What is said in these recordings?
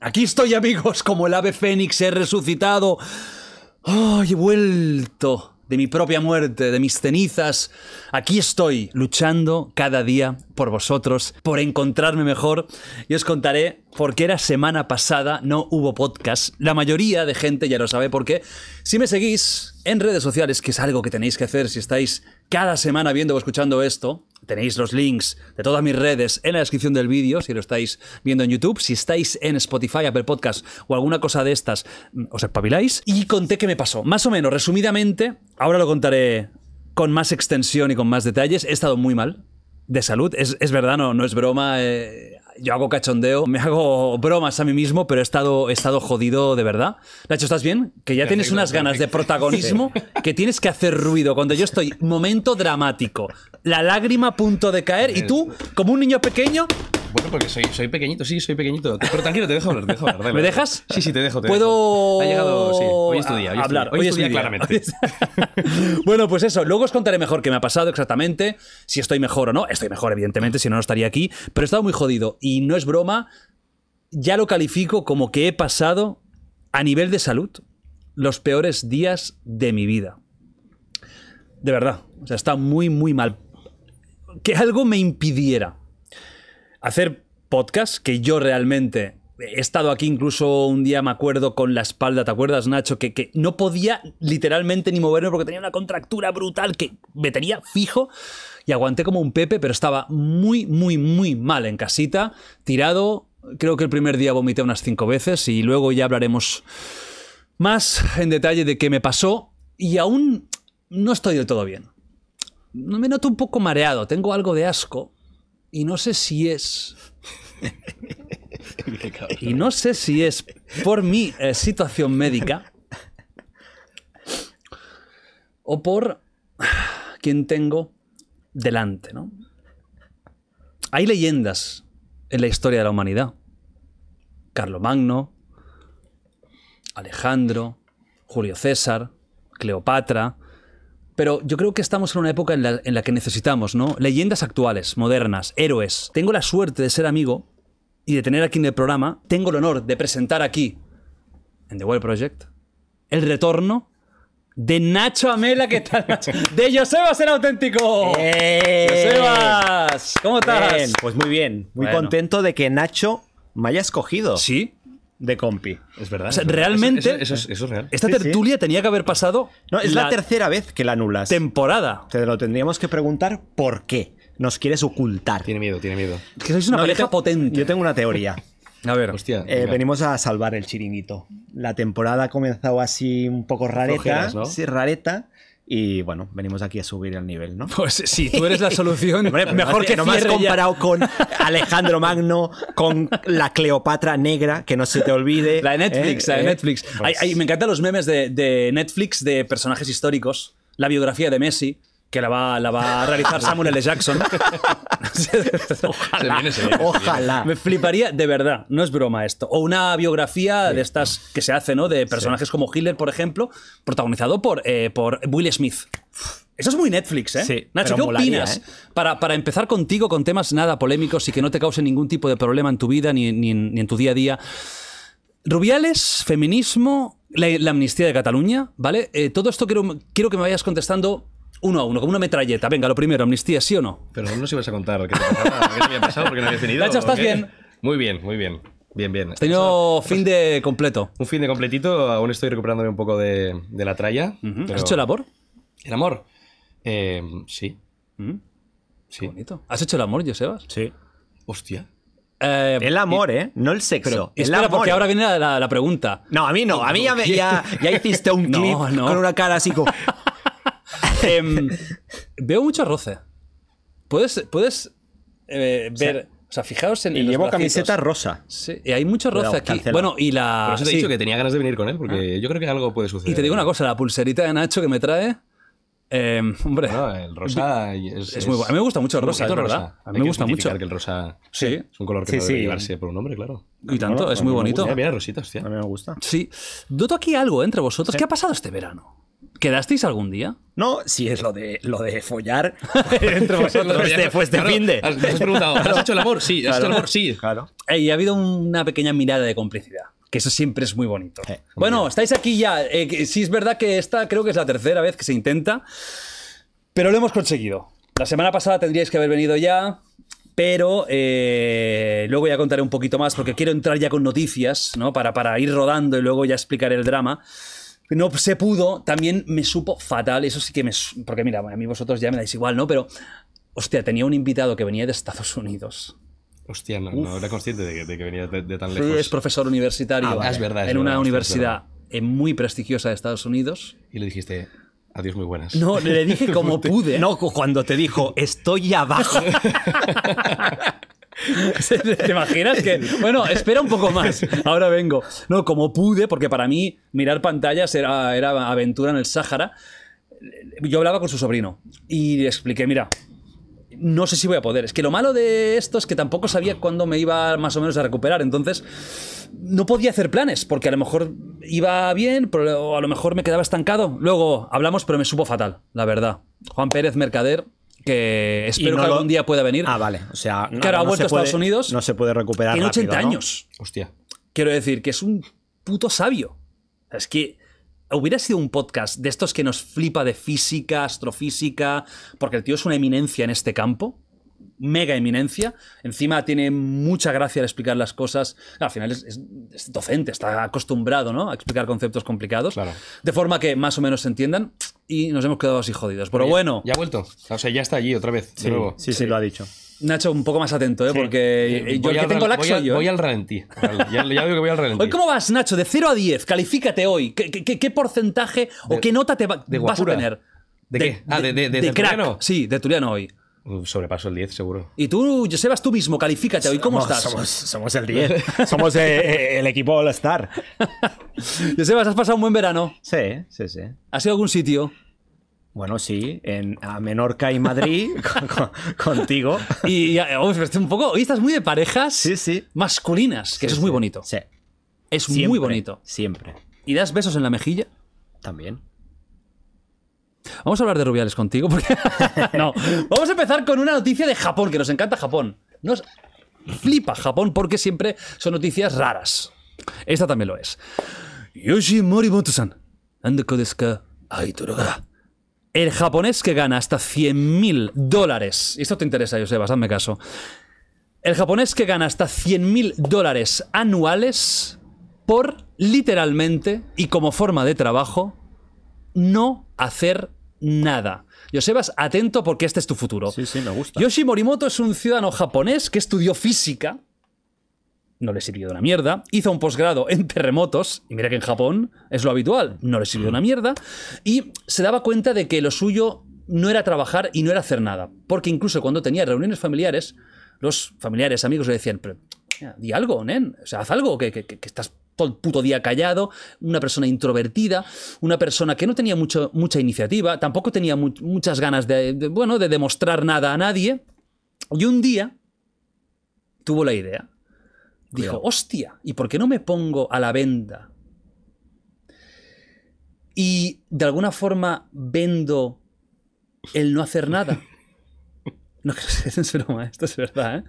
Aquí estoy amigos, como el ave fénix he resucitado. Oh, he vuelto de mi propia muerte, de mis cenizas. Aquí estoy luchando cada día por vosotros, por encontrarme mejor. Y os contaré por qué era semana pasada no hubo podcast. La mayoría de gente ya lo sabe porque Si me seguís en redes sociales, que es algo que tenéis que hacer si estáis cada semana viendo o escuchando esto. Tenéis los links de todas mis redes en la descripción del vídeo, si lo estáis viendo en YouTube. Si estáis en Spotify, Apple Podcast o alguna cosa de estas, mm, os espabiláis. Y conté qué me pasó. Más o menos, resumidamente, ahora lo contaré con más extensión y con más detalles. He estado muy mal de salud, es, verdad, no, no es broma. Eh, yo hago cachondeo, me hago bromas a mí mismo, pero he estado, estado jodido de verdad. Nacho, ¿estás bien? Que ya tienes unas ganas de protagonismo que tienes que hacer ruido. Cuando yo estoy, momento dramático, la lágrima a punto de caer. Y tú, como un niño pequeño, bueno, porque soy, soy pequeñito, sí, soy pequeñito. Pero tranquilo, te dejo hablar, te dejo hablar. ¿Me dejas? Sí, sí, te dejo. ¿Puedo...? Ha llegado, sí. Hoy es tu día. Hoy hablar. Hoy, es tu día, claramente. bueno, pues eso. Luego os contaré mejor qué me ha pasado exactamente, si estoy mejor o no. Estoy mejor, evidentemente, si no, no estaría aquí. Pero he estado muy jodido. Y no es broma, ya lo califico como que he pasado, a nivel de salud, los peores días de mi vida. De verdad. O sea, está muy, muy mal que algo me impidiera hacer podcast, que yo realmente he estado aquí incluso un día, me acuerdo, con la espalda, ¿te acuerdas, Nacho? Que, no podía literalmente ni moverme porque tenía una contractura brutal que me tenía fijo y aguanté como un pepe, pero estaba muy, muy, muy mal en casita, tirado. Creo que el primer día vomité unas cinco veces y luego ya hablaremos más en detalle de qué me pasó y aún no estoy del todo bien me noto un poco mareado, tengo algo de asco y no sé si es... y no sé si es por mi eh, situación médica o por quien tengo delante, ¿no? Hay leyendas en la historia de la humanidad. Carlomagno, Alejandro, Julio César, Cleopatra, pero yo creo que estamos en una época en la, que necesitamos, ¿no? Leyendas actuales, modernas, héroes. Tengo la suerte de ser amigo y de tener aquí en el programa, tengo el honor de presentar aquí, en The World Project, el retorno de Nacho Amela, ¿qué tal? Nacho? De Josebas el auténtico. ¡Eh! Josebas, ¿cómo estás? pues muy bien, muy contento de que Nacho me haya escogido. Sí de compi. Es verdad. realmente. Eso, es, real. Esta tertulia tenía que haber pasado. No, es la, tercera vez que la anulas. Temporada. Te lo tendríamos que preguntar por qué nos quieres ocultar. Tiene miedo, tiene miedo. Es que sois una pareja potente. Yo tengo una teoría. a ver, eh, venimos a salvar el chiringuito. La temporada ha comenzado así un poco rareta. ¿no? Sí, rareta. Y bueno, venimos aquí a subir el nivel, ¿no? Pues si tú eres la solución. Pues mejor que no me has comparado con Alejandro Magno, con la Cleopatra negra, que no se te olvide. La de Netflix, ¿eh? la de eh, Netflix. Pues me encantan los memes de Netflix de personajes históricos la biografía de Messi, que la va, a realizar Samuel L. Jackson. ojalá, ojalá. Me fliparía, de verdad, no es broma esto. O una biografía de estas que se hace, ¿no? De personajes como Hitler, por ejemplo, protagonizado por, eh, por Will Smith. Eso es muy Netflix, ¿eh? Nacho, ¿qué opinas? ¿eh? Para, para, empezar contigo con temas nada polémicos y que no te causen ningún tipo de problema en tu vida ni, en, tu día a día. Rubiales, feminismo, la, amnistía de Cataluña, ¿vale? Eh, todo esto quiero, quiero que me vayas contestando uno a uno, como una metralleta. Venga, lo primero, amnistía, ¿sí o no? Pero no nos ibas a contar qué te había pasado, porque no había definido. ¿estás bien? Muy bien, muy bien. Bien, bien. Has fin de completo. Un fin de completito, aún estoy recuperándome un poco de, la tralla. ¿Has hecho el amor? ¿El amor? Eh, sí. Mm. bonito. ¿Has hecho el amor, Josebas? Sí. Hostia. Eh, el amor, ¿eh? No el sexo. Es porque ahora viene la, pregunta. No, a mí no. A mí ya, me, hiciste un clip con una cara así como, Em, veo mucho roce. Puedes, eh, ver. O sea, o fijaos en. Y llevo camiseta rosa. Sí, y hay mucho roce aquí. Bueno, y la. Por he dicho que tenía ganas de venir con él, porque ah. yo creo que algo puede suceder. Y te digo una cosa: la pulserita de Nacho que me trae. Em, hombre. el rosa es, muy bueno. A mí me gusta mucho el rosa, es verdad. A mí me gusta mucho. el rosa sí. es un color que no debe llevarse por un hombre, claro. Y tanto, es muy bonito. Mira, rositas, hostia. A mí me gusta. Sí. Doto aquí algo entre vosotros. ¿Qué ha pasado este verano? ¿Quedasteis algún día? No, si es lo de, lo de follar. Entre vosotros. Has, hecho el amor? Sí, el amor? Sí. Y ha habido una pequeña mirada de complicidad. Que eso siempre es muy bonito. bueno, estáis aquí ya. Si eh, sí, es verdad que esta creo que es la tercera vez que se intenta. Pero lo hemos conseguido. La semana pasada tendríais que haber venido ya. Pero eh, luego ya contaré un poquito más porque quiero entrar ya con noticias, ¿no? Para, para ir rodando y luego ya explicar el drama no se pudo, también me supo fatal. Eso sí que me. Porque mira, a mí vosotros ya me dais igual, ¿no? Pero, hostia, tenía un invitado que venía de Estados Unidos. Hostia, no, era consciente de que, venía de, tan lejos. Es profesor universitario. Ah, es verdad. en una universidad muy prestigiosa de Estados Unidos. Y le dijiste, Adiós, muy buenas. No, le dije como pude. No, cuando te dijo, estoy abajo. ¿Te imaginas que.? Bueno, espera un poco más. Ahora vengo. No, como pude, porque para mí mirar pantallas era, era aventura en el Sáhara. Yo hablaba con su sobrino y le expliqué: mira, no sé si voy a poder. Es que lo malo de esto es que tampoco sabía cuándo me iba más o menos a recuperar. Entonces, no podía hacer planes, porque a lo mejor iba bien, pero a lo mejor me quedaba estancado. Luego hablamos, pero me supo fatal, la verdad. Juan Pérez Mercader, que espero que algún día pueda venir. Ah, vale. O sea, no, ha vuelto a Estados Unidos. No se puede recuperar. en 80 años. Hostia. Quiero decir que es un puto sabio. Es que hubiera sido un podcast de estos que nos flipa de física, astrofísica, porque el tío es una eminencia en este campo mega eminencia. Encima tiene mucha gracia al explicar las cosas. Al final es, docente, está acostumbrado ¿no? a explicar conceptos complicados. De forma que más o menos se entiendan y nos hemos quedado así jodidos. Pero bueno. Ya ha vuelto. O sea, ya está allí otra vez. Sí, nuevo. Sí, lo ha dicho. Nacho, un poco más atento, ¿eh? porque eh, yo que tengo la. voy, yo, voy ¿eh? al ralentí. Ya, digo que voy al ralentí. ¿cómo vas, Nacho? De 0 a 10, califícate hoy. ¿Qué, porcentaje o qué nota te vas a tener? ¿De, qué? ah, de, de, Sí, de Tuliano hoy. Uh, sobrepaso el 10, seguro. Y tú, Josebas, tú mismo, califícate hoy, ¿cómo estás? Somos, el 10. somos eh, eh, el equipo All-Star. Josebas, ¿has pasado un buen verano? Sí, sí, sí. ¿Has ido a algún sitio? Bueno, sí, en, Menorca y Madrid contigo. Y, eh, un poco, hoy estás muy de parejas masculinas, que eso es muy bonito. Sí. Es muy bonito. Siempre. ¿Y das besos en la mejilla? También. Vamos a hablar de Rubiales contigo porque... no, vamos a empezar con una noticia de Japón, que nos encanta Japón. Nos flipa Japón porque siempre son noticias raras. Esta también lo es. Yoshi Morimoto-san, Aitoroga. El japonés que gana hasta mil dólares. Esto te interesa, Josebas, hazme caso. El japonés que gana hasta mil dólares anuales por literalmente y como forma de trabajo no hacer nada. Yosebas, atento porque este es tu futuro. Sí, sí, me gusta. Yoshi Morimoto es un ciudadano japonés que estudió física. No le sirvió de una mierda. Hizo un posgrado en terremotos. Y mira que en Japón es lo habitual. No le sirvió de una mierda. Y se daba cuenta de que lo suyo no era trabajar y no era hacer nada. Porque incluso cuando tenía reuniones familiares, los familiares, amigos le decían, di algo, nen. O sea, haz algo, que estás todo el puto día callado, una persona introvertida, una persona que no tenía mucho, mucha iniciativa, tampoco tenía muchas ganas de, bueno, de demostrar nada a nadie. Y un día tuvo la idea. Dijo, hostia, ¿y por qué no me pongo a la venda? Y de alguna forma vendo el no hacer nada. No, es esto es verdad,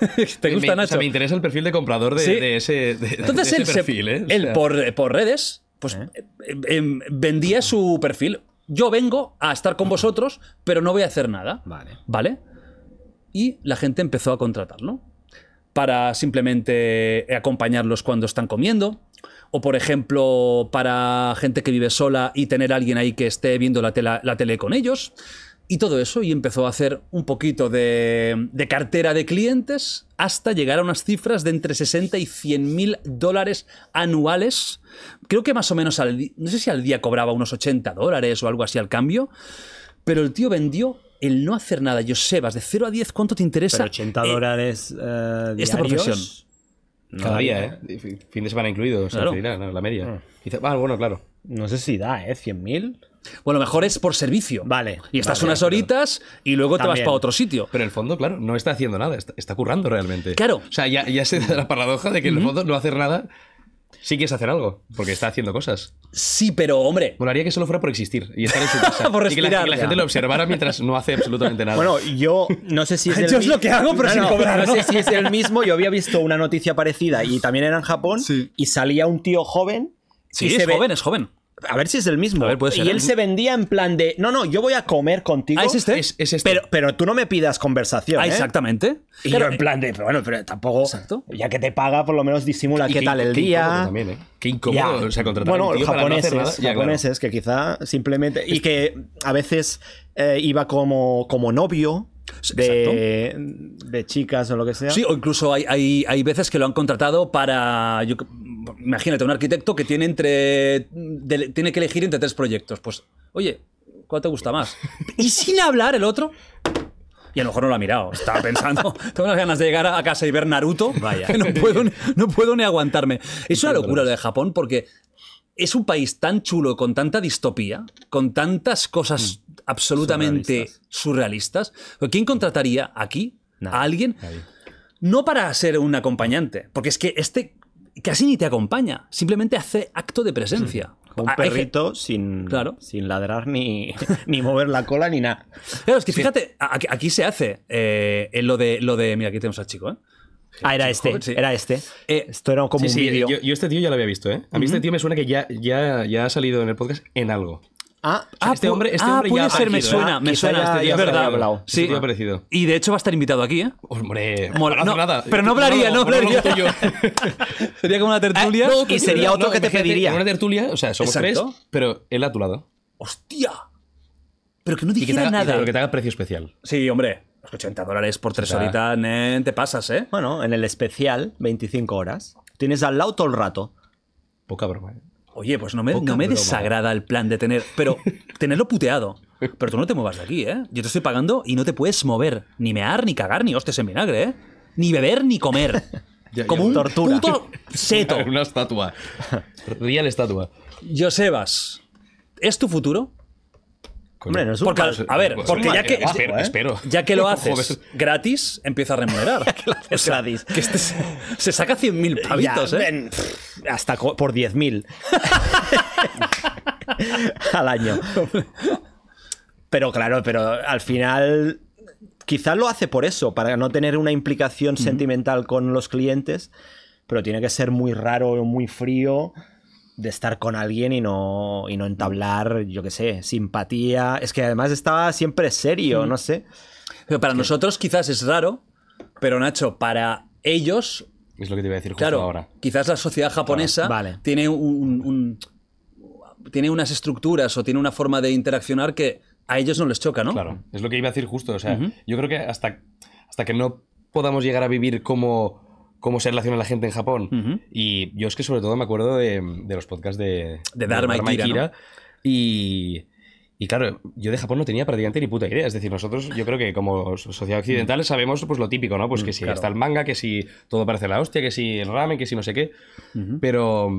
¿eh? Te me, interesa el perfil de comprador de, ese, Entonces perfil, ¿eh? por, redes, pues ¿Eh? Em, vendía su perfil. Yo vengo a estar con vosotros, pero no voy a hacer nada. Vale. ¿Vale? Y la gente empezó a contratarlo para simplemente acompañarlos cuando están comiendo. O, por ejemplo, para gente que vive sola y tener alguien ahí que esté viendo la, la tele con ellos. Y todo eso, y empezó a hacer un poquito de, cartera de clientes hasta llegar a unas cifras de entre 60 y 100 mil dólares anuales. Creo que más o menos al no sé si al día cobraba unos 80 dólares o algo así al cambio, pero el tío vendió el no hacer nada. Yo, Sebas, de 0 a 10, ¿cuánto te interesa? 80 eh, dólares eh, Esta profesión. Cada día, ¿eh? Fin de semana incluido, claro. o sea, la media. Ah. ah. bueno, claro. No sé si da, ¿eh? mil bueno, mejor es por servicio. Vale. Y estás unas horitas y luego te vas para otro sitio. Pero en el fondo, claro, no está haciendo nada, está, currando realmente. Claro. O sea, ya, ya se da la paradoja de que en el fondo no hacer nada sí quieres hacer algo, porque está haciendo cosas. Sí, pero hombre. volaría que solo fuera por existir y estar en su casa. por y que la, gente lo observara mientras no hace absolutamente nada. Bueno, yo no sé si es. El es lo que hago, pero mismo. Yo había visto una noticia parecida y también era en Japón y salía un tío joven. Sí, es joven, es joven. A ver si es el mismo. Ver, y él se vendía en plan de, no, no, yo voy a comer contigo. Ah, ¿es este? Es, este. Pero, pero, tú no me pidas conversación. Ah, ¿eh? exactamente. pero, en plan de, pero bueno, pero tampoco. Exacto. Ya que te paga, por lo menos disimula qué, tal el día. También, ¿eh? Qué incómodo. se ha contratado bueno, un japonés japoneses, japoneses que quizá simplemente. Y que a veces eh, iba como, como novio. De, de, chicas o lo que sea. Sí, o incluso hay, hay, hay veces que lo han contratado para, imagínate, un arquitecto que tiene, entre, tiene que elegir entre tres proyectos. Pues, oye, ¿cuál te gusta más? Y sin hablar el otro... Y a lo mejor no lo ha mirado. Estaba pensando, tengo ganas de llegar a casa y ver Naruto. Vaya. no puedo, ni aguantarme. Es una locura lo de Japón porque es un país tan chulo, con tanta distopía, con tantas cosas mm. absolutamente surrealistas. Pues, ¿Quién contrataría aquí a alguien? No para ser un acompañante, porque es que este casi ni te acompaña, simplemente hace acto de presencia. un ah, perrito sin, sin ladrar ni, ni mover la cola ni nada. pero es que fíjate, aquí, se hace eh, eh, lo, de, lo de. Mira, aquí tenemos al chico, ¿eh? Ah, era este, era este. Eh, Esto era como un vídeo. Yo, este tío ya lo había visto, ¿eh? A mí este tío me suena que ya, ya, ya ha salido en el podcast en algo. Ah, ah, este hombre, este ah, puede ser, me ¿eh? suena, me suena, este verdad, Sí, Y de hecho va a estar invitado aquí, ¿eh? Hombre, Mola, no, nada. Pero no hablaría, no, hablaría. sería como una tertulia. y ah, sería otro que te pediría. Una tertulia, o sea, somos tres, pero él a tu lado. ¡Hostia! Pero que no dijera nada. Pero que te haga precio especial. Sí, hombre. 80 dólares por tres horitas, nen, te pasas, ¿eh? Bueno, en el especial, 25 horas. Tienes al lado todo el rato. Poca broma, ¿eh? Oye, pues no me, ¿eh? desagrada el plan de tener, pero tenerlo puteado. Pero tú no te muevas de aquí, ¿eh? Yo te estoy pagando y no te puedes mover, ni mear, ni cagar, ni hostes en vinagre, ¿eh? Ni beber, ni comer. Como un tortura. puto seto. Una estatua. Real estatua. Josebas, ¿es tu futuro? Hombre, no a ver, porque ya que, ¿eh? este- ¿eh? ya, que lo haces gratis, empieza a remunerar. gratis. Este se, saca 100.000 pavitos, ¿eh? hasta por 10.000 al año. Pero claro, pero al final quizás lo hace por eso, para no tener una implicación sentimental con los clientes, pero tiene que ser muy raro, muy frío de estar con alguien y no, y no entablar, yo qué sé, simpatía. Es que además estaba siempre serio, no sé. Pero para nosotros quizás es raro, pero Nacho, para ellos... Es lo que te iba a decir justo claro, ahora. Quizás la sociedad japonesa tiene, un, tiene unas estructuras o tiene una forma de interaccionar que a ellos no les choca, ¿no? Claro, es lo que iba a decir justo. O sea, yo creo que hasta, hasta que no podamos llegar a vivir como cómo se relaciona la gente en Japón. Y yo es que sobre todo me acuerdo de, los podcasts de, Dharma, y Kira. Y, claro, yo de Japón no tenía prácticamente ni puta idea. Es decir, nosotros yo creo que como sociedad occidental mm. sabemos pues lo típico, ¿no? Pues que mm, si está el manga, que si todo parece la hostia, que si el ramen, que si no sé qué. Pero...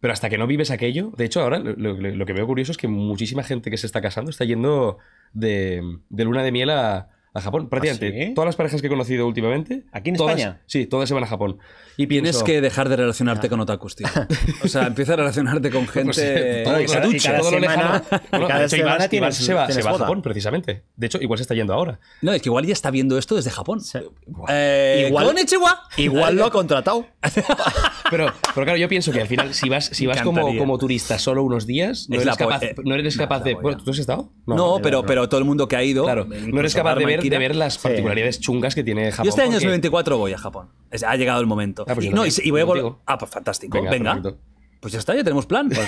Pero hasta que no vives aquello, de hecho ahora lo, que veo curioso es que muchísima gente que se está casando está yendo de, de luna de miel a, a Japón. Prácticamente ¿Ah, todas las parejas que he conocido últimamente. ¿Aquí en España? Sí, todas se van a Japón. Y Tienes que dejar de relacionarte ah. con otakus, tío. O sea, empieza a relacionarte con pues, gente. todo, lo cada se va, a Japón, precisamente. De hecho, igual se está yendo ahora. No, es que igual ya está viendo esto desde Japón. Eh, igual, igual lo ha contratado. pero, pero claro, yo pienso que al final, si vas, si vas como, como turista solo unos días, no, eres, capaz, eh, no de. Bueno, ¿Tú has estado? No, pero, pero todo el mundo que ha ido. Claro, no eres capaz de ver que ver las particularidades chungas que tiene Japón. Yo este año porque... 94 voy a Japón. ha llegado el momento. Ah, pues y, no, y, voy a volver. Ah, pues fantástico. Venga. Pues ya está, ya tenemos plan. Pues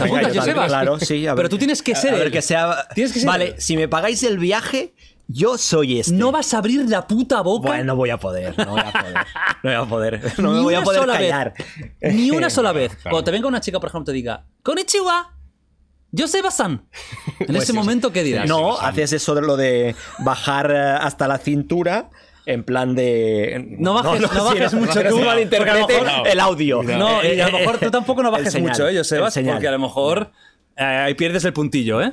claro, sí. Pero tú tienes que ser. el que sea... vale, si me pagáis el viaje, yo soy este. No vas a abrir la puta boca. no voy a poder, no voy a poder. No voy a poder. No me voy a poder callar. ni una sola vez. Cuando te venga una chica, por ejemplo, te diga, ¡Konnichiwa! yo soy En ese pues momento, ¿qué dirás? No, haces eso de lo de bajar eh, hasta la cintura. En plan de. No bajes, mucho el audio. No, y a lo eh, eh, mejor tú tampoco no bajes mucho, ¿eh? Yo porque a lo mejor ahí pierdes el puntillo, ¿eh?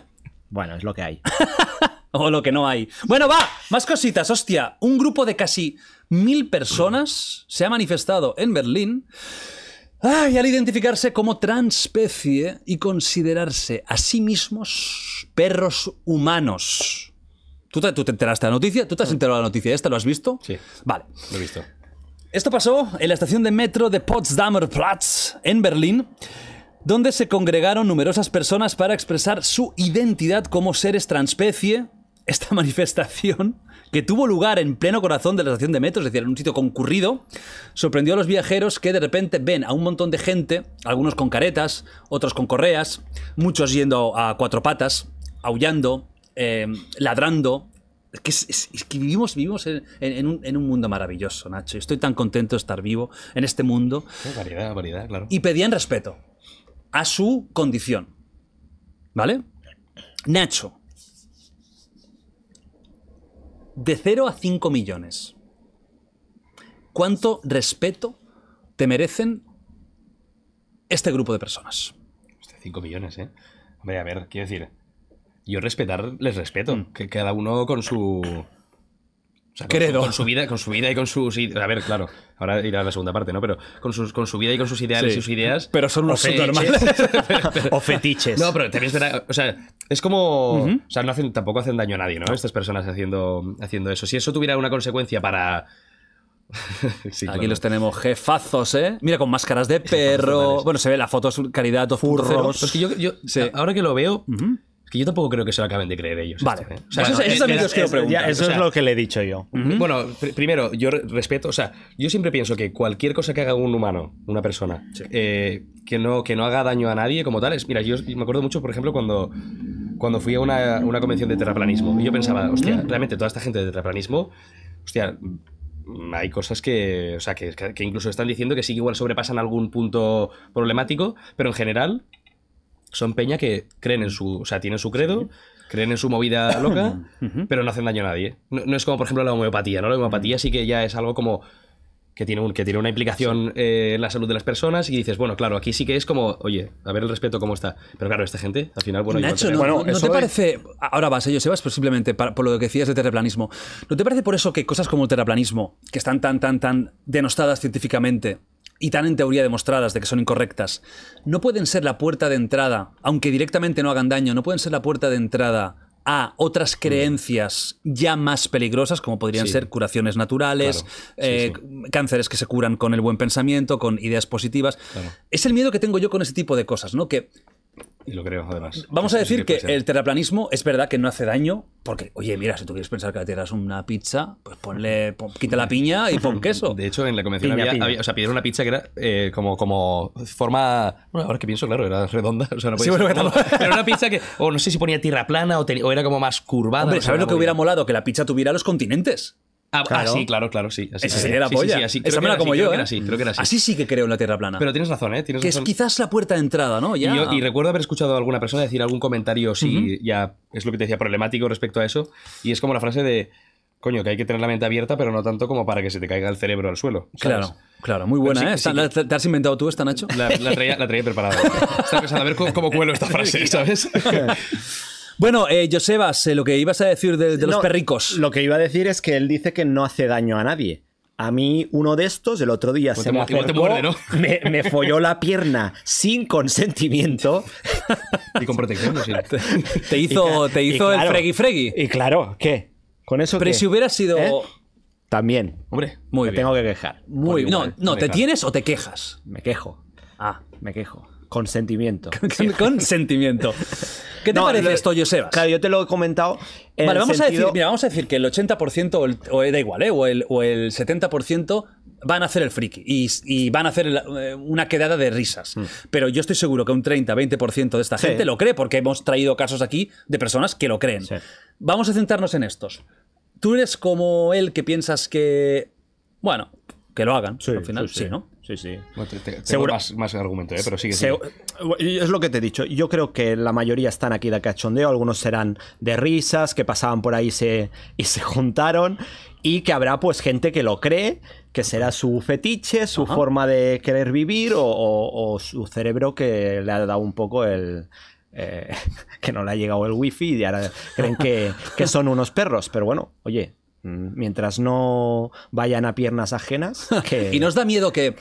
Bueno, es lo que hay. o lo que no hay. Bueno, va, más cositas. Hostia, un grupo de casi mil personas se ha manifestado en Berlín y al identificarse como transpecie y considerarse a sí mismos perros humanos. ¿Tú te, tú te enteraste de la noticia? ¿Tú te has mm. enterado de la noticia esta? ¿Lo has visto? Sí. Vale. Lo he visto. Esto pasó en la estación de metro de Potsdamer Platz, en Berlín, donde se congregaron numerosas personas para expresar su identidad como seres transpecie. Esta manifestación que tuvo lugar en pleno corazón de la estación de metros, es decir, en un sitio concurrido, sorprendió a los viajeros que de repente ven a un montón de gente, algunos con caretas, otros con correas, muchos yendo a cuatro patas, aullando, eh, ladrando, es que, vivimos, vivimos en, un, mundo maravilloso, Nacho. Estoy tan contento de estar vivo en este mundo. variedad, variedad, claro. Y pedían respeto a su condición. ¿Vale? Nacho, de 0 a 5 millones, ¿cuánto respeto te merecen este grupo de personas? 5 millones, ¿eh? Hombre, a ver, quiero decir, yo respetar, les respeto, mm. que cada uno con su con, su, vida, con su vida y con sus. A ver, claro. Ahora irá a la segunda parte, ¿no? Pero con, sus, con su vida y con sus ideales y sus ideas. Pero son unos supermanes. o fetiches. No, pero también es O sea, es como. O sea, no hacen, tampoco hacen daño a nadie, ¿no? Estas personas haciendo, haciendo eso. Si eso tuviera una consecuencia para. Aquí los tenemos jefazos, ¿eh? Mira, con máscaras de perro. Bueno, se ve la foto, es caridad 2.0. Pues ahora que lo veo, que yo tampoco creo que se lo acaben de creer ellos. Vale. ¿eh? eso, es lo que le he dicho yo. Bueno, primero, yo respeto, o sea, yo siempre pienso que cualquier cosa que haga un humano, una persona, eh, que, no, que no haga daño a nadie como tal, es, mira, yo me acuerdo mucho, por ejemplo, cuando, cuando fui a una, convención de terraplanismo y yo pensaba, hostia, realmente toda esta gente de terraplanismo, hostia, mm, hay cosas que, que, incluso están diciendo que sí que igual sobrepasan algún punto problemático, pero en general son peña que creen en su, o sea, tienen su credo, creen en su movida loca, pero no hacen daño a nadie. No, es como, por ejemplo, la homeopatía, ¿no? La homeopatía sí que ya es algo como que tiene, un, que tiene una implicación eh, en la salud de las personas y dices, bueno, claro, aquí sí que es como, oye, a ver el respeto cómo está. Pero claro, esta gente, al final, bueno... no, no, te parece... Ahora vas, eh, se vas posiblemente, por lo que decías de terraplanismo. ¿No te parece por eso que cosas como el terraplanismo, que están tan, tan, tan denostadas científicamente, y tan en teoría demostradas de que son incorrectas, no pueden ser la puerta de entrada, aunque directamente no hagan daño, no pueden ser la puerta de entrada a otras mm. creencias ya más peligrosas, como podrían ser curaciones naturales, eh, cánceres que se curan con el buen pensamiento, con ideas positivas. Es el miedo que tengo yo con ese tipo de cosas, ¿no? Que y lo creo, además. Vamos a decir que, el terraplanismo es verdad que no hace daño, porque, oye, mira, si tú quieres pensar que la Tierra es una pizza, pues ponle, quita la piña y pon queso. De hecho, en la convención había, o sea, pidieron una pizza que era eh, como, como forma, bueno, ahora que pienso, claro, era redonda, o sea, no podía sí, bueno, Pero una pizza que, o no sé si ponía tierra plana o, era como más curvada. Hombre, ¿sabes lo que hubiera molado? Que la pizza tuviera los continentes. Ah, ah sí, claro, claro, sí. Así, Esa sería la sí, polla. Sí, así, Esa me la como yo. ¿eh? Creo que era así. así sí que creo en la Tierra plana. Pero tienes razón, ¿eh? que es quizás la puerta de entrada, ¿no? Ya. Y, recuerdo haber escuchado a alguna persona decir algún comentario, sí, ya es lo que te decía, problemático respecto a eso. Y es como la frase de, coño, que hay que tener la mente abierta, pero no tanto como para que se te caiga el cerebro al suelo. Claro, claro, muy buena, ¿eh? ¿Te has inventado tú esta, Nacho? La, traía, la traía preparada. Estaba pensando a ver cómo cuelo esta frase, ¿sabes? Bueno, eh, Josebas, lo que ibas a decir de, los perricos. Lo que iba a decir es que él dice que no hace daño a nadie. A mí uno de estos el otro día pues se pues me, me, folló la pierna sin consentimiento. Y con protección, ¿no? Pues te, hizo, te hizo el fregui fregui. Y claro, ¿qué? Con eso Pero si hubiera sido... ¿Eh? También. Hombre, muy tengo que quejar. Muy bien. No, no, ¿te tienes o te quejas? Me quejo. Ah, me quejo. Consentimiento. sentimiento. ¿Qué te parece esto, Joseba? Claro, yo te lo he comentado. Vale, vamos, a decir, mira, vamos a decir que el 80% o, el, da igual, ¿eh? o, el, 70% van a hacer el friki y, van a hacer eh, una quedada de risas. Mm. Pero yo estoy seguro que un 30-20% de esta gente lo cree, porque hemos traído casos aquí de personas que lo creen. Vamos a centrarnos en estos. Tú eres como él que piensas que. Bueno, que lo hagan al final, sí, ¿no? Sí, sí. más, argumento, ¿eh? pero sigue, Es lo que te he dicho. Yo creo que la mayoría están aquí de cachondeo. Algunos serán de risas, que pasaban por ahí se, y se juntaron. Y que habrá pues gente que lo cree, que será su fetiche, su forma de querer vivir o, su cerebro que le ha dado un poco el... Eh, que no le ha llegado el wifi y ahora creen que, que son unos perros. Pero bueno, oye, Mm. Mientras no vayan a piernas ajenas. y nos da miedo que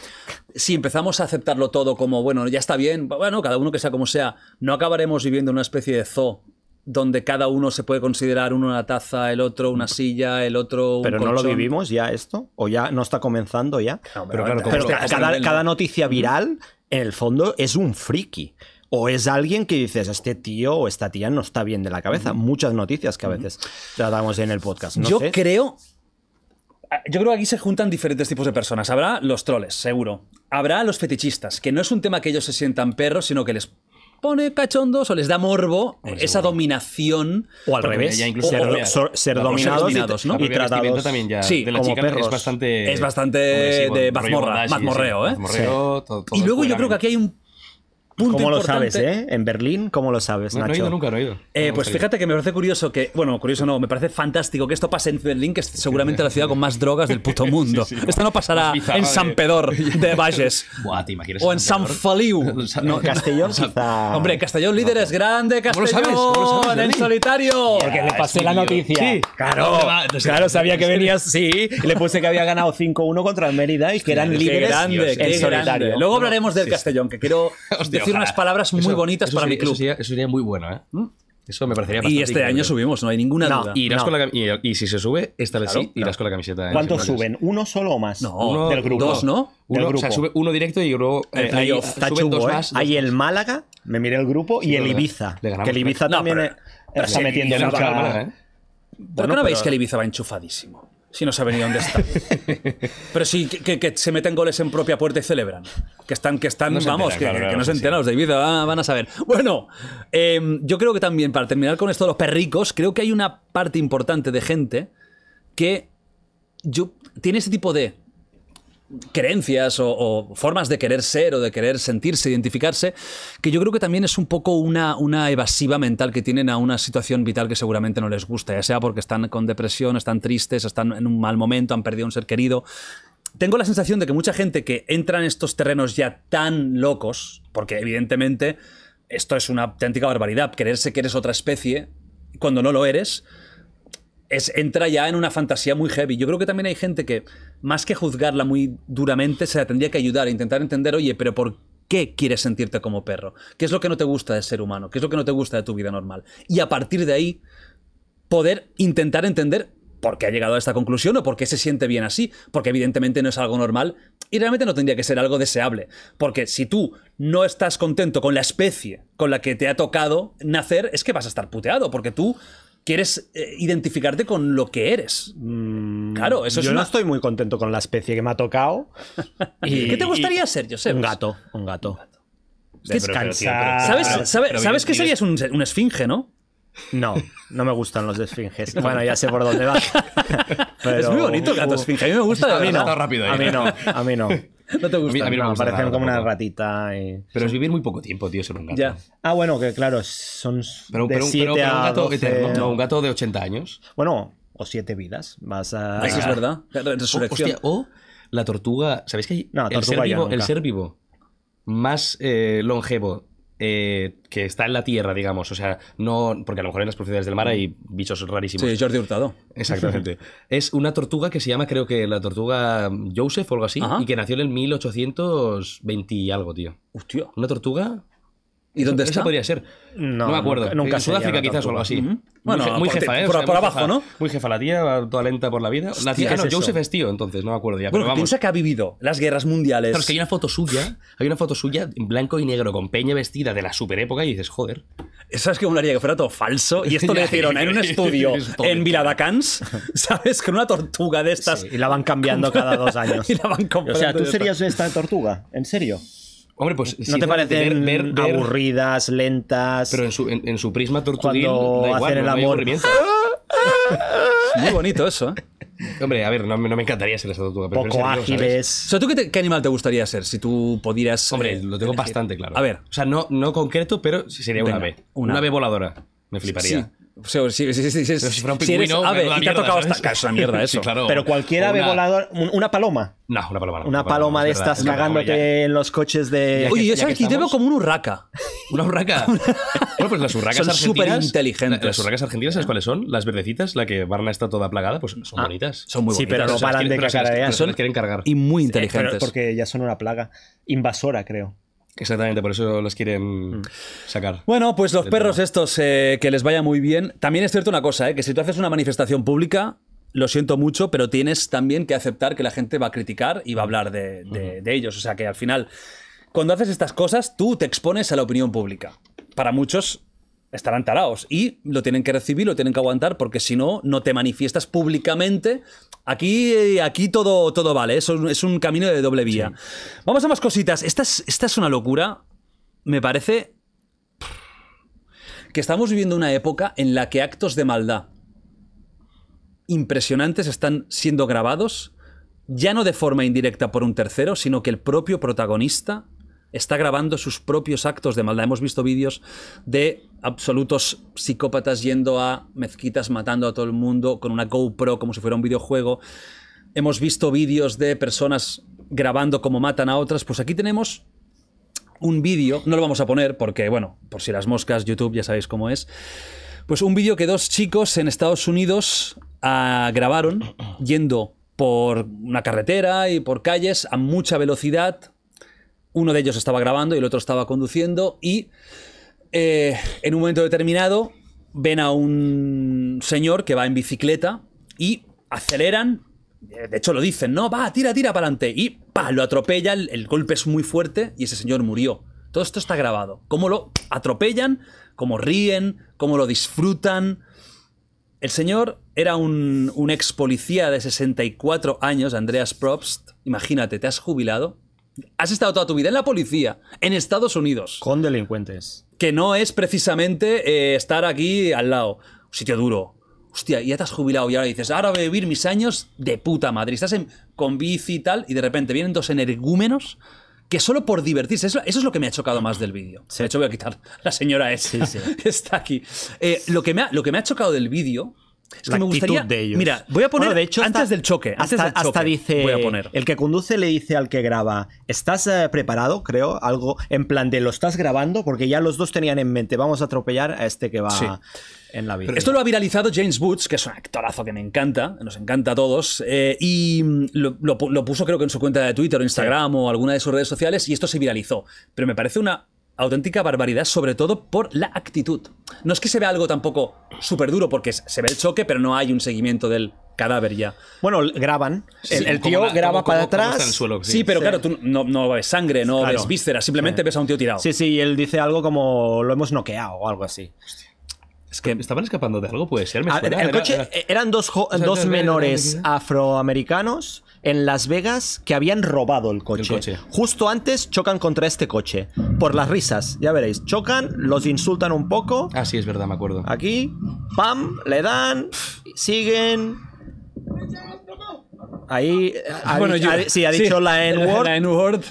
si empezamos a aceptarlo todo como, bueno, ya está bien, bueno, cada uno que sea como sea, no acabaremos viviendo una especie de zoo donde cada uno se puede considerar uno una taza, el otro una silla, el otro un Pero no lo vivimos ya esto, o ya no está comenzando ya. pero, claro, cada, cada, noticia viral, en el fondo, es un friki o es alguien que dices, este tío o esta tía no está bien de la cabeza. Muchas noticias que a veces tratamos en el podcast. yo creo... Ah, yo creo que aquí se juntan diferentes tipos de personas. Habrá los troles, seguro. Habrá los fetichistas, que no es un tema que ellos se sientan perros, sino que les pone cachondos o les da morbo esa dominación. O al revés. ser, dominados, y, tratados. también ya como perros. es bastante. Es bastante de mazmorra, mazmorreo, ¿eh? y luego yo creo que aquí hay un ¿Cómo lo sabes, eh? En Berlín, ¿cómo lo sabes, Nacho? No he nunca, he eh, pues fíjate que me parece curioso que, bueno, curioso no, me parece fantástico que esto pase en Berlín, que es seguramente la ciudad con más drogas del puto mundo. esto no pasará en San Pedor de Valles. o en San, Faliu. no, Castellón Hombre, Castellón líderes, es grande, Castellón ¿Cómo lo sabes? en solitario. Porque le pasé la noticia. Sí, claro, claro, sabía que venías, sí, le puse que había ganado 5-1 contra el Mérida y que eran líderes en solitario. Luego hablaremos del Castellón, que quiero unas palabras muy bonitas para mi club. Eso sería, muy bueno, ¿eh? ¿Mm? Eso me parecería bastante Y este año subimos, no hay ninguna duda. y, si se sube, esta vez sí, irás con la camiseta. ¿Cuántos suben? ¿Uno solo o más? No, uno, del Dos, ¿no? Uno, sube uno directo y luego eh, hay, suben dos ¿eh? más. Hay el Málaga, me miré el grupo, y el Ibiza. Que el Ibiza también está metiendo ¿eh? en ¿Por qué no veis que el Ibiza va enchufadísimo? si no sabe ni dónde está. Pero sí, que, se meten goles en propia puerta y celebran. Que están, que están, vamos, que, no se enteran los de vida van a saber. Bueno, em, yo creo que también, para terminar con esto de los perricos, creo que hay una parte importante de gente que yo, tiene ese tipo de creencias o, formas de querer ser o de querer sentirse, identificarse, que yo creo que también es un poco una, una evasiva mental que tienen a una situación vital que seguramente no les gusta, ya sea porque están con depresión, están tristes, están en un mal momento, han perdido un ser querido. Tengo la sensación de que mucha gente que entra en estos terrenos ya tan locos, porque evidentemente esto es una auténtica barbaridad, creerse que eres otra especie cuando no lo eres, es, entra ya en una fantasía muy heavy. Yo creo que también hay gente que más que juzgarla muy duramente, se la tendría que ayudar, a intentar entender, oye, pero ¿por qué quieres sentirte como perro? ¿Qué es lo que no te gusta de ser humano? ¿Qué es lo que no te gusta de tu vida normal? Y a partir de ahí, poder intentar entender por qué ha llegado a esta conclusión o por qué se siente bien así, porque evidentemente no es algo normal y realmente no tendría que ser algo deseable, porque si tú no estás contento con la especie con la que te ha tocado nacer, es que vas a estar puteado, porque tú quieres eh, identificarte con lo que eres. Mm, claro, eso yo es. Yo no estoy muy contento con la especie que me ha tocado. y, ¿Qué te gustaría ser? ser, Josep? Un gato, un gato. ¿Sabes, qué ¿sabes que serías un, esfinge, no? No, no me gustan los esfinges. Bueno, ya sé por dónde va. es muy bonito el gato esfinge. A mí me gusta. a mí no. A mí no. No te gusta. me parecen como una ratita. Eh. Pero es vivir muy poco tiempo, tío, ser un gato. Ya. Ah, bueno, que claro, son. Pero, de pero, pero un gato eterno, un gato de 80 años. Bueno, o siete vidas. Vas a. Eso es verdad. O, la tortuga. ¿Sabéis que hay? No, el, ser vivo, el ser vivo más eh, longevo eh, que está en la tierra, digamos. O sea, no. Porque a lo mejor en las profundidades del mar hay bichos rarísimos. Sí, Jordi Hurtado. Exactamente. es una tortuga que se llama, creo que la tortuga Joseph o algo así, y que nació en el 1820 y algo, tío. Hostia. Una tortuga ¿Y dónde está? Esa podría ser. No, me acuerdo. en Sudáfrica quizás o algo así. Bueno, eh, muy, jefa, ¿eh? Por, abajo, ¿no? Muy jefa, la tía, toda lenta por la vida. la tía, Joseph es tío, entonces, no me acuerdo ya. pero vamos. piensa que ha vivido las guerras mundiales. Pero es que hay una foto suya, hay una foto suya en blanco y negro con peña vestida de la super época y dices, joder. ¿Sabes es que molaría que fuera todo falso y esto le hicieron en un estudio en Viladacans, ¿sabes? Con una tortuga de estas. y la van cambiando cada dos años. O sea, tú serías esta tortuga, ¿en serio? Hombre, pues. ¿No te parecen aburridas, lentas? Pero en su, prisma torturil. hacer el amor. muy bonito eso, ¿eh? Hombre, a ver, no, me encantaría ser esa tortuga. Pero Poco ágiles. O sea, ¿tú qué, animal te gustaría ser si tú pudieras. Hombre, eh, lo tengo bastante claro. A ver. O sea, no, no concreto, pero sería una ave. Una, ave voladora. Me fliparía. O sea, si, si, si, si eres ave y te ha tocado esta... Es una mierda eso. claro. Pero cualquier ave voladora... ¿Una paloma? No, una paloma. Una paloma de estas cagándote en los coches de... Oye, yo aquí te veo como un urraca. Una urraca. bueno, pues las urracas Son súper inteligentes Las urracas argentinas, ¿sabes cuáles son? Las verdecitas, la que Barna está toda plagada, pues son ah, bonitas. Son muy Sí, bonitas. pero no paran de cagar las- Y muy inteligentes. porque ya son una plaga invasora, creo. Exactamente, por eso los quieren mm. sacar. Bueno, pues los perros estos, eh, que les vaya muy bien. También es cierto una cosa, eh, que si tú haces una manifestación pública, lo siento mucho, pero tienes también que aceptar que la gente va a criticar y va a hablar de, de ellos. O sea que al final, cuando haces estas cosas, tú te expones a la opinión pública. Para muchos estarán talados y lo tienen que recibir, lo tienen que aguantar porque si no, no te manifiestas públicamente. Aquí, aquí todo, todo vale, es, un camino de doble vía. Vamos a más cositas. Esta esta es una locura, me parece que estamos viviendo una época en la que actos de maldad impresionantes están siendo grabados, ya no de forma indirecta por un tercero, sino que el propio protagonista está grabando sus propios actos de maldad. Hemos visto vídeos de absolutos psicópatas yendo a mezquitas, matando a todo el mundo con una GoPro como si fuera un videojuego. Hemos visto vídeos de personas grabando cómo matan a otras. Pues aquí tenemos un vídeo, no lo vamos a poner porque, bueno, por si las moscas, YouTube, ya sabéis cómo es. Pues un vídeo que dos chicos en Estados Unidos ah, grabaron yendo por una carretera y por calles a mucha velocidad, uno de ellos estaba grabando y el otro estaba conduciendo y eh, en un momento determinado ven a un señor que va en bicicleta y aceleran, eh, de hecho lo dicen, no, va, tira, tira para adelante y pa, lo atropella, el, golpe es muy fuerte y ese señor murió. Todo esto está grabado. Cómo lo atropellan, cómo ríen, cómo lo disfrutan. El señor era un, un ex policía de 64 años, Andreas Probst. Imagínate, te has jubilado has estado toda tu vida en la policía, en Estados Unidos. Con delincuentes. Que no es precisamente eh, estar aquí al lado. Un sitio duro. Hostia, ya te has jubilado y ahora dices, ahora voy a vivir mis años de puta madre. Estás con bici y tal, y de repente vienen dos energúmenos que solo por divertirse, eso, es lo que me ha chocado más del vídeo. Se De hecho, voy a quitar la señora S, está aquí. Eh, lo, que ha, lo que me ha chocado del vídeo es que me gustaría, de ellos. Mira, voy a poner de hecho, antes del choque. hasta, dice. Voy a poner. El que conduce le dice al que graba: ¿Estás eh, preparado? Creo. Algo en plan de: ¿lo estás grabando? Porque ya los dos tenían en mente: vamos a atropellar a este que va. En la vida. Esto lo ha viralizado James Woods, que es un actorazo que me encanta, nos encanta a todos, eh, y lo, puso creo que en su cuenta de Twitter o Instagram o alguna de sus redes sociales, y esto se viralizó. Pero me parece una auténtica barbaridad, sobre todo por la actitud. No es que se vea algo tampoco súper duro, porque se ve el choque, pero no hay un seguimiento del cadáver ya. Bueno, graban. el, tío graba para atrás. sí. pero claro, tú no, no, ves sangre, no ves vísceras, simplemente ves a un tío tirado. Sí, sí, él dice algo como lo hemos noqueado o algo así. Es que estaban escapando de algo, puede ser. Ah, el coche, eran dos, dos menores afroamericanos en Las Vegas que habían robado el coche. Justo antes chocan contra este coche. Por las risas, ya veréis. Chocan, los insultan un poco. así ah, es verdad, me acuerdo. Aquí, pam, le dan, siguen. Ahí, ha, bueno, yo, ha, sí, ha dicho la N-word.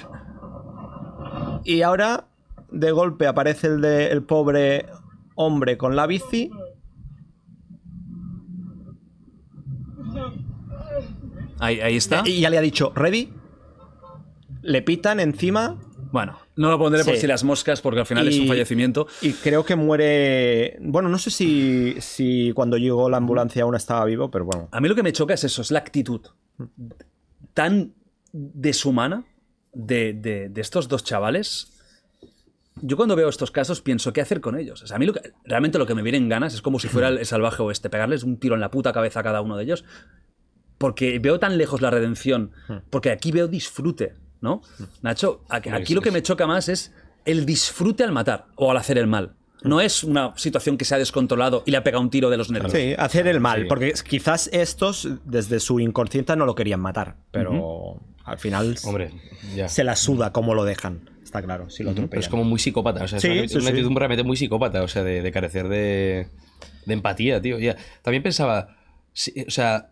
Y ahora, de golpe, aparece el, de, el pobre hombre con la bici Ahí, está. Y ya le ha dicho, ready. Le pitan encima. Bueno, no lo pondré por si las moscas, porque al final es un fallecimiento. Y creo que muere. Bueno, no sé si, si cuando llegó la ambulancia aún estaba vivo, pero bueno. A mí lo que me choca es eso, es la actitud tan deshumana de, estos dos chavales. Yo cuando veo estos casos pienso, ¿qué hacer con ellos? a mí realmente lo que me vienen ganas es como si fuera el salvaje este, pegarles un tiro en la puta cabeza a cada uno de ellos porque veo tan lejos la redención, hmm. porque aquí veo disfrute, ¿no? Hmm. Nacho, aquí lo que me choca más es el disfrute al matar o al hacer el mal. No hmm. es una situación que se ha descontrolado y le ha pegado un tiro de los nervios. Sí, hacer el mal, porque quizás estos desde su inconsciencia, no lo querían matar, pero al final Hombre, se la suda como lo dejan. Está claro, si es como muy psicópata, es un sí, realmente muy psicópata, o sea, de, carecer de, empatía, tío. Ya. También pensaba, o sea,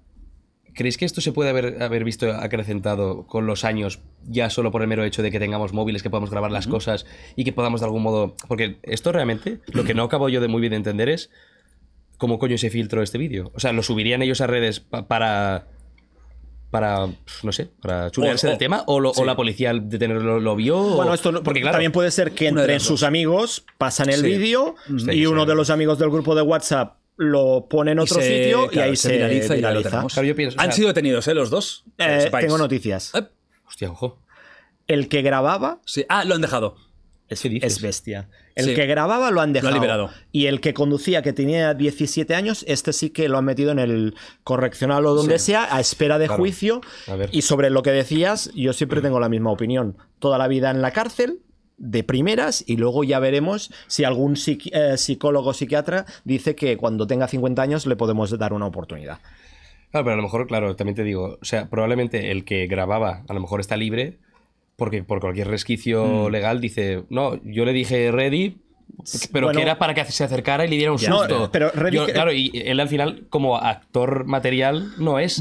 ¿Creéis que esto se puede haber, visto acrecentado con los años, ya solo por el mero hecho de que tengamos móviles, que podamos grabar las cosas y que podamos de algún modo... Porque esto realmente, lo que no acabo yo de muy bien entender es cómo coño se filtró este vídeo. O sea, ¿lo subirían ellos a redes para... Para, no sé, para chulearse del tema o, la policía de tenerlo lo vio. Bueno, esto porque también puede ser que entre sus amigos pasan el vídeo y uno de los amigos del grupo de WhatsApp lo pone en otro sitio y ahí se, Han sido detenidos, ¿eh? Los dos. Eh, tengo noticias. Eh. hostia, ojo. El que grababa. Sí. Ah, lo han dejado. Es, es bestia. El que grababa lo han dejado. liberado. Y el que conducía, que tenía 17 años, este sí que lo han metido en el correccional o donde sea, a espera de juicio. Y sobre lo que decías, yo siempre tengo la misma opinión. Toda la vida en la cárcel, de primeras y luego ya veremos si algún eh, psicólogo o psiquiatra dice que cuando tenga 50 años le podemos dar una oportunidad. Claro, ah, pero a lo mejor, claro, también te digo, o sea, probablemente el que grababa a lo mejor está libre porque por cualquier resquicio mm. legal dice, no, yo le dije ready, pero que era para que se acercara y le diera un susto. pero claro, y él al final, como actor material, no es.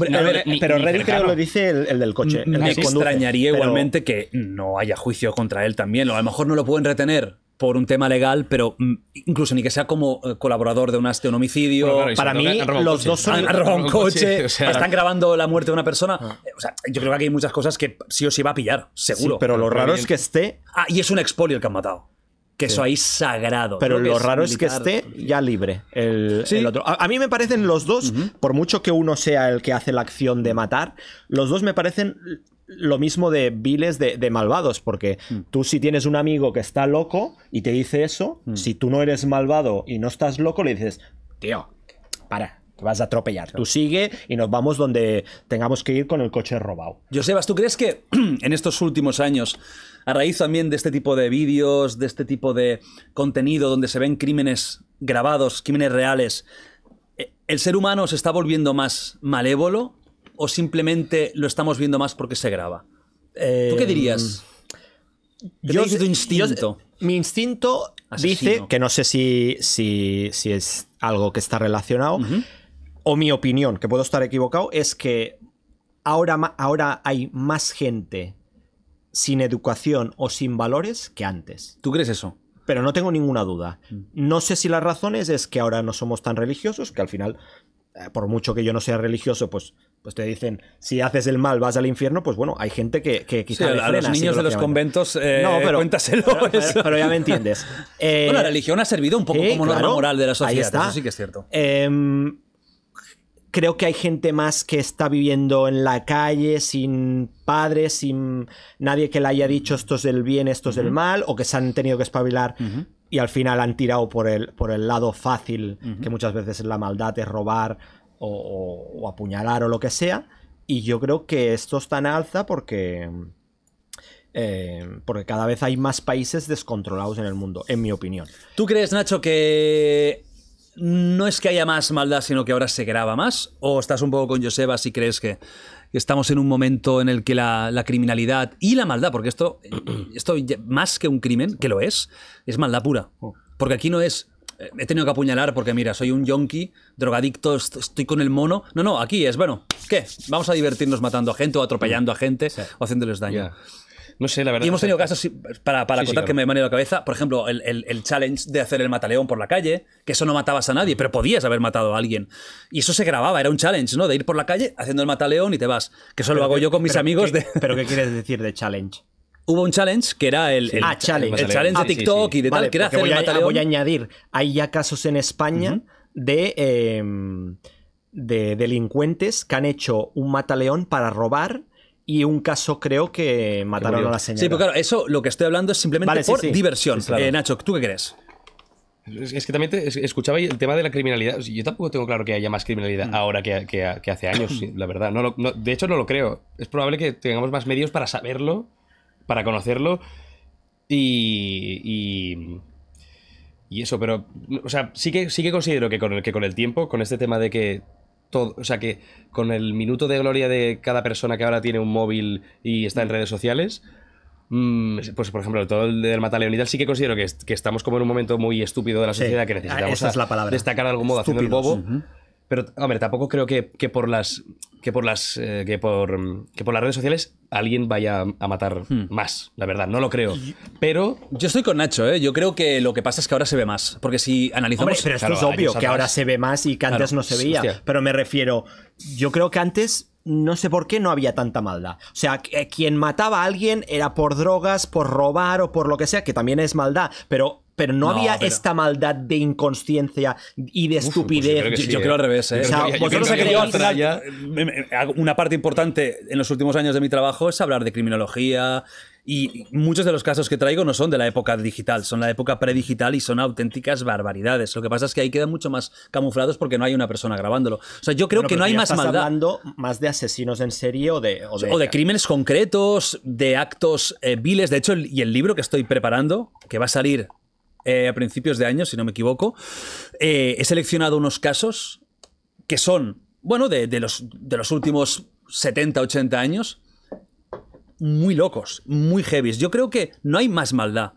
pero lo dice el, del coche. Me extrañaría igualmente que no haya juicio contra él también. A lo mejor no lo pueden retener por un tema legal, pero mm, incluso ni que sea como eh, colaborador de un, o un homicidio. para mí, los dos son, coche, están grabando la muerte de una persona. Ah. Eh, yo creo que aquí hay muchas cosas que sí o sí va a pillar, seguro. pero ah, lo raro es que esté. Ah, y es un expolio el que han matado que eso ahí es sagrado. Pero lo, raro es, que esté ya libre el, otro. A, mí me parecen los dos, por mucho que uno sea el que hace la acción de matar, los dos me parecen lo mismo de viles de, malvados, porque mm. tú si tienes un amigo que está loco y te dice eso, mm. si tú no eres malvado y no estás loco, le dices, tío, para, te vas a atropellar. Tú sigue y nos vamos donde tengamos que ir con el coche robado. Josebas, ¿tú crees que en estos últimos años a raíz también de este tipo de vídeos, de este tipo de contenido donde se ven crímenes grabados, crímenes reales, eh, ¿el ser humano se está volviendo más malévolo o simplemente lo estamos viendo más porque se graba? ¿Tú qué em, dirías? yo, tu instinto? mi instinto dice, que no sé si, si, es algo que está relacionado, o mi opinión, que puedo estar equivocado, es que ahora, ahora hay más gente sin educación o sin valores que antes. ¿Tú crees eso? Pero no tengo ninguna duda. Mm. No sé si las razones es que ahora no somos tan religiosos, que al final, eh, por mucho que yo no sea religioso, pues pues te dicen, si haces el mal vas al infierno, pues bueno, hay gente que, que quizá... a los niños de los conventos, eh, pero, cuéntaselo. Pero, ya me entiendes. la eh, religión ha servido un poco como norma moral de la sociedad, eso sí que es cierto. Em, creo que hay gente más que está viviendo en la calle sin padres, sin nadie que le haya dicho esto es del bien, esto es del mal, o que se han tenido que espabilar y al final han tirado por el, por el lado fácil, que muchas veces es la maldad es robar o, apuñalar o lo que sea. Y yo creo que esto está en alza porque... Eh, porque cada vez hay más países descontrolados en el mundo, en mi opinión. ¿Tú crees, Nacho, que no es que haya más maldad, sino que ahora se graba más? ¿O estás un poco con Joseba si crees que estamos en un momento en el que la, criminalidad y la maldad, porque esto, eh, esto más que un crimen, que lo es, es maldad pura? Porque aquí no es eh, he tenido que apuñalar porque mira, soy un yonki, drogadicto, estoy con el mono. No, no, aquí es, bueno, ¿qué? Vamos a divertirnos matando a gente o atropellando a gente o haciéndoles daño. No sé, la verdad. Y hemos tenido casos, para, contar que me he venido la cabeza, por ejemplo, el, challenge de hacer el mataleón por la calle, que eso no matabas a nadie, pero podías haber matado a alguien. Y eso se grababa, era un challenge, ¿no? De ir por la calle haciendo el mataleón y te vas. Que eso lo hago yo con mis amigos. de... ¿Pero qué quieres decir de challenge? hubo un challenge que era el, ah, challenge. de ah, TikTok y de tal, que era hacer voy, ah, el a, añadir, hay ya casos en España de, em, de delincuentes que han hecho un mataleón para robar y un caso creo que mataron a la señora. Sí, pues pero claro, eso lo que estoy hablando es simplemente por diversión. Eh, Nacho, ¿tú qué crees? Es, que también escuchaba el tema de la criminalidad. Yo tampoco tengo claro que haya más criminalidad mm. ahora que, hace años, la verdad. de hecho, no lo creo. Es probable que tengamos más medios para saberlo, para conocerlo y, y y eso, pero, o sea, sí que, sí que considero que con, el, que con el tiempo, con este tema de que todo, o sea que con el minuto de gloria de cada persona que ahora tiene un móvil y está en mm. redes sociales, mm, pues por ejemplo, todo el del Mata sí que considero que, que, estamos como en un momento muy estúpido de la sociedad que necesitamos ah, destacar de algún modo haciendo el bobo. Pero, hombre, tampoco creo que, por las. Que por las. Eh, que, por, que por las redes sociales alguien vaya a matar hmm. más, la verdad, no lo creo. Pero. Yo estoy con Nacho, ¿eh? Yo creo que lo que pasa es que ahora se ve más. Porque si analizamos. pero esto es obvio que ahora se ve más y que antes no se veía. Pero me refiero. Yo creo que antes no sé por qué no había tanta maldad. O sea, eh, quien mataba a alguien era por drogas, por robar o por lo que sea, que también es maldad, pero pero no, había esta maldad de inconsciencia y de pues estupidez. yo, ¿eh? creo al revés. ¿eh? una parte importante en los últimos años de mi trabajo es hablar de criminología. Y muchos de los casos que traigo no son de la época digital, son la época predigital y son auténticas barbaridades. Lo que pasa es que ahí quedan mucho más camuflados porque no hay una persona grabándolo. O sea, yo creo que no hay más maldad. hablando más de asesinos en serie o de. O de, crímenes concretos, de actos eh, viles. De hecho, y el libro que estoy preparando, que va a salir eh, a principios de año, si no me equivoco. Eh, he seleccionado unos casos que son, bueno, de, los, de los últimos 70, 80 años, muy locos, muy heavy Yo creo que no hay más maldad,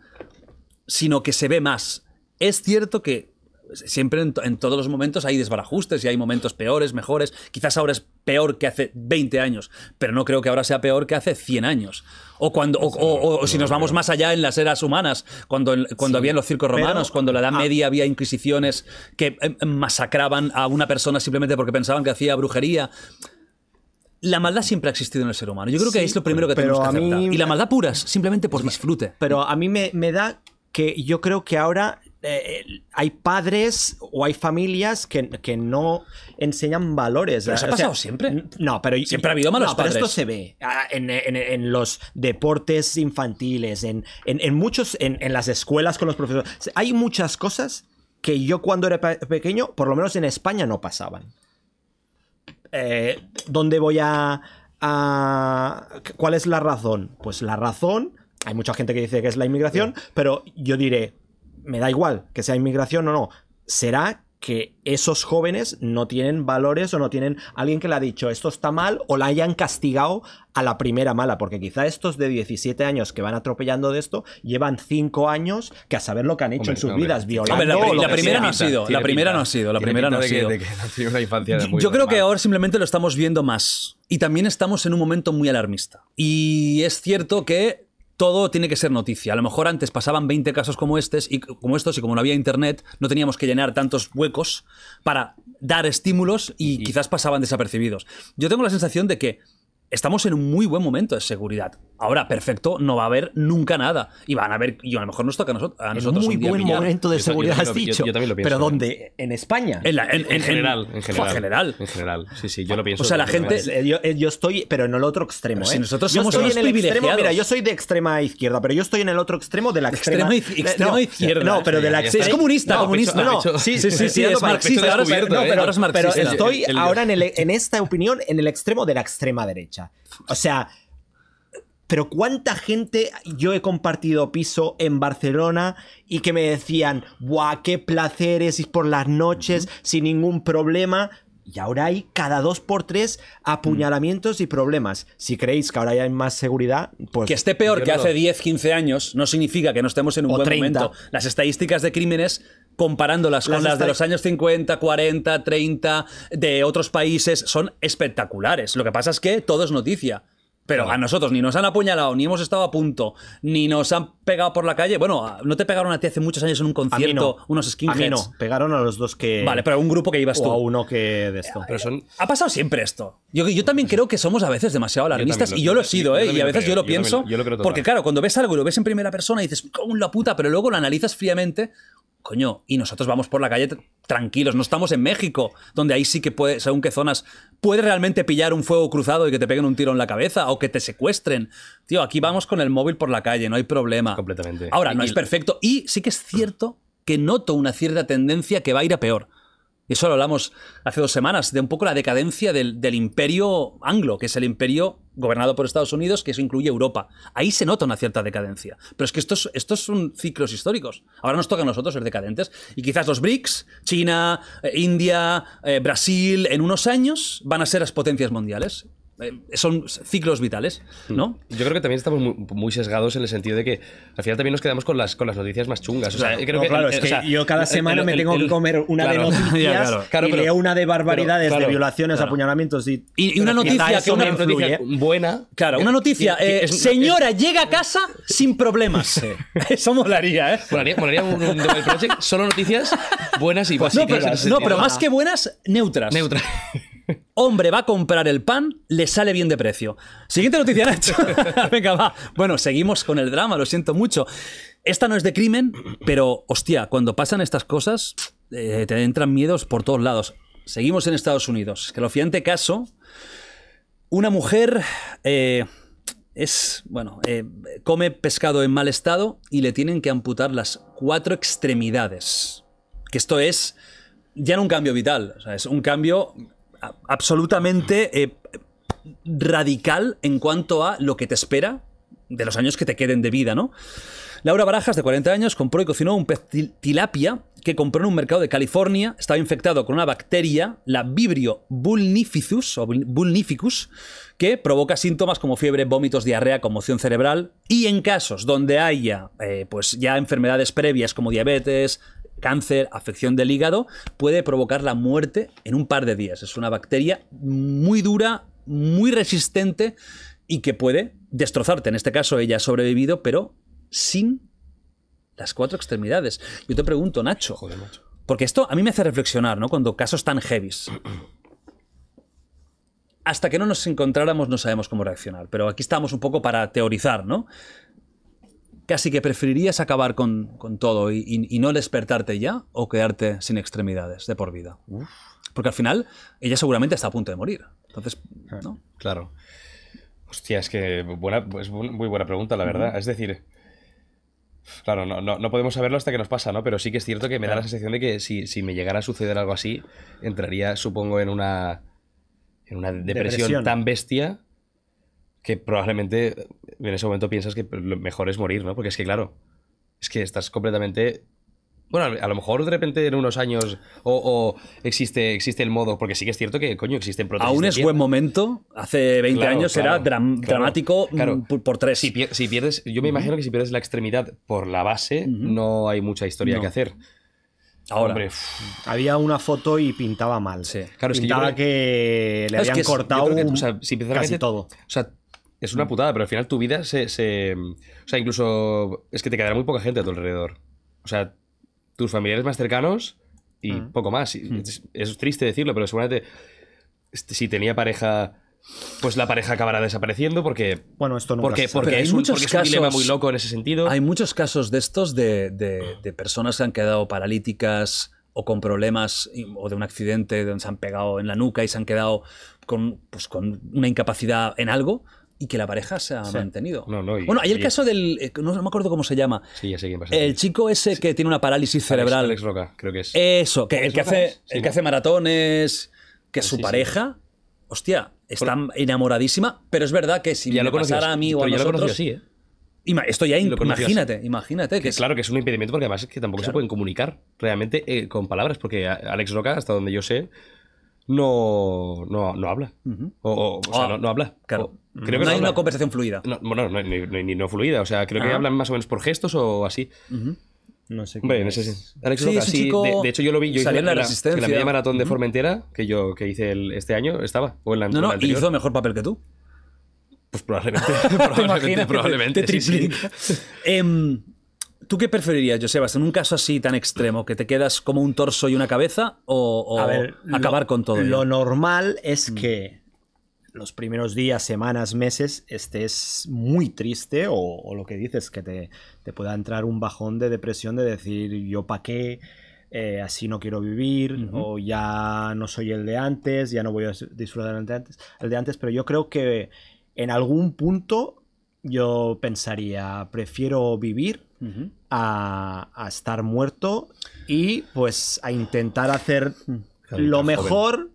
sino que se ve más. Es cierto que siempre en, todos los momentos hay desbarajustes y hay momentos peores, mejores. Quizás ahora es peor que hace 20 años, pero no creo que ahora sea peor que hace 100 años. O cuando si nos vamos más allá en las eras humanas, cuando, cuando había los circos romanos, cuando en la Edad ah. Media había inquisiciones que eh, eh, masacraban a una persona simplemente porque pensaban que hacía brujería. La maldad siempre ha existido en el ser humano. Yo creo que es lo primero que tenemos que aceptar. Y la maldad puras, simplemente por disfrute. Pero a mí me, me da que yo creo que ahora eh, eh, hay padres o hay familias que, no enseñan valores. Pero ha pasado siempre. No, pero siempre ha habido malos esto se ve ah, en, los deportes infantiles, en, muchos, en, las escuelas con los profesores. Hay muchas cosas que yo cuando era pequeño, por lo menos en España, no pasaban. Eh, ¿Dónde voy a, ¿Cuál es la razón? Pues la razón. Hay mucha gente que dice que es la inmigración, pero yo diré, me da igual que sea inmigración o no, será que esos jóvenes no tienen valores o no tienen alguien que le ha dicho esto está mal o la hayan castigado a la primera mala, porque quizá estos de 17 años que van atropellando de esto llevan 5 años que a saber lo que han hecho en sus vidas, violando. la, la primera no ha sido, la primera no ha sido, la primera no ha sido. Yo creo que ahora simplemente lo estamos viendo más y también estamos en un momento muy alarmista. Y es cierto que todo tiene que ser noticia. A lo mejor antes pasaban 20 casos como, estos y como estos y como no había internet, no teníamos que llenar tantos huecos para dar estímulos y... quizás pasaban desapercibidos. Yo tengo la sensación de que estamos en un muy buen momento de seguridad. Ahora, perfecto, no va a haber nunca nada. Y van a haber y a lo mejor nos toca a, nosotros. A nosotros muy buen momento de seguridad, has dicho. Yo, también lo pienso. Pero ¿dónde? ¿En España? En, general, en general. En general. Sí, sí, yo lo pienso. O sea, la gente. Eh, eh, yo, estoy, pero en el otro extremo. ¿eh? Si nosotros somos yo mira, yo soy de extrema izquierda, pero yo estoy en el otro extremo de la extrema, extrema, izquierda. No, pero de la extrema. Es comunista, comunista. No, sí, sí, sí, sí es marxista. ¿eh? Ahora es marxista. Pero estoy ahora en esta opinión en el extremo de la extrema derecha. O sea, pero cuánta gente yo he compartido piso en Barcelona y que me decían, ¡guau, qué placeres! Y por las noches, sin ningún problema. Y ahora hay cada dos por tres apuñalamientos y problemas. Si creéis que ahora ya hay más seguridad, pues. Que esté peor que hace 10, 15 años no significa que no estemos en un buen momento. Las estadísticas de crímenes comparándolas las con las de los años 50, 40, 30, de otros países, son espectaculares. Lo que pasa es que todo es noticia. Pero a nosotros ni nos han apuñalado, ni hemos estado a punto, ni nos han pegado por la calle. Bueno, no te pegaron a ti hace muchos años en un concierto, unos skinheads. A no, pegaron a los dos que. Vale, pero a un grupo que ibas o tú. a uno que de eh, esto. Ha pasado siempre esto. Yo, también creo que somos a veces demasiado alarmistas, y yo lo he sido, ¿eh? y a veces yo lo pienso. porque, claro, cuando ves algo y lo ves en primera persona y dices, ¡cómo la puta! Pero luego lo analizas fríamente. Coño, y nosotros vamos por la calle tranquilos, no estamos en México, donde ahí sí que puede, según qué zonas, puede realmente pillar un fuego cruzado y que te peguen un tiro en la cabeza o que te secuestren. Tío, aquí vamos con el móvil por la calle, no hay problema. Completamente. Ahora, no es perfecto. Y sí que es cierto que noto una cierta tendencia que va a ir a peor. Y eso lo hablamos hace dos semanas, de un poco la decadencia del, imperio anglo, que es el imperio gobernado por Estados Unidos, que eso incluye Europa. Ahí se nota una cierta decadencia. Pero es que estos, estos son ciclos históricos. Ahora nos toca a nosotros ser decadentes. Y quizás los BRICS, China, eh, India, eh, Brasil, en unos años van a ser las potencias mundiales. Eh, son ciclos vitales, mm. ¿no? Yo creo que también estamos muy, sesgados en el sentido de que al final también nos quedamos con las, con las noticias más chungas. O sea, yo cada semana me tengo que comer una de noticias y una de barbaridades, de violaciones, apuñalamientos y... Y, una noticia que una ¿eh? buena. Claro, una eh, noticia. señora, llega a casa sin problemas. Eso molaría, ¿eh? Molaría, un, solo noticias buenas y básicas. No, no, pero más que buenas, neutras. Neutras. Hombre va a comprar el pan, le sale bien de precio. Siguiente noticia, Nacho. Venga, va. Bueno, seguimos con el drama, lo siento mucho. Esta no es de crimen, pero hostia, cuando pasan estas cosas, eh, te entran miedos por todos lados. Seguimos en Estados Unidos. Que lo fiante caso, una mujer eh, es, bueno, eh, come pescado en mal estado y le tienen que amputar las cuatro extremidades. Que esto es ya no un cambio vital, es un cambio absolutamente eh, radical en cuanto a lo que te espera de los años que te queden de vida, ¿no? Laura Barajas, de 40 años, compró y cocinó un pez tilapia que compró en un mercado de California. Estaba infectado con una bacteria, la Vibrio vulnificus, o que provoca síntomas como fiebre, vómitos, diarrea, conmoción cerebral. Y en casos donde haya eh, pues ya enfermedades previas como diabetes, cáncer, afección del hígado, puede provocar la muerte en un par de días. Es una bacteria muy dura, muy resistente y que puede destrozarte. En este caso ella ha sobrevivido, pero sin las cuatro extremidades. Yo te pregunto, Nacho, porque esto a mí me hace reflexionar, ¿no? Cuando casos tan heavies. Hasta que no nos encontráramos no sabemos cómo reaccionar, pero aquí estamos un poco para teorizar, ¿no? casi que preferirías acabar con, todo y, no despertarte ya o quedarte sin extremidades de por vida. Porque al final ella seguramente está a punto de morir. Entonces, ah, ¿no? Claro. Hostia, es que buena, es muy buena pregunta, la verdad. Es decir, Claro, no, no, podemos saberlo hasta que nos pasa, ¿no? Pero sí que es cierto que me da la sensación de que si, me llegara a suceder algo así, entraría, supongo, en una, en una depresión, tan bestia que probablemente en ese momento piensas que lo mejor es morir, ¿no? Porque es que, claro, es que estás completamente bueno, a lo mejor de repente en unos años o, existe, existe el modo, porque sí que es cierto que, coño, existen protestas. Aún es buen momento, hace 20 años era claro, dramático mm, por, tres. Si, pierdes, yo me imagino que si pierdes la extremidad por la base, no hay mucha historia que hacer. Ahora. Hombre, había una foto y pintaba mal. Sí. Claro, es que, le habían cortado o sea, si casi todo. O sea, es una mm. putada, pero al final tu vida se, mm, O sea, incluso es que te quedará muy poca gente a tu alrededor. O sea, tus familiares más cercanos y mm. poco más. Es, triste decirlo, pero seguramente este, si tenía pareja, pues la pareja acabará desapareciendo porque... Bueno, esto no porque, porque, porque, es, un, dilema muy loco en ese sentido. Hay muchos casos de estos de, personas que han quedado paralíticas o con problemas o de un accidente donde se han pegado en la nuca y se han quedado con, pues, con una incapacidad en algo y que la pareja se ha mantenido. bueno, hay el caso del. Eh, no me acuerdo cómo se llama. Sí, ya sé pasa. El chico ese que tiene una parálisis cerebral. Alex, Roca, creo que es. Eso, que el que, hace, el que hace maratones, que su pareja. Hostia, está enamoradísima, pero es verdad que si ya lo pasara a mí o a ya nosotros, lo así, ¿eh? Esto ya imagínate, imagínate. Que, claro que es un impedimento porque además es que tampoco se pueden comunicar realmente eh, con palabras, porque Alex Roca, hasta donde yo sé, no, no, no habla. o, sea, ah, no, habla. Claro. no, hay una conversación fluida. bueno, no, ni, no fluida. O sea, creo que hablan más o menos por gestos o así. No sé. Bueno, sí. de, hecho yo lo vi. Yo en la, resistencia. En la media maratón de Formentera, que yo que hice este año, estaba. O no, no, y hizo mejor papel que tú. Pues probablemente. probablemente, sí, eh, ¿Tú qué preferirías, Josebas, en un caso así tan extremo, que te quedas como un torso y una cabeza o, acabar con todo? Lo normal es mm. que los primeros días, semanas, meses estés muy triste o, lo que dices, que te, pueda entrar un bajón de depresión de decir yo pa' qué, eh, así no quiero vivir, o ya no soy el de antes, ya no voy a disfrutar de antes, el de antes pero yo creo que en algún punto yo pensaría, prefiero vivir a, estar muerto y pues a intentar hacer lo mejor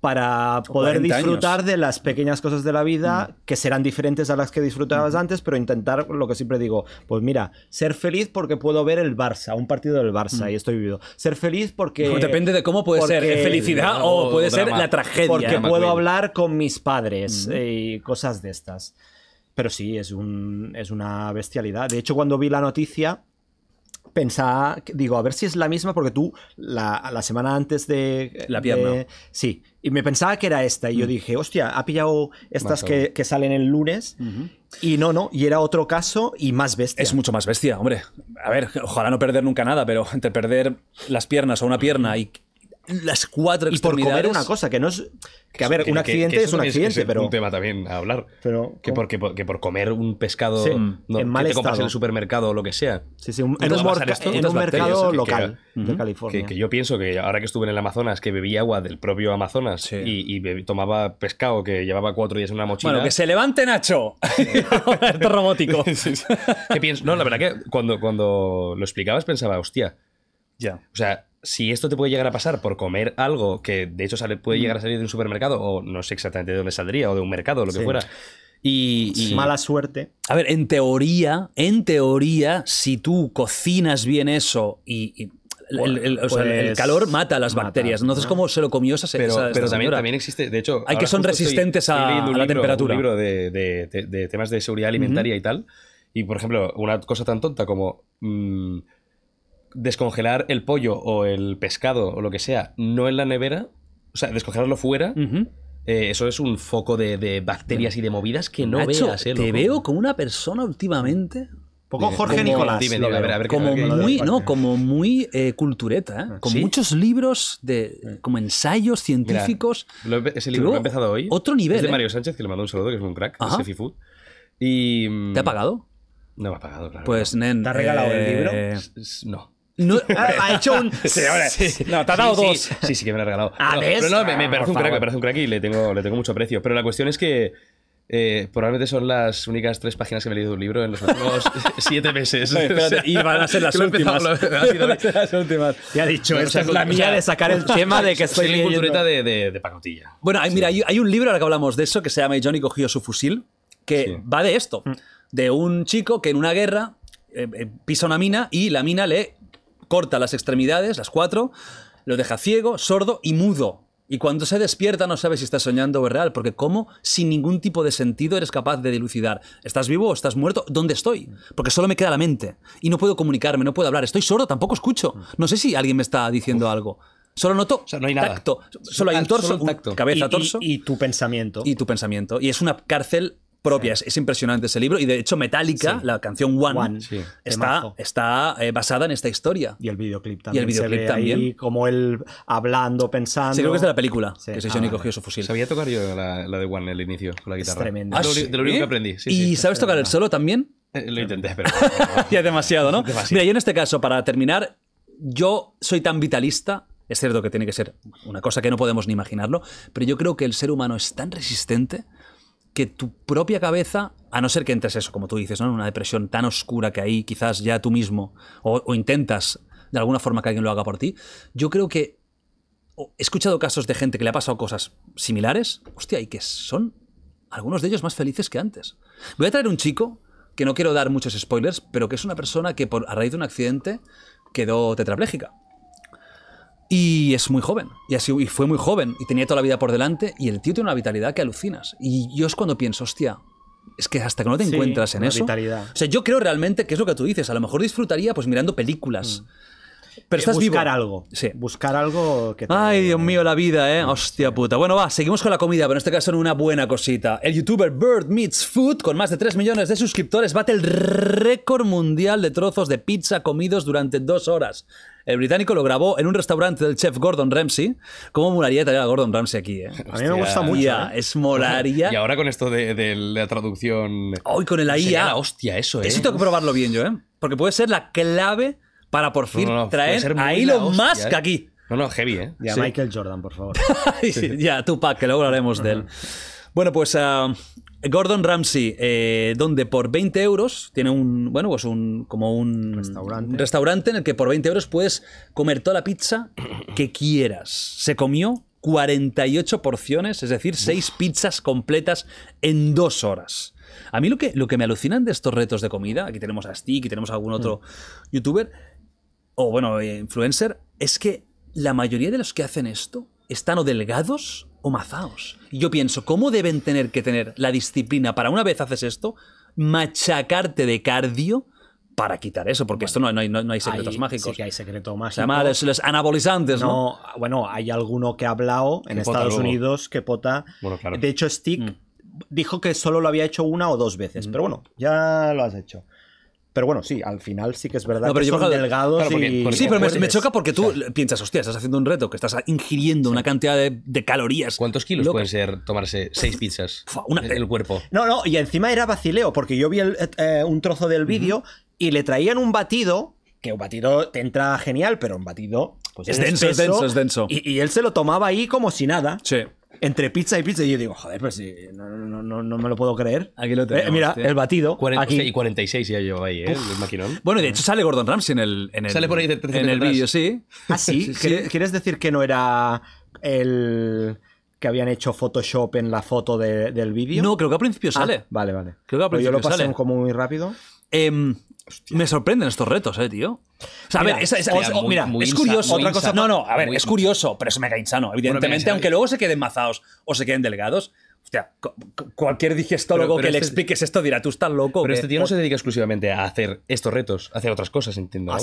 para poder disfrutar de las pequeñas cosas de la vida que serán diferentes a las que disfrutabas antes, pero intentar lo que siempre digo, pues mira, ser feliz porque puedo ver el Barça, un partido del Barça y estoy vivido. Ser feliz porque depende de cómo puede ser, felicidad o, puede ser la tragedia. Porque puedo hablar con mis padres eh, y cosas de estas. Pero sí, es, un, es una bestialidad. De hecho, cuando vi la noticia, pensaba, digo, a ver si es la misma, porque tú la, semana antes de... La pierna. sí, y me pensaba que era esta, y yo mm. dije, hostia, ha pillado estas que, salen el lunes, y no, no, y era otro caso y más bestia. Es mucho más bestia, hombre. A ver, ojalá no perder nunca nada, pero entre perder las piernas o una pierna y las cuatro y por comer una cosa que no es que a ver un accidente es un accidente es, pero un tema también a hablar pero que por, por comer un pescado en mal que compras en el supermercado o lo que sea sí, sí, en, un, en mercado local de California que, yo pienso que ahora que estuve en el Amazonas que bebía agua del propio Amazonas y, tomaba pescado que llevaba cuatro días en una mochila bueno que se levante Nacho robótico ¿Qué no la verdad que cuando, cuando lo explicabas pensaba hostia ya o sea si esto te puede llegar a pasar por comer algo que de hecho puede mm. llegar a salir de un supermercado o no sé exactamente de dónde saldría o de un mercado o lo que fuera. Y, mala suerte. A ver, en teoría, en teoría, si tú cocinas bien eso y, el, pues calor mata a las bacterias. Entonces, ¿no? ¿cómo se lo comió esa Pero, pero también, también, existe, de hecho. Hay que son resistentes a, la temperatura. Un libro de, temas de seguridad alimentaria y tal. Y, por ejemplo, una cosa tan tonta como. Mm, descongelar el pollo o el pescado o lo que sea, no en la nevera, o sea, descongelarlo fuera. Eh, eso es un foco de, bacterias y de movidas que no Nacho, veas, eh, Te veo como una persona últimamente poco Jorge Nicolás. como, muy, no, eh, como cultureta, con muchos libros de como ensayos científicos. ese libro que ha empezado hoy. Otro nivel. Es de Mario Sánchez, que le mando un saludo, que es un crack, de Food. Y, ¿Te ha pagado? No me ha pagado, claro. Pues, ¿Te ha regalado el libro? No. No, ha hecho un. Sí, ahora, sí. No, te ha dado dos. Sí. sí, que me lo ha regalado. ¿A ah, no, me, ah, parece un crack, y le tengo, le tengo mucho aprecio. Pero la cuestión es que eh, probablemente son las únicas tres páginas que me he leído de un libro en los últimos siete meses. y van a ser las últimas. las últimas. dicho, esa es la mía de sacar el tema de que estoy un cultureta de, pacotilla. Bueno, hay, mira, hay, un libro ahora que hablamos de eso que se llama Johnny cogió su fusil, que va de esto. Mm. De un chico que en una guerra eh, eh, pisa una mina y la mina le corta las extremidades, las cuatro, lo deja ciego, sordo y mudo. Y cuando se despierta no sabe si está soñando o es real, porque cómo sin ningún tipo de sentido eres capaz de dilucidar, ¿estás vivo o estás muerto? ¿Dónde estoy? Porque solo me queda la mente y no puedo comunicarme, no puedo hablar, estoy sordo, tampoco escucho. No sé si alguien me está diciendo algo. Solo noto o sea, no hay solo hay un torso, cabeza, torso y, tu pensamiento. Y tu pensamiento. Y es una cárcel propias. Es impresionante ese libro. Y de hecho, Metallica, la canción One, está, está eh, basada en esta historia. Y el videoclip también. Y el videoclip también. Ahí como él hablando, pensando. Sí, creo que es de la película. Que Johnny ah, cogió su fusil. Sabía tocar yo la, de One el inicio con la guitarra. tremendo. Ah, de lo, único que aprendí. ¿Y sabes tocar el solo también? Eh, lo intenté, pero. ya demasiado, ¿no? Mira, yo en este caso, para terminar, yo soy tan vitalista es cierto que tiene que ser una cosa que no podemos ni imaginarlo, pero yo creo que el ser humano es tan resistente que tu propia cabeza, a no ser que entres eso, como tú dices, ¿no? en una depresión tan oscura que ahí quizás ya tú mismo, o, intentas de alguna forma que alguien lo haga por ti, yo creo que he escuchado casos de gente que le ha pasado cosas similares, hostia, y que son algunos de ellos más felices que antes. Voy a traer un chico, que no quiero dar muchos spoilers, pero que es una persona que por, a raíz de un accidente quedó tetraplégica y es muy joven. Y, así, fue muy joven. Y tenía toda la vida por delante. Y el tío tiene una vitalidad que alucinas. Y yo es cuando pienso, hostia, es que hasta que no te encuentras en eso. Vitalidad. O sea, yo creo realmente que es lo que tú dices. A lo mejor disfrutaría pues mirando películas. Mm. Pero eh, estás buscar algo. Sí. Buscar algo que Ay, Dios eh, mío, la vida, ¿eh? Hostia puta. Bueno, va, seguimos con la comida, pero en este caso en una buena cosita. El youtuber Bird Meets Food, con más de 3 millones de suscriptores, bate el récord mundial de trozos de pizza comidos durante dos horas. El británico lo grabó en un restaurante del chef Gordon Ramsay. ¿Cómo molaría a Gordon Ramsay aquí? Eh? a mí me gusta mucho. ¿eh? Es molaría. Y ahora con esto de, la traducción. Hoy con el la hostia, eso, ¿eh? Eso tengo que probarlo bien yo, ¿eh? Porque puede ser la clave para por fin traer a Elon más Musk ¿eh? aquí. No, no, heavy, ¿eh? Ya, Michael Jordan, por favor. Ya tú Ya, que luego hablaremos de él. Bueno, pues ah, Gordon Ramsay, eh, donde por 20 euros tiene un, bueno, pues un, como un restaurante. un restaurante en el que por 20 euros puedes comer toda la pizza que quieras. Se comió 48 porciones, es decir, 6 pizzas completas en 2 horas. A mí lo que, lo que me alucinan de estos retos de comida, aquí tenemos a Stick y tenemos a algún otro mm. youtuber, o bueno, eh, influencer, es que la mayoría de los que hacen esto están o delgados o mazaos. Y yo pienso, ¿cómo deben tener que tener la disciplina para una vez haces esto, machacarte de cardio? para quitar eso, porque esto no, no, hay, secretos mágicos. Sí hay secreto mágico. Se los, anabolizantes, ¿no? Bueno, hay alguno que ha hablado en Estados Unidos que pota. De hecho, Stick mm. dijo que solo lo había hecho una o dos veces, mm. pero bueno, ya lo has hecho. Pero bueno, sí, al final sí que es verdad no, que son delgados y sí, pero me, choca porque tú piensas, hostia, estás haciendo un reto, que estás ingiriendo una cantidad de, calorías. ¿Cuántos kilos puede ser tomarse seis pizzas una, el, cuerpo? No, no, y encima era vacileo, porque yo vi eh, eh, un trozo del vídeo y le traían un batido que un batido te entra genial, pero un batido es, denso, es denso, denso. Y, y, él se lo tomaba ahí como si nada. Sí entre pizza y pizza. Y yo digo, joder, pues sí, no, no, no, no me lo puedo creer. Aquí lo eh, tenemos. mira, el batido. aquí. Y 46 ya lleva ahí, ¿eh? El maquinón. Bueno, de hecho sale Gordon Ramsay en el, en el, sale por ahí en el vídeo, sí. Ah, sí. ¿Quieres, decir que no era el que habían hecho Photoshop en la foto de, del vídeo? No, creo que al principio ah, sale. vale, vale. Creo que al principio Pero yo lo pasé como muy rápido. Eh, me sorprenden estos retos, eh, tío. O sea, a ver, es curioso. Otra cosa, no, no, a ver, es curioso, pero es mega insano, evidentemente, aunque luego se queden mazados o se queden delgados. cualquier digestólogo que le este- expliques esto dirá, tú estás loco. Pero este tío no se dedica exclusivamente a hacer estos retos, a hacer otras cosas, entiendo.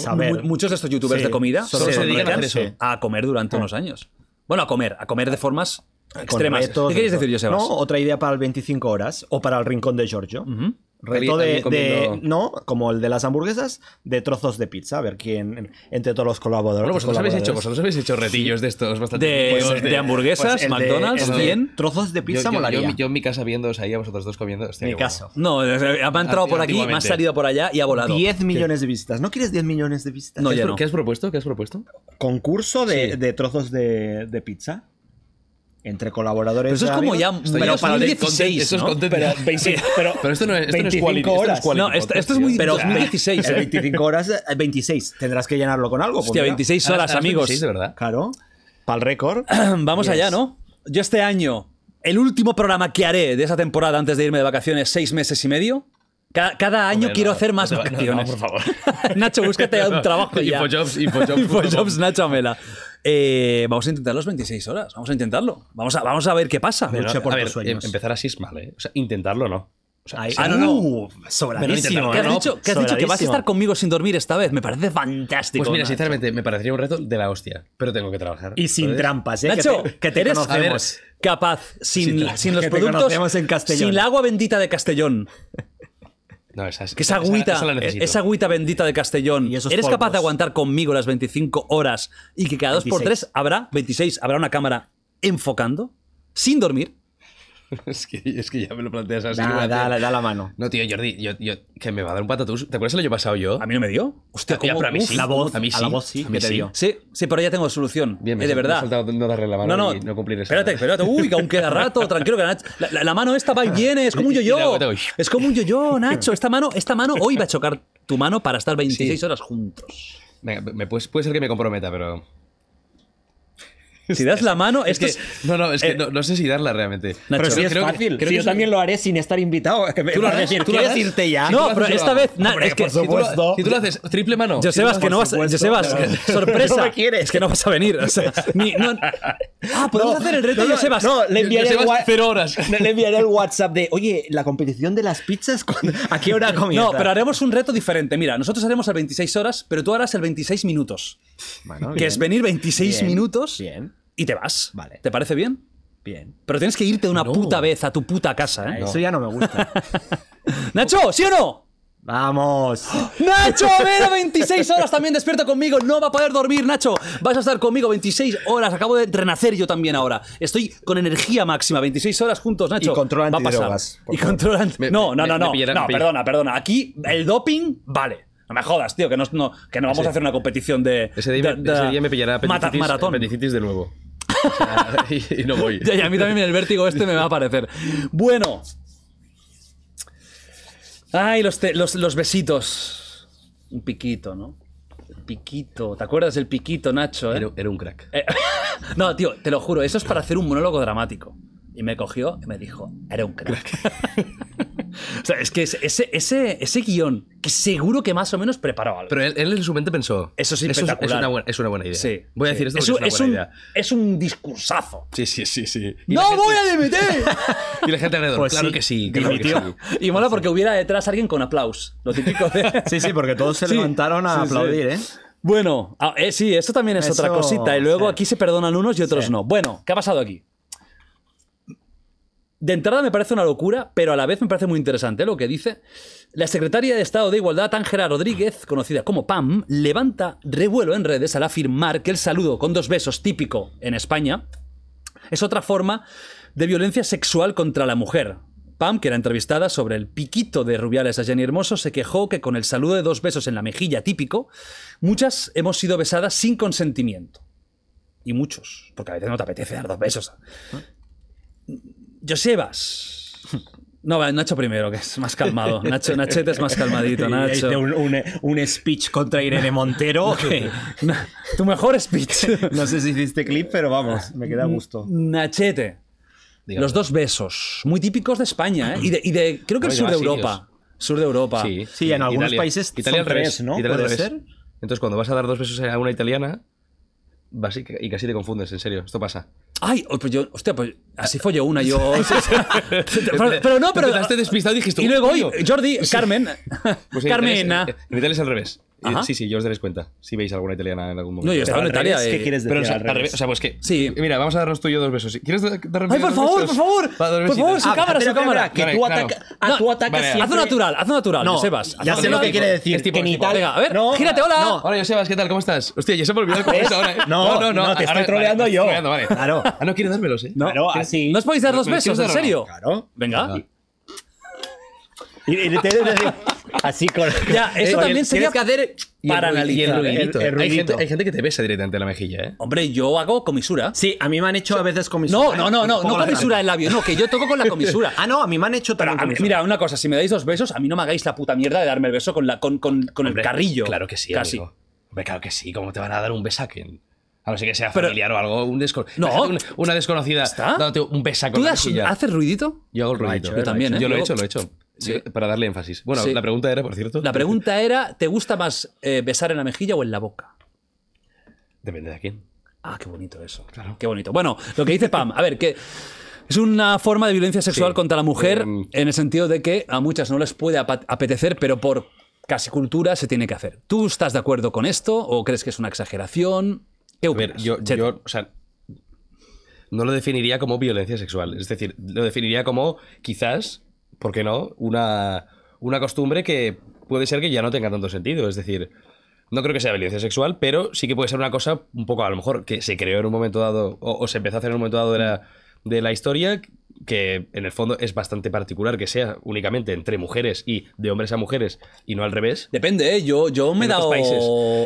Muchos de estos youtubers de comida solo se, dedican a, comer durante ah. unos años. Bueno, a comer, a comer de formas extremas. ¿Qué queréis decir, Josebas? No, otra idea para el 25 horas o para el rincón de Giorgio. Reto de, No, como el de las hamburguesas, de trozos de pizza. A ver quién. Entre todos los colaboradores. Pues vosotros, Habéis, hecho, retillos de estos bastante. De, pues, pues, eh, hamburguesas, McDonald's, bien. Trozos de pizza molaría. Yo, en mi casa viéndoos ahí a vosotros dos comiendo. En mi caso. No, me ha entrado por aquí, me ha salido por allá y ha volado. 10 millones de visitas. ¿No quieres 10 millones de visitas? No, ¿Qué, has, propuesto? ¿Qué has propuesto? Concurso de, trozos de pizza entre colaboradores. Pero eso es como ya. Pero para 2016. Eso es pero, pero, esto no es, esto 25 no horas. Esto no, esto, es muy. Pero 2016. 25 ¿eh? horas, 26. Eh, Tendrás que llenarlo con algo. Hostia, 26 horas, amigos. 26, de verdad. Claro. Para el récord. Vamos allá, ¿no? Yo este año, el último programa que haré de esa temporada antes de irme de vacaciones, seis meses y medio. Cada, año quiero hacer más vacaciones. No, por favor. Nacho, búscate un trabajo ya. Infojobs, y Infojobs, Nacho Amela. Eh, vamos a intentar las 26 horas. Vamos a intentarlo. Vamos a, vamos a ver qué pasa. Pero, por a em- Empezar así es mal, ¿eh? O sea, intentarlo no. ah, no, no. sobradísimo. ¿Qué has, dicho? ¿Qué has dicho? Que vas a estar conmigo sin dormir esta vez. Me parece fantástico. Pues mira, sinceramente, me parecería un reto de la hostia. Pero tengo que trabajar. Y sin trampas, ¿eh? Nacho, que te, que te conocemos. capaz, sin, sin, los productos, en sin la agua bendita de Castellón, no, esa es, esa agüita, e- esa, agüita bendita de Castellón. ¿Eres capaz de aguantar conmigo las 25 horas y que cada 2 por 3 habrá 26, habrá una cámara enfocando sin dormir? es, que, es que ya me lo planteas así. Da, dale, da, la mano. No, tío, Jordi, yo, yo, que me va a dar un patatús. ¿Te acuerdas el año pasado yo? A mí no me dio. Hostia, ¿cómo? a mí sí. La voz, a mí sí. A la sí, te dio. Sí, sí, pero ya tengo solución. Bien, eh, de verdad. no darle la mano no, no, cumplir Espérate, espérate. Uy, que aún queda rato, tranquilo, que La, mano esta va y viene, es como un yo-yo. Es como un yo-yo, Nacho. Esta mano, esta mano hoy va a chocar tu mano para estar 26 horas juntos. Venga, me puede ser que me comprometa, pero... Si das la mano, es, que, No, no, es que eh, no, sé si darla realmente. pero es fácil. Creo yo también lo haré sin estar invitado. tú lo harás, ¿tú ¿quieres irte ya? No, pero esta vez... es que, Si tú, lo, haces triple mano... Yo Josebas, que no vas... sebas sorpresa. Es que no vas a venir. O sea, ni, ah, podemos hacer el reto, Josebas. No, le enviaré, el, le enviaré el WhatsApp de... Oye, la competición de las pizzas, ¿a qué hora comienza? No, pero haremos un reto diferente. Mira, nosotros haremos el 26 horas, pero tú harás el 26 minutos. que es venir 26 minutos. Bien y te vas. Vale. ¿Te parece bien? Bien. Pero tienes que irte una puta vez a tu puta casa, ¿eh? Eso ya no me gusta. Nacho, ¿sí o no? Vamos. Nacho, ver, 26 horas también despierto conmigo. No va a poder dormir, Nacho. Vas a estar conmigo 26 horas. Acabo de renacer yo también ahora. Estoy con energía máxima. 26 horas juntos, Nacho. Y controlan drogas. Y controlan. No, no, no, no. no, perdona, perdona. Aquí el doping, vale. No me jodas, tío, que no, que no vamos a hacer una competición de. Ese día, me pillará apendicitis, maratón. de nuevo. y, no voy. y a mí también el vértigo este me va a aparecer. Bueno. Ay, los, los, besitos. Un piquito, ¿no? piquito. ¿Te acuerdas del piquito, Nacho? Eh? Era, un crack. Eh, no, tío, te lo juro, eso es para hacer un monólogo dramático. Y me cogió y me dijo, era un crack. crack. o sea, es que ese, ese, ese guión, que seguro que más o menos preparó algo. Pero él, en su mente pensó. Eso es es, una, buena, idea. Sí, voy a decir esto porque es, una buena idea. Es un discursazo. Sí, sí, sí, sí. ¡No voy a dimitir! y la gente alrededor, pues claro que sí. Y mola pues porque hubiera detrás alguien con aplausos. Lo típico de... sí, sí, porque todos se levantaron a aplaudir, ¿eh? Bueno, ah, eh, sí, esto también es otra cosita. Y luego aquí se perdonan unos y otros no. Bueno, ¿qué ha pasado aquí? De entrada me parece una locura, pero a la vez me parece muy interesante lo que dice. La secretaria de Estado de Igualdad, Ángela Rodríguez, conocida como PAM, levanta revuelo en redes al afirmar que el saludo con dos besos típico en España es otra forma de violencia sexual contra la mujer. Pam, que era entrevistada sobre el piquito de Rubiales a Jenny Hermoso, se quejó que con el saludo de dos besos en la mejilla típico, muchas hemos sido besadas sin consentimiento. Y muchos, porque a veces no te apetece dar dos besos. ¿Eh? Josebas. No, Nacho primero, que es más calmado. Nacho, Nachete es más calmadito, Nacho. Un, speech contra Irene Montero. tu mejor speech. no sé si hiciste clip, pero vamos, me queda a gusto. Nachete. Los dos besos, muy típicos de España, ¿eh? y, de, creo que el sur de Europa. Sur de Europa. Sí, en algunos países Italia son ¿no? Italia ¿Puede ser? Entonces, cuando vas a dar dos besos a una italiana, y, casi te confundes, en serio, esto pasa. Ay, oh, pues yo, hostia, pues así fue una, yo. pero, no, pero. Te despistado y dijiste. Y luego, oye, Jordi, Carmen. Pues Carmen en ah. es eh, al revés. Eh, sí, sí, yo os daréis cuenta. Si veis alguna italiana en algún momento. No, yo estaba en Italia. eh... ¿Qué quieres decir? Pero, al o sea, pues que. Sí. Mira, vamos a darnos tú y yo dos besos. ¿Quieres darnos ¡Ay, por favor, por favor! Por, favor, su ah, cámara, su cámara. Que tú claro. ataca, no, tu ataque siempre. Hazlo natural, hazlo natural, no, sebas Ya sé lo que quiere decir. que en Italia. A ver, no, gírate, hola. Hola, sebas ¿qué tal? ¿Cómo estás? Hostia, ya se me olvidó cómo es ahora. ¿eh? No, no, no. Te estoy troleando yo. Claro. Ah, no quieres dármelos, ¿eh? No, así. ¿No os podéis dar dos besos, en serio? Claro. Venga. Y, y te así, así con. Ya, eso eh, también sería. que hacer para analizar. hay, gente, que te besa directamente la mejilla, ¿eh? Hombre, yo hago comisura. Sí, a mí me han hecho a veces comisura. No, no, no, no, no comisura del labio, no, que yo toco con la comisura. ah, no, a mí me han hecho también. mira, una cosa, si me dais dos besos, a mí no me hagáis la puta mierda de darme el beso con, la, con, con, el carrillo. Claro que sí, casi. Hombre, claro que sí, ¿cómo te van a dar un besaque? A no ser que sea familiar o algo, un no, una, desconocida ¿Está? dándote un besaco. ¿Tú haces ruidito? Yo hago el ruidito. yo también, Yo ¿eh? lo he hecho, lo he hecho. Eh, para darle énfasis. Bueno, la pregunta era, por cierto. La pregunta era: ¿te gusta más eh, besar en la mejilla o en la boca? Depende de quién. Ah, qué bonito eso. Claro. Qué bonito. Bueno, lo que dice Pam, a ver, que. Es una forma de violencia sexual contra la mujer em. en el sentido de que a muchas no les puede apetecer, pero por casi cultura se tiene que hacer. ¿Tú estás de acuerdo con esto o crees que es una exageración? yo, no lo definiría como violencia sexual. Es decir, lo definiría como quizás ¿por qué no? Una, una costumbre que puede ser que ya no tenga tanto sentido. Es decir, no creo que sea violencia sexual, pero sí que puede ser una cosa un poco, a lo mejor, que se creó en un momento dado o, o se empezó a hacer en un momento dado de la, de la historia que en el fondo es bastante particular que sea únicamente entre mujeres y de hombres a mujeres y no al revés. Depende, ¿eh? yo, yo me he dado. Países.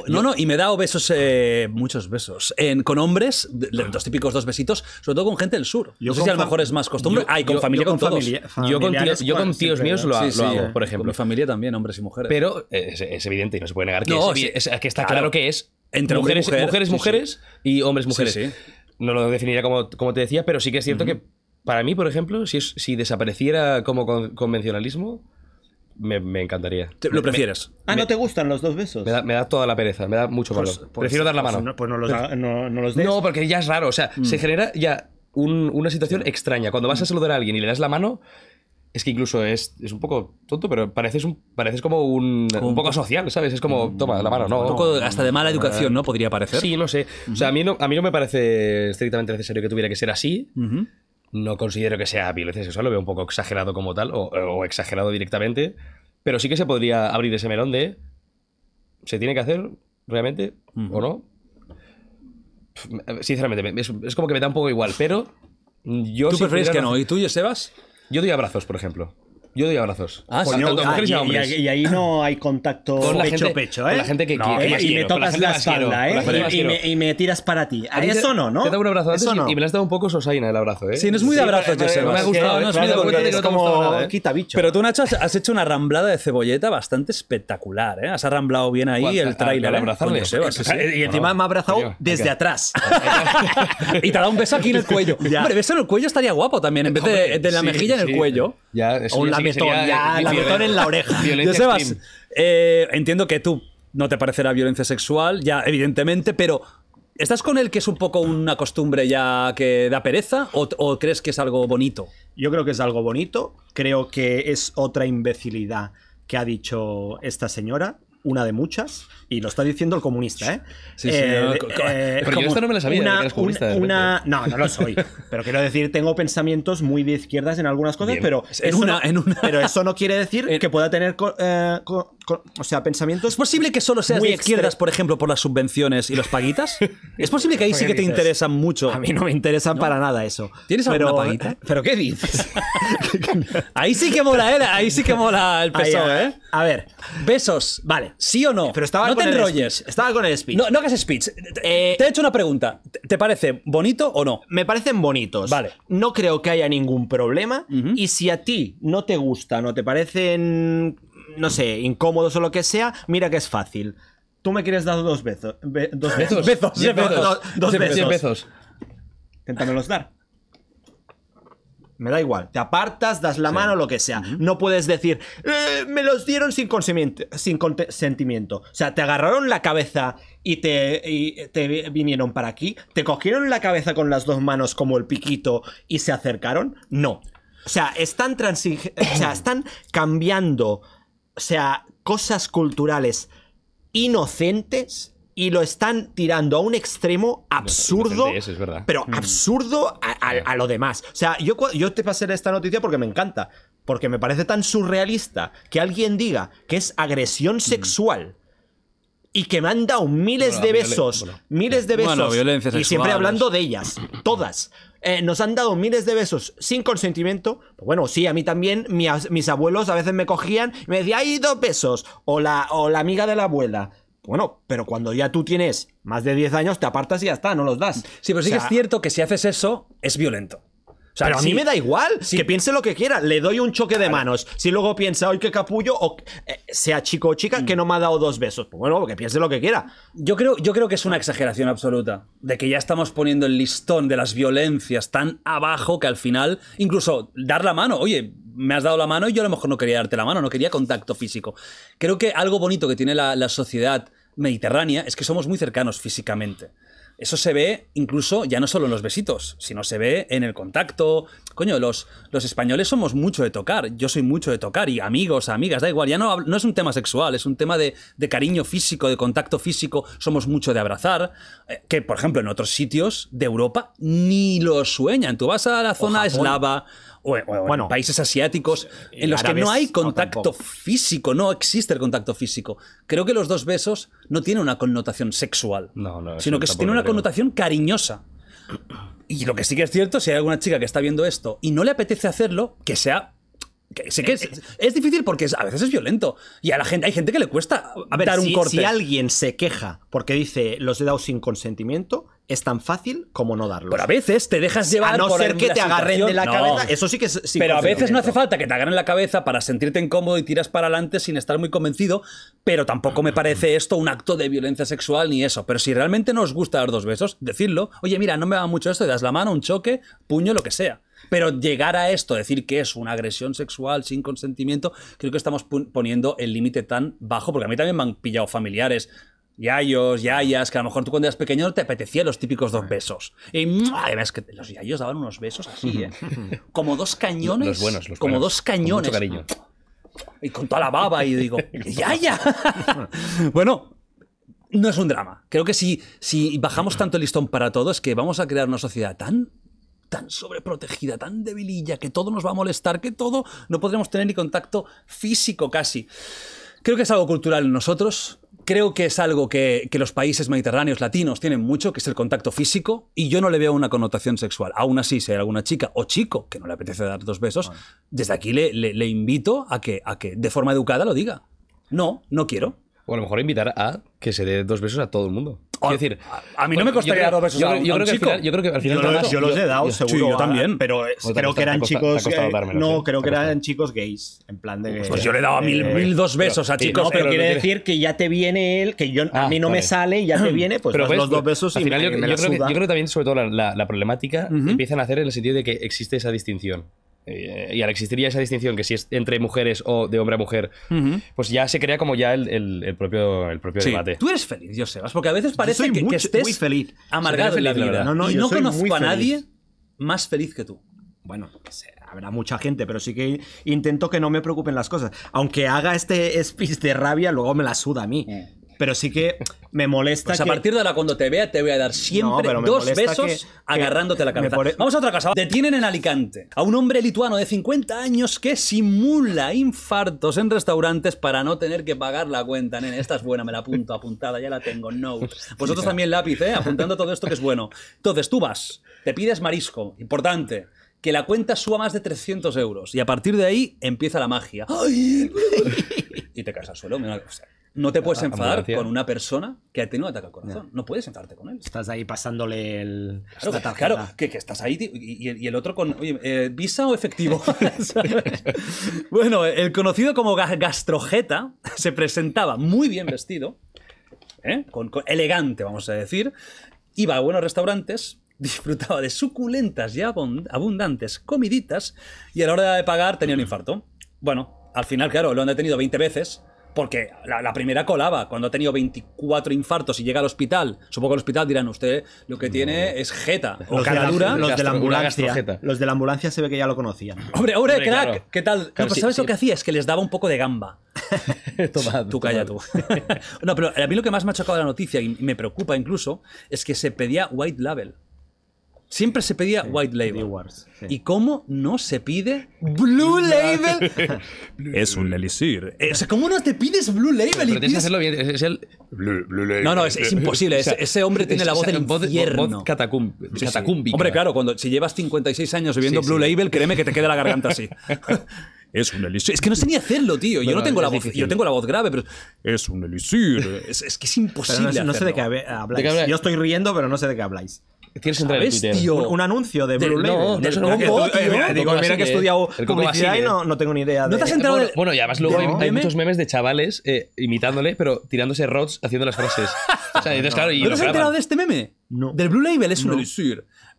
No, no, y me he dado besos, eh, muchos besos. En, con hombres, los típicos dos besitos, sobre todo con gente del sur. Yo no sé si a lo mejor es más costumbre. Ay, con familia, con, familia, yo con, tíos míos lo, hago, por ejemplo. Con familia también, hombres y mujeres. Pero eh, es, evidente y no se puede negar que, es, que está claro. que es. Entre mujeres, mujeres, mujeres y hombres, mujeres. No lo definiría como, como te decía, pero sí que es cierto que para mí, por ejemplo, si, desapareciera como convencionalismo, me, encantaría. ¿Lo prefieres? ah, ¿no te gustan los dos besos? Me da, toda la pereza, me da mucho valor. Pues, pues, Prefiero dar la pues mano. pues no los, no, los des. No, porque ya es raro. O sea, mm. se genera ya una situación extraña. Cuando vas a saludar a alguien y le das la mano, es que incluso es, un poco tonto, pero pareces, un, pareces como un, un poco social, ¿sabes? Es como, mm. toma, la mano, ¿no? Un poco hasta de mala educación, ¿no? Podría parecer. Sí, no sé. O sea, a mí no, a mí no me parece estrictamente necesario que tuviera que ser así. Uh no considero que sea violencia sexual, lo veo un poco exagerado como tal, eh, o, exagerado directamente, pero sí que se podría abrir ese melón de. ¿Se tiene que hacer realmente o no? sinceramente, es, como que me da un poco igual, pero. Yo ¿Tú que no? ¿Y tú, Sebas? Yo doy abrazos, por ejemplo. Yo doy abrazos. Ah, sí. Ah, y, Y, ahí no hay contacto con la pecho gente, pecho, ¿eh? la gente que quiere. Y me tocas la, espalda, ¿eh? y, me, tiras para ti. ¿A eso no, ¿no? Te he un abrazo antes no. y me has dado un poco sosaina el abrazo, ¿eh? Sí, no es muy de abrazos, sí, Joseba. Me ha gustado, no, ¿eh? es como quita bicho. Pero tú, Nacho, has hecho una ramblada de cebolleta bastante espectacular, ¿eh? Has arramblado bien ahí el trailer. ¿eh? Y encima me ha abrazado desde atrás. Y te ha dado un beso aquí en el cuello. Hombre, beso en el cuello estaría guapo también, en vez de la mejilla en el cuello. Ya, la ya, en la oreja. Eh, entiendo que tú no te parecerá violencia sexual, ya evidentemente, pero ¿Estás con él que es un poco una costumbre ya que da pereza o, o, crees que es algo bonito? Yo creo que es algo bonito, creo que es otra imbecilidad que ha dicho esta señora, una de muchas, y lo está diciendo el comunista, ¿eh? Sí, sí, eh, eh, pero yo no me lo sabía, una, Una, no, no lo soy. Pero quiero decir, tengo pensamientos muy de izquierdas en algunas cosas, pero, en una, en pero eso no quiere decir que pueda tener eh, o sea, pensamientos. ¿Es posible que solo seas de izquierdas, por ejemplo, por las subvenciones y los paguitas? ¿Es posible que ahí sí que te interesan mucho? A mí no me interesan para nada eso. ¿Tienes pero, alguna paguita? ¿Pero qué dices? ahí sí que mola, ¿eh? Ahí sí que mola el peso ¿eh? A ver. Besos. Vale, ¿sí o no? Pero estaba ¿No estaba con el speech. No, no es speech. Eh, te he hecho una pregunta. ¿Te parece bonito o no? Me parecen bonitos. Vale. No creo que haya ningún problema. Y si a ti no te gustan o te parecen, no sé, incómodos o lo que sea, mira que es fácil. Tú me quieres dar dos besos. dos besos. Dos, Inténtamelos dar me da igual. Te apartas, das la mano, lo que sea. No puedes decir, eh, me los dieron sin, sin consentimiento. O sea, te agarraron la cabeza y te, vinieron para aquí. Te cogieron la cabeza con las dos manos como el piquito y se acercaron. No. O sea, están, o están cambiando o sea, cosas culturales inocentes y lo están tirando a un extremo absurdo, es, verdad. pero mm. absurdo a, lo demás. O sea, yo, yo te pasé esta noticia porque me encanta, porque me parece tan surrealista que alguien diga que es agresión mm. sexual. y que me han dado miles de besos, miles de besos, violencia y siempre hablando de ellas, todas. Eh, nos han dado miles de besos sin consentimiento. Pues bueno, sí, a mí también mis abuelos a veces me cogían y me decían, hay dos besos, o la, o la amiga de la abuela. Bueno, pero cuando ya tú tienes más de 10 años, te apartas y ya está, no los das. Sí, pero sí que es cierto que si haces eso, es violento. O sea, pero a mí me da igual, que piense lo que quiera, le doy un choque de manos. Si luego piensa, hoy qué capullo, o eh, sea chico o chica, que mm. no me ha dado dos besos. Pues bueno, que piense lo que quiera. Yo creo, yo creo que es una exageración absoluta, de que ya estamos poniendo el listón de las violencias tan abajo que al final, incluso dar la mano, oye, me has dado la mano y yo a lo mejor no quería darte la mano, no quería contacto físico. Creo que algo bonito que tiene la, la sociedad mediterránea es que somos muy cercanos físicamente. Eso se ve incluso ya no solo en los besitos, sino se ve en el contacto. Coño, los, los españoles somos mucho de tocar, yo soy mucho de tocar, y amigos, amigas, da igual, ya no, no es un tema sexual, es un tema de, cariño físico, de contacto físico, somos mucho de abrazar, eh, que por ejemplo en otros sitios de Europa ni lo sueñan. Tú vas a la zona eslava, bueno, países asiáticos en los que no hay contacto físico, no existe el contacto físico. Creo que los dos besos no tienen una connotación sexual, sino que tiene una connotación cariñosa. Y lo que sí que es cierto, si hay alguna chica que está viendo esto y no le apetece hacerlo, que sea que eh, eh. es, difícil porque a veces es violento. Y a la gente, hay gente que le cuesta dar un corte. Si alguien se queja porque dice los he dado sin consentimiento, es tan fácil como no darlo. Pero a veces te dejas llevar. A no ser que te agarren de la cabeza. Eso sí que es. pero a veces no hace falta que te agarren la cabeza para sentirte incómodo y tiras para adelante sin estar muy convencido. Pero tampoco me parece esto un acto de violencia sexual ni eso. Pero si realmente no os gusta dar dos besos, decirlo. Oye, mira, no me va mucho esto y das la mano, un choque, puño, lo que sea. Pero llegar a esto, decir que es una agresión sexual sin consentimiento, creo que estamos poniendo el límite tan bajo, porque a mí también me han pillado familiares yayos, yayas, que a lo mejor tú cuando eras pequeño te apetecían los típicos dos besos. Y además que los yayos daban unos besos así, ¿eh? Como dos cañones. Los buenos, como dos cañones. cariño. Y con toda la baba, y digo, ¡yaya! bueno, no es un drama. Creo que si, si bajamos tanto el listón para todos, que vamos a crear una sociedad tan tan sobreprotegida, tan debililla, que todo nos va a molestar, que todo no podremos tener ni contacto físico casi. Creo que es algo cultural en nosotros, creo que es algo que, los países mediterráneos latinos tienen mucho, que es el contacto físico, y yo no le veo una connotación sexual. Aún así, si hay alguna chica o chico que no le apetece dar dos besos, desde aquí le, invito a que, a que de forma educada lo diga. No, no quiero. O a lo mejor invitar a que se dé dos besos a todo el mundo. decir, a, mí no me costaría dos besos a yo creo que final- yo los, he dado, seguro. yo también. Ah, pero creo que eran chicos. creo que eran chicos gays. En plan de. Pues yo le he dado a mil, dos besos a chicos chicos. No, pero quiere decir que ya te viene él, que a ah, mí no me sale y ya te viene, pues los dos besos al y yo, creo que, también, sobre todo, la, problemática empiezan a hacer en el sentido de que existe esa distinción. Eh, y al existir esa distinción, que si es entre mujeres o de hombre a mujer, pues ya se crea como ya el, propio, el propio debate. Tú eres feliz, yo sé, porque a veces parece que, estés muy feliz. amargado en la vida. no, no, y no conozco a nadie más feliz que tú. Bueno, habrá mucha gente, pero sí que intento que no me preocupen las cosas. Aunque haga este speech de rabia, luego me la suda a mí. Eh pero sí que me molesta. Pues a partir de ahora, cuando te vea, te voy a dar siempre dos besos agarrándote la cabeza. Vamos a otra casa. Detienen en Alicante a un hombre lituano de 50 años que simula infartos en restaurantes para no tener que pagar la cuenta. Nene, esta es buena, me la apunto, apuntada, ya la tengo. No. Vosotros también lápiz, eh, Apuntando todo esto que es bueno. Entonces, tú vas, te pides marisco, importante que la cuenta suba más de 300 euros. Y a partir de ahí empieza la magia. y te caes al suelo. Mira, no te puedes enfadar con una persona que ha tenido ataque al corazón. No. puedes enfadarte con él. Estás ahí pasándole el. Claro, que, que, estás ahí y, el otro con. Oye, eh, ¿visa o efectivo? bueno, el conocido como Gastrojeta se presentaba muy bien vestido, ¿eh? con, elegante, vamos a decir. Iba a buenos restaurantes, disfrutaba de suculentas y abundantes comiditas y a la hora de pagar tenía un infarto. Bueno, al final, claro, lo han detenido 20 veces porque la, primera colaba, cuando ha tenido 24 infartos y llega al hospital, supongo que al hospital dirán, usted lo que tiene es jeta o los los, de la ambulancia, los de la ambulancia se ve que ya lo conocían. Hombre, hombre, crack, ¿qué tal? Pues ¿Sabes lo que hacía? Es que les daba un poco de gamba. tú calla tú. no, pero a mí lo que más me ha chocado la noticia y me preocupa incluso es que se pedía white label. Siempre se pedía White Label. ¿Y cómo no se pide Blue Label? es un elixir. O sea, ¿cómo no te pides Blue Label? No, no, es, imposible. ese, hombre tiene la voz del voz, infierno. Voz Hombre, claro, cuando, si llevas 56 años bebiendo Blue Label, créeme que te queda la garganta así. es un elixir. Es que no sé ni hacerlo, tío. yo no tengo la voz, yo tengo la voz grave, pero es un elixir. Es, que es imposible. No, sé de qué habláis. Yo estoy riendo, pero no sé de qué habláis. Tienes que entrar en Twitter. Tío. Un, anuncio de Blue Label. No, no, no, mira, digo, mira que he estudiado publicidad y no, no tengo ni idea. De... ¿No te has enterado? Bueno, bueno y además luego hay, muchos memes de chavales eh, imitándole, pero tirándose rots haciendo las frases. o sea, entonces, claro, y ¿No te has enterado de este meme? No. Del Blue Label es un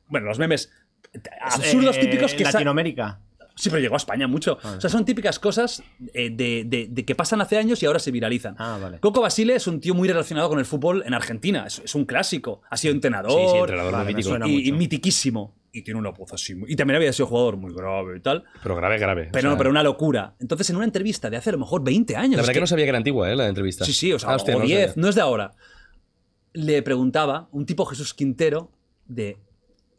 Bueno, los memes eh, absurdos típicos que... Latinoamérica. Sí, pero llegó a España mucho. O sea, son típicas cosas eh, de, que pasan hace años y ahora se viralizan. Ah, Coco Basile es un tío muy relacionado con el fútbol en Argentina. Es, un clásico. Ha sido entrenador. Sí, entrenador Y, mitiquísimo. Y tiene una voz así. Y también había sido jugador muy grave y tal. Pero grave, grave. Pero, no, pero una locura. Entonces, en una entrevista de hace a lo mejor 20 años. La verdad que, no sabía que era antigua, ¿eh? La entrevista. Sí, sí, o sea, 10. no es de ahora. Le preguntaba un tipo Jesús Quintero de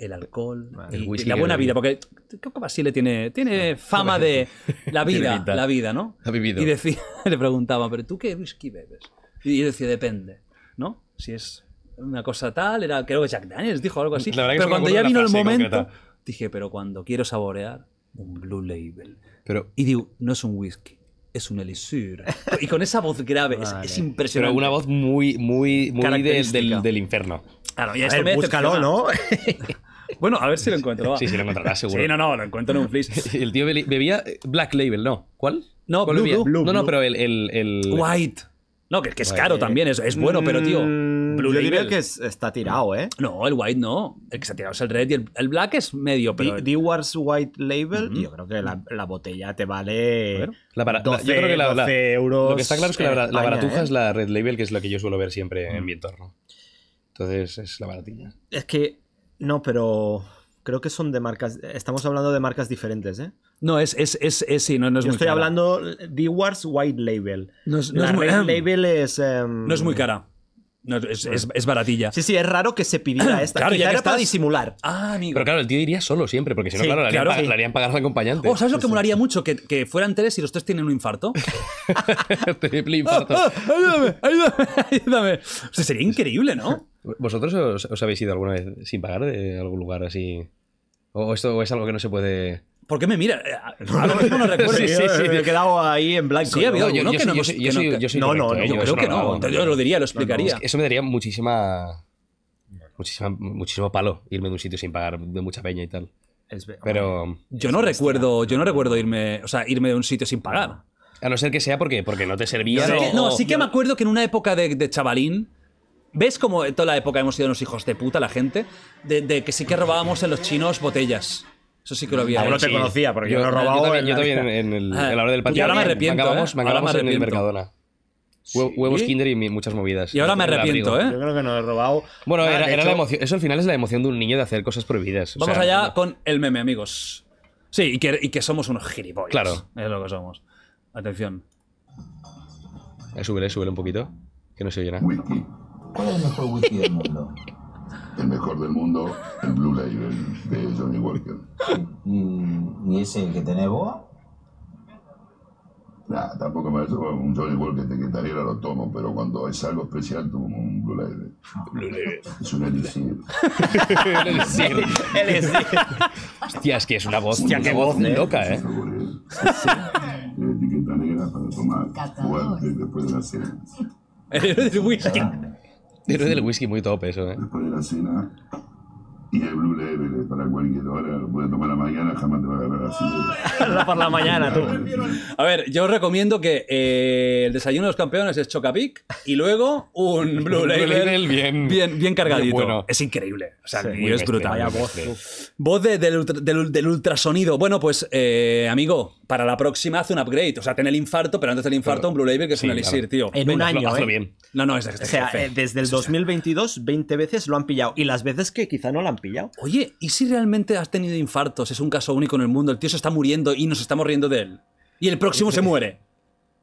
el alcohol y, el y, la buena vida, porque que Basile tiene, tiene ah, fama de la vida, la vida, ¿no? Ha vivido. Y decía, le preguntaba, ¿pero tú qué whisky bebes? Y yo decía, depende, ¿no? Si es una cosa tal, era creo que Jack Daniels dijo algo así. Pero cuando ya vino el momento, dije, pero cuando quiero saborear un Blue Label. Pero, y digo, no es un whisky es un elixir. Y con esa voz grave, es, impresionante. Pero una voz muy, muy, muy de, del, del, infierno. Claro, y a ¿no? Bueno, a ver si lo encuentro. Sí, sí, lo encontrarás, seguro. Sí, no, no, lo encuentro en un flis. el tío bebía eh, Black Label, ¿no? ¿Cuál? No, cuál no Blue, no, no, pero el, el, el... White. No, que, es caro también, es, es bueno, pero tío. Mm, Blue Yo diría que está tirado, ¿eh? No, el white no. El que ha tirado es el red y el, black es medio, pero. Dewars White Label, yo creo que la, botella te vale. La 12, yo creo que la, 12 euros. Lo que está claro es que la, baratuja ¿eh? es la red label, que es la que yo suelo ver siempre en mm. mi entorno. Entonces es la baratilla. Es que no, pero creo que son de marcas. Estamos hablando de marcas diferentes, ¿eh? No, es, es, es, sí, no, es Yo estoy hablando de Wars White Label. No Label es. Em, no es muy cara. No, es, baratilla. Sí, sí, es raro que se pidiera esta. Claro, ya que para disimular. Ah, amigo. Pero claro, el tío iría solo siempre, porque si no, claro, le harían, pagar al acompañante. o oh, ¿sabes lo que molaría mucho? Que, que, fueran tres y los tres tienen un infarto. Triple infarto. Oh, oh, ayúdame, ayúdame, ayúdame. O sea, sería increíble, ¿no? ¿Vosotros os, habéis ido alguna vez sin pagar de algún lugar así? ¿O esto es algo que no se puede...? ¿Por qué me mira? A lo mejor no recuerdo. Sí, sí, Me he quedado ahí en blanco. Sí, ha habido no No, no, Yo creo que no. Yo lo diría, lo explicaría. Eso me daría muchísima... Muchísimo palo irme de un sitio sin pagar de mucha peña y tal. Pero... Yo no recuerdo, yo no recuerdo irme, o sea, irme de un sitio sin pagar. A no ser que sea porque, porque no te servía. no, sí que me acuerdo que en una época de, chavalín. ¿Ves cómo toda la época hemos sido unos hijos de puta la gente? de que sí que robábamos en los chinos botellas. Eso sí que lo había. hecho no te conocía, porque yo, lo he robado. Yo también, en, el, ah, en, la hora del patio. ahora me arrepiento. ¿eh? me acabamos en el Mercadona. Huevos Kinder y muchas movidas. Y ahora me arrepiento, ¿eh? Yo creo que no lo he robado. Bueno, era, la emoción. Eso al final es la emoción de un niño de hacer cosas prohibidas. Vamos allá con el meme, amigos. Sí, y que, y que, somos unos gilipollas. Claro. Es lo que somos. Atención. sube eh, súbele, súbele un poquito. Que no se oye nada. ¿Cuál es el mejor wiki del mundo? el mejor del mundo, el Blue Label de Johnny Walker. ¿Y, y ese que tenés vos? Nah, tampoco me hecho un Johnny Walker de negra lo tomo, pero cuando es algo especial tomo un Blue Label. Blue Label. Es un elixir. el Hostia, es que es una voz, hostia, qué voz eh. loca, eh. Etiqueta negra para tomar después de la cena. El whisky. Héroe del whisky muy top eso, ¿eh? Después de la cena, y el Blue Label eh, para cualquier hora, lo a tomar a la mañana, jamás te va a agarrar así. para la mañana, tú. A ver, yo os recomiendo que eh, el desayuno de los campeones es Chocapic y luego un Blue Label bien, bien, cargadito. Es increíble. O sea, es brutal. Vaya voz. Voz del, ultrasonido. Bueno, pues, eh, amigo, para la próxima haz un upgrade. O sea, ten el infarto, pero antes del infarto, un Blue Label que es un elixir, tío. En un año. eh. bien. No, no, es, que. Este o sea, desde el 2022, 20 veces lo han pillado. Y las veces que quizá no lo han pillado. Oye, ¿y si realmente has tenido infartos? Es un caso único en el mundo, el tío se está muriendo y nos estamos riendo de él. Y el próximo se muere.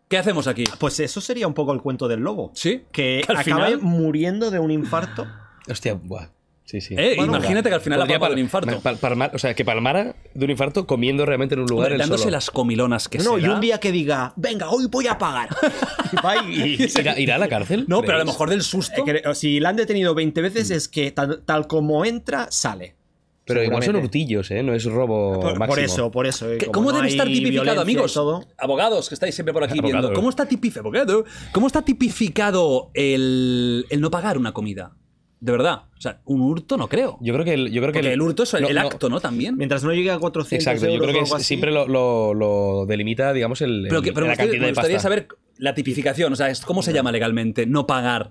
¿Qué hacemos aquí? Ah, pues eso sería un poco el cuento del lobo. Sí. Que, al final... muriendo de un infarto. Hostia, buah. Eh, imagínate que al final la para, un infarto. o sea, que palmara de un infarto comiendo realmente en un lugar. dándose las comilonas que no, y un día que diga, venga, hoy voy a pagar. y, ¿Irá, a la cárcel? No, pero a lo mejor del susto. si la han detenido 20 veces, mm. es que tal, como entra, sale. Pero igual son hurtillos, ¿eh? No es robo por, eso, por eso. Eh, ¿Cómo debe estar tipificado, amigos? Abogados que estáis siempre por aquí viendo. ¿Cómo está, tipificado, ¿Cómo está tipificado el, el no pagar una comida? De verdad. O sea, un hurto no creo. Yo creo que el, yo creo que el, hurto es el, acto, no, También. Mientras no llegue a 400 Exacto, yo creo que siempre lo, delimita, digamos, el. Pero, me, gustaría saber la tipificación. O sea, ¿cómo se llama legalmente no pagar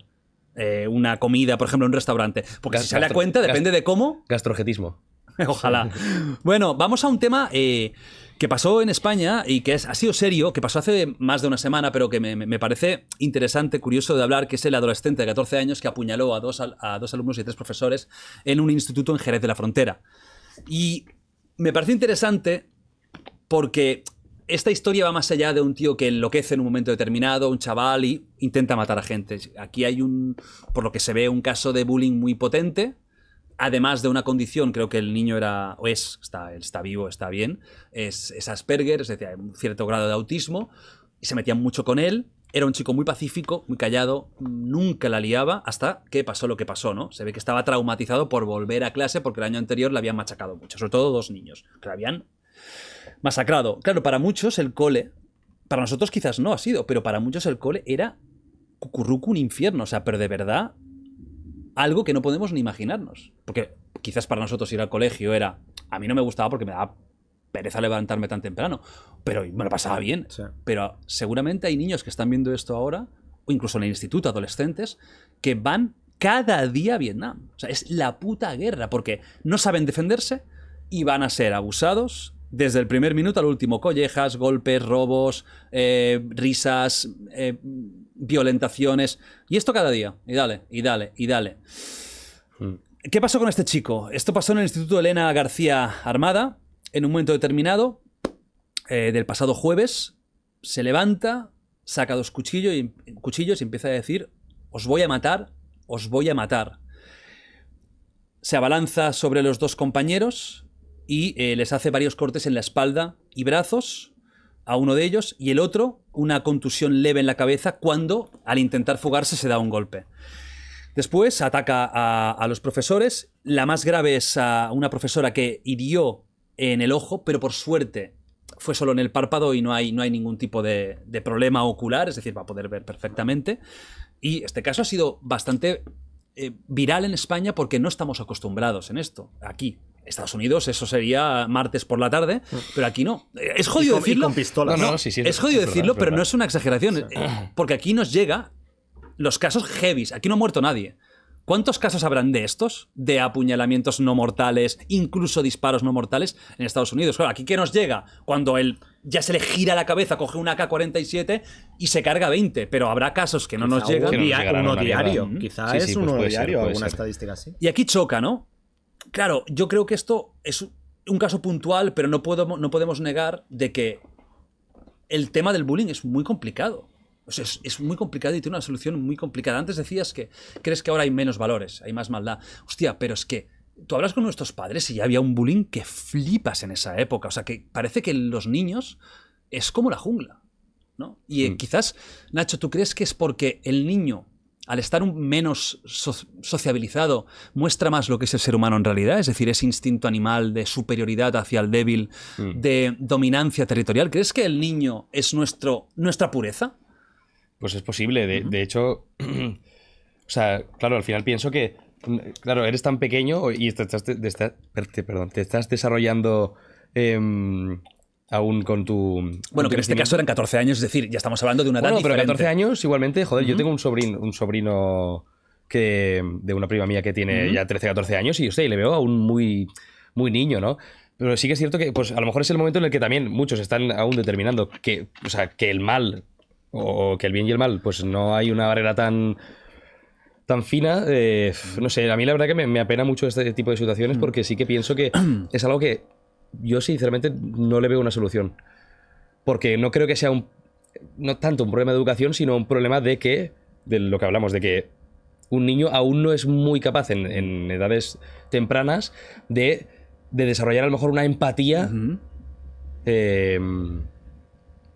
eh, una comida, por ejemplo, en un restaurante? Porque si si sale a cuenta, depende de cómo. Gastrojetismo. Ojalá. bueno, vamos a un tema. Eh, que pasó en España y que es, ha sido serio, que pasó hace más de una semana, pero que me, parece interesante, curioso de hablar, que es el adolescente de 14 años que apuñaló a dos, a dos alumnos y tres profesores en un instituto en Jerez de la Frontera. Y me parece interesante porque esta historia va más allá de un tío que enloquece en un momento determinado, un chaval y intenta matar a gente. Aquí hay un, por lo que se ve, un caso de bullying muy potente, además de una condición, creo que el niño era, o es, está, está vivo, está bien, es, Asperger, es decir, un cierto grado de autismo, y se metían mucho con él. Era un chico muy pacífico, muy callado, nunca la liaba, hasta que pasó lo que pasó, ¿no? Se ve que estaba traumatizado por volver a clase porque el año anterior le habían machacado mucho, sobre todo dos niños, que la habían masacrado. Claro, para muchos el cole, para nosotros quizás no ha sido, pero para muchos el cole era cucurruco un infierno, o sea, pero de verdad algo que no podemos ni imaginarnos. Porque quizás para nosotros ir al colegio era. A mí no me gustaba porque me daba pereza levantarme tan temprano, pero me lo pasaba bien. Pero seguramente hay niños que están viendo esto ahora, o incluso en el instituto, adolescentes, que van cada día a Vietnam. O sea, es la puta guerra, porque no saben defenderse y van a ser abusados desde el primer minuto al último. Collejas, golpes, robos, eh, risas. Eh, violentaciones. Y esto cada día. Y dale, y dale, y dale. Hmm. ¿Qué pasó con este chico? Esto pasó en el Instituto Elena García Armada, en un momento determinado, eh, del pasado jueves. Se levanta, saca dos cuchillos y, cuchillos y empieza a decir, os voy a matar, os voy a matar. Se abalanza sobre los dos compañeros y eh, les hace varios cortes en la espalda y brazos, a uno de ellos y el otro una contusión leve en la cabeza cuando al intentar fugarse se da un golpe. Después ataca a, los profesores, la más grave es a una profesora que hirió en el ojo, pero por suerte fue solo en el párpado y no hay, no hay ningún tipo de, problema ocular, es decir, va a poder ver perfectamente. Y este caso ha sido bastante eh, viral en España porque no estamos acostumbrados en esto, aquí, Estados Unidos eso sería martes por la tarde, mm. pero aquí no. Eh, es jodido decirlo. es, jodido decirlo, pero no es una exageración. Eh, porque aquí nos llega los casos heavies. Aquí no ha muerto nadie. ¿Cuántos casos habrán de estos? De apuñalamientos no mortales, incluso disparos no mortales en Estados Unidos. Claro, aquí que nos llega cuando él ya se le gira la cabeza, coge una AK-47 y se carga 20, pero habrá casos que no nos llegan. uno diario. Quizá es uno pues diario, alguna estadística así. Y aquí choca, ¿no? Claro, yo creo que esto es un caso puntual, pero no, no podemos negar de que el tema del bullying es muy complicado. O sea, es, muy complicado y tiene una solución muy complicada. Antes decías que crees que ahora hay menos valores, hay más maldad. Hostia, pero es que tú hablas con nuestros padres y ya había un bullying que flipas en esa época. O sea, que parece que los niños es como la jungla. ¿no? Y eh, mm. quizás, Nacho, ¿tú crees que es porque el niño al estar un menos sociabilizado, muestra más lo que es el ser humano en realidad, es decir, ese instinto animal de superioridad hacia el débil, mm. de dominancia territorial. ¿Crees que el niño es nuestro, nuestra pureza? Pues es posible, de, hecho, o sea, claro, al final pienso que, claro, eres tan pequeño y te estás, perdón, te estás desarrollando... Em, aún con tu. Bueno, que en este caso eran 14 años, es decir, ya estamos hablando de una edad bueno, pero 14 años, igualmente, joder, yo tengo un sobrino, un sobrino que, de una prima mía que tiene ya 13, 14 años y, le veo aún muy, muy niño, ¿no? Pero sí que es cierto que, pues, a lo mejor es el momento en el que también muchos están aún determinando que, o sea, que el mal o que el bien y el mal, pues no hay una barrera tan tan fina, eh, no sé, a mí la verdad que me apena mucho este tipo de situaciones mm. porque sí que pienso que es algo que yo sinceramente no le veo una solución. Porque no creo que sea un, no tanto un problema de educación, sino un problema de que, de lo que hablamos, de que un niño aún no es muy capaz en, edades tempranas de, desarrollar a lo mejor una empatía. Eh,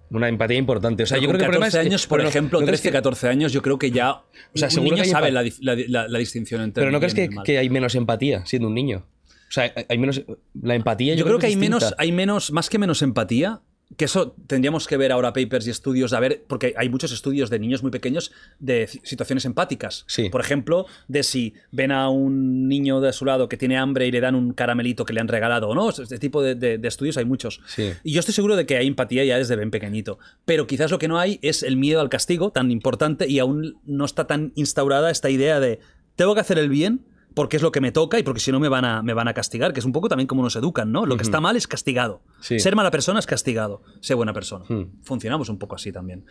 una empatía importante. O sea, yo creo que el años, por ejemplo, 13, 14 años, yo creo que ya o sea, un niño sabe la, la, distinción entre Pero no crees que, que, hay menos empatía siendo un niño. O sea, hay menos. La empatía. Yo, creo, que, hay menos, hay menos, más que menos empatía. Que eso tendríamos que ver ahora papers y estudios, a ver, porque hay muchos estudios de niños muy pequeños de situaciones empáticas. Por ejemplo, de si ven a un niño de su lado que tiene hambre y le dan un caramelito que le han regalado o no. Este tipo de, estudios hay muchos. Y yo estoy seguro de que hay empatía ya desde bien pequeñito. Pero quizás lo que no hay es el miedo al castigo tan importante y aún no está tan instaurada esta idea de tengo que hacer el bien porque es lo que me toca y porque si no me van a, me van a castigar, que es un poco también como nos educan, ¿no? Lo que está mal es castigado. Ser mala persona es castigado. Ser buena persona. Hmm. Funcionamos un poco así también.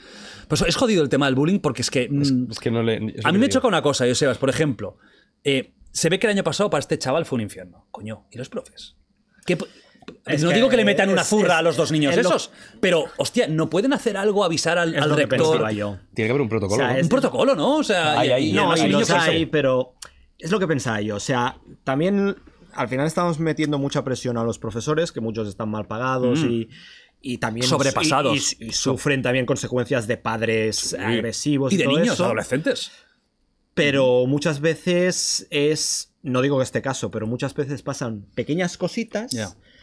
Pues es jodido el tema del bullying porque es que... Es, mm, que no le, a mí me choca una cosa, yo eh, Sebas. por ejemplo. Eh, se ve que el año pasado para este chaval fue un infierno. Coño, ¿y los profes? que no digo que le metan una zurra a los dos niños esos, pero hostia, ¿no pueden hacer algo, avisar al, al rector? Tiene que haber un protocolo. Un protocolo, ¿no? O sea, hay, hay, no, los hay, los hay, pero es lo que pensaba yo. O sea, también al final estamos metiendo mucha presión a los profesores, que muchos están mal pagados mm. y, también. Sobrepasados. Y, sufren también consecuencias de padres agresivos. Y, de niños, eso. adolescentes. Pero muchas veces es. No digo que este caso, pero muchas veces pasan pequeñas cositas.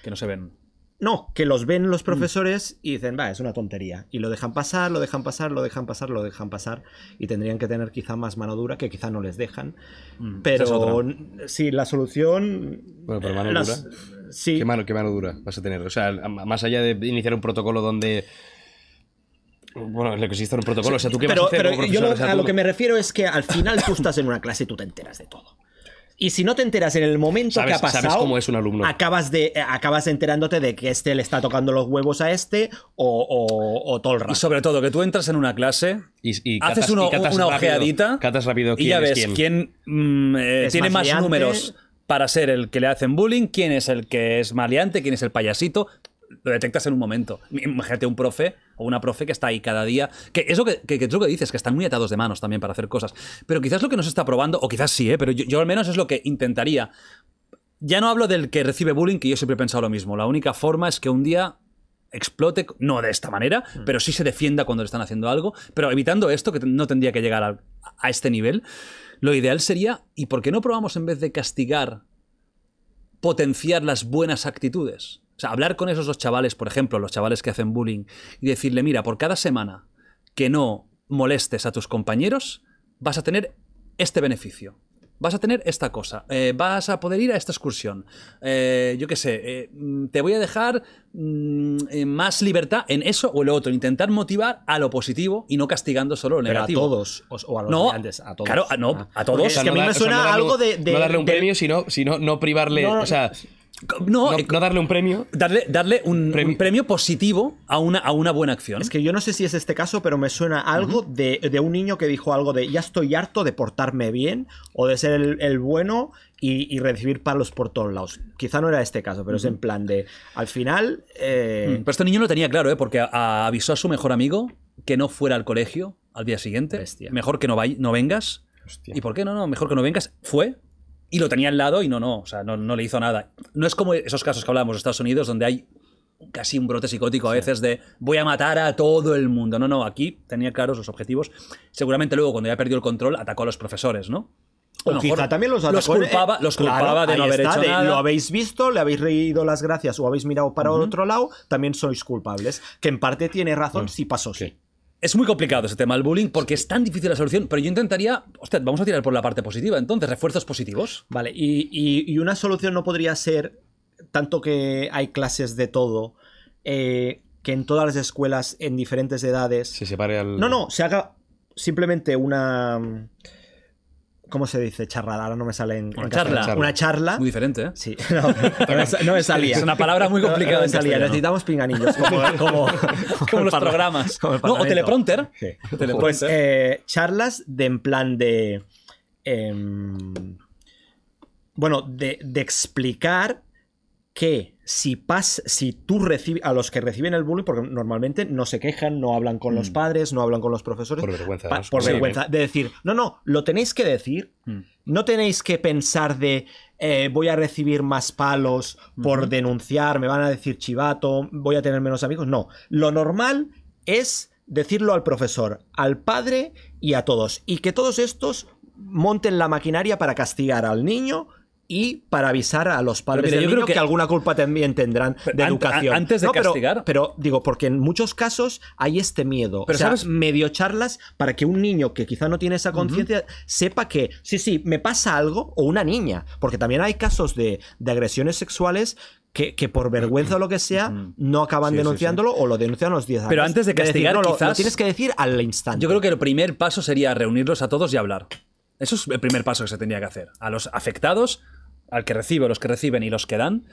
que no se ven no, que los ven los mm. profesores y dicen, va, es una tontería. Y lo dejan pasar, lo dejan pasar, lo dejan pasar, lo dejan pasar. Y tendrían que tener quizá más mano dura, que quizá no les dejan. Mm. pero sí, la solución. Bueno, pero mano dura. Sí. ¿Qué mano, ¿Qué mano dura vas a tener? O sea, más allá de iniciar un protocolo donde. Bueno, lo que existe un protocolo. O sea, ¿tú qué vas a hacer? Pero yo lo, a lo que me refiero es que al final tú estás en una clase y tú te enteras de todo. Y si no te enteras en el momento que ha pasado, es un alumno. Acabas, de, eh, acabas enterándote de que este le está tocando los huevos a este o, o, todo el rato. Y sobre todo, que tú entras en una clase, y, haces una ojeadita quién y ya ves quién, mm, eh, tiene más, más números para ser el que le hacen bullying, quién es el que es maleante, quién es el payasito, lo detectas en un momento. Imagínate un profe o una profe que está ahí cada día, que es lo que, que, que dices, que están muy atados de manos también para hacer cosas. Pero quizás lo que nos está probando, o quizás sí, ¿eh? pero yo, al menos es lo que intentaría. Ya no hablo del que recibe bullying, que yo siempre he pensado lo mismo. La única forma es que un día explote, no de esta manera, mm. pero sí se defienda cuando le están haciendo algo, pero evitando esto, que no tendría que llegar a, a, este nivel, lo ideal sería, ¿y por qué no probamos en vez de castigar, potenciar las buenas actitudes? O sea, hablar con esos dos chavales, por ejemplo, los chavales que hacen bullying, y decirle, mira, por cada semana que no molestes a tus compañeros, vas a tener este beneficio. Vas a tener esta cosa, eh, vas a poder ir a esta excursión. Eh, yo qué sé, eh, mm, te voy a dejar mm, más libertad en eso o en lo otro. Intentar motivar a lo positivo y no castigando solo lo Pero a todos, o, a los grandes, a todos. Claro, a, no, ah. todos. a mí me suena darle, algo de, darle un premio, sino, no privarle. o eh, no, darle un premio. Darle, darle un, premio. positivo a una, a una buena acción. Es que yo no sé si es este caso, pero me suena algo de, un niño que dijo algo de ya estoy harto de portarme bien o de ser el, bueno y, recibir palos por todos lados. Quizá no era este caso, pero es en plan de al final... Eh, mm. Pero este niño lo tenía claro, ¿eh? porque avisó a su mejor amigo que no fuera al colegio al día siguiente. Mejor que no, no vengas. ¿Y por qué no? No, mejor que no vengas. Fue, y lo tenía al lado y no, no, o sea, no, no le hizo nada. No es como esos casos que hablábamos de Estados Unidos, donde hay casi un brote psicótico a veces de voy a matar a todo el mundo. No, no, aquí tenía claros los objetivos. Seguramente luego, cuando ya perdió el control, atacó a los profesores, ¿no? O quizá también los, los culpaba, los culpaba de no haber hecho nada. Lo habéis visto, le habéis reído las gracias o habéis mirado para otro lado, también sois culpables. Que en parte tiene razón, mm. si pasó, sí es muy complicado ese tema del bullying porque es tan difícil la solución, pero yo intentaría, hostia, vamos a tirar por la parte positiva, entonces, refuerzos positivos. Vale, y, una solución no podría ser, tanto que hay clases de todo, eh, que en todas las escuelas, en diferentes edades... Se separe al... No, no, se haga simplemente una... ¿Cómo se dice charla? Ahora no me sale en, una, charla. Una charla. Muy diferente, ¿eh? Sí. No, me salía. Es una palabra muy complicada. No, me salía. Necesitamos pinganillos. Como, como, los programas. no, o teleprompter. Sí. Pues, eh, pues eh, charlas de en plan de... Em, bueno, de, de explicar qué si, pas, si tú recibes a los que reciben el bullying, porque normalmente no se quejan, no hablan con los mm. padres, no hablan con los profesores. Por vergüenza. por vergüenza. De decir, no, no, lo tenéis que decir. Mm. No tenéis que pensar de eh, voy a recibir más palos por denunciar, me van a decir chivato, voy a tener menos amigos. No. Lo normal es decirlo al profesor, al padre y a todos. Y que todos estos monten la maquinaria para castigar al niño y para avisar a los padres yo creo que... alguna culpa también tendrán de educación. antes de castigar. Pero, digo, porque en muchos casos hay este miedo. Pero o sabes... medio charlas para que un niño que quizá no tiene esa conciencia sepa que sí, sí, me pasa algo, o una niña. Porque también hay casos de, agresiones sexuales que, por vergüenza o lo que sea, no acaban denunciándolo o lo denuncian los 10 años. Pero antes de castigar, quizás, lo tienes que decir al instante. Yo creo que el primer paso sería reunirlos a todos y hablar. Eso es el primer paso que se tendría que hacer. A los afectados, al que recibe, los que reciben y los que dan,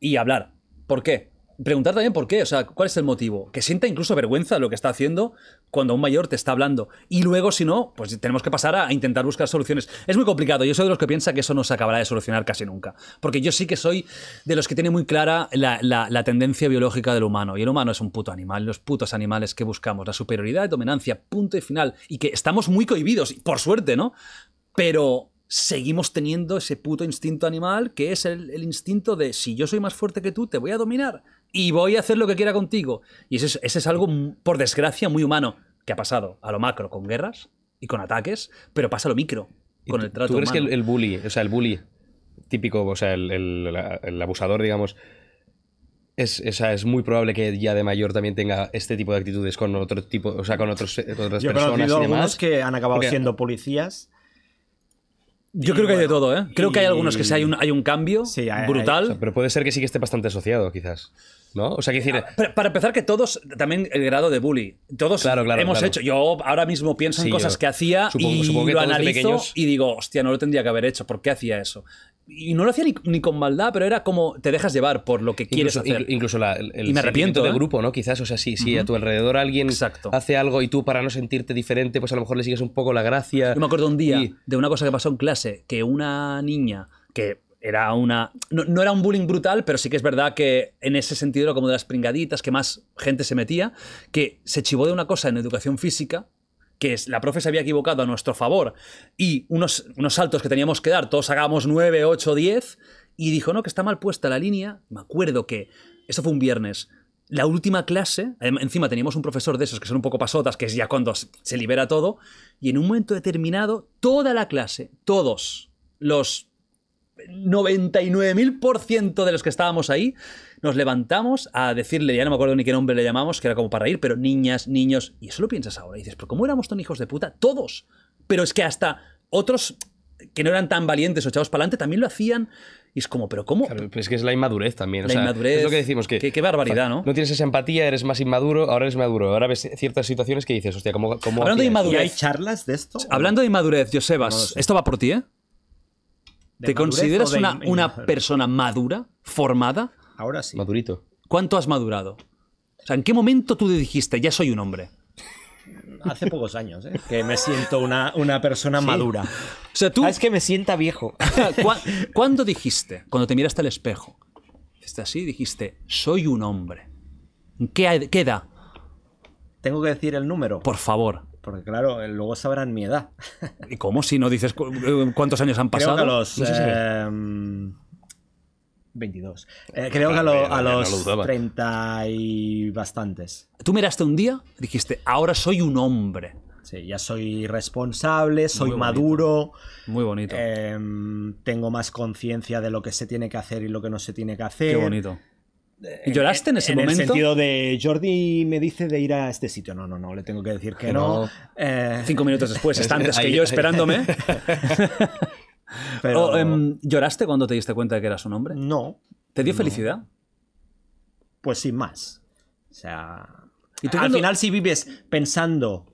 y hablar. ¿Por qué? Preguntar también por qué, o sea, cuál es el motivo. Que sienta incluso vergüenza lo que está haciendo cuando un mayor te está hablando. Y luego, si no, pues tenemos que pasar a intentar buscar soluciones. Es muy complicado, yo soy de los que piensa que eso no se acabará de solucionar casi nunca. Porque yo sí que soy de los que tiene muy clara la, tendencia biológica del humano. Y el humano es un puto animal, los putos animales que buscamos, la superioridad, dominancia, punto y final. Y que estamos muy cohibidos, por suerte, ¿no? Pero seguimos teniendo ese puto instinto animal que es el, instinto de si yo soy más fuerte que tú, te voy a dominar y voy a hacer lo que quiera contigo. Y ese es, algo, por desgracia, muy humano que ha pasado a lo macro con guerras y con ataques, pero pasa a lo micro con el trato. ¿Tú crees que el, bully, o sea, el bully típico, o sea, el, abusador, digamos, es, es muy probable que ya de mayor también tenga este tipo de actitudes con otro tipo, o sea, con otros, otras Yo personas y que han acabado siendo policías yo creo que hay de todo, ¿eh? Creo que hay algunos que sí hay un, hay un cambio brutal. pero puede ser que sí que esté bastante asociado, quizás. ¿No? O sea, decir. Ah, para, empezar, que todos, también el grado de bully. Todos hemos hecho. Yo ahora mismo pienso en cosas que hacía y lo analizo y digo, hostia, no lo tendría que haber hecho. ¿Por qué hacía eso? y no lo hacía ni, con maldad, pero era como te dejas llevar por lo que quieres hacer. Incluso la, el, me arrepiento de ¿eh? grupo, ¿no? Quizás, o sea, sí, a tu alrededor alguien hace algo y tú para no sentirte diferente, pues a lo mejor le sigues un poco la gracia. Yo me acuerdo un día de una cosa que pasó en clase, que una niña que era una. No, no, era un bullying brutal, pero sí que es verdad que en ese sentido era como de las pringaditas que más gente se metía, que se chivó de una cosa en educación física que la profe se había equivocado a nuestro favor y unos, unos saltos que teníamos que dar, todos hagamos 9, 8, 10, y dijo, no, que está mal puesta la línea. Me acuerdo que, esto fue un viernes, la última clase, em, encima teníamos un profesor de esos que son un poco pasotas, que es ya cuando se libera todo, y en un momento determinado, toda la clase, todos los 99.000% de los que estábamos ahí, nos levantamos a decirle, ya no me acuerdo ni qué nombre le llamamos, que era como para ir pero niñas, niños, y eso lo piensas ahora, dices, pero ¿cómo éramos tan hijos de puta? Todos. Pero es que hasta otros que no eran tan valientes o echados para adelante también lo hacían. Y es como, pero ¿cómo? es que es la inmadurez también. La inmadurez. Es lo que decimos que. Qué, barbaridad, ¿no? No tienes esa empatía, eres más inmaduro, ahora eres maduro. Ahora ves ciertas situaciones que dices, hostia, ¿cómo. Hablando de inmadurez. hay charlas de esto? Hablando de inmadurez, Josebas, esto va por ti, ¿eh? ¿Te consideras una, una, persona madura, formada? Ahora sí. Madurito. ¿Cuánto has madurado? O sea, ¿en qué momento tú dijiste, ya soy un hombre? Hace pocos años, ¿eh? Que me siento una, persona madura. O sea, tú... Ah, es que me sienta viejo. ¿Cuándo dijiste, cuando te miraste al espejo, dijiste así, dijiste, soy un hombre? ¿En qué, qué edad? Tengo que decir el número. Por favor. Porque claro, eh, luego sabrán mi edad. ¿Y cómo si no dices eh, cuántos años han pasado? los... Eh, 22. Eh, creo ah, que a, los 30 y bastantes. Tú miraste un día, dijiste, ahora soy un hombre. Sí, ya soy responsable, soy maduro. Muy bonito. Em, tengo más conciencia de lo que se tiene que hacer y lo que no se tiene que hacer. Qué bonito. Eh, lloraste en ese momento? En el sentido de Jordi me dice de ir a este sitio. No, no, no, le tengo que decir que no. Cinco eh, minutos después, está antes que yo esperándome. Em, ¿Lloraste cuando te diste cuenta de que eras un hombre? No. ¿Te dio felicidad? Pues sin más. O sea. ¿Y tú al final, si vives pensando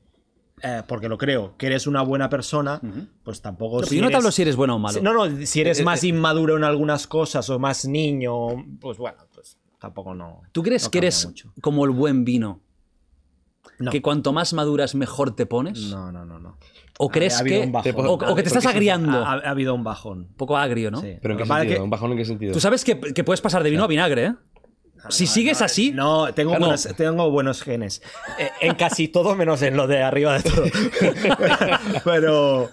eh, porque lo creo, que eres una buena persona, pues tampoco... yo no te hablo si eres bueno o malo. no, no, si eres eh, más eh, inmaduro en algunas cosas o más niño, pues bueno, pues tampoco no... ¿Tú crees que eres como el buen vino? Que cuanto más maduras, mejor te pones. No, no, no, no. ¿O crees que, o, que te estás agriando? Ha, habido un bajón. Un poco agrio, ¿no? ¿Pero en ¿Un bajón en qué sentido? Tú sabes que, puedes pasar de vino a vinagre, ¿eh? si sigues así. No, tengo, buenos, tengo buenos genes. Eh, en casi todo, menos en lo de arriba de todo. pero,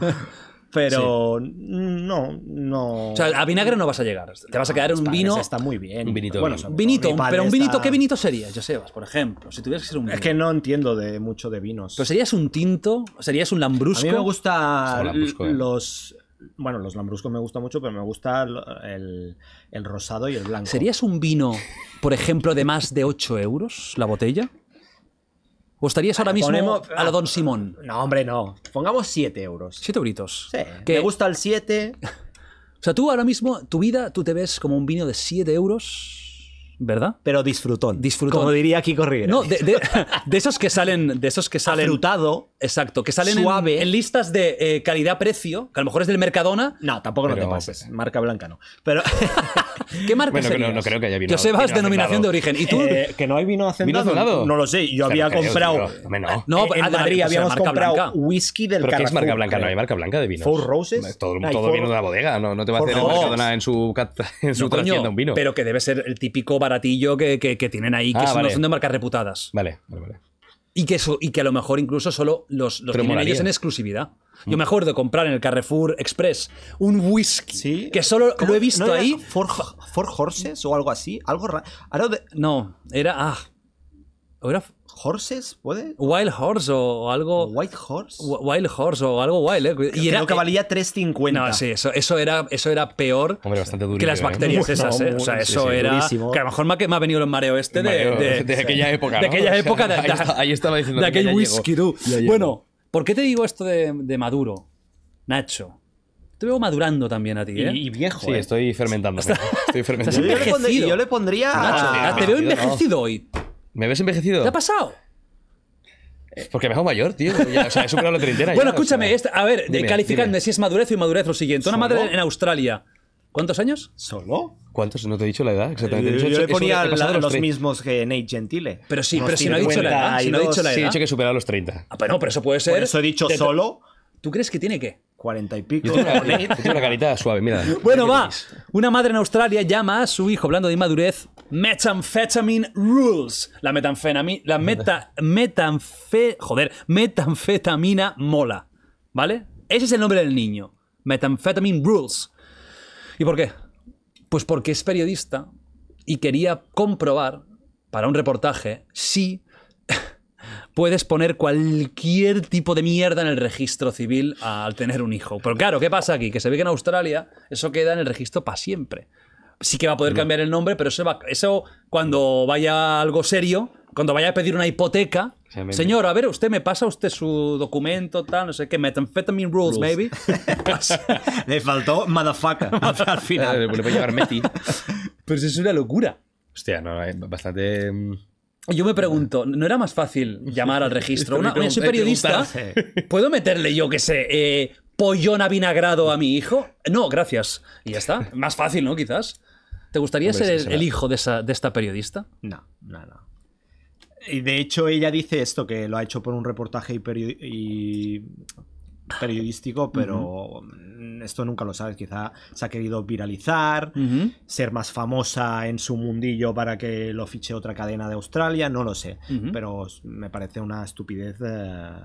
pero no, no. O sea, a vinagre no vas a llegar. Te vas a quedar en un vino. Está muy bien. Un vinito. Bueno, vinito, pero un vinito, ¿qué vinito sería, vas por ejemplo? Si tuvieras que ser un vino. Es que no entiendo de mucho de vinos. Pero serías un tinto, serías un lambrusco. A mí me gusta ¿eh? los bueno, los lambruscos me gusta mucho, pero me gusta el, el, rosado y el blanco. ¿Serías un vino, por ejemplo, de más de 8 euros la botella? ¿Gustarías ahora mismo a la Don Simón? No, hombre, no. Pongamos 7 euros. Siete euritos. Sí. Que- Me gusta el 7. O sea, tú ahora mismo, tu vida, tú te ves como un vino de 7 euros, ¿verdad? pero disfrutón. Disfrutón. Como diría Kiko Rivera. No, de, esos que salen, de esos que salen, Exacto, que salen En, listas de eh, calidad-precio, que a lo mejor es del Mercadona. No, tampoco no te pases. Marca blanca no. Pero. ¿Qué marca bueno, No, creo que haya vino. Que Sebas, denominación de origen. ¿Y tú? Eh, que no hay vino haciendo ¿Vino no, lo sé. Yo había comprado. no, eh, en Madrid habíamos comprado blanca. whisky del Pero ¿qué es marca blanca? No hay marca blanca de vino. Four Roses. Todo, vino de la bodega. No, no te va a hacer el Mercadona en su, en su un vino. Pero que debe ser el típico baratillo que, tienen ahí, que ah, son de marcas reputadas. Vale, vale, vale. Y que, y que a lo mejor incluso solo los, los tienen en exclusividad. Mm. Yo me acuerdo de comprar en el Carrefour Express un whisky que solo lo he visto ahí. Four, Horses o algo así? Algo raro. No, era. Ah, ¿Era Horses, ¿puede? Wild Horse o, algo. White Horse. Wild Horse o algo wild, ¿eh? Y era, Creo que valía 3.50. No, sí, eso, eso, era, eso era peor que las ¿eh? bacterias esas, ¿eh? O sea, eso era. Que a lo mejor me ha, me venido el mareo este de, de, aquella época. De ¿no? De, ahí, estaba diciendo De aquel whisky, tú. Bueno, ¿por qué te digo esto de, Maduro, Nacho? Te veo madurando también a ti, ¿eh? Y, viejo. Sí, eh. estoy fermentando. Estoy fermentando. Yo, le pondría, Nacho, te veo envejecido hoy. ¿Me ves envejecido? ¿Qué ha pasado? Eh, porque me hago mayor, tío. o sea, he superado la treintena. bueno, escúchame, este, a ver, dime, calificando si es madurez o inmadurez lo siguiente. Una madre en Australia. ¿Cuántos años? ¿Solo? ¿Cuántos? No te he dicho la edad, exactamente. Eh, yo, le ponía los, mismos que Nate Gentile. Pero sí, pero si no, ha dicho la edad, si no ha dicho la edad. Sí, he dicho que superado los 30. Ah, pero pues no, pero eso puede ser. Por eso he dicho solo. ¿Tú crees que tiene qué? 40 y pico. Tiene una, carita suave, mira. Bueno, va. Una madre en Australia llama a su hijo, hablando de inmadurez, Methamphetamine Rules. La metanfetamina. la meta, joder, metanfetamina mola. ¿Vale? Ese es el nombre del niño. Methamphetamine Rules. ¿Y por qué? Pues porque es periodista y quería comprobar para un reportaje si puedes poner cualquier tipo de mierda en el registro civil al tener un hijo. Pero claro, ¿qué pasa aquí? Que se ve que en Australia eso queda en el registro para siempre. Sí que va a poder cambiar el nombre, pero eso, va, eso cuando vaya algo serio, cuando vaya a pedir una hipoteca, Señor, a ver, usted me pasa usted su documento, tal, no sé qué, methamphetamine rules, rules. maybe. Le faltó motherfucker al final. Eh, le a llevar Meti. Pero eso es una locura. Hostia, no, bastante mm, yo me pregunto, ¿no era más fácil llamar al registro? Una, periodista, ¿puedo meterle yo, qué sé, eh, pollón avinagrado a mi hijo? No, gracias. Y ya está. Más fácil, ¿no? Quizás. ¿Te gustaría ser el, hijo de, esta periodista? No, no, Y de hecho, ella dice esto, que lo ha hecho por un reportaje y, y periodístico, pero mm, esto nunca lo sabes. Quizá se ha querido viralizar, ser más famosa en su mundillo para que lo fiche otra cadena de Australia, no lo sé. Pero me parece una estupidez. Eh,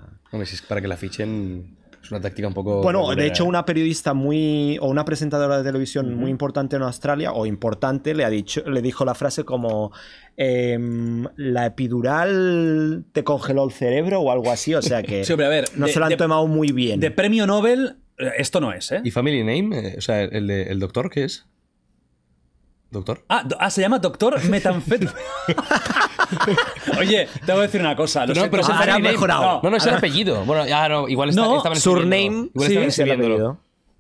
para que la fichen es una táctica un poco. Bueno, de hecho, ¿eh? una periodista muy. o una presentadora de televisión muy importante en Australia, o importante, le, ha dicho, le dijo la frase como. Em, la epidural te congeló el cerebro o algo así, o sea que. sí, pero a ver, no se lo han tomado muy bien. De premio Nobel, eh, esto no es, ¿eh? ¿Y Family Name? Eh, o sea, el, doctor, ¿qué es? ¿Doctor? Ah, ah se llama Doctor metanfet Oye, te voy a decir una cosa. no, pero se ha mejorado. No, no, es el apellido. Bueno, ya igual está, no, Surname. sí,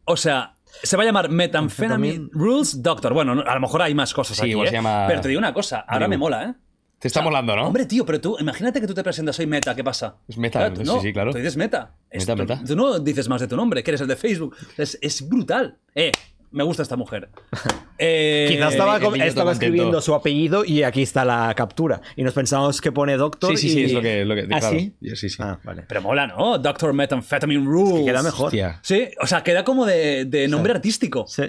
O sea, se va a llamar Methamphetamine Rules Doctor. Bueno, a lo mejor hay más cosas así. aquí, ¿eh? Pero te digo una cosa, ahora me mola, ¿eh? Te está molando, ¿no? Hombre, tío, pero tú, imagínate que tú te presentas, hoy meta, ¿qué pasa? Es meta, sí, sí, claro. Tú dices meta. meta, es, meta. Tú, no dices más de tu nombre, que eres el de Facebook. Es, es brutal. Eh, me gusta esta mujer. Eh, Quizás estaba, estaba escribiendo su apellido y aquí está la captura. Y nos pensamos que pone Doctor. Sí, sí, sí, es lo que. Lo ¿Ah, claro. sí? Ah, vale. Pero mola, ¿no? Doctor Methamphetamine Rules. queda mejor. Sí, o sea, queda como de, nombre artístico. Sí.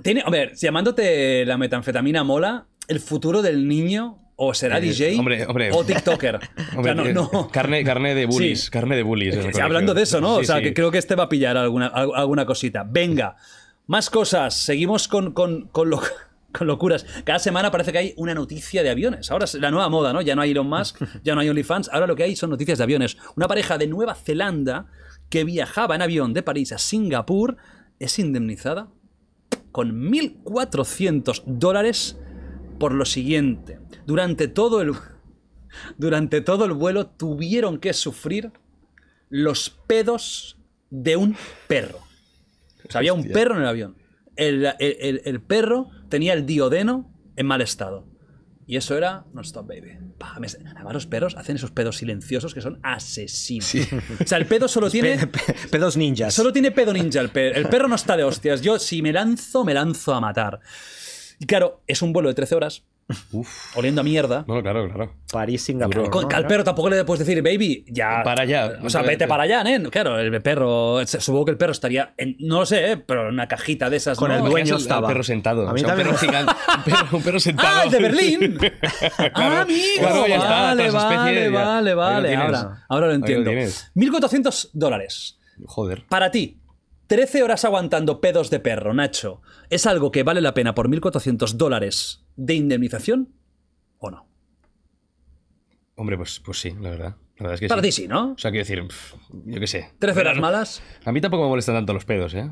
Tiene, a ver, llamándote la metanfetamina mola, el futuro del niño o será eh, DJ eh, hombre, hombre, o TikToker. no, Carne, de bullies. Carne de bullies. hablando de eso, ¿no? o sea, que creo que este va a pillar alguna, alguna cosita. Venga. Más cosas. Seguimos con, con, locuras. Cada semana parece que hay una noticia de aviones. Ahora es la nueva moda, ¿no? Ya no hay Elon Musk, ya no hay OnlyFans. Ahora lo que hay son noticias de aviones. Una pareja de Nueva Zelanda que viajaba en avión de París a Singapur es indemnizada con 1.400 dólares por lo siguiente. Durante todo el, durante todo el vuelo tuvieron que sufrir los pedos de un perro. O sea, había un perro en el avión. El, perro tenía el diodeno en mal estado. Y eso era No Stop Baby. los perros hacen esos pedos silenciosos que son asesinos. O sea, el pedo solo tiene. pedos ninjas. Solo tiene pedo ninja el perro. El perro no está de hostias. Yo, si me lanzo, me lanzo a matar. Y claro, es un vuelo de 13 horas Oliendo a mierda. No, claro, claro. París, Singapur. Con, al perro tampoco le puedes decir, baby, ya. Para allá. O sea, vete para allá, ¿eh? Claro, el perro. Supongo que el perro estaría. En, no lo sé, ¿eh? Pero en una cajita de esas. Con el dueño estaba. Un perro sentado. A Un perro gigante. un, perro, sentado. ¡Ah, el de Berlín! ¡Ah, amigo! vale, vale, vale, vale. Ahora, ahora lo entiendo. 1.400 dólares. Joder. Para ti, 13 horas aguantando pedos de perro, Nacho. ¿Es algo que vale la pena por 1.400 dólares de indemnización o no? Hombre, pues, pues sí, la verdad. La verdad es que Para sí. ti sí, ¿no? O sea, quiero decir, yo qué sé. ¿Tres veras malas? A mí tampoco me molestan tanto los pedos, ¿eh?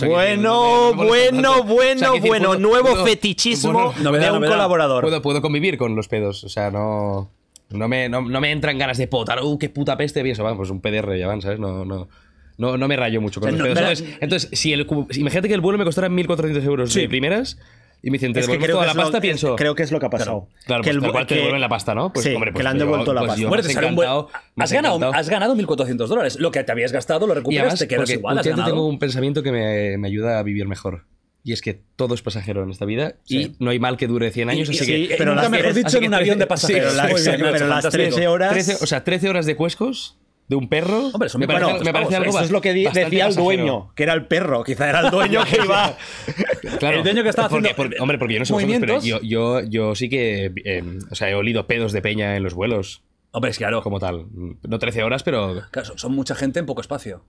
bueno, bueno, bueno, bueno. nuevo fetichismo de un colaborador. Puedo, convivir con los pedos, o sea, no... No me, no, me entran ganas de potar, ¡uh, qué puta peste! Bien, vamos, pues un PDR ya van, ¿sabes? No, no, me rayo mucho con los pedos. Entonces, si el, imagínate que el vuelo me costara 1.400 euros de primeras, y me dicen, te devuelvo toda la pasta, pienso. Creo que es lo que ha pasado. Claro, claro que el, cual pues te devuelven la pasta, ¿no? Pues, sí, hombre, pues, que le han devuelto la pues pasta. Pues has, encantado, has, ganado, has, ganado, 1.400 dólares. Lo que te habías gastado lo recuperas, te quedas igual. Has tengo un pensamiento que me, me ayuda a vivir mejor. Y es que todo es pasajero en esta vida y no hay mal que dure 100 años, así sí, que... Pero nunca mejor dicho en un avión de pasajeros. pero las 13 horas... o sea, 13 horas de cuescos de un perro. Hombre, eso me, parece, me parece Eso es lo que decía el dueño, que era el perro. Quizá era el dueño que iba. claro, el dueño que estaba haciendo. hombre, porque yo no sé pero yo, yo, sí que. Em, o sea, he olido pedos de peña en los vuelos. Hombre, es claro. Como tal. No 13 horas, pero. Claro, son mucha gente en poco espacio.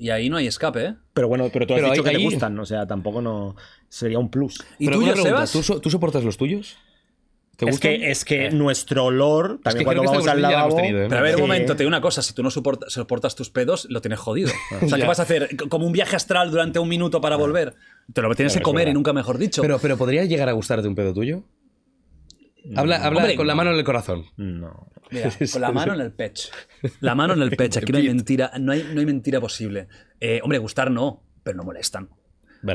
Y ahí no hay escape, ¿eh? Pero bueno, pero tú has pero dicho que te gustan, o sea, tampoco no. Sería un plus. ¿Y tú, ya ¿tú soportas los tuyos? es que, eh. nuestro olor, también cuando vamos este al lavabo... ¿eh? Pero a ver, un momento, te digo una cosa, si tú no soportas, tus pedos, lo tienes jodido. o sea, ¿qué vas a hacer? ¿Como un viaje astral durante un minuto para volver? Te lo tienes que comer y nunca mejor dicho. Pero, pero ¿podría llegar a gustarte un pedo tuyo? Habla, mm, habla con la mano en el corazón. No. con la mano en el pecho. La mano en el pecho. Aquí no hay mentira, no hay, no hay mentira posible. Eh, hombre, gustar no, pero no molestan.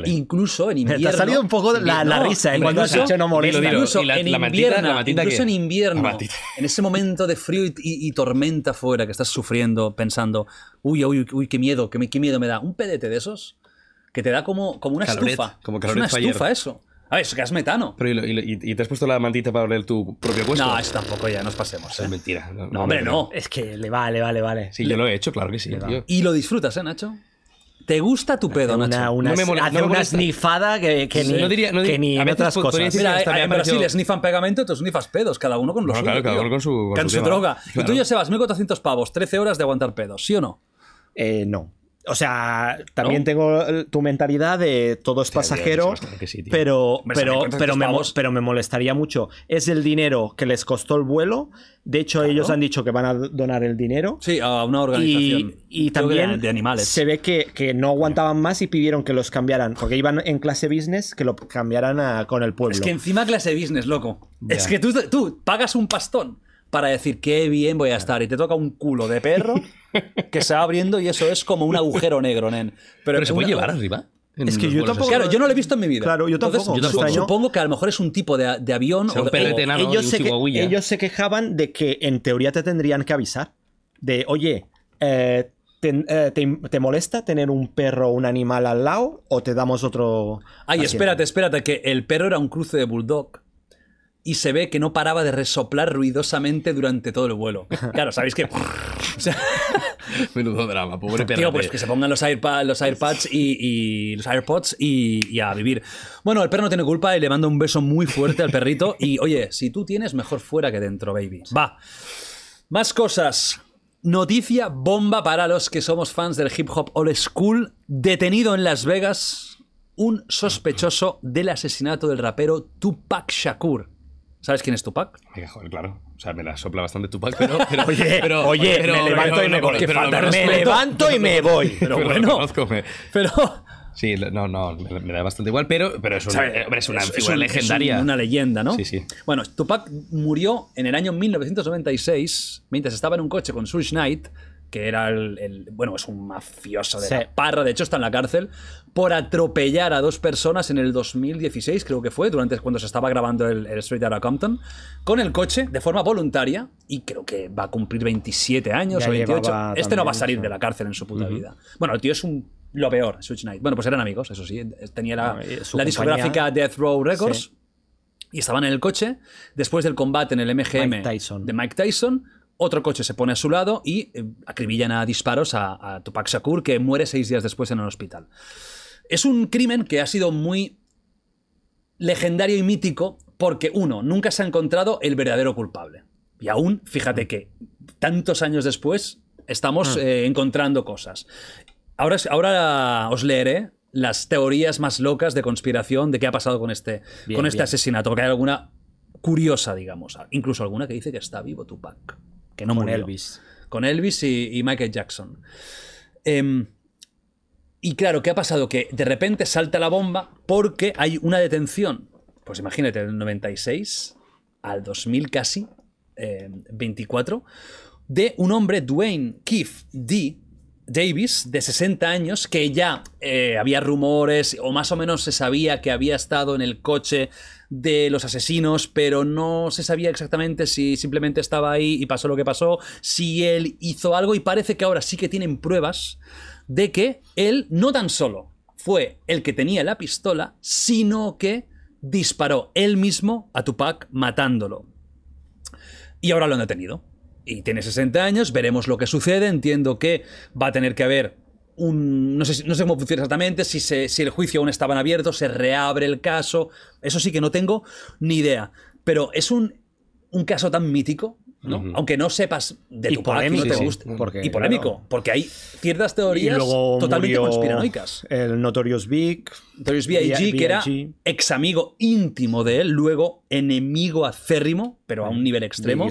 Incluso en invierno. Te ha salido un poco la, la risa ¿eh? cuando has hecho no Incluso en invierno, incluso en invierno, en ese momento de frío y, y, tormenta fuera que estás sufriendo, pensando, uy, uy, uy, qué miedo, qué, qué miedo me da. Un pedete de esos que te da como, como una estufa. Como es una estufa eso. A ver, es que es metano. Pero ¿y, y, y, te has puesto la mantita para oler tu propio puesto? No, eso tampoco ya, nos pasemos. Es ¿eh? mentira. No, no, hombre, no. Es que le vale, vale, vale. Sí, yo lo he hecho, claro que sí. Tío. Y lo disfrutas, ¿eh, Nacho? Te gusta tu pedo, Nacho. no me hace una snifada que, que ni, no diría, ni en otras cosas. Mira, en Brasil esnifan snifan pegamento, tú snifas pedos, cada uno con los claro, cada uno con su, droga. Y tú ya, vas 1.400 pavos, 13 horas de aguantar pedos, ¿sí o no? Eh, no. O sea, también tengo eh, tu mentalidad de todo es pasajero, pero, me molestaría mucho. Es el dinero que les costó el vuelo. De hecho, ellos han dicho que van a donar el dinero. Sí, a una organización. Y, también de animales. se ve que, no aguantaban más y pidieron que los cambiaran. Porque iban en clase business, que lo cambiaran con el pueblo. Es que encima clase business, loco. Es que tú, tú pagas un pastón para decir qué bien voy a estar. Y te toca un culo de perro que se va abriendo y eso es como un agujero negro, nen. Pero, se puede llevar arriba. Es que yo Claro, yo no lo he visto en mi vida. Claro, yo tampoco. Supongo que a lo mejor es un tipo de, avión. O sea, un ellos, se ellos se quejaban de que en teoría te tendrían que avisar. De, oye, eh, eh, te, molesta tener un perro o un animal al lado o te damos otro. Ay, espérate, espérate, que el perro era un cruce de bulldog y se ve que no paraba de resoplar ruidosamente durante todo el vuelo. Claro, sabéis que. Menudo drama, pobre perro. Tío, pues que se pongan los, AirPods y, los AirPods y, a vivir. Bueno, el perro no tiene culpa y le mando un beso muy fuerte al perrito. Y oye, si tú tienes, mejor fuera que dentro, baby. Va. Más cosas. Noticia bomba para los que somos fans del hip hop old school. Detenido en Las Vegas un sospechoso del asesinato del rapero Tupac Shakur. ¿Sabes quién es Tupac? claro. O sea, me la sopla bastante Tupac, pero. oye, me levanto y me voy. Me levanto y me voy. Pero bueno. Sí, no, no, me, da bastante igual, pero, pero es una, es una figura legendaria. Es una leyenda, ¿no? Sí, sí. Bueno, Tupac murió en el año 1996 mientras estaba en un coche con Suge Knight que era el, bueno, es un mafioso de la parra, de hecho está en la cárcel, por atropellar a dos personas en el 2016, creo que fue, durante cuando se estaba grabando el, street Straight Outta Compton, con el coche de forma voluntaria y creo que va a cumplir 27 años o 28. Este no va a salir de la cárcel en su puta vida. Bueno, el tío es un lo peor, Switch Knight. Bueno, pues eran amigos, eso sí, eh, tenía la, discográfica Death Row Records. y estaban en el coche después del combate en el MGM de Mike Tyson otro coche se pone a su lado y eh, acribillan a disparos a, Tupac Shakur, que muere seis días después en el hospital. Es un crimen que ha sido muy legendario y mítico porque, uno, nunca se ha encontrado el verdadero culpable. Y aún, fíjate que tantos años después estamos ah. eh, encontrando cosas. Ahora, ahora os leeré las teorías más locas de conspiración de qué ha pasado con este, con este asesinato, porque hay alguna curiosa, digamos, incluso alguna que dice que está vivo Tupac que no con murió. Elvis. Con Elvis y, Michael Jackson. Em, y claro, ¿qué ha pasado? Que de repente salta la bomba porque hay una detención. Pues imagínate, del 96 al 2000 casi, 24, em, de un hombre, Dwayne Keith D. Davis, de 60 años, que ya eh, había rumores o más o menos se sabía que había estado en el coche de los asesinos, pero no se sabía exactamente si simplemente estaba ahí y pasó lo que pasó, si él hizo algo y parece que ahora sí que tienen pruebas de que él no tan solo fue el que tenía la pistola, sino que disparó él mismo a Tupac matándolo. Y ahora lo han detenido. Y tiene 60 años, veremos lo que sucede, entiendo que va a tener que haber no, sé, cómo funciona exactamente, si, el juicio aún estaba abierto, se reabre el caso. Eso sí que no tengo ni idea. Pero es un, caso tan mítico, Aunque no sepas de tu y polémico, porque hay ciertas teorías totalmente conspiranoicas. El Notorious Big. Notorious B.I.G., que era ex amigo íntimo de él, luego enemigo acérrimo, pero a un nivel extremo.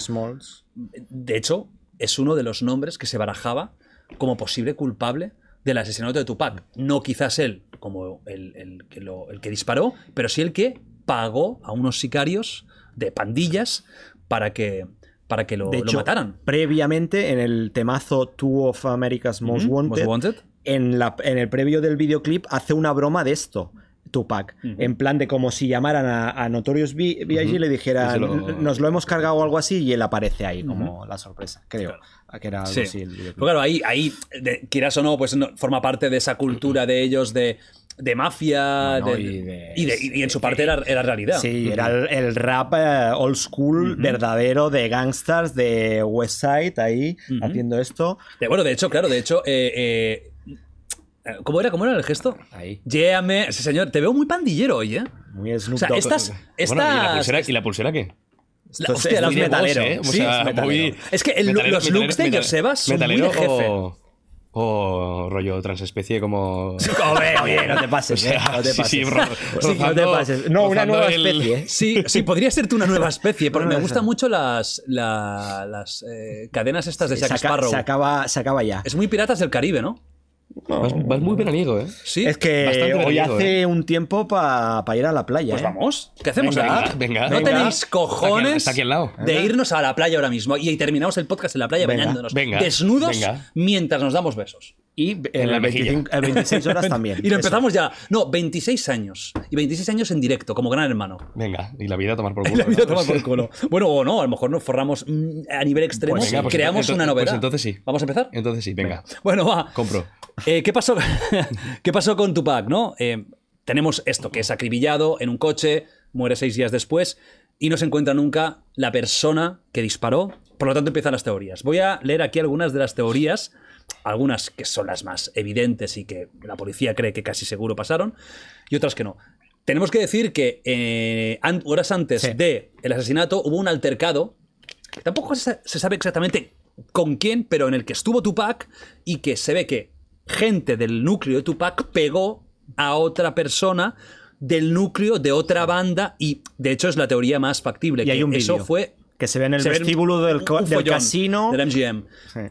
De hecho, es uno de los nombres que se barajaba como posible culpable del asesinato de Tupac. No quizás él, como el, que, disparó, pero sí el que pagó a unos sicarios de pandillas para que, para que lo, mataran. Previamente, en el temazo Two of America's Most, Wanted, En, la, en el previo del videoclip hace una broma de esto Tupac. En plan de como si llamaran a, Notorious B.I.G. y le dijeran, nos lo hemos cargado o algo así, y él aparece ahí como la sorpresa, creo. Claro. Que claro, ahí, ahí quieras o no, pues forma parte de esa cultura de ellos de mafia y, en su parte era, realidad. Sí, era el, rap eh, old school verdadero de gangsters de West Side ahí haciendo esto. bueno, de hecho, claro, de hecho, eh, eh, eh, ¿Cómo era? ¿Cómo era el gesto? Ahí. Lléame. señor, te veo muy pandillero hoy, ¿eh? Muy Snoop O sea, estas. ¿y, la pulsera, qué? hostia, los metaleros. ¿eh? O metalero. muy... Es que los looks de Joseba son muy de jefe. O, rollo transespecie como... no te pases, eh, no te pases. no te pases. No, una nueva especie. ¿eh? Sí, sí, podría serte una nueva especie, porque me gustan mucho las, las cadenas estas de Jack Sparrow. Se acaba, se acaba ya. Es muy Piratas del Caribe, ¿no? Vas, muy bien ¿eh? Sí, es que hoy hace ¿eh? un tiempo para ir a la playa. Pues ¿eh? vamos. ¿Qué hacemos? Venga, venga, No tenéis cojones de irnos a la playa ahora mismo y terminamos el podcast en la playa bañándonos desnudos mientras nos damos besos. Y en, 26 horas también. y lo empezamos ya. No, 26 años. Y 26 años en directo, como gran hermano. Venga, y la vida a tomar por pues culo. bueno, o no, a lo mejor nos forramos mm, a nivel pues extremo y pues creamos una novedad. Pues entonces sí. ¿Vamos a empezar? Entonces sí, venga. Bueno, va. Compro. Eh, ¿qué, pasó? ¿Qué pasó con Tupac, no? Eh, tenemos esto, que es acribillado en un coche, muere seis días después y no se encuentra nunca la persona que disparó. Por lo tanto, empiezan las teorías. Voy a leer aquí algunas de las teorías algunas que son las más evidentes y que la policía cree que casi seguro pasaron, y otras que no. Tenemos que decir que eh, horas antes de del asesinato hubo un altercado. Que tampoco se, sabe exactamente con quién, pero en el que estuvo Tupac y que se ve que gente del núcleo de Tupac pegó a otra persona del núcleo de otra banda y de hecho es la teoría más factible. Y que hay un eso fue que se ve en el vestíbulo del, del casino del MGM.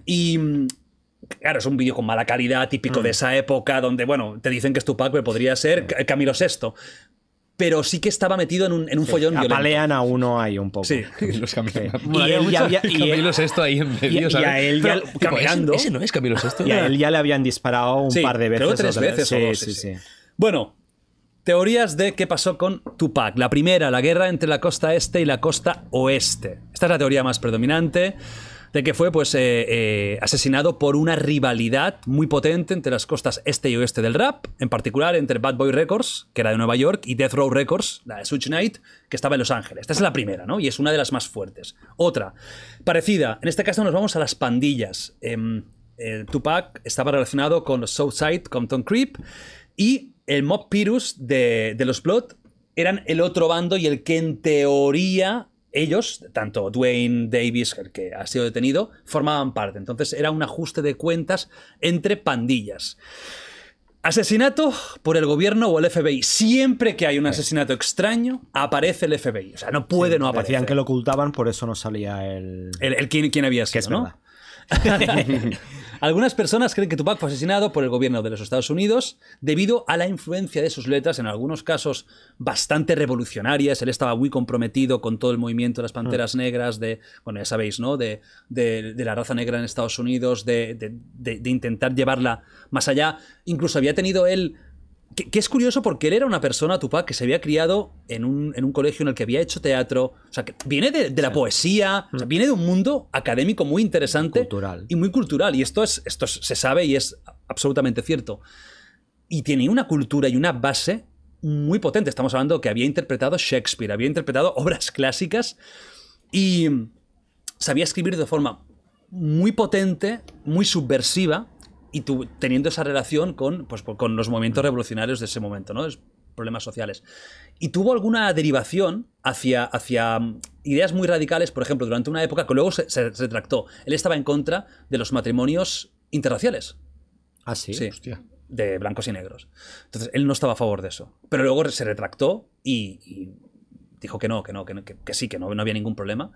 Y claro, es un vídeo con mala calidad, típico de mm. esa época, donde, bueno, te dicen que es Tupac, pero podría ser Camilo VI pero sí que estaba metido en un, en un follón apalean a uno ahí un poco. Sí. Los Camilo, Y, él ya Camilo VI ahí en medio, ya, Ese, no es Camilo Y a él ya le habían disparado un par de veces. tres veces o sí, sí, Bueno, teorías de qué pasó con Tupac. La primera, la guerra entre la costa este y la costa oeste. Esta es la teoría más predominante de que fue pues, eh, eh, asesinado por una rivalidad muy potente entre las costas este y oeste del rap, en particular entre Bad Boy Records, que era de Nueva York, y Death Row Records, la de Switch Knight, que estaba en Los Ángeles. Esta es la primera, ¿no? Y es una de las más fuertes. Otra, parecida, en este caso nos vamos a las pandillas. Em, eh, Tupac estaba relacionado con los Southside, Compton Creep, y el Mob Pirus de, de los Blood eran el otro bando y el que en teoría ellos, tanto Dwayne Davis, el que ha sido detenido, formaban parte. Entonces era un ajuste de cuentas entre pandillas. Asesinato por el gobierno o el FBI. Siempre que hay un asesinato extraño, aparece el FBI. O sea, no puede no aparecer. Decían que lo ocultaban, por eso no salía el. El, quién, quién, había sido, ¿no? Algunas personas creen que Tupac fue asesinado por el gobierno de los Estados Unidos debido a la influencia de sus letras, en algunos casos bastante revolucionarias. Él estaba muy comprometido con todo el movimiento de las panteras mm. negras, de, bueno, ya sabéis, ¿no? De, de, la raza negra en Estados Unidos, de, de intentar llevarla más allá. Incluso había tenido él que, es curioso porque él era una persona, Tupac, que se había criado en un, colegio en el que había hecho teatro. O sea, que viene de, la poesía, mm. viene de un mundo académico muy interesante. Y muy cultural. Y esto, es, esto se sabe y es absolutamente cierto. Y tiene una cultura y una base muy potente. Estamos hablando que había interpretado Shakespeare, había interpretado obras clásicas y sabía escribir de forma muy potente, muy subversiva y teniendo esa relación con, pues, con los movimientos revolucionarios de ese momento, ¿no? Es, problemas sociales. Y tuvo alguna derivación hacia, hacia mm, ideas muy radicales, por ejemplo, durante una época que luego se, se retractó. Él estaba en contra de los matrimonios interraciales. Ah, sí, Hostia. De blancos y negros. Entonces, él no estaba a favor de eso. Pero luego se retractó y, dijo que no, que no, que, que, sí, que no, no había ningún problema.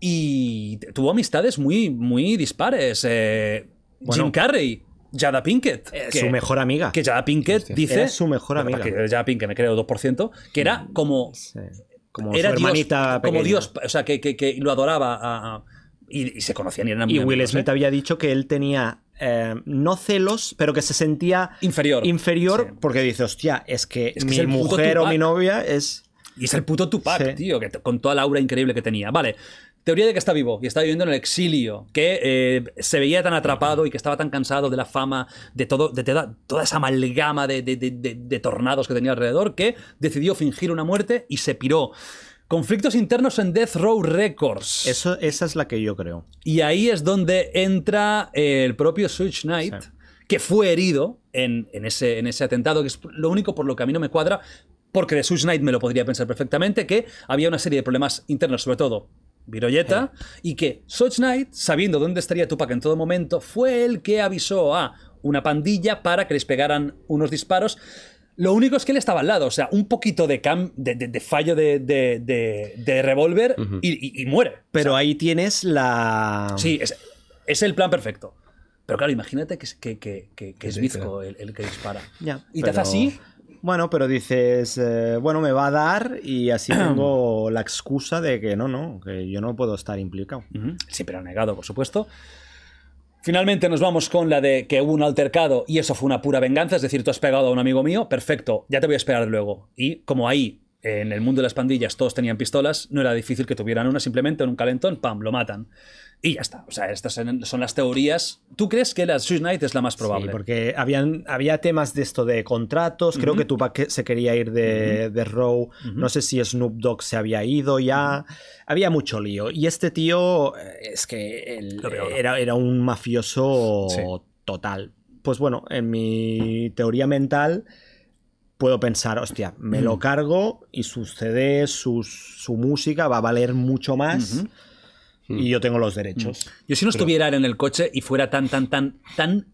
Y tuvo amistades muy, muy dispares. Eh, Jim Carrey. Jada Pinkett. Eh, su mejor amiga. Que Jada Pinkett dice. Es su mejor amiga. Que Jada Pinkett me creo 2%, que era como. como era hermanita Como Dios, o sea, que, lo adoraba. y, se conocían y eran Y Will Smith ¿eh? había dicho que él tenía. Eh, no celos, pero que se sentía inferior. Inferior porque dice, hostia, es que, es mi mujer o mi novia es... Y es el puto Tupac, tío, que con toda la aura increíble que tenía. Vale, Teoría de que está vivo y está viviendo en el exilio, que eh, se veía tan atrapado y que estaba tan cansado de la fama, de, todo, de toda esa amalgama de, tornados que tenía alrededor, que decidió fingir una muerte y se piró. Conflictos internos en Death Row Records. esa es la que yo creo. Y ahí es donde entra eh, el propio Switch Knight, que fue herido en, ese, en ese atentado, que es lo único por lo que a mí no me cuadra, porque de Switch Knight me lo podría pensar perfectamente, que había una serie de problemas internos, sobre todo Viroyeta, y que Soch Knight, sabiendo dónde estaría Tupac en todo momento, fue el que avisó a una pandilla para que les pegaran unos disparos. Lo único es que él estaba al lado, o sea, un poquito de, cam de, de, fallo de, de revólver y, muere. Pero ahí tienes la. Sí, es, el plan perfecto. Pero claro, imagínate que, que, que, es Bizco el, que dispara. y te hace así bueno, pero dices, eh, bueno, me va a dar y así tengo la excusa de que no, no, que yo no puedo estar implicado. Sí, pero negado, por supuesto. Finalmente nos vamos con la de que hubo un altercado y eso fue una pura venganza, es decir, tú has pegado a un amigo mío, perfecto, ya te voy a esperar luego. Y como ahí, en el mundo de las pandillas, todos tenían pistolas, no era difícil que tuvieran una simplemente en un calentón, ¡pam!, lo matan. Y ya está. O sea, estas son las teorías. ¿Tú crees que la Swiss Knight es la más probable? porque habían, había temas de esto de contratos. Creo que Tupac se quería ir de, Row. No sé si Snoop Dogg se había ido ya. Había mucho lío. Y este tío eh, es que era, era, un mafioso total. Pues bueno, en mi teoría mental puedo pensar, hostia, me lo cargo y sus su, su música va a valer mucho más Mm. y yo tengo los derechos. Mm. Yo si no estuviera en el coche y fuera tan, tan, tan, tan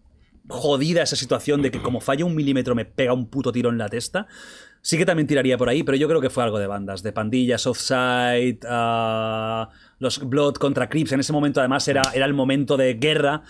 jodida esa situación de que mm. como falla un milímetro me pega un puto tiro en la testa. Sí que también tiraría por ahí, pero yo creo que fue algo de bandas, de pandillas, offside, a... Ah, los Blood contra Crips, en ese momento además era, era el momento de guerra,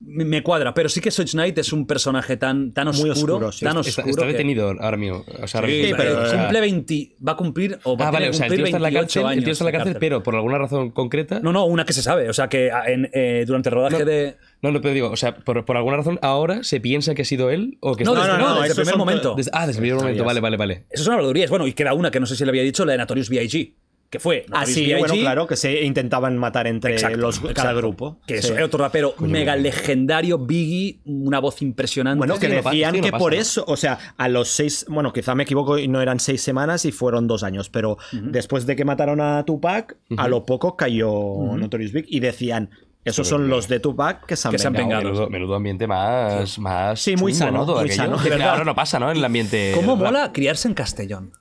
me cuadra. Pero sí que Switch Knight es un personaje tan, tan oscuro. tan oscuro está, detenido ahora mismo. O sea, sí, pero simplemente 20, va a cumplir o va a ah, cumplir la cárcel, años. El está en la cárcel, pero por alguna razón concreta. No, no, una que se sabe. O sea, que eh, durante el rodaje de... No, no, pero digo, o sea, por, por, alguna razón ahora se piensa que ha sido él o que No, está no, no, no, desde el primer momento. ah, desde el primer momento, vale, vale, vale. Eso es una verduría. Bueno, y queda una que no sé si le había dicho, la de Natorius VIG que fue así bueno claro que se intentaban matar entre los cada grupo que es otro rapero mega legendario Biggie una voz impresionante bueno que decían que, por eso o sea a los seis bueno quizá me equivoco y no eran seis semanas y fueron dos años pero después de que mataron a Tupac a lo poco cayó Notorious Big y decían esos son los de Tupac que se han, vengado. Menudo, ambiente más. sanado más sí muy sano. ahora no pasa, ¿no? En el ambiente. ¿Cómo mola criarse en Castellón?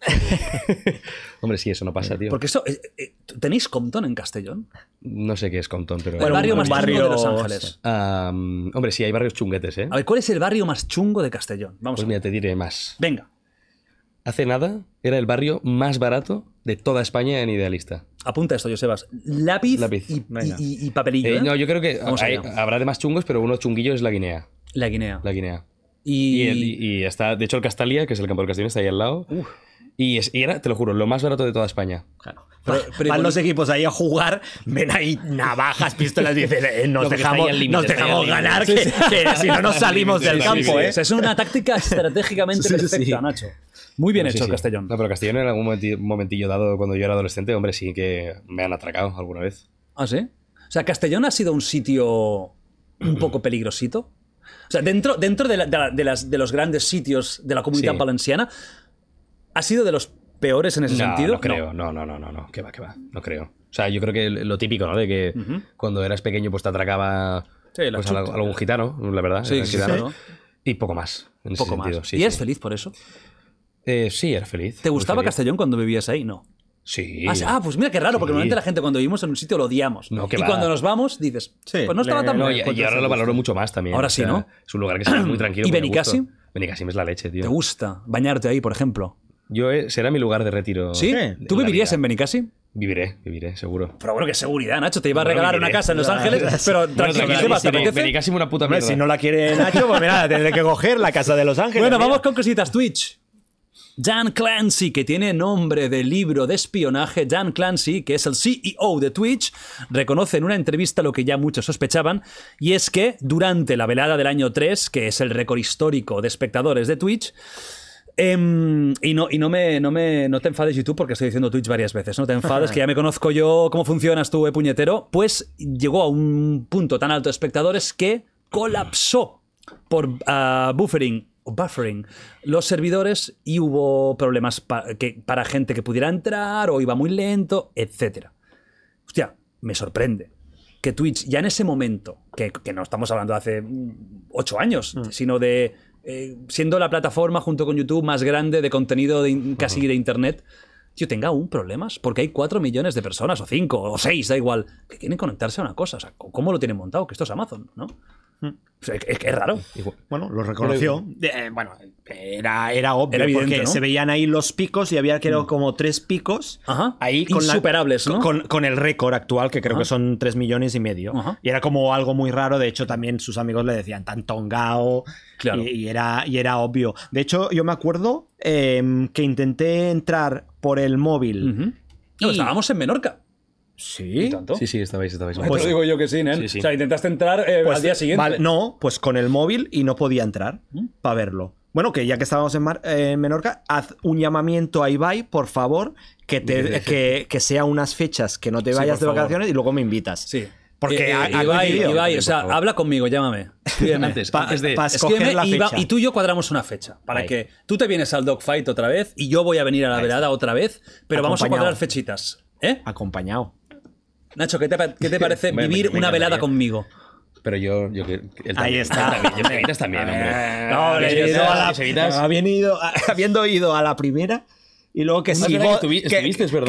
Hombre, sí, eso no pasa, eh, tío. Porque eso... Eh, eh, ¿Tenéis Compton en Castellón? No sé qué es Compton, pero. Bueno, el barrio más barrio de Los Ángeles. hombre, sí, hay barrios chunguetes, ¿eh? A ver, ¿cuál es el barrio más chungo de Castellón? Vamos. Pues mira, te diré más. Venga. Hace nada era el barrio más barato de toda España en Idealista. Apunta esto, Josebas. Lápiz, Lápiz. Y, y, papelillo. Eh, no, ¿eh? yo creo que habrá de más chungos, pero uno chunguillo es la Guinea. La Guinea. La Guinea. Y, está, de hecho, el Castalia, que es el campo del Castellón, está ahí al lado. Y, es, era, te lo juro, lo más barato de toda España. van los equipos ahí a jugar, ven ahí navajas, pistolas y dicen, eh, nos, dejamos, ganar, que, si no nos salimos del campo. es una táctica estratégicamente perfecta, Nacho. Muy bien hecho Castellón. No, pero Castellón en algún momentillo, dado cuando yo era adolescente, hombre, sí que me han atracado alguna vez. ¿Ah, sí? O sea, Castellón ha sido un sitio un poco peligrosito. O sea, dentro, dentro de, las, de los grandes sitios de la comunidad valenciana, ha sido de los peores en ese sentido. No creo, no, no, no, no, no, que va, que va, no creo. O sea, yo creo que lo típico, ¿no? De que cuando eras pequeño, pues te atracaba pues, algún gitano, la verdad. Sí, sí. Y poco más. poco más. ¿Y es feliz por eso? Eh, sí, era feliz. ¿Te gustaba Castellón cuando vivías ahí? No. Sí. Ah, ah pues mira qué raro, porque normalmente la gente cuando vivimos en un sitio lo odiamos. No, y cuando nos vamos dices, pues no estaba tan no, Y, ahora lo valoro mucho más también. Ahora sí, ¿no? Es un lugar que se muy tranquilo. ¿Y Benicassim? Benicassim es la leche, tío. ¿Te gusta bañarte ahí, por ejemplo? Yo, eh, será mi lugar de retiro. ¿Sí? ¿Tú vivirías en Benicassim? Viviré, viviré, seguro. Pero bueno, qué seguridad, Nacho. Te iba a regalar una casa en Los Ángeles, pero tranquilo, ¿te Benicassim una puta mierda. Si no la quiere Nacho, pues mira, tendré que coger la casa de Los Ángeles. Bueno, vamos con cositas Twitch. Jan Clancy, que tiene nombre de libro de espionaje, Jan Clancy, que es el CEO de Twitch, reconoce en una entrevista lo que ya muchos sospechaban, y es que durante la velada del año 3, que es el récord histórico de espectadores de Twitch, em, y no, y no, me, no, me, no te enfades YouTube porque estoy diciendo Twitch varias veces, no te enfades, que ya me conozco yo cómo funcionas tú, eh, puñetero. Pues llegó a un punto tan alto de espectadores que colapsó por ah, buffering buffering los servidores y hubo problemas para gente que pudiera entrar o iba muy lento, etc. Hostia, me sorprende que Twitch ya en ese momento, que, no estamos hablando hace mm, ocho años, mm. sino de eh, siendo la plataforma junto con YouTube más grande de contenido de, casi de Internet, yo tenga aún problemas, porque hay cuatro millones de personas, o cinco o seis da igual, que quieren conectarse a una cosa. O sea, ¿cómo lo tienen montado? Que esto es Amazon, ¿no? es que es raro. Bueno, lo reconoció. Eh, bueno, era, era obvio porque se veían ahí los picos y había creo mm. como tres picos ahí con insuperables, ¿no? Con, el récord actual que creo que son tres millones y medio. Y era como algo muy raro. De hecho, también sus amigos le decían tan tongao. Y, era, y era obvio. De hecho, yo me acuerdo em, que intenté entrar por el móvil. No, estábamos en Menorca. ¿Sí? Sí, estabais, estabais. Pues, digo yo que sí, ¿eh? O sea, intentaste entrar eh, pues al día siguiente. no, pues con el móvil y no podía entrar ¿Mm? para verlo. Bueno, que ya que estábamos eh, en, Menorca, haz un llamamiento a Ibai, por favor, que, te, sea unas fechas, que no te vayas de vacaciones y luego me invitas. Sí. Porque eh, Ibai, o sea, habla conmigo, llámame. antes, de escoger la fecha. Y, tú y yo cuadramos una fecha para que tú te vienes al dogfight otra vez y yo voy a venir a la velada otra vez, pero vamos a cuadrar fechitas. ¿Eh? Acompañado. Nacho, ¿qué te, qué te parece vivir una velada conmigo? Pero yo, yo Ahí está. Eh, yo también, también, hombre. No, le, le, a la, habiendo ido a la primera, y luego que, si, boda,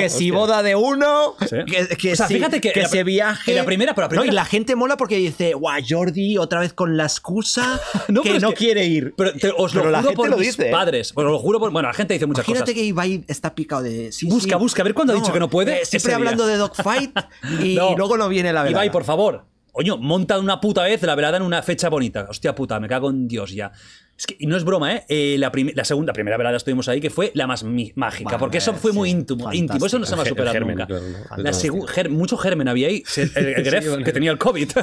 si, boda de uno, que, fíjate que, se viaje. La primera, pero la y la gente mola porque dice, guau, Jordi, otra vez con la excusa que no quiere ir. Pero os lo la gente por lo dice, ¿eh? padres. Os lo juro por. Bueno, la gente dice muchas cosas. Fíjate que Ibai está picado de. busca, busca, a ver cuándo ha dicho que no puede. Eh, siempre hablando de dogfight y luego no viene la verdad. Ibai, por favor. Oño, monta una puta vez la velada en una fecha bonita. Hostia puta, me cago en Dios ya y no es broma, ¿eh? eh la, segunda, primera velada estuvimos ahí, que fue la más mágica, porque eso fue muy íntimo, íntimo. Eso no se va a superar nunca. mucho germen había ahí. El, que tenía el COVID.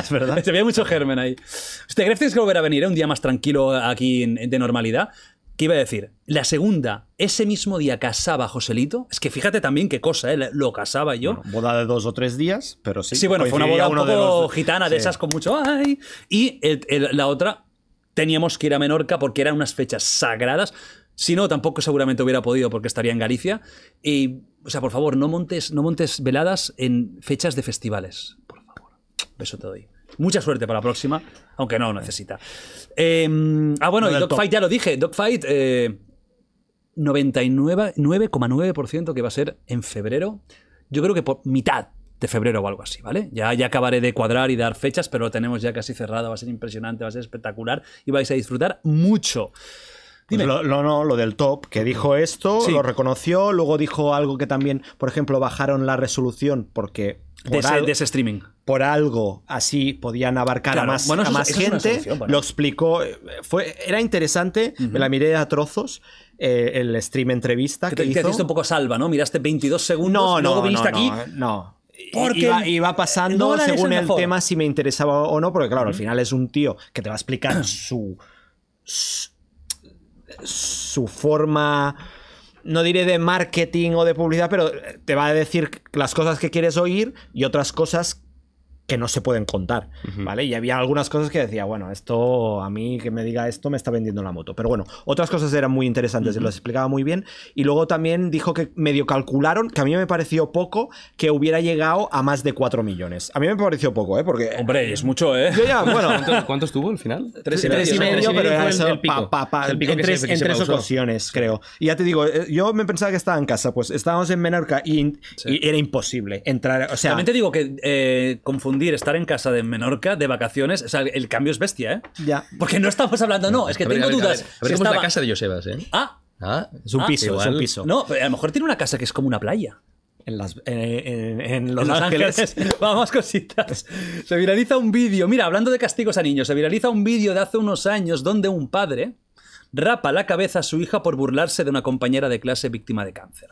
es verdad. había mucho germen ahí. Este Gref que volver a venir, ¿eh? un día más tranquilo aquí de normalidad. ¿Qué iba a decir? La segunda, ese mismo día casaba Joselito. Es que fíjate también qué cosa, ¿eh? lo casaba yo. boda de dos o tres días, pero sí. Sí, bueno, fue una boda un poco gitana, de esas con mucho. Ay. Y la otra, teníamos que ir a Menorca porque eran unas fechas sagradas. Si no, tampoco seguramente hubiera podido porque estaría en Galicia. Y, o sea, por favor, no montes, no montes veladas en fechas de festivales. Por favor. Beso te doy. Mucha suerte para la próxima, aunque no necesita. Em, ah, bueno, y Dogfight ya lo dije. Dogfight, 99,9% eh, que va a ser en febrero. Yo creo que por mitad de febrero o algo así, ¿vale? Ya, ya acabaré de cuadrar y dar fechas, pero lo tenemos ya casi cerrado, va a ser impresionante, va a ser espectacular y vais a disfrutar mucho. Pues no, lo, no, lo del top, que dijo esto, lo reconoció, luego dijo algo que también, por ejemplo, bajaron la resolución porque... de, ese, streaming. Por algo así podían abarcar a más, bueno, a más gente. Lo explicó. Eh, fue, era interesante, me la miré a trozos. Eh, el stream entrevista que, que, te, hizo. un poco salva, ¿no? Miraste 22 segundos, no, luego viniste no, aquí. no. Eh, y va pasando según el, tema si me interesaba o no, porque claro, al final es un tío que te va a explicar su, su, su forma no diré de marketing o de publicidad, pero te va a decir las cosas que quieres oír y otras cosas que no se pueden contar, ¿vale? Y había algunas cosas que decía, bueno, esto, a mí que me diga esto me está vendiendo la moto. Pero bueno, otras cosas eran muy interesantes y los explicaba muy bien. Y luego también dijo que medio calcularon, que a mí me pareció poco, que hubiera llegado a más de 4 millones. A mí me pareció poco, ¿eh? Porque... Hombre, es mucho, ¿eh? Yo ya, bueno... ¿Cuánto, estuvo al final? Tres y medio, pero eso, el pico. en tres, ocasiones, creo. Y ya te digo, eh, yo me pensaba que estaba en casa, pues estábamos en Menorca y, era imposible entrar, o sea... También te digo que eh, estar en casa de Menorca, de vacaciones, el cambio es bestia, ¿eh? Ya. Porque no estamos hablando, no, es que tengo dudas. la casa de Josebas, ¿eh? Ah. ah es un ah, piso, es un piso. No, a lo mejor tiene una casa que es como una playa. En, eh, Los, ángeles. Vamos, cositas. Se viraliza un vídeo. Mira, hablando de castigos a niños, se viraliza un vídeo de hace unos años donde un padre rapa la cabeza a su hija por burlarse de una compañera de clase víctima de cáncer.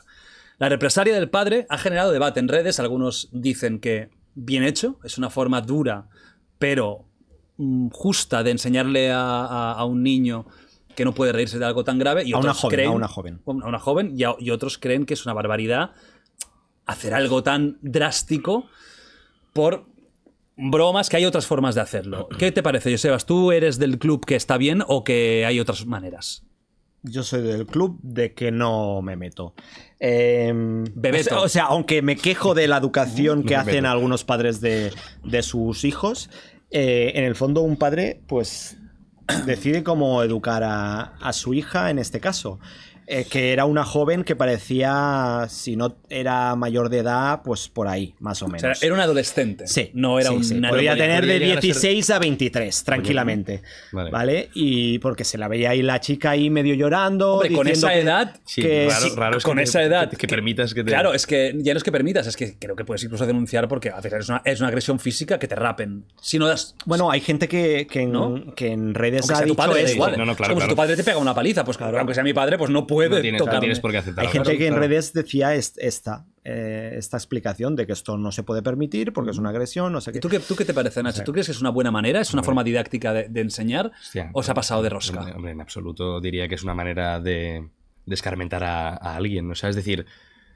La represaria del padre ha generado debate en redes. Algunos dicen que bien hecho, es una forma dura, pero mm, justa de enseñarle a, un niño que no puede reírse de algo tan grave. Y a otros una joven, creen, una joven. y, y otros creen que es una barbaridad hacer algo tan drástico por bromas, que hay otras formas de hacerlo. ¿Qué te parece, Josebas? ¿Tú eres del club que está bien o que hay otras maneras? yo soy del club de que no me meto. Em, Bebeto. O sea, aunque me quejo de la educación que hacen algunos padres de, sus hijos, eh, en el fondo un padre pues decide cómo educar a, a su hija en este caso. Eh, que era una joven que parecía, si no era mayor de edad, pues por ahí, más o menos. era un adolescente. Sí. No era un. Sí. tener de 16 a, 23, tranquilamente. Vale. Y porque se la veía ahí la chica ahí medio llorando. con esa edad. Que, claro, raro, con esa edad. Que, permitas que te. Claro, es que ya no es que permitas, es que creo que puedes incluso denunciar porque a veces es una, es una agresión física que te rapen. Si no das. Bueno, hay gente que, en, ¿no? que en redes ha claro, es como si tu padre te pega una paliza, pues claro. Aunque sea mi padre, pues no puedo no tienes, aceptar, Hay gente que en redes decía esta, eh, esta explicación de que esto no se puede permitir porque es una agresión, ¿Tú qué, tú qué te parece, Nacho? ¿Tú crees que es una buena manera? ¿Es una forma didáctica de, enseñar? ¿O se ha pasado de rosca? en absoluto diría que es una manera de escarmentar a, alguien, sea, es decir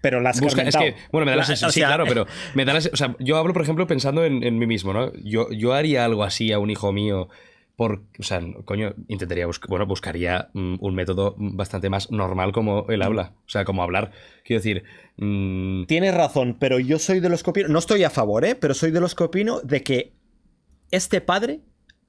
pero las bueno me da la sensación sí claro pero me da yo hablo por ejemplo pensando en, mí mismo no yo yo haría algo así a un hijo mío por, o sea, coño, intentaría buscar, bueno, buscaría mm, un método bastante más normal como el habla, o sea, como hablar. Quiero decir, mm, tienes razón, pero yo soy de los que opino, no estoy a favor, ¿eh? pero soy de los que opino de que este padre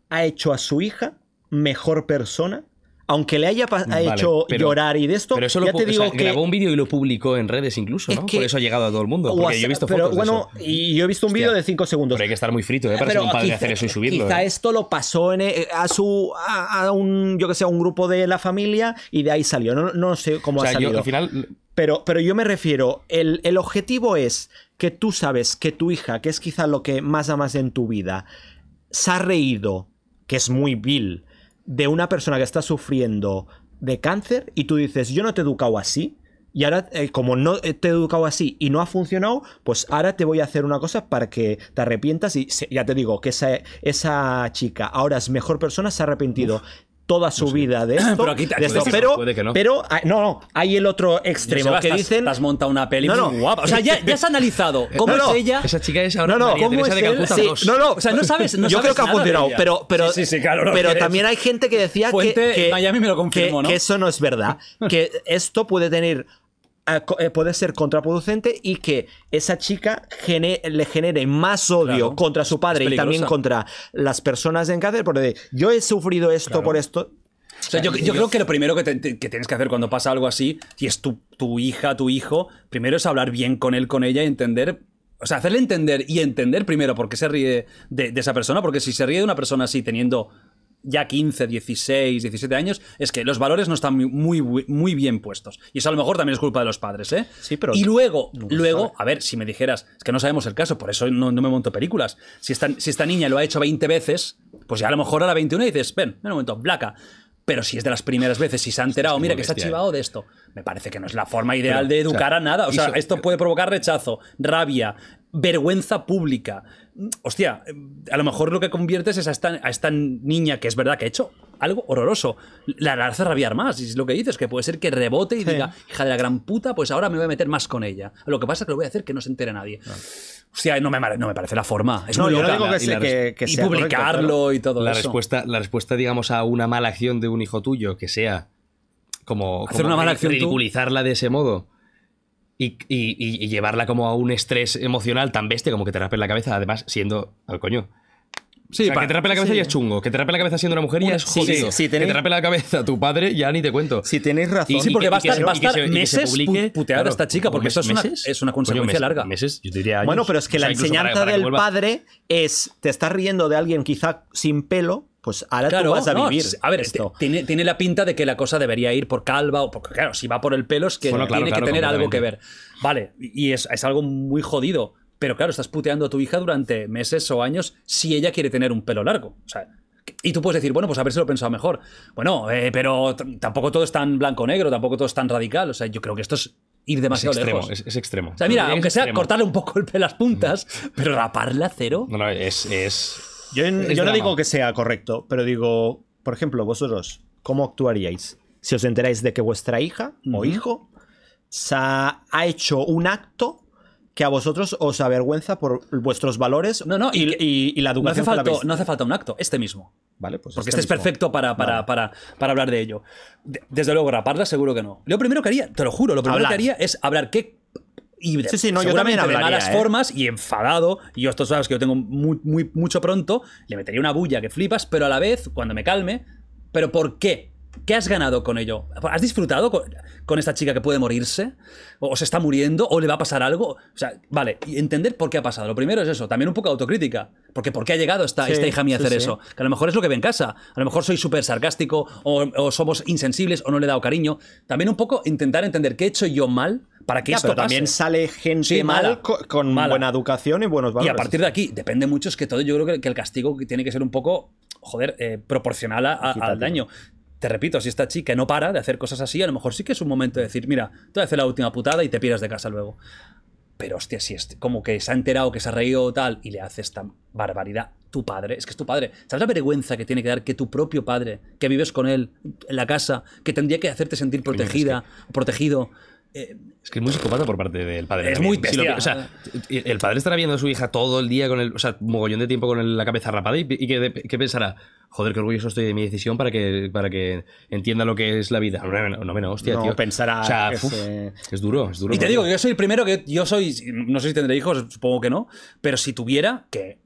ha hecho a su hija mejor persona aunque le haya hecho llorar y de esto, pero ya te digo que grabó un vídeo y lo publicó en redes incluso, ¿no? Por eso ha llegado a todo el mundo. yo he visto bueno, y yo he visto un vídeo de 5 segundos. Pero hay que estar muy frito, ¿eh? Para ser un padre hacer eso y subirlo. Quizá ¿eh? esto lo pasó eh, a su a, un yo que sé, un grupo de la familia y de ahí salió. No, no sé cómo ha salido. al final pero, pero, yo me refiero, el, el, objetivo es que tú sabes que tu hija, que es quizá lo que más amas en tu vida, se ha reído, que es muy vil, de una persona que está sufriendo de cáncer y tú dices, yo no te he educado así. Y ahora, eh, como no te he educado así y no ha funcionado, pues ahora te voy a hacer una cosa para que te arrepientas. Y ya te digo que esa, esa, chica ahora es mejor persona, se ha arrepentido toda su vida de esto. Pero aquí, pero, ah, no. no, hay el otro extremo que estás, dicen. Has montado una peli no, O sea, ya, has analizado cómo es ella. Esa chica es ahora. No, no, de No, no, o sea, no sabes. Yo creo que ha funcionado, pero, pero, pero también hay gente que decía que, que eso no es verdad. que esto puede tener eh, puede ser contraproducente y que esa chica le genere más odio contra su padre y también contra las personas en cárcel, porque yo he sufrido esto por esto. yo, creo que lo primero que, tienes que hacer cuando pasa algo así, si es tu, hija, tu hijo, primero es hablar bien con él, con ella y entender o sea, hacerle entender y entender primero por qué se ríe de, esa persona, porque si se ríe de una persona así teniendo ya 15, 16, 17 años, es que los valores no están muy, muy, bien puestos. Y eso a lo mejor también es culpa de los padres, ¿eh? Sí, pero. Y luego, luego, a ver, si me dijeras, es que no sabemos el caso, por eso no, me monto películas. Si esta, si esta niña lo ha hecho 20 veces, pues ya a lo mejor a la 21 dices, ven, un momento, blaca. Pero si es de las primeras veces, si se ha enterado, mira que se ha ¿eh? chivado de esto, me parece que no es la forma ideal de educar a nada. O sea, esto puede provocar rechazo, rabia, vergüenza pública, hostia, a lo mejor lo que conviertes es a esta, niña que es verdad que ha hecho algo horroroso, la, hace rabiar más, y es lo que dices, que puede ser que rebote y diga, hija de la gran puta, pues ahora me voy a meter más con ella. Lo que pasa es que lo voy a hacer que no se entere nadie. Hostia, no me, no me parece la forma. Es y, publicarlo y todo la Respuesta, la respuesta, digamos, a una mala acción de un hijo tuyo, que sea como, hacer una mala ridiculizarla de ese modo y, y, y, llevarla como a un estrés emocional tan bestia como que te rape la cabeza, además siendo al coño. Sí, para, que te rape la cabeza ya es chungo. Que te rape la cabeza siendo una mujer ya es jodido. Sí, sí, que te rape la cabeza tu padre, ya ni te cuento. Si tenéis razón. Y, sí, porque va a estar meses puteada esta chica, porque eso es una, es una consecuencia larga. Meses, yo diría años. Bueno, pero es que la enseñanza del padre es, te estás riendo de alguien quizá sin pelo, pues ahora vas a vivir. a ver, esto. Tiene, la pinta de que la cosa debería ir por calva o porque, claro, si va por el pelo es que tiene que tener algo que ver. Vale, y es, algo muy jodido. Pero claro, estás puteando a tu hija durante meses o años si ella quiere tener un pelo largo. y tú puedes decir, bueno, pues a ver si lo he pensado mejor. Bueno, eh, pero tampoco todo es tan blanco-negro, tampoco todo es tan radical. O sea, yo creo que esto es ir demasiado lejos. Es, extremo. O sea, mira, aunque sea cortarle un poco el, pelo las puntas, mm. pero raparla cero. No, no, es, es yo, no digo que sea correcto, pero digo, por ejemplo, vosotros, ¿cómo actuaríais? Si os enteráis de que vuestra hija o hijo se ha, hecho un acto que a vosotros os avergüenza por vuestros valores no, no, y, la educación. No hace, falta, un acto, este mismo. Vale, pues Porque este, este es perfecto para, para, hablar de ello. desde luego, raparla seguro que no. Lo primero que haría, te lo juro, lo primero que haría es hablar qué y eh, sí, yo también hablaría, de malas ¿eh? formas y enfadado, y esto sabes que yo tengo mucho pronto, le metería una bulla que flipas, pero a la vez, cuando me calme, ¿pero por qué? ¿Qué has ganado con ello? ¿Has disfrutado con, esta chica que puede morirse? O, se está muriendo? ¿O le va a pasar algo? O sea, vale, y entender por qué ha pasado. Lo primero es eso, también un poco de autocrítica. Porque ¿por qué ha llegado esta, esta hija mía a hacer eso? Que a lo mejor es lo que ve en casa. A lo mejor soy súper sarcástico o, o, somos insensibles o no le he dado cariño. También un poco intentar entender qué he hecho yo mal para que esto también sale gente mala, con, buena educación y buenos valores. Y a partir de aquí, depende mucho, es que todo, yo creo que, el castigo tiene que ser un poco, joder, eh, proporcional al daño te repito, si esta chica no para de hacer cosas así, a lo mejor sí que es un momento de decir, mira, te voy la última putada y te piras de casa luego. Pero hostia, si es como que se ha enterado que se ha reído tal y le hace esta barbaridad, tu padre, es que es tu padre. ¿Sabes la vergüenza que tiene que dar que tu propio padre, que vives con él en la casa, que tendría que hacerte sentir protegida, protegido, es que es muy psicopata por parte del padre. Es muy si o sea, el padre estará viendo a su hija todo el día con el, o sea, mogollón de tiempo con la cabeza rapada y, que, pensará, joder, qué orgulloso estoy de mi decisión para que, para que entienda lo que es la vida. No, menos, hostia, tío. pensará. O sea, es duro, es duro. Y te digo yo soy el primero que yo soy, no sé si tendré hijos, supongo que no, pero si tuviera, que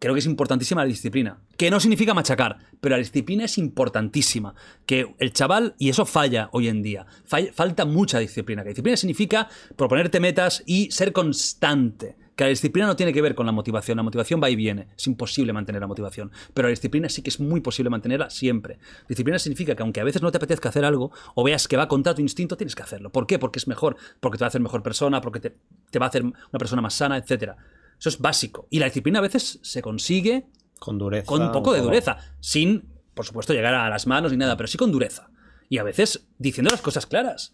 creo que es importantísima la disciplina. Que no significa machacar, pero la disciplina es importantísima. Que el chaval, y eso falla hoy en día, falta mucha disciplina. Que disciplina significa proponerte metas y ser constante. Que la disciplina no tiene que ver con la motivación, la motivación va y viene, es imposible mantener la motivación, pero la disciplina sí que es muy posible mantenerla siempre. Disciplina significa que aunque a veces no te apetezca hacer algo o veas que va contra tu instinto, tienes que hacerlo. ¿Por qué? Porque es mejor, porque te va a hacer mejor persona, porque te, te va a hacer una persona más sana, etcétera. Eso es básico. Y la disciplina a veces se consigue con dureza. Con un poco de dureza. Sin, por supuesto, llegar a las manos ni nada, pero sí con dureza. Y a veces diciendo las cosas claras.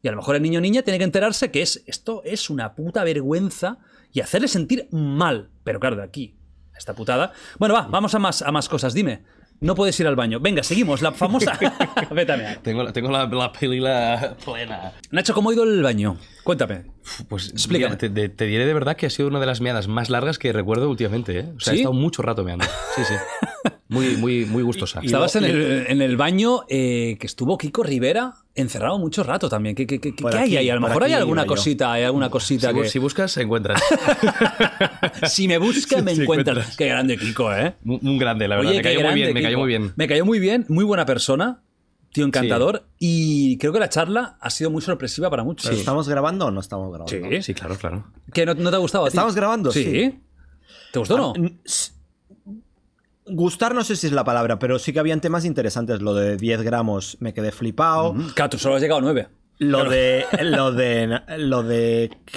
Y a lo mejor el niño o niña tiene que enterarse que es, esto es una puta vergüenza y hacerle sentir mal. Pero claro, de aquí, a esta putada. Bueno, va, vamos a más, a más cosas. Dime, no puedes ir al baño. Venga, seguimos, la famosa. Vete Tengo, tengo la, la plena. Nacho, ¿cómo ha ido el baño? Cuéntame. Pues explícame. te, diré de verdad que ha sido una de las meadas más largas que recuerdo últimamente. ¿eh? O sea, he estado mucho rato meando. Sí, sí. muy, muy, gustosa. Estabas en, el, baño eh, que estuvo Kiko Rivera encerrado mucho rato también. ¿Qué, qué, hay ahí? A lo mejor hay alguna cosita, hay alguna cosita. Si, que... si buscas, se encuentras. si me buscas, me encuentras. Qué grande Kiko, ¿eh? Un, grande, la verdad. me, cayó muy bien, me cayó muy bien. muy buena persona. Tío encantador. Y creo que la charla ha sido muy sorpresiva para muchos. ¿Estamos grabando o no estamos grabando? Sí, sí claro, claro. ¿Que no, te ha gustado? ¿a ¿Estamos grabando? Sí. ¿Te gustó o no? Ah, Gustar no sé si es la palabra, pero sí que habían temas interesantes. Lo de 10 gramos me quedé flipado. Mm solo has llegado a 9. Lo de. Lo de. Lo de.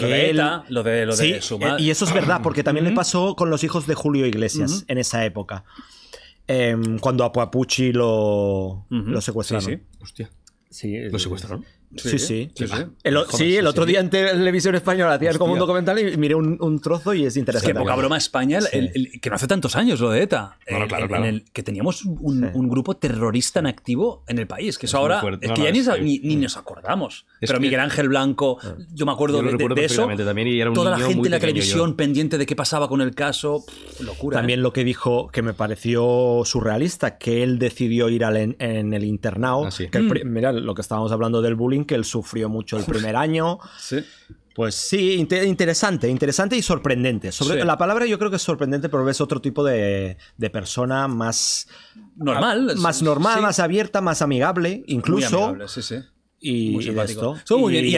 lo de, lo de, Y eso es verdad, porque también le pasó con los hijos de Julio Iglesias en esa época. Em, cuando a Papucci lo, lo secuestraron. Sí, sí. Hostia. Sí, lo secuestraron. Sí, sí. Sí, sí. Ah, el, otro día en Televisión Española hacía como un documental y miré un, trozo y es interesante. Es que poca broma España, el, que no hace tantos años lo de ETA. Eh, que teníamos un, grupo terrorista en activo en el país, que eso es ahora es ya ni, nos acordamos. Pero Miguel Ángel Blanco, ah. yo me acuerdo de, eso. toda la gente en la televisión pendiente de qué pasaba con el caso. locura. También ¿eh? lo que dijo, que me pareció surrealista, que él decidió ir al, en, el internado. Ah, mm. Mira, lo que estábamos hablando del bullying que él sufrió mucho el primer año. Sí. Pues sí, interesante, interesante y sorprendente. Sobre la palabra yo creo que es sorprendente, pero ves otro tipo de, de persona más normal, más normal, más abierta, más amigable, incluso. sí, sí. Y, ha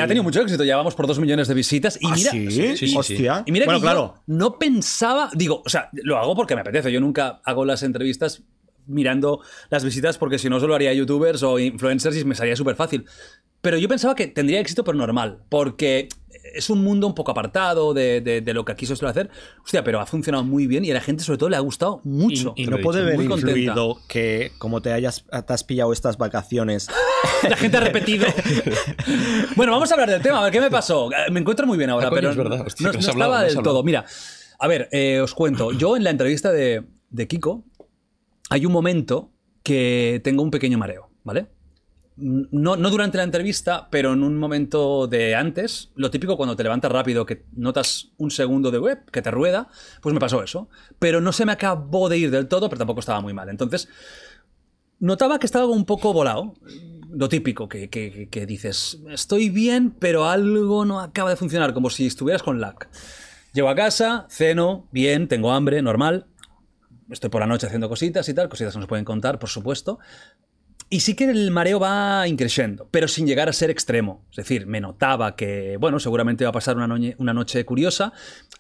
tenido mucho éxito. Ya vamos por dos millones de visitas. Y ¿Ah, mira, ¿sí? Sí, sí, Hostia. Y mira que claro. no pensaba, digo, o sea, lo hago porque me apetece. Yo nunca hago las entrevistas mirando las visitas porque si no solo haría youtubers o influencers y me salía súper fácil. Pero yo pensaba que tendría éxito, pero normal, porque es un mundo un poco apartado de, lo que aquí se suele hacer. Hostia, pero ha funcionado muy bien y a la gente sobre todo le ha gustado mucho. Y, no puede haber que como te hayas has pillado estas vacaciones. la gente ha repetido. bueno, vamos a hablar del tema, a ver qué me pasó. Me encuentro muy bien ahora, pero es no, no estaba del todo. Mira, a ver, eh, os cuento. Yo en la entrevista de Kiko hay un momento que tengo un pequeño mareo, ¿vale? no, no, durante la entrevista, pero en un momento de antes, lo típico cuando te levantas rápido, que notas un segundo de web que te rueda, pues me pasó eso. Pero no se me acabó de ir del todo, pero tampoco estaba muy mal. Entonces, notaba que estaba un poco volado. Lo típico que, que, dices, estoy bien, pero algo no acaba de funcionar, como si estuvieras con lag. Llego a casa, ceno, bien, tengo hambre, normal. Estoy por la noche haciendo cositas y tal, cositas que nos pueden contar, por supuesto y sí que el mareo va increciendo, pero sin llegar a ser extremo. Es decir, me notaba que, bueno, seguramente iba a pasar una, noche, una noche curiosa.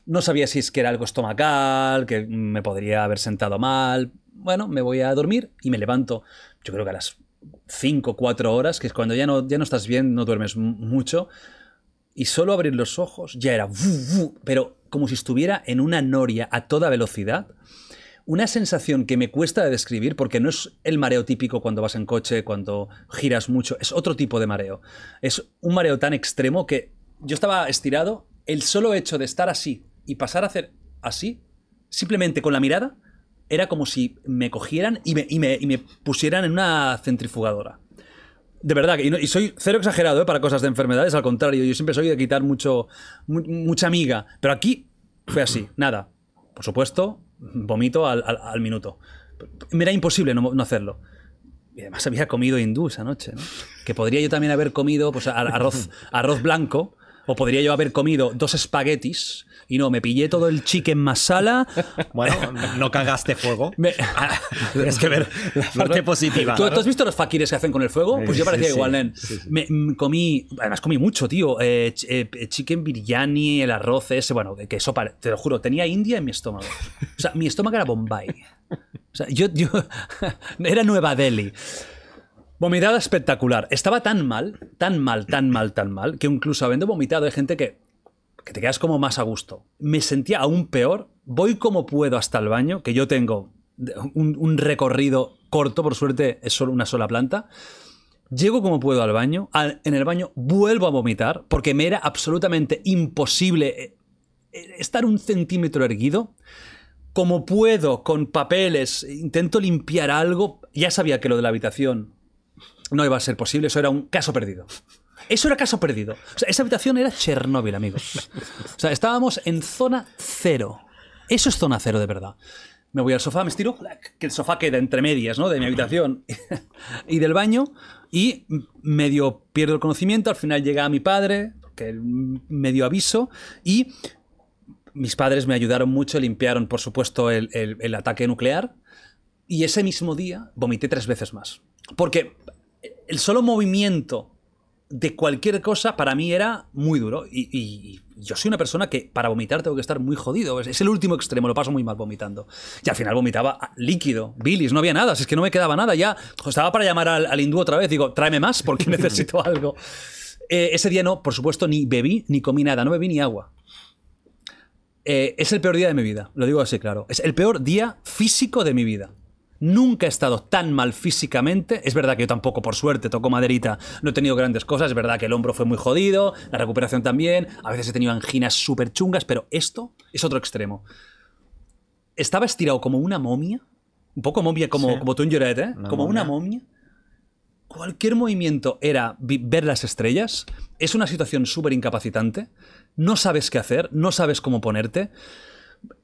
No sabía si es que era algo estomacal, que me podría haber sentado mal. Bueno, me voy a dormir y me levanto, yo creo que a las 5 4 horas, que es cuando ya no, ya no estás bien, no duermes mucho. Y solo abrir los ojos ya era, pero como si estuviera en una noria a toda velocidad una sensación que me cuesta describir porque no es el mareo típico cuando vas en coche, cuando giras mucho, es otro tipo de mareo. Es un mareo tan extremo que yo estaba estirado, el solo hecho de estar así y pasar a hacer así, simplemente con la mirada, era como si me cogieran y me, pusieran en una centrifugadora. De verdad, y, soy cero exagerado eh, para cosas de enfermedades, al contrario, yo siempre soy de quitar mucho, mucha miga, pero aquí fue así, nada. Por supuesto, vomito al, minuto. Me era imposible no, hacerlo. Y además había comido hindú esa noche, ¿no? Que podría yo también haber comido pues, arroz, arroz blanco, o podría yo haber comido dos espaguetis, y no, me pillé todo el chicken masala. Bueno, no cagaste fuego. Ah, tienes que ver la parte positiva. ¿Tú, has visto los fakires que hacen con el fuego? Pues yo parecía igual, Nen. Me, mm, comí, además comí mucho, tío. Eh, eh chicken biryani, el arroz ese, bueno, que para te lo juro, tenía India en mi estómago. O sea, mi estómago era Bombay. O sea, yo, yo era Nueva Delhi. Vomitada espectacular. Estaba tan mal, tan mal, tan mal, tan mal, que incluso habiendo vomitado hay gente que que te quedas como más a gusto. Me sentía aún peor, voy como puedo hasta el baño, que yo tengo un, recorrido corto, por suerte es solo una sola planta. Llego como puedo al baño, en el baño vuelvo a vomitar, porque me era absolutamente imposible eh, eh, estar un centímetro erguido. Como puedo, con papeles, intento limpiar algo. Ya sabía que lo de la habitación no iba a ser posible, eso era un caso perdido. Eso era caso perdido. esa habitación era Chernóbil, amigos. O sea, estábamos en zona cero. Eso es zona cero de verdad. Me voy al sofá, me estiro, que el sofá queda entre medias, ¿no? De mi habitación y del baño, y medio pierdo el conocimiento. Al final llega mi padre, que me dio aviso, y mis padres me ayudaron mucho, limpiaron, por supuesto, el, el ataque nuclear, y ese mismo día vomité tres veces más. Porque el solo movimiento de cualquier cosa para mí era muy duro. Y, yo soy una persona que para vomitar tengo que estar muy jodido. Es, el último extremo, lo paso muy mal vomitando. Y al final vomitaba líquido, bilis, no había nada. es que no me quedaba nada, ya estaba para llamar al, hindú otra vez. Digo, tráeme más porque necesito algo. Eh, ese día no, por supuesto, ni bebí ni comí nada, no bebí ni agua. Eh, es el peor día de mi vida, lo digo así claro. Es el peor día físico de mi vida. Nunca he estado tan mal físicamente. Es verdad que yo tampoco, por suerte, toco maderita. No he tenido grandes cosas. Es verdad que el hombro fue muy jodido, la recuperación también. A veces he tenido anginas súper chungas, pero esto es otro extremo. Estaba estirado como una momia. Un poco momia, como, como tú en ¿eh? como una momia. Cualquier movimiento era ver las estrellas. Es una situación súper incapacitante. No sabes qué hacer, no sabes cómo ponerte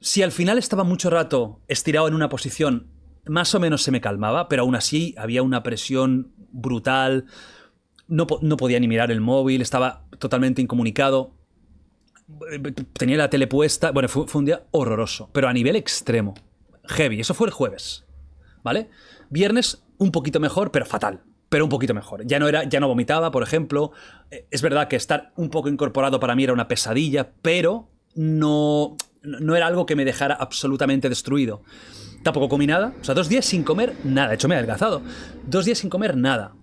si al final estaba mucho rato estirado en una posición más o menos se me calmaba, pero aún así había una presión brutal. No, podía ni mirar el móvil, estaba totalmente incomunicado. Tenía la tele puesta. Bueno, fue, un día horroroso, pero a nivel extremo. Heavy. Eso fue el jueves. ¿Vale? Viernes, un poquito mejor, pero fatal. Pero un poquito mejor. Ya no, era, ya no vomitaba, por ejemplo. Eh, es verdad que estar un poco incorporado para mí era una pesadilla, pero no, no era algo que me dejara absolutamente destruido. Tampoco comí nada. O sea, dos días sin comer nada. De hecho, me he adelgazado. Dos días sin comer nada.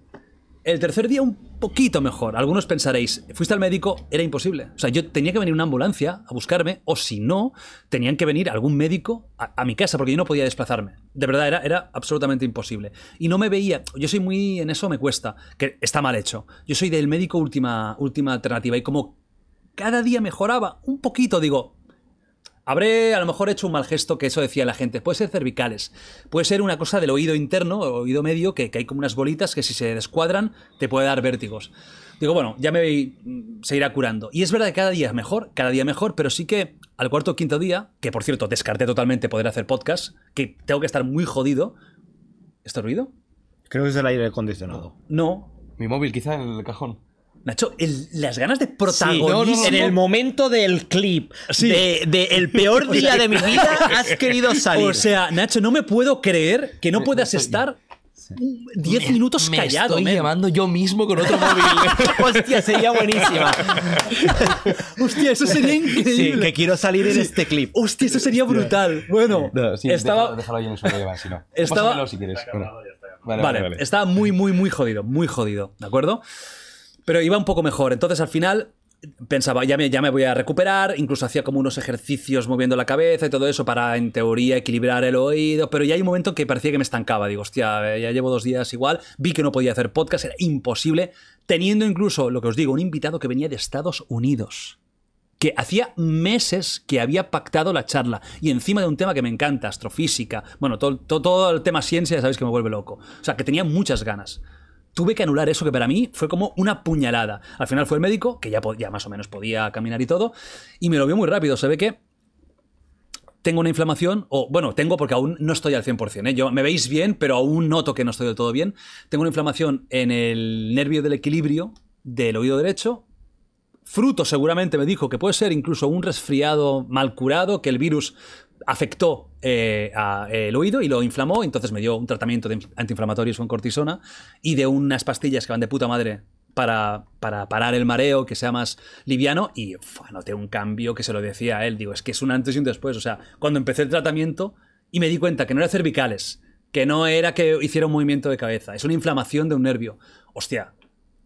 El tercer día un poquito mejor. Algunos pensaréis, fuiste al médico, era imposible. O sea, yo tenía que venir una ambulancia a buscarme, o si no, tenían que venir algún médico a, mi casa, porque yo no podía desplazarme. De verdad, era, era, absolutamente imposible. Y no me veía, yo soy muy, en eso me cuesta, que está mal hecho. Yo soy del médico última, última alternativa, y como cada día mejoraba un poquito, digo, Habré a lo mejor hecho un mal gesto, que eso decía la gente. Puede ser cervicales, puede ser una cosa del oído interno, oído medio, que, que hay como unas bolitas que si se descuadran te puede dar vértigos. Digo, bueno, ya me mm, se irá curando. Y es verdad que cada día es mejor, cada día mejor, pero sí que al cuarto o quinto día, que por cierto descarté totalmente poder hacer podcast, que tengo que estar muy jodido. ¿Este ruido? Creo que es del aire acondicionado. No. Mi móvil, quizá en el cajón. Nacho, las ganas de protagonismo. en el momento del clip, sí. de, el peor día de mi vida, has querido salir. O sea, Nacho, no me puedo creer que no puedas estar 10 minutos me, me callado. Estoy llamando yo mismo con otro móvil. Hostia, sería buenísima. Hostia, eso sería increíble. Sí, que quiero salir en este clip. Hostia, eso sería brutal. Bueno, estaba. Déjalo, ahí en el suelo, si quieres. vale, Estaba muy, muy, muy jodido. Muy jodido. ¿De acuerdo? pero iba un poco mejor. Entonces al final pensaba, ya me, ya me voy a recuperar, incluso hacía como unos ejercicios moviendo la cabeza y todo eso para, en teoría, equilibrar el oído, pero ya hay un momento que parecía que me estancaba, digo, hostia, eh, ya llevo dos días igual, vi que no podía hacer podcast, era imposible, teniendo incluso, lo que os digo, un invitado que venía de Estados Unidos, que hacía meses que había pactado la charla, y encima de un tema que me encanta, astrofísica, bueno, todo, todo el tema ciencia, ya sabéis que me vuelve loco, o sea, que tenía muchas ganas tuve que anular eso que para mí fue como una puñalada. Al final fue el médico, que ya, más o menos podía caminar y todo, y me lo vio muy rápido. Se ve que tengo una inflamación, o bueno, tengo porque aún no estoy al 100%, ¿eh? Yo, me veis bien, pero aún noto que no estoy del todo bien. Tengo una inflamación en el nervio del equilibrio del oído derecho. Fruto seguramente me dijo que puede ser incluso un resfriado mal curado, que el virus afectó eh, el oído y lo inflamó, entonces me dio un tratamiento de antiinflamatorios con cortisona y de unas pastillas que van de puta madre para, para, parar el mareo, que sea más liviano, y noté un cambio que se lo decía a él. Digo, es que es un antes y un después. O sea, cuando empecé el tratamiento y me di cuenta que no era cervicales, que no era que hiciera un movimiento de cabeza, es una inflamación de un nervio. Hostia,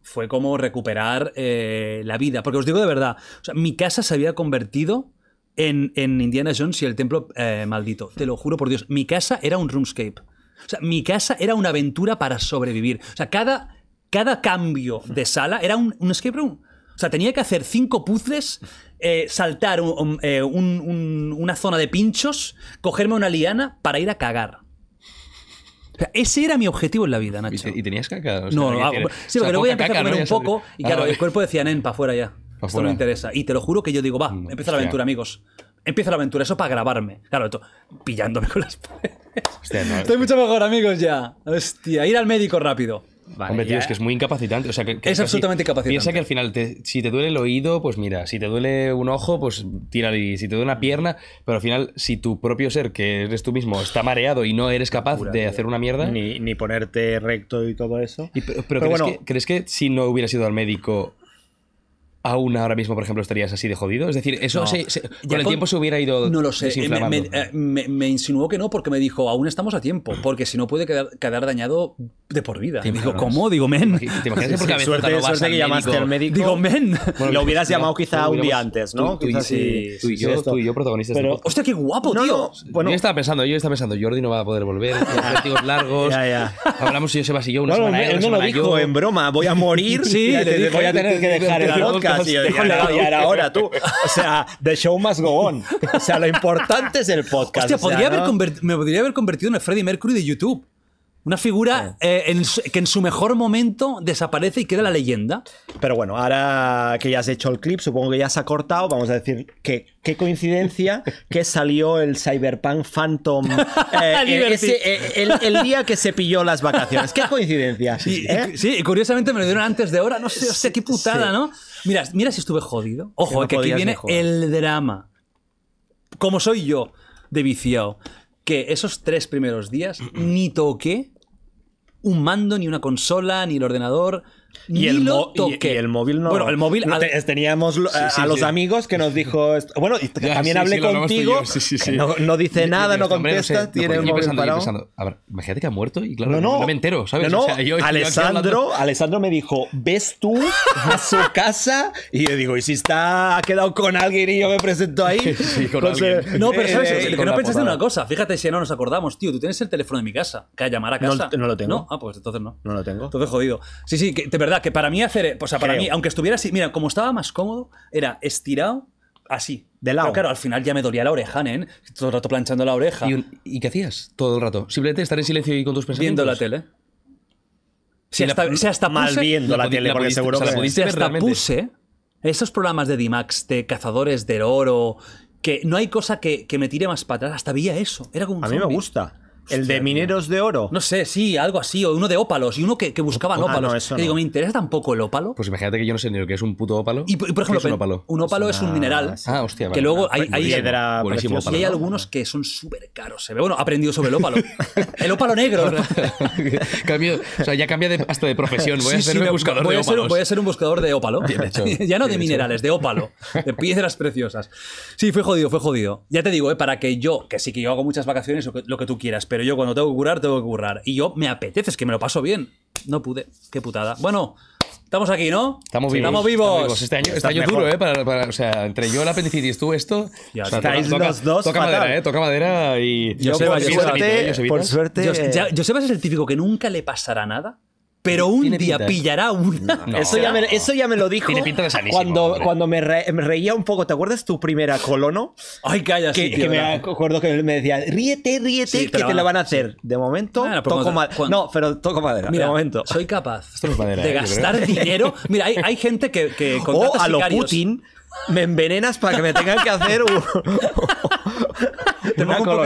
fue como recuperar eh, la vida. Porque os digo de verdad, mi casa se había convertido en, Indiana Jones y el templo eh, maldito. Te lo juro por Dios, mi casa era un roomscape. O sea, mi casa era una aventura para sobrevivir. O sea, cada, cada cambio de sala era un, escape room. O sea, tenía que hacer cinco puzzles, eh, saltar eh, una zona de pinchos, cogerme una liana para ir a cagar. O sea, ese era mi objetivo en la vida, Nacho. ¿Y, tenías que no, no, no sí, porque luego voy a empezar a comer un poco y ah, claro, el cuerpo decía, nen, para afuera ya. Esto no me interesa. Y te lo juro que yo digo, va, mm, empieza la aventura, amigos. Empieza la aventura, eso para grabarme. Claro, esto, pillándome con las paredes. Estoy mucho mejor, amigos, ya. Hostia, ir al médico rápido. Hombre, tío, es que es muy incapacitante. O sea, que, es absolutamente incapacitante. Piensa que al final, si te duele el oído, pues mira, si te duele un ojo, pues tira y si te duele una pierna, pero al final, si tu propio ser, que eres tú mismo, está mareado y no eres capaz de hacer una mierda. Ni, ponerte recto y todo eso. pero, ¿crees, que, ¿crees que si no hubiera sido al médico aún ahora mismo, por ejemplo, estarías así de jodido? Es decir, eso se, con el tiempo se hubiera ido. No lo sé. Eh, me, eh, me, me, insinuó que no, porque me dijo, aún estamos a tiempo, mm. porque si no puede quedar, quedar dañado de por vida. y digo, ¿cómo? Digo, men. Te imaginas sí, sí, suerte, no suerte que llamaste al médico. Digo, men. lo hubieras llamado quizá un día antes, ¿no? Tú, y, tú y, yo, tú y yo protagonistas. Pero, hostia, qué guapo, tío. Bueno, yo estaba pensando, yo estaba pensando, Jordi no va a poder volver, partidos largos. Hablamos yo, Sebas y yo, una semana. Él no lo dijo en broma, voy a morir. Sí, voy a tener que dejar el podcast ahora, tú. O sea, the show más go on. O sea, lo importante es el podcast. me podría haber convertido en el Freddie Mercury de YouTube. Una figura eh, que en su mejor momento desaparece y queda la leyenda. Pero bueno, ahora que ya has hecho el clip, supongo que ya se ha cortado. Vamos a decir que qué coincidencia que salió el Cyberpunk Phantom eh, eh, el, día que se pilló las vacaciones. Qué coincidencia. Sí, curiosamente me lo dieron antes de hora. No sé, qué putada, ¿no? Mira, mira si estuve jodido. Ojo, que, aquí viene el drama. Como soy yo de viciado, que esos tres primeros días ni toqué un mando, ni una consola, ni el ordenador. Y, Ni el lo toqué. el móvil no. Bueno, el móvil. teníamos a, los amigos que nos dijo. Bueno, también hablé contigo. no, dice nada, no contesta. tiene el móvil parado. A ver, imagínate que ha muerto y claro, no, me entero, ¿sabes? No, o sea, yo, Alessandro, Alessandro me dijo: ¿Ves tú a su casa? Y yo digo: ¿Y si está, ha quedado con alguien y yo me presento ahí? no, pero ¿sabes? Eh, que no pensaste en una cosa. Fíjate si no nos acordamos, tío. Tú tienes el teléfono de mi casa. Que a llamar a casa. No, lo tengo. Ah, pues entonces no. No lo tengo. Entonces jodido. Sí, sí, que te verdad que para mí hacer, o para mí, aunque estuviera así, mira, como estaba más cómodo, era estirado así. De lado. claro, al final ya me dolía la oreja, en Todo el rato planchando la oreja. ¿Y, que qué hacías todo el rato? Simplemente estar en silencio y con tus pensamientos. Viendo la tele. Si hasta, mal viendo la, tele, porque seguro que la hasta puse esos programas de Dimax de cazadores del oro, que no hay cosa que, que me tire más para atrás. Hasta veía eso. Era como A mí me gusta. El de mineros de oro. No sé, sí, algo así. O uno de ópalos y uno que, que buscaban ah, ópalos. digo, ¿me interesa tampoco el ópalo? Pues imagínate que yo no sé ni lo que es un puto ópalo. Y, un ópalo? Pues es, un mineral. Ah, hostia, Que luego hay, hay, y hay algunos que son súper caros. Se ve. Bueno, aprendido sobre el ópalo. el ópalo negro. o sea, ya cambia de, hasta de profesión. Voy a ser un buscador de voy a ser un buscador de ópalo. Bien hecho, ya no de minerales, de ópalo. De piedras preciosas. Sí, fue jodido, fue jodido. Ya te digo, eh, para que yo, que sí que yo hago muchas vacaciones, lo que tú quieras, pero yo cuando tengo que curar, tengo que currar. Y yo me apetece, es que me lo paso bien. No pude, qué putada. Bueno, Estamos aquí, ¿no? Estamos vivos. Estamos vivos. Este año, este año duro, ¿eh? Para, o sea, entre yo, el apendicitis, tú, esto. Ya, estáis los dos. Toca fatal. madera, ¿eh? Toca madera y. Yo, Joseba, por, suerte, Joseba, por, suerte, por suerte. Joseba es el típico que nunca le pasará nada. Pero un día pillará una. Eso, ya me, eso, ya me, lo dijo. Cuando, cuando me, reía un poco, ¿te acuerdas tu primera colono? Ay, calla, que, me acuerdo que me decía, ríete, ríete, que te, la van a hacer. De momento, toco madera. No, pero toco madera. Mira, de momento. Soy capaz de ¿eh? gastar dinero. Mira, hay, hay gente que, que o a lo Putin me envenenas para que me tengan que hacer un,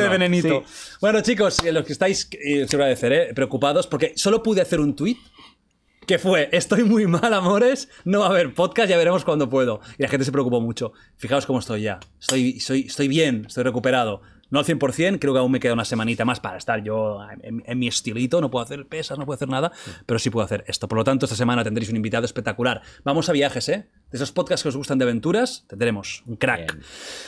venenito. Bueno, chicos, eh, los que estáis, eh, eh, preocupados, porque solo pude hacer un tweet que fue, estoy muy mal, amores, no va a haber podcast, ya veremos cuando puedo. Y la gente se preocupó mucho. Fijaos cómo estoy ya. Estoy, estoy bien, estoy recuperado. No al 100%, creo que aún me queda una semanita más para estar yo en, mi estilito, no puedo hacer pesas, no puedo hacer nada, pero sí puedo hacer esto. Por lo tanto, esta semana tendréis un invitado espectacular. Vamos a viajes, ¿eh? De esos podcasts que os gustan de aventuras, tendremos un crack.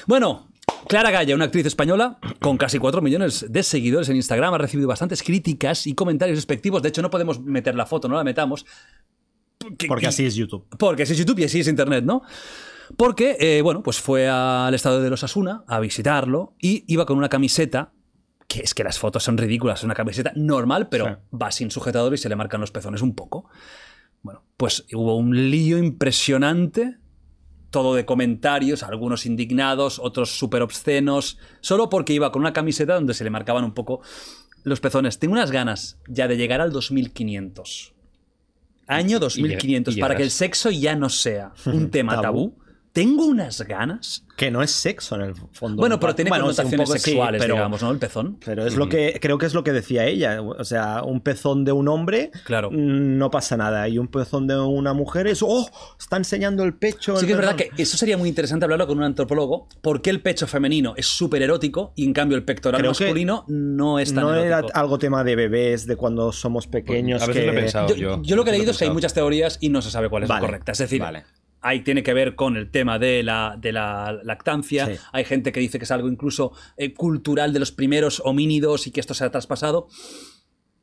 Bueno, Clara Gaya, una actriz española con casi 4 millones de seguidores en Instagram, ha recibido bastantes críticas y comentarios respectivos De hecho, no podemos meter la foto, no la metamos. porque así es YouTube. Porque así es YouTube y así es Internet, ¿no? Porque, eh, bueno, pues fue al estado de los Asuna a visitarlo y iba con una camiseta, que es que las fotos son ridículas, es una camiseta normal, pero va sin sujetador y se le marcan los pezones un poco. Bueno, pues hubo un lío impresionante todo de comentarios, algunos indignados, otros súper obscenos, solo porque iba con una camiseta donde se le marcaban un poco los pezones. Tengo unas ganas ya de llegar al 2500. Año 2500, para que el sexo ya no sea un tema tabú, tengo unas ganas. Que no es sexo en el fondo. Bueno, pero tiene connotaciones sexuales, pero, digamos, ¿no? El pezón. Pero es lo que creo que es lo que decía ella. O sea, un pezón de un hombre claro. Mm, no pasa nada. Y un pezón de una mujer es ¡oh! Está enseñando el pecho. Sí, que es verdad que eso sería muy interesante hablarlo con un antropólogo. por qué el pecho femenino es súper erótico y en cambio el pectoral masculino no es tan No era algo tema de bebés, de cuando somos pues, pequeños. a veces he pensado yo. Yo, lo que he leído es que hay muchas teorías y no se sabe cuál es la correcta. Es decir, vale ahí tiene que ver con el tema de la, de la lactancia. Hay gente que dice que es algo incluso eh, cultural de los primeros homínidos y que esto se ha traspasado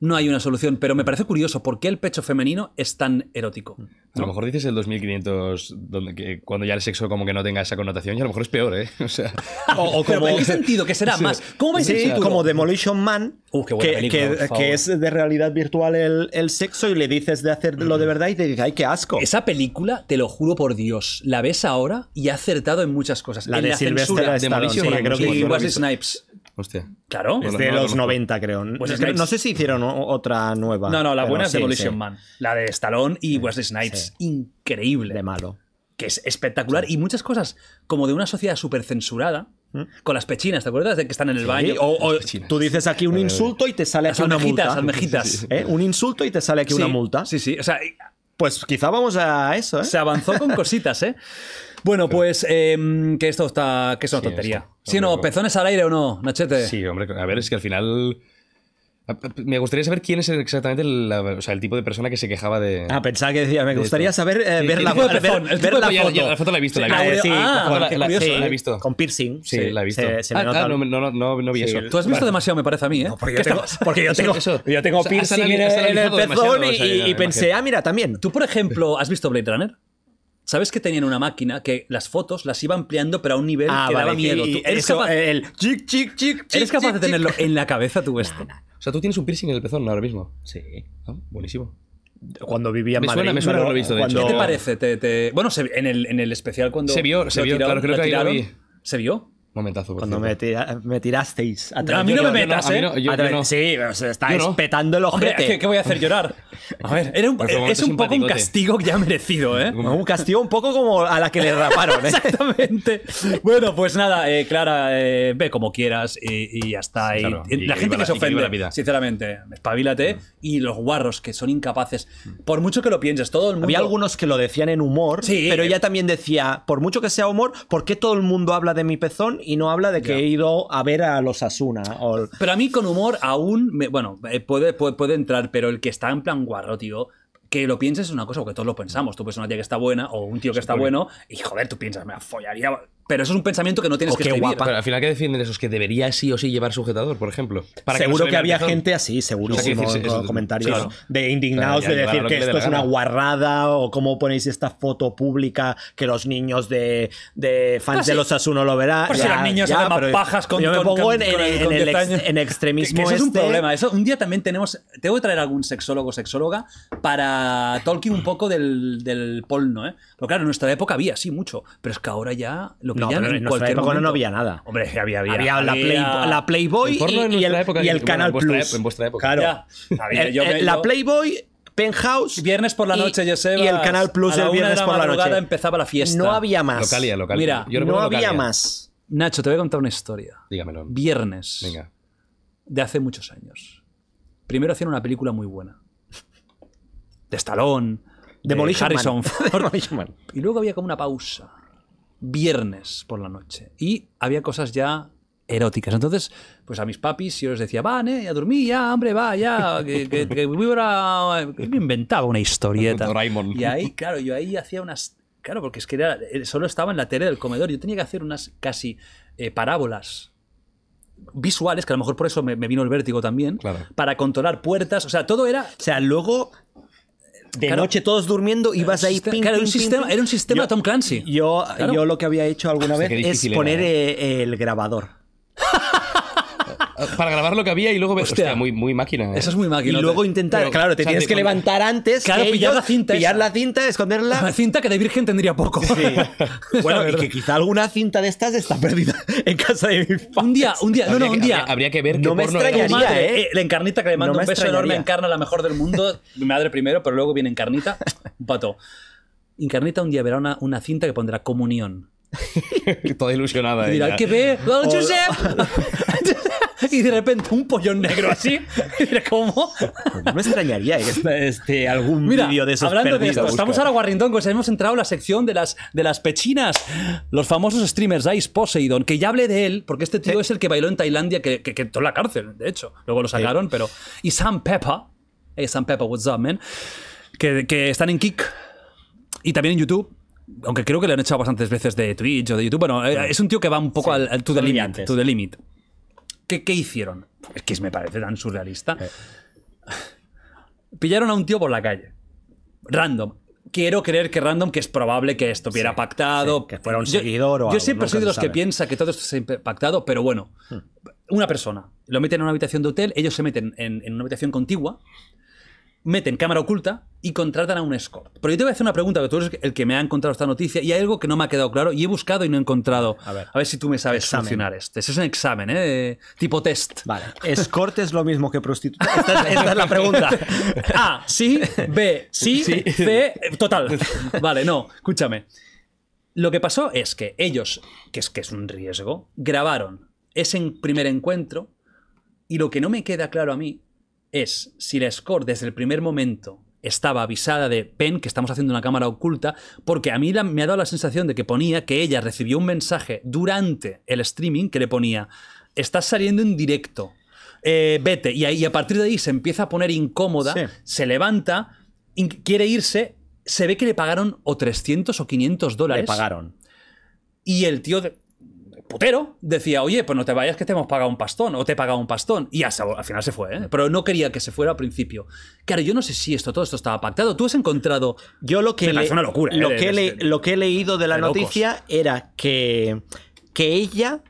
no hay una solución, pero me parece curioso por qué el pecho femenino es tan erótico. A lo mejor dices el 2500, donde, cuando ya el sexo como que no tenga esa connotación, y a lo mejor es peor, ¿eh? O sea, o, qué sentido? ¿Que será más? ¿Cómo vais sí, como Demolition Man, uh, que, es de realidad virtual el, sexo y le dices de hacerlo de mm. verdad y te dice, ay, qué asco. Esa película, te lo juro por Dios, la ves ahora y ha acertado en muchas cosas. La de la de Demolition sí, creo Wesley Snipes. Hostia. Claro. Es de los 90, creo. Pues no sé si hicieron otra nueva. No, no, la buena es sí, Man. La de Stallone y sí, Wesley Snipes. Increíble. De malo. Que es espectacular. Y muchas cosas, como de una sociedad súper censurada, ¿Mm? con las pechinas, ¿te acuerdas? De que están en el baño. O, tú dices aquí un insulto y te sale aquí una multa. almejitas. Un insulto y te sale aquí una multa. Sí, sí. O sea, pues quizá vamos a eso, ¿eh? Se avanzó con cositas, ¿eh? Bueno, pues em, que esto está. que es una tontería. sí, no, pezones al aire o no, Nachete. Sí, hombre, a ver, es que al final. Me gustaría saber quién es exactamente el, tipo de persona que se quejaba de. Ah, pensaba que decía, me gustaría saber eh, ver, la, ver, la, foto. la foto la he visto, la he visto. la, ah, la he visto. Con piercing. Sí, la he visto. Se, se ah, ah, no, no, no, no vi eso. Tú has visto demasiado, me parece a mí, ¿eh? No, porque, yo tengo, porque yo tengo, Yo tengo piercing en, el, pezón y pensé, ah, mira, también. Tú, por ejemplo, ¿has visto Blade Runner? ¿Sabes que tenían una máquina que las fotos las iba ampliando pero a un nivel ah, que daba miedo? eres capaz, ¿Eres capaz de tenerlo en la cabeza tú esto? O sea, tú tienes un piercing en el pezón ahora mismo. Sí. Ah, buenísimo cuando vivía en me Madrid. Suena, me suena visto, de ¿Qué te parece? Te, Bueno, en, el, en, el, especial cuando... Se vio, se vio, claro, creo que ahí ¿Se vio? Momentazo. Por Cuando me, tirasteis. A, a mí ¿eh? no me metas, ¿eh? sí, se está espetando el ojete. ¿qué, voy a hacer llorar? A ver, es, un, poco un castigo ya merecido, ¿eh? Un castigo un poco como a la que le raparon, ¿eh? Exactamente. Bueno, pues nada, eh, Clara, eh, ve como quieras y, y ya está. la gente que se ofende, sinceramente, espabilate. Mm. Y los guarros que son incapaces, mm. por mucho que lo pienses, todo el mundo. Había algunos que lo decían en humor, sí, pero ella también decía, por mucho que sea humor, ¿por qué todo el mundo habla de mi pezón y no habla de que he ido a ver a los Asuna. Pero a mí con humor aún, me, bueno, eh, puede, puede, entrar, pero el que está en plan guarro, tío, que lo pienses es una cosa, porque todos lo pensamos. Tú ves una tía que está buena o un tío que está bueno y joder, tú piensas, me la follaría pero eso es un pensamiento que no tienes que escribir. Pero al final, ¿qué defienden esos? Que debería sí o sí llevar sujetador, por ejemplo. seguro que, había gente así, seguro, que comentarios de indignados de decir que, esto es una guarrada o cómo ponéis esta foto pública que los niños de, de fans ah, de los Asuno lo verán. Por si los niños ya, pajas con Yo me pongo en, extremismo. eso es un este. problema. Eso, un día también tenemos. Tengo que traer algún sexólogo o sexóloga para Tolkien un poco del, polno, ¿eh? Pero claro, en nuestra época había, sí, mucho. Pero es que ahora ya no, en, en cualquier época momento. no había nada. Hombre, había, había, la, Play, la, Playboy y, el, Canal Plus. En vuestra época. Claro. la Playboy Penthouse. Viernes por la noche, sé. Y el Canal Plus el viernes por la noche. empezaba la fiesta. No había más. Mira, no había más. Nacho, te voy a contar una historia. Dígamelo. Viernes. Venga. De hace muchos años. Primero hacían una película muy buena. De Stallone. De, de Harrison y luego había como una pausa viernes por la noche. Y había cosas ya eróticas. Entonces, pues a mis papis yo les decía, van, eh, a dormir ya, hombre, va, ya, que, me inventaba una historieta. Y ahí, claro, yo ahí hacía unas... Claro, porque es que era, eh, solo estaba en la tele del comedor. Yo tenía que hacer unas casi eh, parábolas visuales, que a lo mejor por eso me, me vino el vértigo también, para controlar puertas, o sea, todo era... O sea, luego de noche todos durmiendo y vas ahí un sistema, Era un sistema Tom Clancy. Yo, yo lo que había hecho alguna vez es poner ¿eh? Eh, el grabador. para grabar lo que había y luego. Hostia, muy, muy máquina. ¿eh? Eso es muy máquina. Y luego intentar. claro, te tienes que levantar antes. Claro, pillar la cinta. la cinta, esconderla. La cinta que de virgen tendría poco. bueno, y que quizá alguna cinta de estas está perdida en casa de mi padre. Un día, un día, no, no, un día. Habría, que ver. No me extrañaría, ¿eh? ¿eh? la encarnita que le manda un beso enorme. Encarna la mejor del mundo. Mi madre primero, pero luego viene encarnita. Un pato. Encarnita un día verá una, cinta que pondrá comunión. Toda ilusionada. ¿qué ve? y de repente un pollón negro así. ¿Cómo? Pues no me extrañaría este, algún vídeo de esos hablando de esto, estamos ahora guarrindongos, pues hemos entrado a la sección de las, de las pechinas. Los famosos streamers Ice Poseidon, que ya hablé de él, porque este tío es el que bailó en Tailandia, que, que, entró en la cárcel, de hecho. Luego lo sacaron, pero... Y Sam Peppa. Hey, eh, Sam Peppa, what's up, man? Que, que están en Kick y también en YouTube aunque creo que le han echado bastantes veces de Twitch o de YouTube, bueno, eh, es un tío que va un poco al, to, the to, the limit, ¿Qué, hicieron? Es que me parece tan surrealista. Eh. Pillaron a un tío por la calle. Random. Quiero creer que random, que es probable que esto hubiera pactado. que fuera un seguidor yo, o algo, Yo siempre soy de los que piensa que todo esto se ha pactado, pero bueno. Hmm. Una persona. Lo meten en una habitación de hotel, ellos se meten en una habitación contigua, meten cámara oculta, y contratan a un escort. Pero yo te voy a hacer una pregunta, que tú eres el que me ha encontrado esta noticia y hay algo que no me ha quedado claro y he buscado y no he encontrado. A ver, si tú me sabes sancionar esto. Este es un examen, ¿eh? Tipo test. Vale. ¿Escort es lo mismo que prostituta? Esta, es, la pregunta. A, sí. B, sí. C, total. Vale, no, escúchame. Lo que pasó es que ellos, que es que es un riesgo, grabaron ese primer encuentro y lo que no me queda claro a mí es si el escort desde el primer momento estaba avisada de Pen que estamos haciendo una cámara oculta, porque a mí me ha dado la sensación de que ponía que ella recibió un mensaje durante el streaming que le ponía estás saliendo en directo, eh, vete. Y, ahí, a partir de ahí se empieza a poner incómoda, se levanta, quiere irse, se ve que le pagaron o 300 o 500 dólares. Le pagaron. Y el tío de pero decía, oye, pues no te vayas que te hemos pagado un pastón, o te he pagado un pastón. Y al final se fue, ¿eh? pero no quería que se fuera al principio. Claro, yo no sé si esto, todo esto estaba pactado. Tú has encontrado... Yo lo que... una locura. ¿eh? Este lo, que he leído de la noticia era que, que ella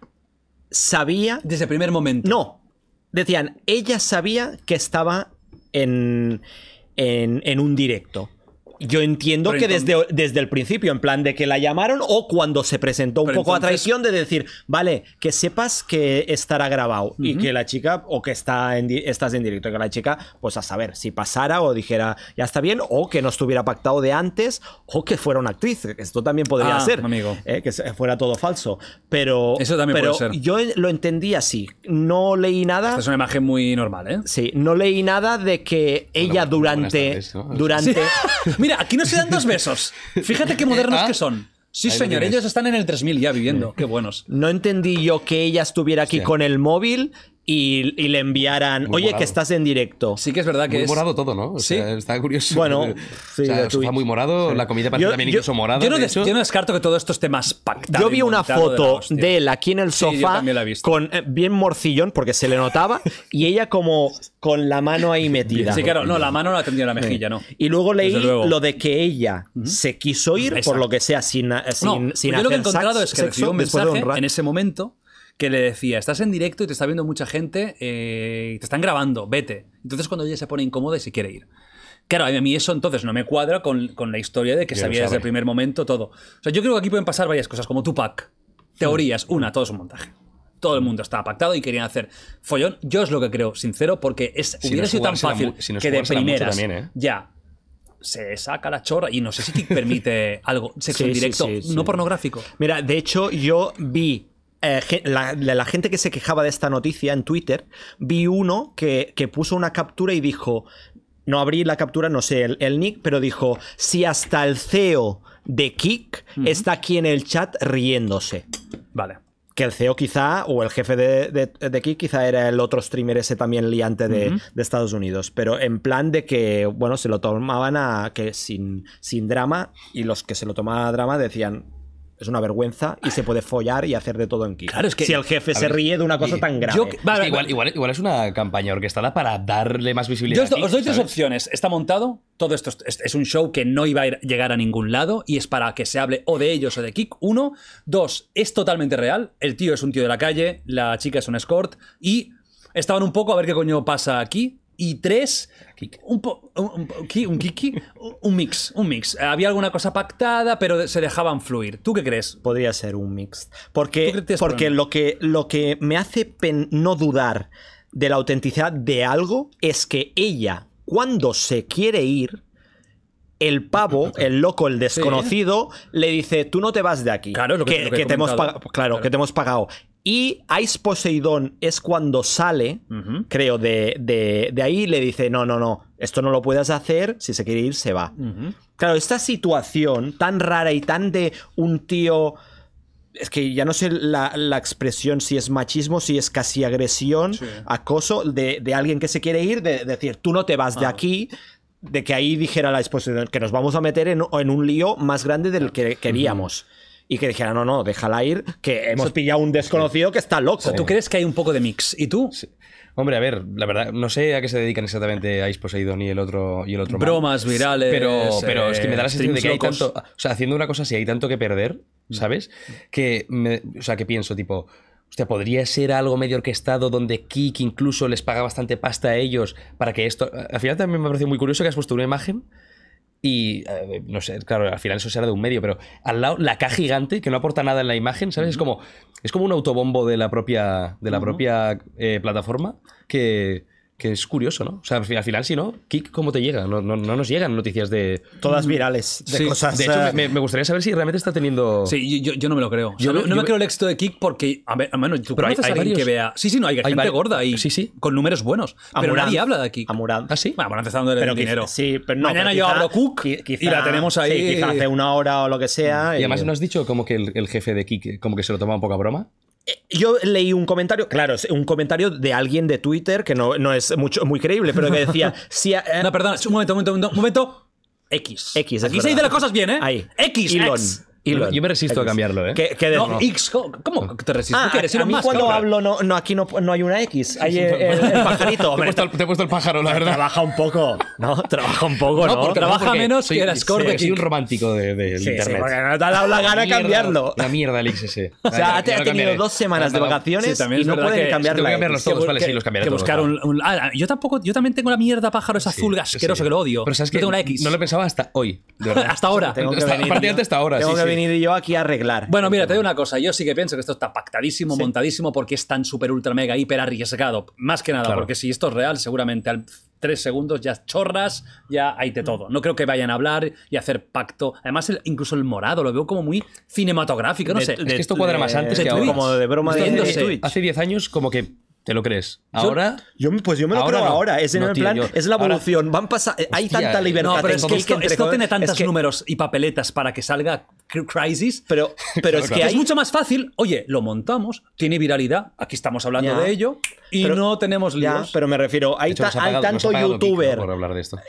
sabía... Desde el primer momento. No. Decían, ella sabía que estaba en un directo yo entiendo que desde, desde el principio, en plan de que la llamaron o cuando se presentó un poco a traición de decir, vale, que sepas que estará grabado y que la chica, o que está en estás en directo, que la chica, pues a saber, si pasara o dijera, ya está bien, o que no estuviera pactado de antes, o que fuera una actriz. Esto también podría ah, ser, eh, que eh, fuera todo falso. Pero, Eso también ser. yo lo entendí así. No leí nada. Esta es una imagen muy normal, ¿eh? Sí, no leí nada de que ella durante. Durante. Mira, aquí no se dan dos besos. Fíjate qué modernos ah, que son. Sí, señor, ellos están en el 3000 ya viviendo. Mm. Qué buenos. No entendí yo que ella estuviera aquí con el móvil y, y, le enviaran, oye, que estás en directo. Sí que es verdad que muy es... morado todo, ¿no? O ¿Sí? sea, está curioso. Bueno, sí, o sea, está muy morado, la comida también incluso morada. Yo no, descarto que todo esto esté más pactado. Yo vi una foto de, él aquí en el sofá con eh, bien morcillón, porque se le notaba, y ella como con la mano ahí metida. Sí, claro, no, la mano no la tenía en la mejilla, ¿no? Y luego leí lo de que ella se quiso ir, por lo que sea, sin, sin, no, sin yo lo que he encontrado es que recibió un mensaje en ese momento que le decía, estás en directo y te está viendo mucha gente y eh, te están grabando, vete. Entonces cuando ella se pone incómoda y se quiere ir. Claro, a mí eso entonces no me cuadra con, la historia de que sabía desde el primer momento todo. O sea, yo creo que aquí pueden pasar varias cosas, como Tupac. Teorías, hmm. una, todo es un montaje todo el mundo estaba pactado y querían hacer follón. Yo es lo que creo, sincero, porque es, hubiera sido tan fácil que de primeras ¿eh? ya se saca la chorra y no sé si te permite algo sexo en directo, no pornográfico. Mira, de hecho yo vi eh, la, gente que se quejaba de esta noticia en Twitter, vi uno que, puso una captura y dijo, no abrí la captura, no sé el, nick, pero dijo, si hasta el CEO de Kik está aquí en el chat riéndose. Vale. Que el CEO quizá, o el jefe de, de, Kik quizá era el otro streamer ese también liante de, de, Estados Unidos. Pero en plan de que, bueno, se lo tomaban a que sin, sin drama y los que se lo tomaban drama decían, es una vergüenza y se puede follar y hacer de todo en Kik Claro, que, si el jefe se ríe de una cosa tan grave. igual, es una campaña orquestada para darle más visibilidad. os, doy tres opciones. Está montado, todo esto es, un show que no iba a llegar a ningún lado y es para que se hable o de ellos o de Kik. Uno. Dos, es totalmente real. El tío es un tío de la calle, la chica es un escort y estaban un poco a ver qué coño pasa aquí y tres, un, un, un mix, un mix. Eh, había alguna cosa pactada, pero se dejaban fluir. ¿Tú qué crees? Podría ser un mix. Porque, porque lo, que, lo que me hace no dudar de la autenticidad de algo es que ella, cuando se quiere ir, el pavo, el loco, el desconocido, le dice, tú no te vas de aquí. Claro, que, te claro, que te hemos pagado. Y Ice Poseidón es cuando sale, creo, de, de, de, ahí le dice, no, no, no, esto no lo puedes hacer, si se quiere ir, se va. Claro, esta situación tan rara y tan de un tío... Es que ya no sé la, expresión si es machismo, si es casi agresión, acoso de, alguien que se quiere ir, de, decir, tú no te vas de ah. aquí, de que ahí dijera la exposición que nos vamos a meter en, un lío más grande del que queríamos y que dijera, no, no, déjala ir, que hemos pillado un desconocido que está loco. O sea, ¿tú crees que hay un poco de mix? ¿Y tú? Hombre, a ver, la verdad, no sé a qué se dedican exactamente Ice Poseidon y el otro y el otro Bromas virales. Pero, pero es que me da la eh, sensación de que hay tanto. O sea, haciendo una cosa así hay tanto que perder, mm. ¿sabes? Que o sea, que pienso, tipo. Hostia, podría ser algo medio orquestado donde Kik incluso les paga bastante pasta a ellos para que esto. Al final también me parecido muy curioso que has puesto una imagen y eh, no sé, claro, al final eso será de un medio, pero al lado la K gigante que no aporta nada en la imagen, ¿sabes? Es como es como un autobombo de la propia de la propia eh, plataforma que que es curioso, ¿no? O sea, al final, si no, Kik, ¿cómo te llega? No, no, no nos llegan noticias de. Todas virales, de cosas. De hecho, eh, me, gustaría saber si realmente está teniendo. Sí, yo, no me lo creo. Yo no, me, creo el éxito de Kik porque. A ver, tú hay, que vea. Sí, sí, no, hay, gente gorda y sí, sí. con números buenos. Pero nadie habla de Kik. Amurant. ¿Ah, sí? Bueno, antes el pero dinero. sí, pero no. Mañana yo hablo Cook quizá, y la tenemos ahí. Sí, hace una hora o lo que sea. Y, además nos has dicho como que el, jefe de Kik como que se lo toma un poco a broma yo leí un comentario, claro, un comentario de alguien de Twitter que no, es mucho, muy creíble, pero que decía. Si eh, no, perdón, un momento, un momento, un momento. X. X, Aquí se dice las cosas bien, ¿eh? Ahí. X. X. Y yo me resisto a cambiarlo, ¿eh? no, X, ¿cómo ah. te resistes? Ah, a mí cuando hablo, no, no, aquí no, no hay una X, hay el, pajarito. Te, he puesto, el, pájaro, la verdad. Trabaja un poco, ¿no? Trabaja un poco, ¿no? trabaja menos que el cortes. Sí, soy un romántico de, internet. porque no te ha dado la gana cambiarlo. La mierda el X ese. O sea, ha, tenido dos semanas de vacaciones y no pueden cambiar la X. todos, vale, sí, los cambiaré todos. Yo tampoco, yo también tengo la mierda pájaros azul asqueroso que lo odio. Pero sabes que no lo pensaba hasta hoy, Hasta ahora. A hasta ahora, sí venido yo aquí a arreglar. Bueno, mira, te digo una cosa. Yo sí que pienso que esto está pactadísimo, montadísimo, porque es tan súper, ultra, mega, hiper arriesgado. Más que nada, porque si esto es real, seguramente al tres segundos ya chorras, ya hay de todo. No creo que vayan a hablar y hacer pacto. Además, incluso el morado lo veo como muy cinematográfico, no sé. es que esto cuadra más antes que Como de broma de, Hace 10 años como que ¿Te lo crees? ¿Ahora? Yo, pues yo me lo ahora creo ahora. Es, plan, es la evolución. Van eh, hay tanta eh, libertad. pero es que, esto, tiene tantos números y papeletas para que salga Crisis. Pero, pero es que es mucho más fácil. Oye, lo montamos, tiene viralidad. Aquí estamos hablando de ello. Y no tenemos líos. pero me refiero, hay, tanto youtuber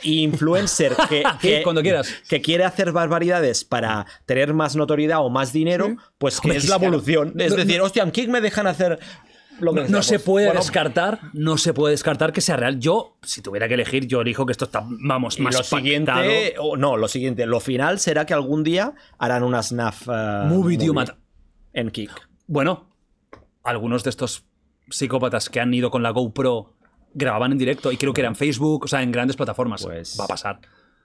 e influencer que, quiere hacer barbaridades para tener más notoriedad o más dinero, pues que es la evolución. Es decir, hostia, ¿en me dejan hacer no, se puede descartar, no se puede descartar que sea real. Yo, si tuviera que elegir, yo elijo que esto está, vamos, más lo siguiente, o no, lo siguiente, lo final será que algún día harán una snuff uh, eh, movie, en Kick. Bueno, algunos de estos psicópatas que han ido con la GoPro grababan en directo y creo que eran Facebook, o sea, en grandes plataformas. Pues... Va a pasar.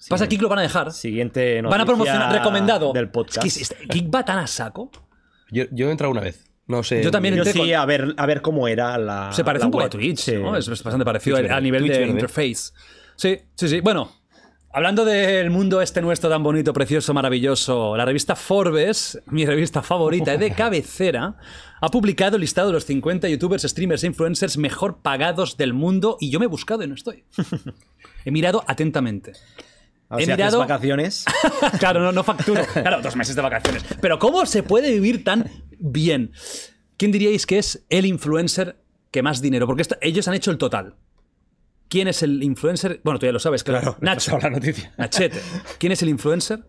Pasa Kik lo van a dejar. Siguiente Van a promocionar recomendado. Del podcast. Kik va tan a saco. Yo, yo he entrado una vez. No sé. Yo también yo sí, a, ver, a ver cómo era la. Se parece un poco a Twitch, ¿no? Es bastante parecido a nivel de interface. Sí, sí, sí. Bueno, Hablando del mundo este nuestro tan bonito, precioso, maravilloso, la revista Forbes, mi revista favorita de cabecera, ha publicado el listado de los 50 youtubers, streamers e influencers mejor pagados del mundo y yo me he buscado y no estoy. He mirado atentamente en vacaciones. claro, no, no facturo. Claro, dos meses de vacaciones. Pero ¿cómo se puede vivir tan bien? ¿Quién diríais que es el influencer que más dinero? Porque ellos han hecho el total. ¿Quién es el influencer? Bueno, tú ya lo sabes, claro. Nacho. La noticia. Nachete. ¿Quién es el influencer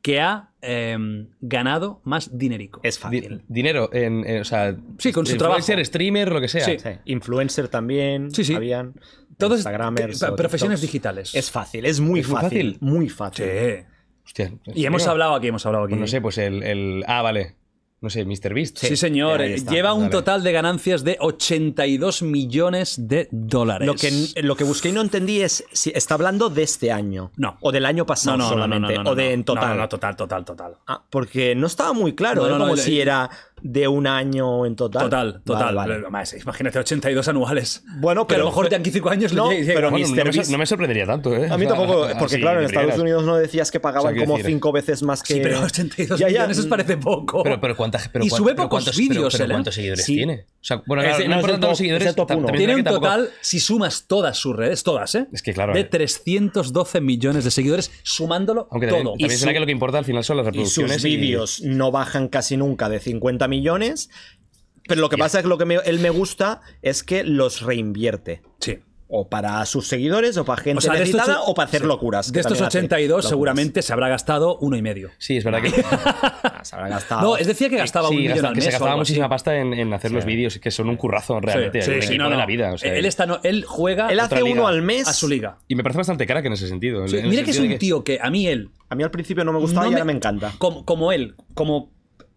que ha em, ganado más dinerico. Es fácil. dinero, en, o sea, sí, con su influencer, streamer, lo que sea. Influencer también. Sí, sí. Habían todos Instagramers. profesiones digitales. Es fácil, es muy, fácil, Muy fácil. Hostia, y hemos hablado aquí, hemos hablado aquí. Pues no sé, pues el, Ah, vale. No sé, Mr. Beast. Sí, señor. Lleva un total de ganancias de 82 millones de dólares. Lo que, lo que busqué y no entendí es si está hablando de este año. No. O del año pasado solamente. o de en total. No, no, total, total, total. Ah, porque no estaba muy claro. ¿eh? Como si era de un año en total. Total, total. Vale, imagínate, 82 anuales. Bueno, pero. a lo mejor de aquí 5 años no, pero no, me, no, me, sorprendería tanto, ¿eh? A mí tampoco, porque claro, en Estados Unidos no decías que pagaban como 5 veces más que. pero 82 ya, ya. millones parece poco. Pero, pero cuántas. Pero, y sube pocos cuántos, vídeos, pero, ¿eh? ¿Cuántos seguidores tiene? O sea, bueno, no, importa los seguidores. Tiene un total, si sumas todas sus redes, todas, ¿eh? Es que claro. De 312 eh. millones de seguidores, sumándolo todo. también será que lo que importa al final son las reproducciones. Y sus vídeos no bajan casi nunca de 50 millones millones. Pero lo que pasa es que lo que él me gusta es que los reinvierte. Sí. O para sus seguidores, o para gente o o para hacer locuras. De estos 82, seguramente se habrá gastado uno y medio. Sí, es verdad que. se habrá gastado. No, es decir, que gastaba un millón al mes, que Se gastaba muchísima pasta en, hacer los vídeos, que son un currazo realmente. Sí, el no, de la vida. él, está, no, él juega. Él hace uno al mes. A su liga. Y me parece bastante cara que en ese sentido. mira que es un tío que a mí él. A mí al principio no me gustaba y ahora me, encanta. como él, como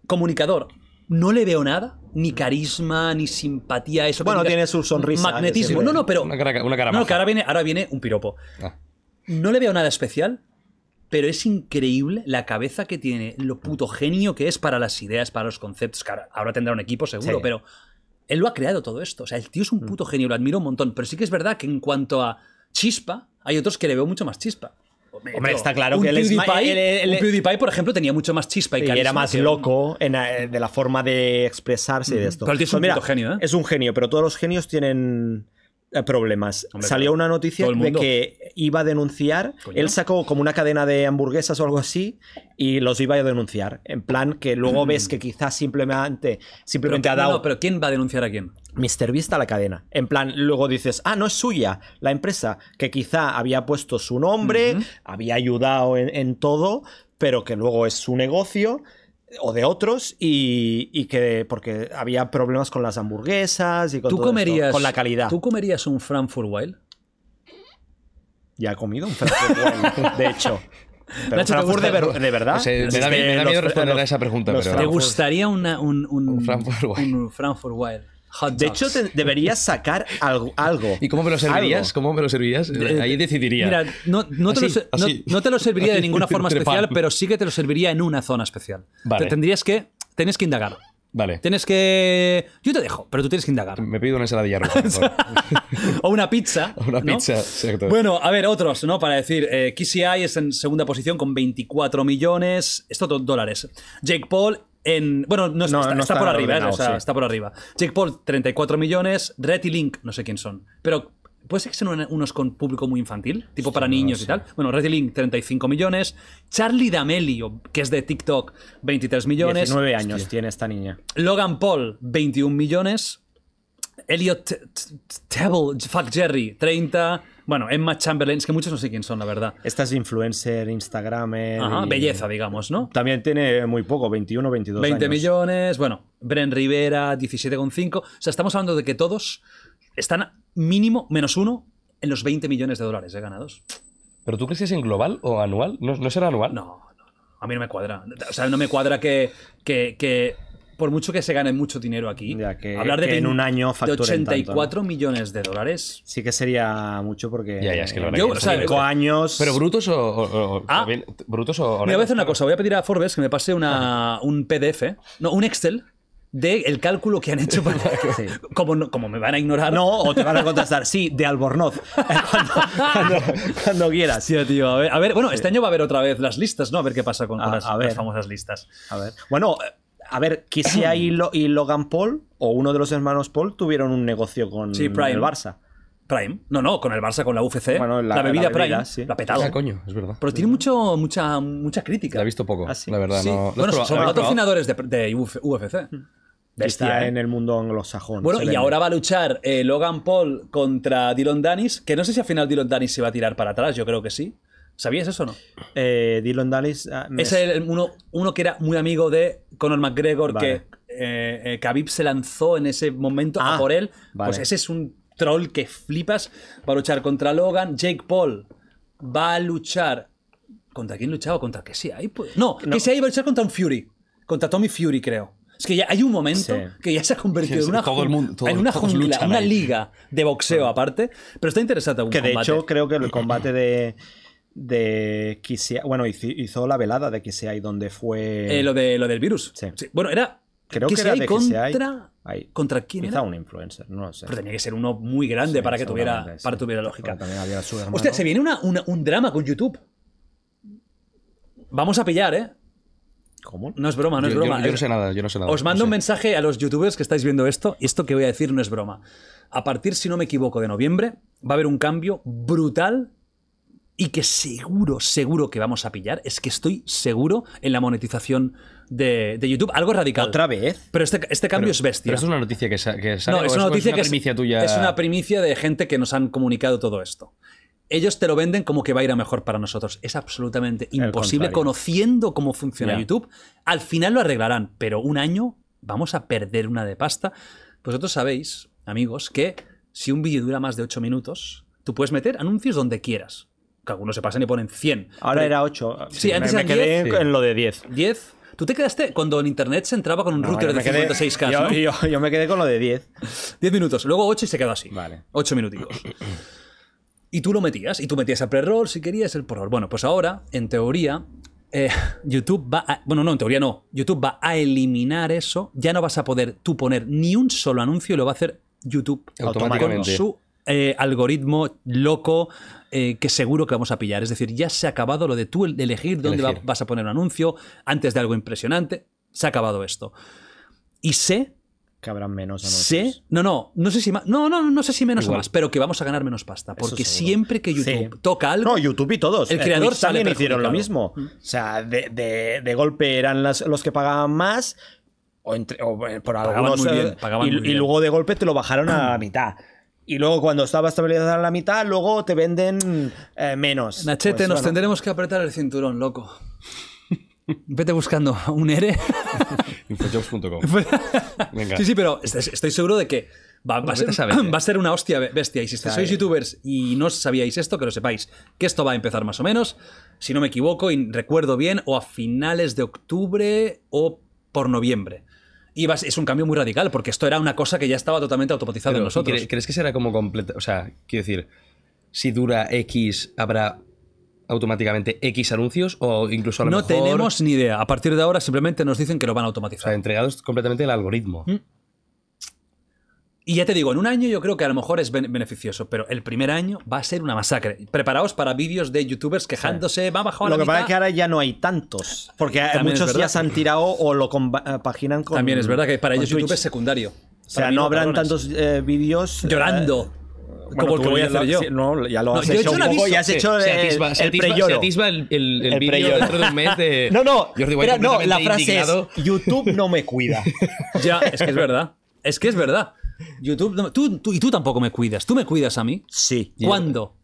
comunicador, no le veo nada, ni carisma, ni simpatía, eso. Bueno, tiene su sonrisa. Magnetismo. No, no, pero. Una cara, una no, que ahora viene, ahora viene un piropo. Ah. No le veo nada especial, pero es increíble la cabeza que tiene, lo puto genio que es para las ideas, para los conceptos. ahora, tendrá un equipo seguro, pero él lo ha creado todo esto. O sea, el tío es un mm. puto genio, lo admiro un montón. Pero sí que es verdad que en cuanto a chispa, hay otros que le veo mucho más chispa. Hombre, está claro que el, PewDiePie, por ejemplo, tenía mucho más chispa y, y era más loco eh, de la forma de expresarse y de esto. es un pues genio, ¿eh? Es un genio, pero todos los genios tienen eh, problemas. Salió una noticia de que iba a denunciar, él sacó como una cadena de hamburguesas o algo así y los iba a denunciar. En plan que luego ves que quizás simplemente, simplemente ha dado... pero ¿quién va a denunciar a quién? Mr. Vista la cadena. En plan, luego dices, ah, no es suya la empresa, que quizá había puesto su nombre, había ayudado en todo, pero que luego es su negocio o de otros y, y, que porque había problemas con las hamburguesas y con, con la calidad. ¿Tú comerías un Frankfurt Wild? Ya he comido un Frankfurt Wild, de hecho. Frankfurt de, verdad. me, da, este, miedo responder a esa pregunta. Pero ¿Te gustaría un, un, un, Frankfurt un Frankfurt Wild? de hecho, deberías sacar algo, ¿Y cómo me lo servirías? me Ahí decidiría. Mira, no, te, lo, serviría de ninguna forma especial, pero sí que te lo serviría en una zona especial. tendrías que. Tienes que indagar. Vale. Tienes que. Yo te dejo, pero tú tienes que indagar. Me pido una ensaladilla roja. o una pizza. O una pizza, Bueno, a ver, otros, ¿no? Para decir, eh, KCI es en segunda posición con 24 millones. Esto dólares. Jake Paul bueno, no, está, por arriba, está por arriba. Jake Paul, 34 millones. Red Link, no sé quién son. Pero ¿Puede ser que sean unos con público muy infantil? Tipo para niños y tal. Bueno, Red Link, 35 millones. Charlie D'Amelio, que es de TikTok, 23 millones. 19 años tiene esta niña. Logan Paul, 21 millones. Elliot Table, Fuck Jerry, 30. Bueno, Emma Chamberlain, es que muchos no sé quién son, la verdad. Esta es influencer, Instagramer. Ajá, belleza, digamos, ¿no? También tiene muy poco, 21, 22 20 millones, bueno, Bren Rivera, 17,5. O sea, estamos hablando de que todos están mínimo menos uno en los 20 millones de dólares de ¿eh? ganados. ¿Pero tú crees que es en global o anual? ¿No, será anual? No, no, a mí no me cuadra. O sea, no me cuadra que, que, que por mucho que se gane mucho dinero aquí, hablar de en un año 84 millones de dólares. Sí que sería mucho porque. yo, o cinco años. Pero brutos o. Ah. brutos o. voy a hacer una cosa. Voy a pedir a Forbes que me pase una, un PDF, no, un Excel del cálculo que han hecho para... como, como me van a ignorar no o te van a contestar sí de Albornoz cuando, quieras sí, tío a ver, bueno este año va a haber otra vez las listas no a ver qué pasa con, las, las famosas listas a ver bueno a ver, Kisia y, Logan Paul, o uno de los hermanos Paul, tuvieron un negocio con el Barça. Prime. No, no, con el Barça, con la UFC. la, bebida Prime. La petado. Ah, es verdad. Pero tiene mucho, mucha, mucha crítica. La he visto poco, ah, la verdad. No, bueno, son patrocinadores de, UFC. Hmm. Bestia, está ¿eh? en el mundo anglosajón. Bueno, y ahora va a luchar eh, Logan Paul contra Dylan Danis, que no sé si al final Dylan Danis se va a tirar para atrás, yo creo que sí. ¿Sabías eso o no? Eh, Dylan Dallas. Ese ah, es el, uno, que era muy amigo de Conor McGregor, que eh, eh, Khabib se lanzó en ese momento ah, por él. Pues ese es un troll que flipas. para luchar contra Logan. Jake Paul va a luchar. ¿Contra quién luchaba? ¿Contra qué sí ahí? Pues... No, no, que sí va a luchar contra un Fury. Contra Tommy Fury, creo. Es que ya hay un momento que ya se ha convertido en una, en una liga de boxeo aparte. Pero está interesante. Un que de hecho creo que el combate de de sea Bueno, hizo, la velada de y donde fue. Eh, lo, de, lo del virus. Sí. Bueno, era. Creo que era de contra. Ahí. ¿Contra quién Quizá era? un influencer, no lo sé. Pero tenía que ser uno muy grande para, que tuviera, para tuviera lógica. también había Hostia, se viene una, un drama con YouTube. Vamos a pillar, ¿eh? ¿Cómo? No es broma, no es broma. Yo, no sé nada, yo no sé nada. Os mando un mensaje a los youtubers que estáis viendo esto, y esto que voy a decir no es broma. A partir, si no me equivoco, de noviembre, va a haber un cambio brutal y que seguro, seguro que vamos a pillar, es que estoy seguro en la monetización de, YouTube. Algo radical. Otra vez. Pero este, este cambio es bestia. Pero es una noticia que, sale. es una primicia tuya. Es una primicia de gente que nos han comunicado todo esto. Ellos te lo venden como que va a ir a mejor para nosotros. Es absolutamente imposible. Conociendo cómo funciona YouTube, al final lo arreglarán, pero un año vamos a perder una de pasta. Vosotros sabéis, amigos, que si un vídeo dura más de 8 minutos, tú puedes meter anuncios donde quieras que algunos se pasan y ponen 100. Ahora era 8. Sí, antes me, me quedé en lo de 10. 10. Tú te quedaste cuando en internet se entraba con un router de 56K. Yo, me quedé con lo de 10. 10 minutos, luego 8 y se quedó así. Vale. 8 minutitos. Y tú lo metías, y tú metías el pre-roll si querías el pre-roll. Bueno, pues ahora, en teoría, eh, YouTube va a. Bueno, no, en teoría no. YouTube va a eliminar eso. Ya no vas a poder tú poner ni un solo anuncio y lo va a hacer YouTube automáticamente. Con su eh, algoritmo loco eh, que seguro que vamos a pillar. Es decir, ya se ha acabado lo de tú elegir dónde vas a poner un anuncio antes de algo impresionante. Se ha acabado esto. Y sé que habrán menos anuncios. No, no, no sé si no, no, no sé si menos o más, pero que vamos a ganar menos pasta, porque siempre que YouTube toca algo, no, YouTube y todos, el, eh, creador también hicieron lo mismo, o sea, de, golpe eran las, los que pagaban más o, por y, y luego de golpe te lo bajaron a la mitad y luego cuando estaba estabilizada en la mitad, luego te venden eh, menos. Nachete, pues, nos tendremos que apretar el cinturón, loco. Vete buscando un ERE. Infojobs.com. Venga. Sí, sí, pero estoy seguro de que va, a ser, una hostia bestia. Y si sois youtubers y no sabíais esto, que lo sepáis, que esto va a empezar más o menos, si no me equivoco y recuerdo bien, o a finales de octubre o por noviembre es un cambio muy radical, porque esto era una cosa que ya estaba totalmente automatizada en nosotros. ¿Crees que será como completo? O sea, quiero decir, si dura X, habrá automáticamente X anuncios o incluso a lo no tenemos ni idea. A partir de ahora simplemente nos dicen que lo van a automatizar. O sea, entregados completamente el algoritmo. Mm. Y ya te digo, en un año yo creo que a lo mejor es beneficioso, pero el primer año va a ser una masacre. Preparaos para vídeos de youtubers quejándose, va bajando Lo que pasa es que ahora ya no hay tantos, porque muchos ya se han tirado o lo compaginan eh, con. También es verdad que para ellos YouTube es secundario. O sea, no habrán tantos eh, vídeos. Eh, Llorando. como el que voy a hacer yo. no, ya lo has hecho hecho el, se el atisba el, el, dentro de un mes de... No, no, Jordi digo no, la frase es YouTube no me cuida. ya, es que es verdad. Es que es verdad. YouTube, tú- y tú tampoco me cuidas. ¿Tú me cuidas a mí? Sí. ¿Cuándo?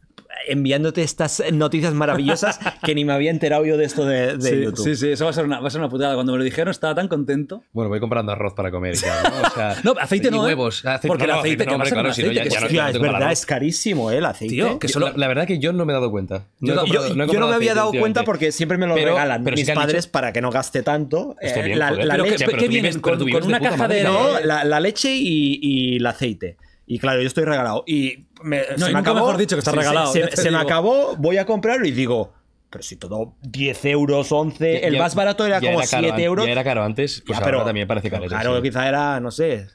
enviándote estas noticias maravillosas que ni me había enterado yo de esto de, YouTube. Sí, sí, eso va a, ser una, va a ser una putada. Cuando me lo dijeron estaba tan contento. Bueno, voy comprando arroz para comer. Ya, ¿no? no, aceite y no. ¿eh? huevos. porque el aceite, no, claro, si ya, es verdad, es carísimo ¿eh? el aceite. que solo, la verdad que yo no me he dado cuenta. Yo no, me había dado cuenta porque siempre me lo regalan mis padres para que no gaste tanto. la, leche, ¿Con una caja de.? la leche y el aceite. Y claro, yo estoy regalado. Y me, se me acabó. mejor dicho que está regalado. Se, se, me acabó, voy a comprarlo y digo, pero si todo 10 euros, 11, el más barato era como 7 euros. Ya era caro antes, pues pero, también parece caro. Claro, sí. quizá era, no sé.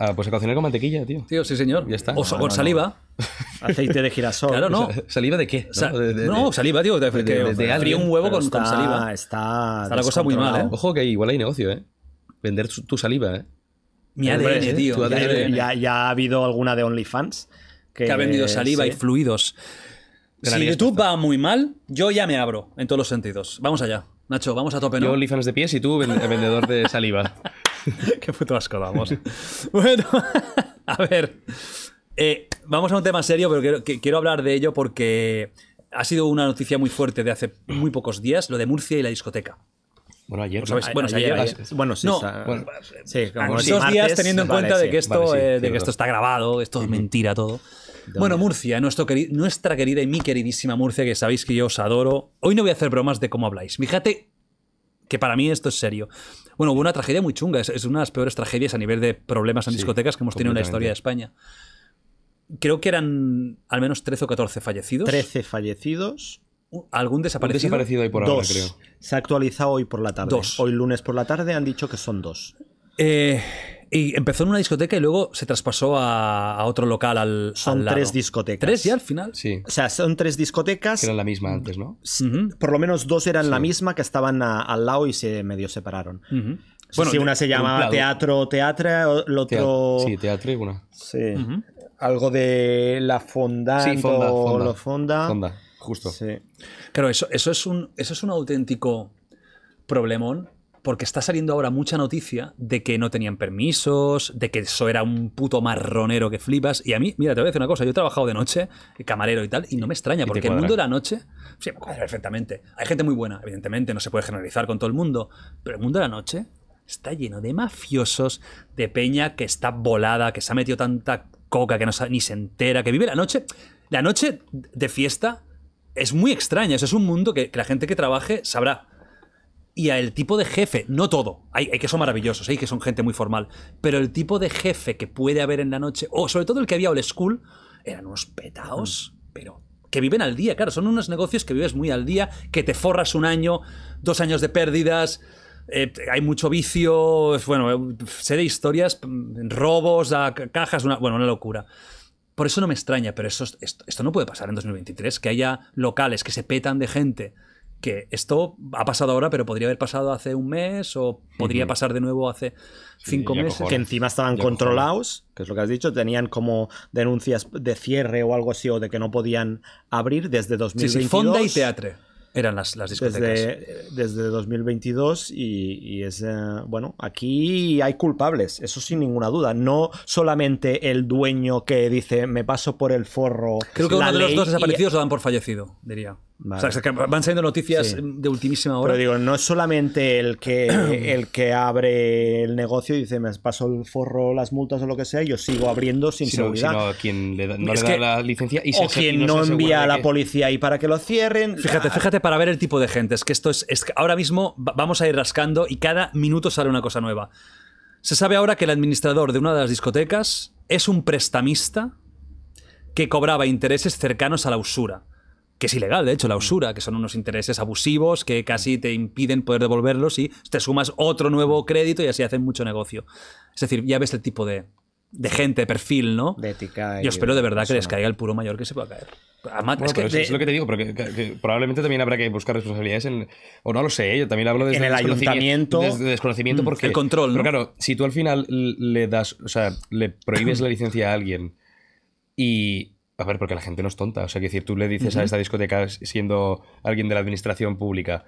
Ah, pues a cocinar con mantequilla, tío. Tío, sí, señor. Ya está. O ah, con saliva. Aceite de girasol. Claro, no. ¿Saliva de qué? de, no, saliva, tío. De, de un huevo con, con, saliva. Está, está la cosa muy mal, ¿eh? Ojo que igual hay negocio, ¿eh? Vender tu saliva, ¿eh? Mi ADN, tío. Ya, ha habido alguna de OnlyFans que, ha vendido saliva y fluidos. si YouTube va muy mal, yo ya me abro en todos los sentidos. Vamos allá. Nacho, vamos a tope, Yo lífanos de pies y tú vendedor de saliva. Qué puto asco, vamos. bueno, a ver. Eh, vamos a un tema serio, pero quiero, quiero hablar de ello porque ha sido una noticia muy fuerte de hace muy pocos días, lo de Murcia y la discoteca. Bueno, ayer. bueno, sí, no, sí, dos días teniendo en cuenta de, que esto, eh, de que esto está grabado, esto es mentira todo. Bueno, Murcia, nuestra querida y mi queridísima Murcia, que sabéis que yo os adoro. Hoy no voy a hacer bromas de cómo habláis. Fíjate que para mí esto es serio. Bueno, hubo una tragedia muy chunga, es, una de las peores tragedias a nivel de problemas en discotecas que hemos tenido en la historia de España. Creo que eran al menos 13 o 14 fallecidos. 13 fallecidos. ¿Algún desaparecido? Un desaparecido por ahora, creo. Se ha actualizado hoy por la tarde. Hoy lunes por la tarde han dicho que son dos. Eh, y empezó en una discoteca y luego se traspasó a, otro local al. Son tres discotecas. ¿Tres ya al final? Sí. O sea, son tres discotecas. Que eran la misma antes, ¿no? Por lo menos dos eran la misma que estaban al lado y se medio separaron. Bueno, si una se llamaba Teatro, Teatro, el otro. sí, Teatro y una. Sí. Algo de la Fonda. Sí, Fonda. Fonda. fonda. fonda. justo. Sí. Claro, eso, eso, es un, eso es un auténtico problemón porque está saliendo ahora mucha noticia de que no tenían permisos, de que eso era un puto marronero que flipas. Y a mí, mira, te voy a decir una cosa, yo he trabajado de noche, camarero y tal, y no me extraña, porque el mundo de la noche, sí, perfectamente. Hay gente muy buena, evidentemente, no se puede generalizar con todo el mundo, pero el mundo de la noche está lleno de mafiosos, de peña que está volada, que se ha metido tanta coca que no ni se entera, que vive la noche. La noche de fiesta es muy extraña, eso es un mundo que la gente que trabaje sabrá y al tipo de jefe, no todo, hay, que son maravillosos, hay que son gente muy formal, pero el tipo de jefe que puede haber en la noche, o sobre todo el que había old school, eran unos petaos, pero que viven al día, claro, son unos negocios que vives muy al día, que te forras un año, dos años de pérdidas, eh, hay mucho vicio, bueno, eh, sé de historias, mm, robos a cajas, una, bueno, una locura. Por eso no me extraña, pero eso, esto no puede pasar en 2023, que haya locales que se petan de gente que esto ha pasado ahora, pero podría haber pasado hace un mes o podría pasar de nuevo hace cinco meses. Que encima estaban controlados, que es lo que has dicho, tenían como denuncias de cierre o algo así o de que no podían abrir desde 2022. y Teatre eran las, Desde, 2022 y, es, eh, bueno, aquí hay culpables, eso sin ninguna duda. No solamente el dueño que dice me paso por el forro. Creo que uno de los dos desaparecidos lo dan por fallecido, diría van saliendo noticias de ultimísima hora. Pero digo, no es solamente el que, el que abre el negocio y dice, me pasó el forro, las multas o lo que sea, yo sigo abriendo sin seguridad. Sino quien no le da la licencia y O quien no, envía a la policía ahí para que lo cierren. Fíjate, ah. fíjate para ver el tipo de gente. Es que esto es ahora mismo vamos a ir rascando y cada minuto sale una cosa nueva. Se sabe ahora que el administrador de una de las discotecas es un prestamista que cobraba intereses cercanos a la usura que es ilegal, de hecho, la usura, que son unos intereses abusivos que casi te impiden poder devolverlos y te sumas otro nuevo crédito y así hacen mucho negocio. Es decir, ya ves el tipo de, gente, perfil, ¿no? De ética. Yo espero de verdad que les caiga el puro mayor que se pueda caer. es, lo que te digo, porque probablemente también habrá que buscar responsabilidades en. O no lo sé, yo también hablo desde el ayuntamiento. desconocimiento, mm, porque. El control. ¿no? claro, si tú al final le das. O sea, le prohíbes la licencia a alguien y a ver, porque la gente no es tonta. O sea, que decir, tú le dices a esta discoteca, siendo alguien de la administración pública,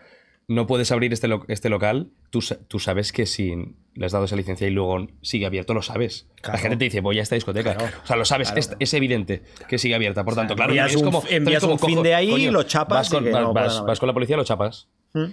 no puedes abrir este, este local, tú, sabes que si le has dado esa licencia y luego sigue abierto, lo sabes. La gente te dice, voy a esta discoteca. O sea, lo sabes, es, evidente que sigue abierta. Por tanto, claro, es como, envías un fin de ahí, lo chapas. Vas con, la policía, lo chapas. ¿Mm?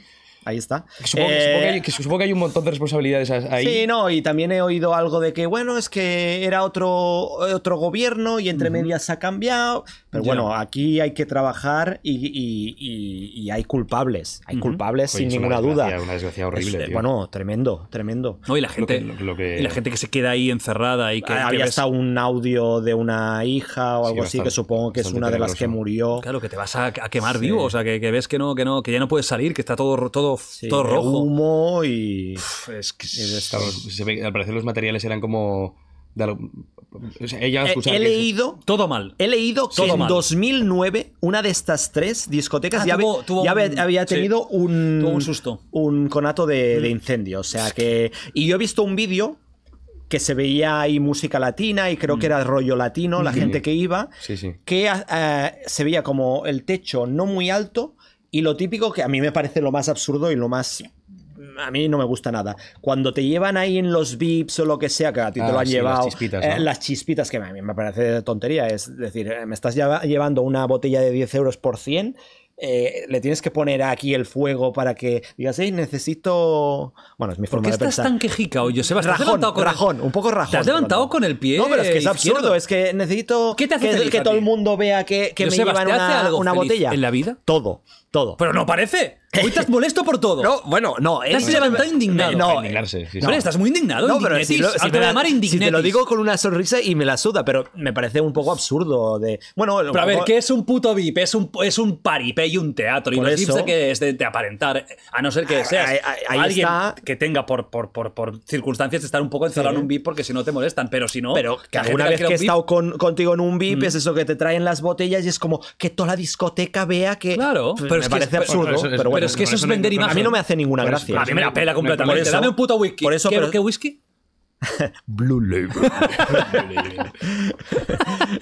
ahí está. Eh, supongo, que hay, un montón de responsabilidades ahí. Sí, no, y también he oído algo de que, bueno, es que era otro, otro gobierno y entre medias se medias ha cambiado. Pero bueno, aquí hay que trabajar y, hay culpables. Hay culpables sin ninguna duda. Una desgracia horrible. Bueno, tremendo, tremendo. y la gente, que, la gente que se queda ahí encerrada y que. Había un audio de una hija o algo así, que supongo que es una de las que murió. Claro, que te vas a, quemar vivo. O sea, que, ves que no, que no, que ya no puedes salir, que está todo, todo todo, rojo. humo y. es que. al parecer los materiales eran como. ella eh, he, leído todo mal. He leído que en 2009 una de estas tres discotecas ah, ya, había tenido un, un, susto. un conato de, mm. incendio. O sea que. Y yo he visto un vídeo que se veía ahí música latina y creo que mm. era rollo latino, la gente que iba, que eh, se veía como el techo no muy alto, y lo típico que a mí me parece lo más absurdo y lo más a mí no me gusta nada. Cuando te llevan ahí en los VIPs o lo que sea, que a ti te ah, lo han llevado, las chispitas, eh, las chispitas, que a mí me parece tontería, es decir, eh, me estás llevando una botella de 10 euros por 100, eh, le tienes que poner aquí el fuego para que digas, hey, necesito... Bueno, es mi forma de ¿Por qué estás tan quejica, hoy, rajón, con rajón, un poco rajón. Te has levantado con el pie No, pero es que es absurdo, es que necesito ¿Qué te que, que todo el mundo vea que, me llevan una, una botella. en la vida? Todo. Pero no parece. Hoy estás molesto por todo. No, bueno, no. Eh, te has levantado indignado. No, indignarse, eh, estás muy indignado. No, pero si, lo, si te lo digo con una sonrisa y me la suda, pero me parece un poco absurdo de... Bueno, pero a ver, ¿qué es un puto VIP? Es un, es un paripé y un teatro. Y no eso, que es de, aparentar, a no ser que seas alguien que tenga por, por, por, por, circunstancias estar un poco encerrado en un VIP porque si no te molestan, pero si no... Pero que alguna vez que he estado contigo en un VIP mm. es eso que te traen las botellas y es como que toda la discoteca vea que... Claro, pues pero me parece absurdo, pero bueno. Pero es que eso es vender imagen. A mí no me hace ninguna gracia. A mí me la pela completamente. Dame un puto whisky. Por eso, ¿Qué, pero, ¿qué whisky? Blue Label.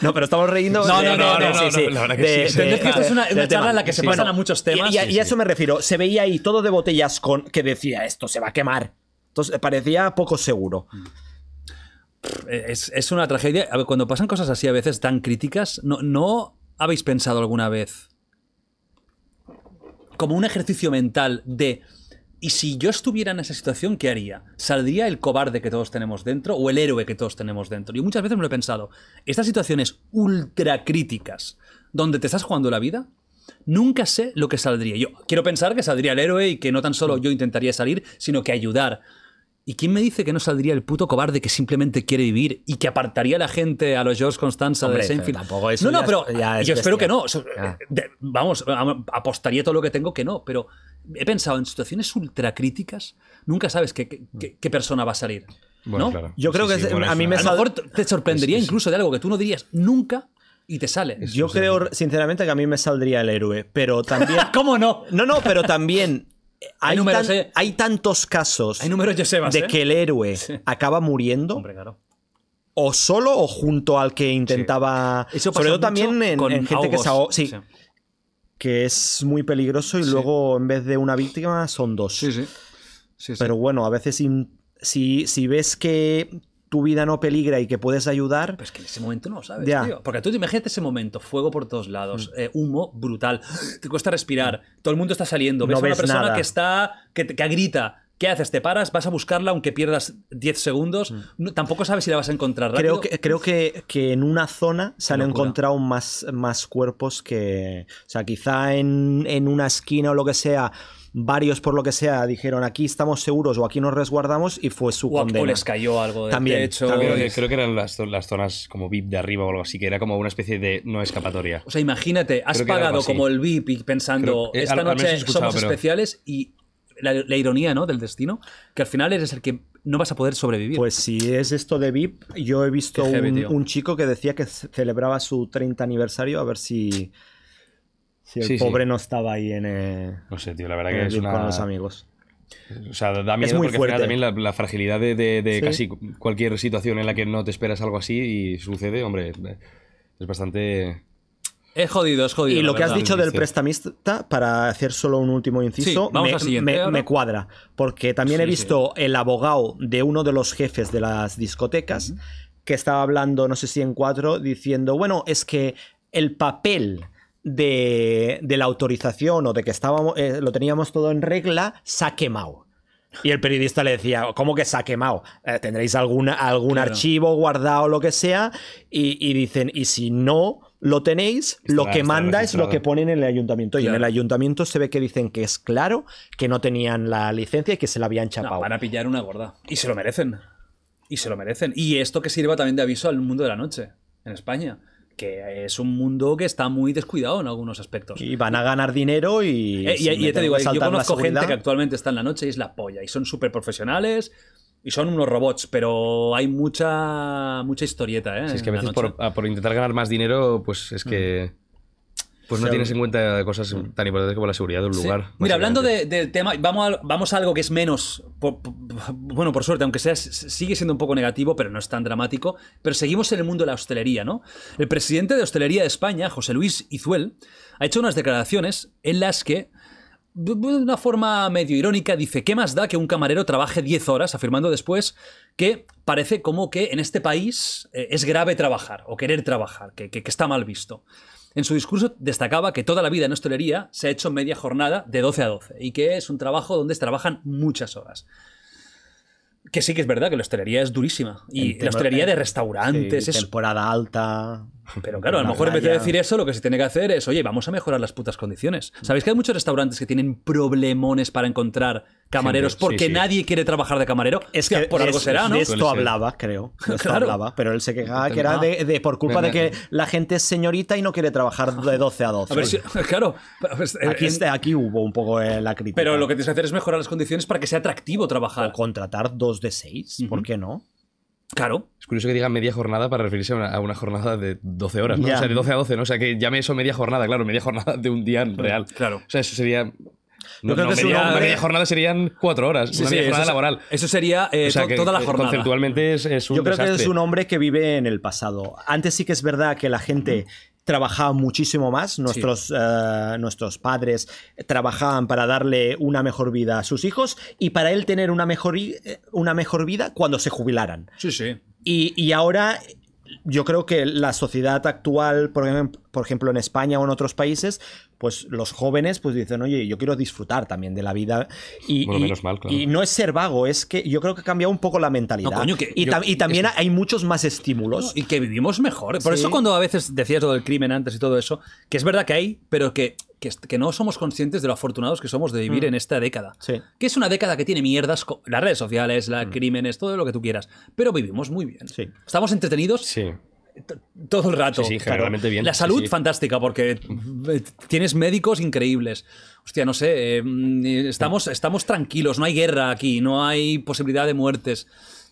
no, pero estamos reíndo No, no, no, no, sí, La que sí. es una, charla en la que se pasan a muchos temas. Y, a eso me refiero. Se veía ahí todo de botellas con que decía esto se va a quemar. Entonces parecía poco seguro. Es, es una tragedia. A ver, cuando pasan cosas así a veces tan críticas, no, ¿no habéis pensado alguna vez como un ejercicio mental de... ¿Y si yo estuviera en esa situación, qué haría? ¿Saldría el cobarde que todos tenemos dentro o el héroe que todos tenemos dentro? Yo muchas veces me lo he pensado. Estas situaciones ultra críticas, donde te estás jugando la vida, nunca sé lo que saldría. Yo quiero pensar que saldría el héroe y que no tan solo mm. yo intentaría salir, sino que ayudar ¿Y quién me dice que no saldría el puto cobarde que simplemente quiere vivir y que apartaría a la gente a los George Constanza de Seinfeld? Tampoco eso no, no, pero yo espero que no. Eh, vamos, apostaría todo lo que tengo que no, pero he pensado en situaciones ultracríticas, nunca sabes qué, persona va a salir. ¿no? Yo creo que a mí me A lo mejor te sorprendería incluso de algo que tú no dirías nunca y te sale. Yo creo, sinceramente, que a mí me saldría el héroe, pero también. ¿Cómo no? No, no, pero también ¿eh? Hay, tantos casos de ¿eh? que el héroe acaba muriendo. O solo o junto al que intentaba. Eso Sobre todo también en, gente que se que es muy peligroso y luego en vez de una víctima son dos. Pero bueno, a veces si, si, ves que, tu vida no peligra y que puedes ayudar. Pues que en ese momento no sabes, tío. Porque tú imagínate ese momento, fuego por todos lados, mm. eh, humo brutal, te cuesta respirar, todo el mundo está saliendo, ves a una persona que está, que, que grita, ¿Qué haces? ¿Te paras? ¿Vas a buscarla aunque pierdas 10 segundos? Mm. tampoco sabes si la vas a encontrar rápido. Creo que, creo que, que en una zona se han encontrado más, más cuerpos que. O sea, quizá en, en, una esquina o lo que sea varios por lo que sea dijeron aquí estamos seguros o aquí nos resguardamos y fue su o, condena. les cayó algo de también, techo. Creo, que, eran las, zonas como VIP de arriba o algo así, que era como una especie de no escapatoria. O sea, imagínate, has pagado como el VIP pensando eh, esta noche somos especiales y la, ironía ¿no? del destino, que al final eres el que no vas a poder sobrevivir. Pues si es esto de VIP, yo he visto un, un, chico que decía que celebraba su 30 aniversario a ver si si el pobre no estaba ahí en. Eh, no sé, tío, la verdad que es una... Con los amigos. O sea, da miedo es muy fuerte. también la, fragilidad de, casi cualquier situación en la que no te esperas algo así y sucede, hombre, es bastante. Es jodido, es jodido. Y lo que has dicho del prestamista, para hacer solo un último inciso, me, cuadra. Porque también he visto el abogado de uno de los jefes de las discotecas que estaba hablando, no sé si en cuatro, diciendo, bueno, es que el papel de, la autorización o de que estábamos, eh, lo teníamos todo en regla, se ha Y el periodista le decía, ¿cómo que se ha eh, ¿Tendréis alguna, algún archivo guardado lo que sea? Y, dicen, y si no lo tenéis, lo que manda es lo que ponen en el ayuntamiento. Y en el ayuntamiento se ve que dicen que es claro, que no tenían la licencia y que se la habían chapado. van a pillar una gorda. Y se lo merecen. Y se lo merecen. Y esto que sirva también de aviso al mundo de la noche en España que es un mundo que está muy descuidado en algunos aspectos. Y van a ganar dinero y... Eh, y, te digo, yo conozco gente que actualmente está en la noche y es la polla, y son súper profesionales, y son unos robots, pero hay mucha mucha historieta, ¿eh? es que a ah, por, intentar ganar más dinero, pues es que... Mm. Pues no tienes en cuenta cosas mm. tan importantes como la seguridad de un lugar. Mira, hablando del tema, vamos a, vamos a algo que es menos, bueno, por suerte, aunque sea, sigue siendo un poco negativo, pero no es tan dramático, pero seguimos en el mundo de la hostelería, ¿no? El presidente de Hostelería de España, José Luis Izuel, ha hecho unas declaraciones en las que de una forma medio irónica, dice, ¿qué más da que un camarero trabaje 10 horas? Afirmando después que parece como que en este país eh, es grave trabajar o querer trabajar, que está mal visto. En su discurso destacaba que toda la vida en hostelería se ha hecho media jornada de 12 a 12 y que es un trabajo donde se trabajan muchas horas. Que sí que es verdad que la hostelería es durísima. Y la hostelería de restaurantes. es... Temporada alta. Pero claro, a lo mejor en vez de decir eso, lo que se tiene que hacer es, oye, vamos a mejorar las putas condiciones. ¿Sabéis que hay muchos restaurantes que tienen problemones para encontrar camareros porque nadie quiere trabajar de camarero? Es que por algo será, ¿no? esto hablaba, creo. pero él se quejaba que era de, por culpa de que la gente es señorita y no quiere trabajar de 12 a 12. claro. Eh, aquí, aquí, hubo un poco eh, la crítica. Pero lo que tienes que hacer es mejorar las condiciones para que sea atractivo trabajar. O contratar dos de seis, ¿por qué no? Claro. Es curioso que diga media jornada para referirse a una, jornada de 12 horas, ¿no? O sea, de 12 a 12, ¿no? O sea, que llame eso media jornada, claro, media jornada de un día real. Claro. O sea, eso sería no, media, jornada serían cuatro horas. una media jornada laboral. Eso sería eh, toda la jornada. Conceptualmente es, es un Yo creo que es un hombre que vive en el pasado. Antes sí que es verdad que la gente trabajaban muchísimo más, nuestros, eh, nuestros padres trabajaban para darle una mejor vida a sus hijos y para él tener una mejor, eh, una mejor vida cuando se jubilaran. Sí, sí. y, y ahora yo creo que la sociedad actual, por, ejemplo, en España o en otros países, pues los jóvenes pues dicen, oye, yo quiero disfrutar también de la vida. Y, y no es ser vago, es que yo creo que ha cambiado un poco la mentalidad. y, también hay muchos más estímulos. y que vivimos mejor. Por eso cuando a veces decías todo del crimen antes y todo eso, que es verdad que hay, pero que que, no somos conscientes de lo afortunados que somos de vivir mm. en esta década. Que es una década que tiene mierdas, las redes sociales, los mm. crímenes, todo lo que tú quieras. Pero vivimos muy bien. Sí. Estamos entretenidos. Sí todo el rato. Sí, bien. La salud, fantástica, porque eh, tienes médicos increíbles. Hostia, no sé, eh, mm, estamos, estamos tranquilos, no hay guerra aquí, no hay posibilidad de muertes.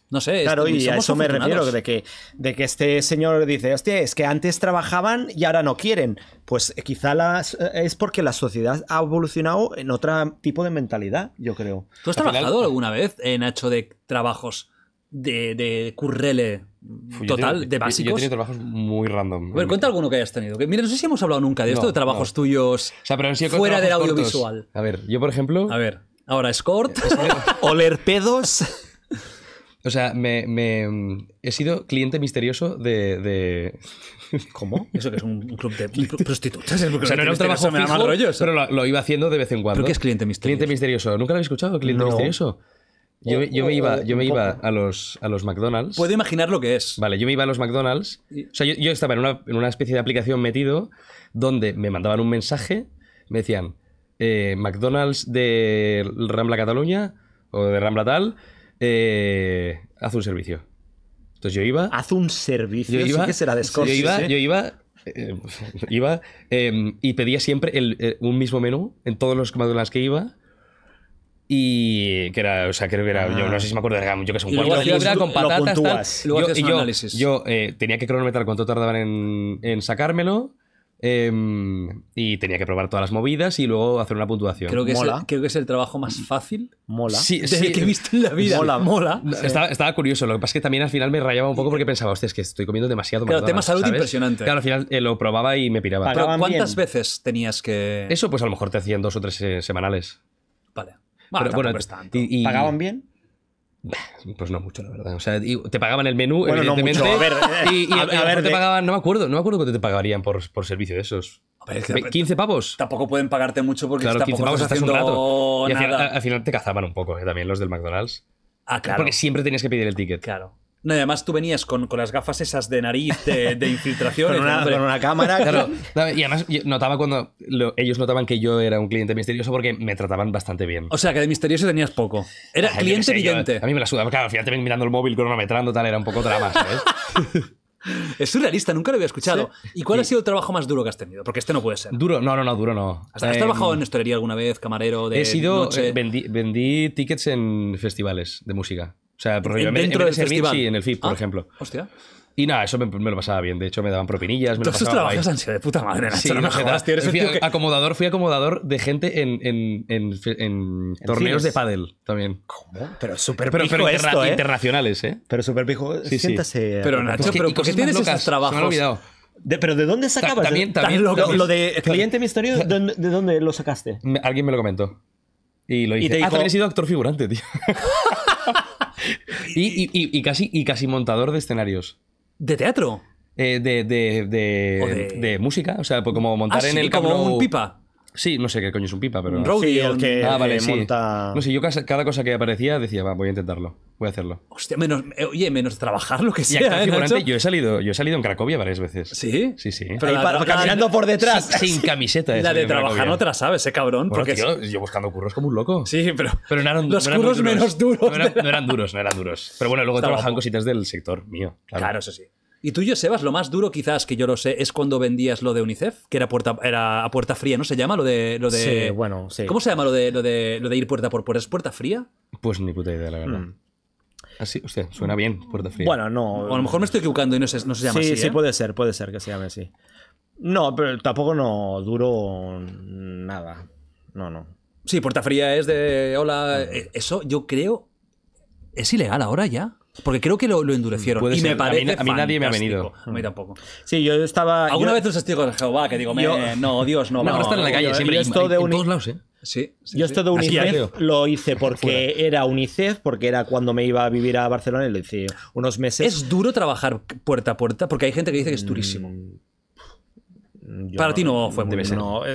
No sé. Claro, y a eso me refiero, de que, de que este señor dice, hostia, es que antes trabajaban y ahora no quieren. Pues eh, quizá es porque la sociedad ha evolucionado en otro tipo de mentalidad, yo creo. ¿Tú has trabajado alguna vez, en Nacho, de trabajos de currele total de básicos. Yo he tenido trabajos muy random. A ver, cuenta alguno que hayas tenido. mira, no sé si hemos hablado nunca de esto, de trabajos tuyos fuera del audiovisual. A ver, yo por ejemplo... A ver, ahora escort, eh, oler pedos... O sea, me, he sido cliente misterioso de, ¿Cómo? Eso que es un, club de prostitutas. no era un trabajo me Pero lo, iba haciendo de vez en cuando. ¿Pero qué es cliente misterioso? ¿Cliente misterioso? ¿Nunca lo habéis escuchado? ¿Cliente misterioso? Yo, me iba, yo me iba a los, a los McDonald's. Puedo imaginar lo que es. Vale, yo me iba a los McDonald's. O sea, yo, estaba en una, especie de aplicación metido donde me mandaban un mensaje, me decían, eh, McDonald's de Rambla Cataluña o de Rambla tal, eh, haz un servicio. Entonces yo iba... Haz un servicio, yo iba, que será de Yo iba, iba eh, y pedía siempre un mismo menú en todos los McDonald's que iba y que era, o sea, creo que era, ah. yo no sé si me acuerdo yo que sé un cuarto de con patatas. tal. Luego yo, análisis. Yo eh, tenía que cronometrar cuánto tardaban en, sacármelo. Em, y tenía que probar todas las movidas y luego hacer una puntuación. Creo que, Es, el, creo que es el trabajo más fácil. Mola. Sí, de sí. que he visto en la vida. Mola, mola. Estaba, curioso. Lo que pasa es que también al final me rayaba un poco porque pensaba, hostia, es que estoy comiendo demasiado. Claro, tema salud impresionante. Claro, al final eh, lo probaba y me piraba. Pero ¿cuántas veces tenías que.? Eso, pues a lo mejor te hacían dos o tres eh, semanales. Vale. Bueno, pero, Y, ¿Pagaban bien? Pues no mucho, la verdad. O sea, te pagaban el menú, bueno, evidentemente. No mucho. y, a, ver, te pagaban, no me acuerdo, no me acuerdo cuánto te pagarían por, servicio de esos. 15 pavos. Tampoco pueden pagarte mucho porque claro, tampoco estás Y al final, te cazaban un poco, ¿eh? también los del McDonald's. Ah, claro. Porque siempre tenías que pedir el ticket. Claro. No, y además tú venías con, las gafas esas de nariz de, infiltración. con, una, cámara, y además notaba cuando ellos notaban que yo era un cliente misterioso porque me trataban bastante bien. O sea, que de misterioso tenías poco. Era ah, cliente evidente. a mí me la sudaba. Claro, al final te mirando el móvil cronometrando, tal, era un poco drama, Es surrealista, nunca lo había escuchado. ¿Y cuál ha sido el trabajo más duro que has tenido? Porque este no puede ser. Duro, no, no, no, duro no. ¿Has, trabajado em, en hostelería alguna vez, camarero? De he sido. Eh, vendí, tickets en festivales de música. O sea, dentro del festival. Sí, en el FIP, por ah, ejemplo. Hostia. Y nada, eso me, me, lo pasaba bien. De hecho, me daban propinillas. Me trabajos han sido de puta madre. Nacho, sí, no me jodas, tío. fui acomodador, fui acomodador de gente en, en, en, en torneos de pádel también. ¿Cómo? Pero súper pero, pero ¿eh? internacionales, ¿eh? Pero súper pijo. Sí, Siéntase. Eh, pero Nacho, ¿por qué tienes esos trabajos? Me he olvidado. pero ¿de dónde sacabas? También, también, lo, de cliente misterioso, ¿de, ¿de dónde lo sacaste? alguien me lo comentó. Y lo hice. Y te ah, dijo, ah, también he sido actor figurante, tío. y, y, casi, y casi montador de escenarios. ¿De teatro? Eh, de, de, de, música, o sea, pues como montar ah, en el como un pipa. Sí, no sé qué coño es un pipa, pero. el que, ah, vale, eh, monta. No sé, yo cada, cosa que aparecía decía, va, voy a intentarlo, voy a hacerlo. Hostia, menos, eh, oye, menos trabajar lo que sea. ¿eh, yo he salido, yo he salido en Cracovia varias veces. ¿Sí? Sí, sí. Pero caminando por detrás. Sin, camiseta. La de trabajar no te la sabes, eh, cabrón. porque yo buscando curros como un loco. Sí, pero. Pero no eran, los curros menos duros. No eran, duros, no eran duros. Pero bueno, luego trabajaban cositas del sector mío. Claro, claro eso sí. Y tú, y yo, Sebas, lo más duro quizás que yo lo sé es cuando vendías lo de UNICEF, que era, puerta, era a puerta fría, ¿no se llama? Lo de, lo de... bueno, sí. ¿Cómo se llama lo de, lo de, ir puerta por puerta? ¿Es puerta fría? Pues ni puta idea, la verdad. Hmm. Ah, sí, hostia, suena bien, puerta fría. Bueno, no. a lo mejor me estoy equivocando y no se, no se llama así. Sí, sí, ¿eh? puede ser, puede ser que se llame así. No, pero tampoco no duro nada. No, no. Sí, puerta fría es de. Hola. Eh, eso yo creo. ¿Es ilegal ahora ya? Porque creo que lo, lo endurecieron. y me parece. A mí, nadie me ha venido. A mí tampoco. Sí, yo estaba. Alguna vez los testigos de Jehová que digo, no, Dios, no. No, en la calle, yo, Esto de de UNICEF lo hice porque era UNICEF, porque era cuando me iba a vivir a Barcelona y lo hice unos meses. Es duro trabajar puerta a puerta porque hay gente que dice que es mm, durísimo. Para ti no fue muy eh, No,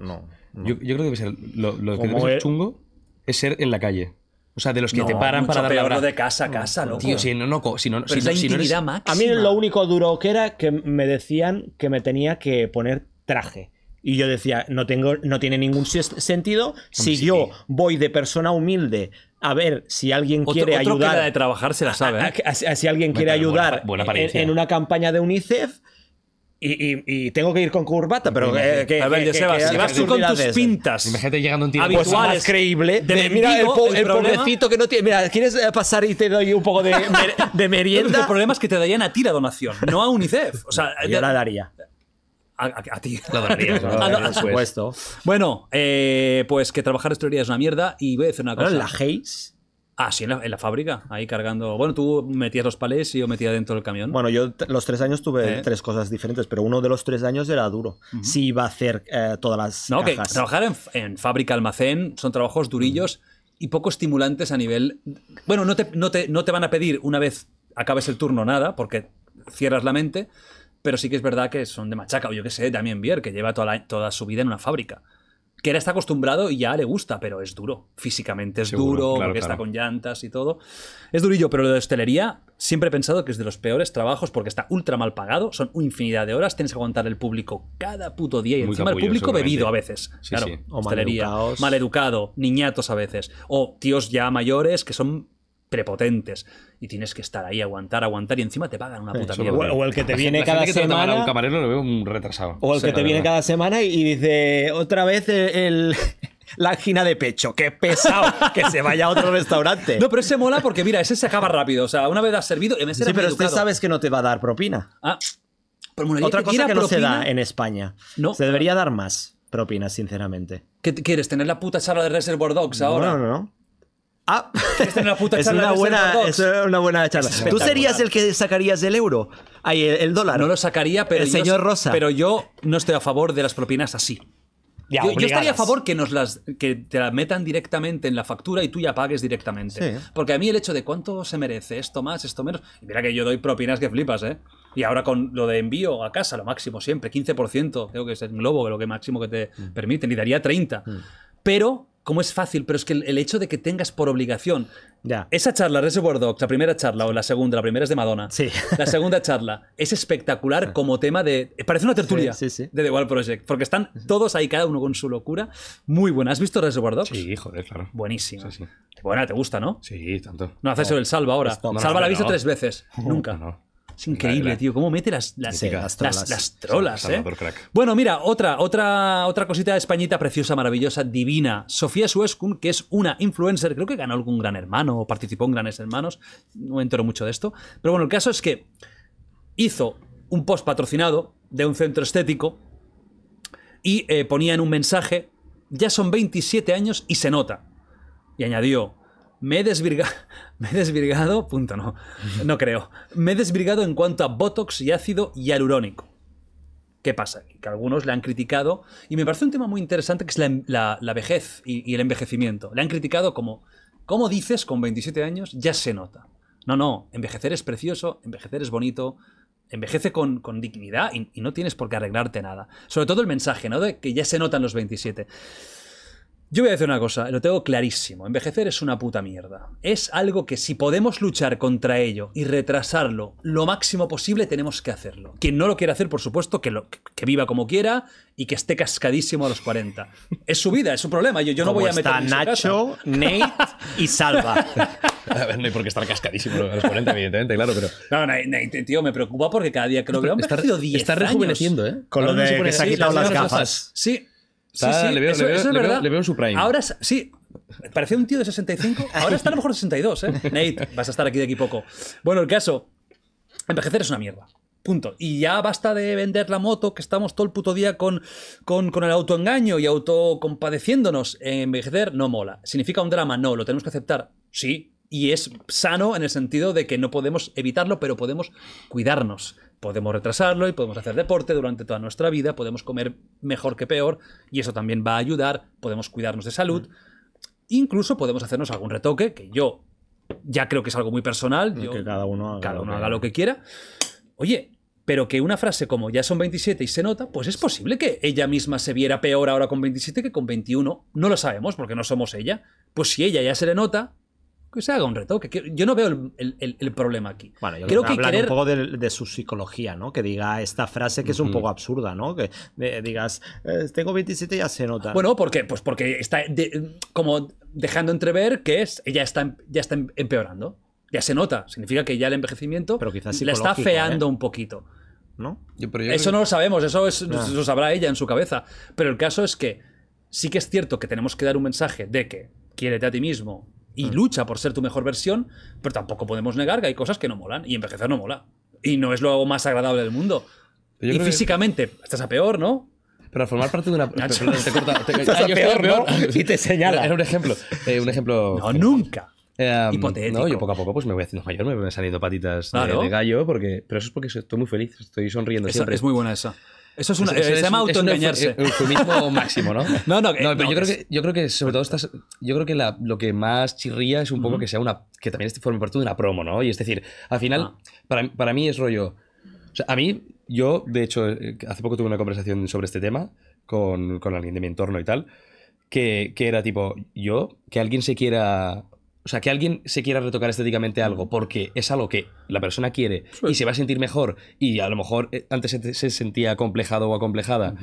no, Yo, creo que lo, lo que debe chungo es ser en la calle. O sea, de los que te paran para dar la de casa a casa, loco. Tío, si no, si no, si, es si no A mí lo único duro que era que me decían que me tenía que poner traje. Y yo decía, no, tengo, no tiene ningún sentido si yo voy de persona humilde a ver si alguien quiere otro, otro ayudar. de trabajar se la sabe. ¿eh? si alguien quiere ayudar en una campaña de UNICEF y, y, tengo que ir con curvata, pero eh, que, a ver, ya Joseba, si vas tú con tus pintas imagínate llegando un tío más creíble, de, mira el, pobrecito que no tiene, mira, quieres eh, pasar y te doy un poco de, merienda. el problema es que te darían a ti la donación, no a UNICEF, o sea, yo la daría. A, ti. La daría, ah, por supuesto. Bueno, eh, pues que trabajar esto es una mierda y voy a decir una cosa. ¿La Hayes? Ah, sí, en la, fábrica, ahí cargando. Bueno, tú metías los palés y yo metía dentro del camión. Bueno, yo los tres años tuve eh. tres cosas diferentes, pero uno de los tres años era duro. si Sí iba a hacer eh, todas las. No, que trabajar en, fábrica, almacén, son trabajos durillos y poco estimulantes a nivel. Bueno, no te, no, te, no te van a pedir una vez acabes el turno nada, porque cierras la mente, pero sí que es verdad que son de machaca, o yo qué sé, también Bier, que lleva toda, toda su vida en una fábrica que él está acostumbrado y ya le gusta, pero es duro. Físicamente es duro, porque está con llantas y todo. Es durillo, pero lo de hostelería siempre he pensado que es de los peores trabajos porque está ultra mal pagado, son una infinidad de horas, tienes que aguantar el público cada puto día y encima el público bebido a veces. claro, O hostelería, niñatos a veces. O tíos ya mayores que son potentes y tienes que estar ahí, aguantar, aguantar y encima te pagan una puta mierda. O, el que te viene cada semana. camarero veo un retrasado. O el que te viene cada semana y dice otra vez el, la angina de pecho. ¡Qué pesado! que se vaya a otro restaurante. No, pero ese mola porque, mira, ese se acaba rápido. O sea, una vez has servido. En ese sí, pero usted sabes que no te va a dar propina. Ah, Otra cosa que no se da en España. No. Se debería dar más propina sinceramente. ¿Qué quieres? ¿Tener la puta charla de Reservoir Dogs ahora? No, no, no. Ah, es una, puta es una buena, es una buena charla. Tú serías el que sacarías el euro, el, dólar. No lo sacaría, pero el yo, señor Rosa. Pero yo no estoy a favor de las propinas así. yo, estaría a favor que nos las que te metan directamente en la factura y tú ya pagues directamente. Porque a mí el hecho de cuánto se merece esto más, esto menos. Mira que yo doy propinas que flipas, ¿eh? Y ahora con lo de envío a casa, lo máximo siempre, 15%, creo que es el globo lo que máximo que te mm. permiten, y daría 30. Mm. Pero cómo es fácil, pero es que el, hecho de que tengas por obligación ya. esa charla, Reservoir Dogs, la primera charla o la segunda, la primera es de Madonna, sí. la segunda charla es espectacular como tema de... Parece una tertulia de The Wall Project, porque están todos ahí, cada uno con su locura. Muy buena. ¿Has visto Reservoir Dogs? Sí, joder, claro. Buenísimo. Buena, te gusta, ¿no? Sí, tanto. No haces eso el salva ahora. salva la vista visto tres veces. Nunca. Es increíble, tío. ¿Cómo mete las, las, eh, trolas. ¿eh? Bueno, mira, otra, otra, otra cosita de españita preciosa, maravillosa, divina. Sofía Suescun, que es una influencer, creo que ganó algún gran hermano o participó en grandes Hermanos. No me entero mucho de esto. Pero bueno, el caso es que hizo un post patrocinado de un centro estético y eh, ponía en un mensaje: Ya son 27 años y se nota. Y añadió: me he desvirgado. Me Punto, no. No creo. Me he desvirgado en cuanto a Botox y ácido hialurónico. ¿Qué pasa? Que algunos le han criticado. Y me parece un tema muy interesante que es la, vejez y, el envejecimiento. Le han criticado como. ¿Cómo dices con 27 años? Ya se nota. No, no. Envejecer es precioso, envejecer es bonito. Envejece con, dignidad y, y, no tienes por qué arreglarte nada. Sobre todo el mensaje, ¿no? De que ya se notan los 27. Yo voy a decir una cosa, lo tengo clarísimo. Envejecer es una puta mierda. Es algo que si podemos luchar contra ello y retrasarlo lo máximo posible, tenemos que hacerlo. Quien no lo quiera hacer, por supuesto, que, que viva como quiera y que esté cascadísimo a los 40. Es su vida, es su problema. Yo, yo no voy a meter. Está Nacho, Nate y Salva. A ver, no hay por qué estar cascadísimo a los 40, evidentemente, claro, pero. No, no, tío, me preocupa porque cada día creo que lo han Está rejuveneciendo, ¿eh? Con lo de que se ha quitado las gafas. Sí, sí, le, veo, eso, es le, Ahora sí, parecía un tío de 65, ahora está a lo mejor 62, ¿eh? Nate, vas a estar aquí de aquí poco. Bueno, el caso, envejecer es una mierda. Punto. Y ya basta de vender la moto, que estamos todo el puto día con, con, con el autoengaño y autocompadeciéndonos. Envejecer no mola. ¿Significa un drama? No, lo tenemos que aceptar. Sí. Y es sano en el sentido de que no podemos evitarlo, pero podemos cuidarnos podemos retrasarlo y podemos hacer deporte durante toda nuestra vida, podemos comer mejor que peor y eso también va a ayudar, podemos cuidarnos de salud. Mm. Incluso podemos hacernos algún retoque, que yo ya creo que es algo muy personal. Mm, que cada uno haga, lo que quiera. Oye, pero que una frase como ya son 27 y se nota, pues es posible que ella misma se viera peor ahora con 27 que con 21. No lo sabemos porque no somos ella. Pues si ella ya se le nota, que se haga un retoque. yo no veo el, problema aquí. creo hablar un poco de, su psicología, ¿no? Que diga esta frase que es un poco absurda, ¿no? Que digas, eh, tengo 27 y ya se nota. Bueno, porque, pues porque está como dejando entrever que es, ella está, em, ya está em, empeorando. Ya se nota. Significa que ya el envejecimiento pero está ¿eh? feando un poquito. ¿No? eso no lo sabemos, eso, lo sabrá ella en su cabeza. Pero el caso es que sí que es cierto que tenemos que dar un mensaje de que quiérete a ti mismo, y mm. lucha por ser tu mejor versión, pero tampoco podemos negar que hay cosas que no molan y envejecer no mola. Y no es lo más agradable del mundo. Y físicamente estás a peor, ¿no? Pero al formar parte de una. Te corta. Te... Estás a peor, peor, Y te señala. Era un ejemplo. Eh, un ejemplo. No, nunca. Em, Hipotético. No, yo poco a poco pues me voy haciendo mayor, me han saliendo patitas de, gallo, porque, pero eso es porque estoy muy feliz, estoy sonriendo siempre. Es muy buena esa. Eso es una, se llama autoengañarse. Es un eufemismo máximo, ¿no? no, no, yo, creo que, yo creo que sobre todo estás, yo creo que lo que más chirría es un poco que sea una, que también este forme parte de una promo, ¿no? Y es decir, al final, ah. para, para, mí es rollo, o sea, a mí, yo, de hecho, eh, hace poco tuve una conversación sobre este tema con, con alguien de mi entorno y tal, que, que era tipo, yo, que alguien se quiera o sea, que alguien se quiera retocar estéticamente algo porque es algo que la persona quiere y se va a sentir mejor y a lo mejor eh, antes se, sentía acomplejado o acomplejada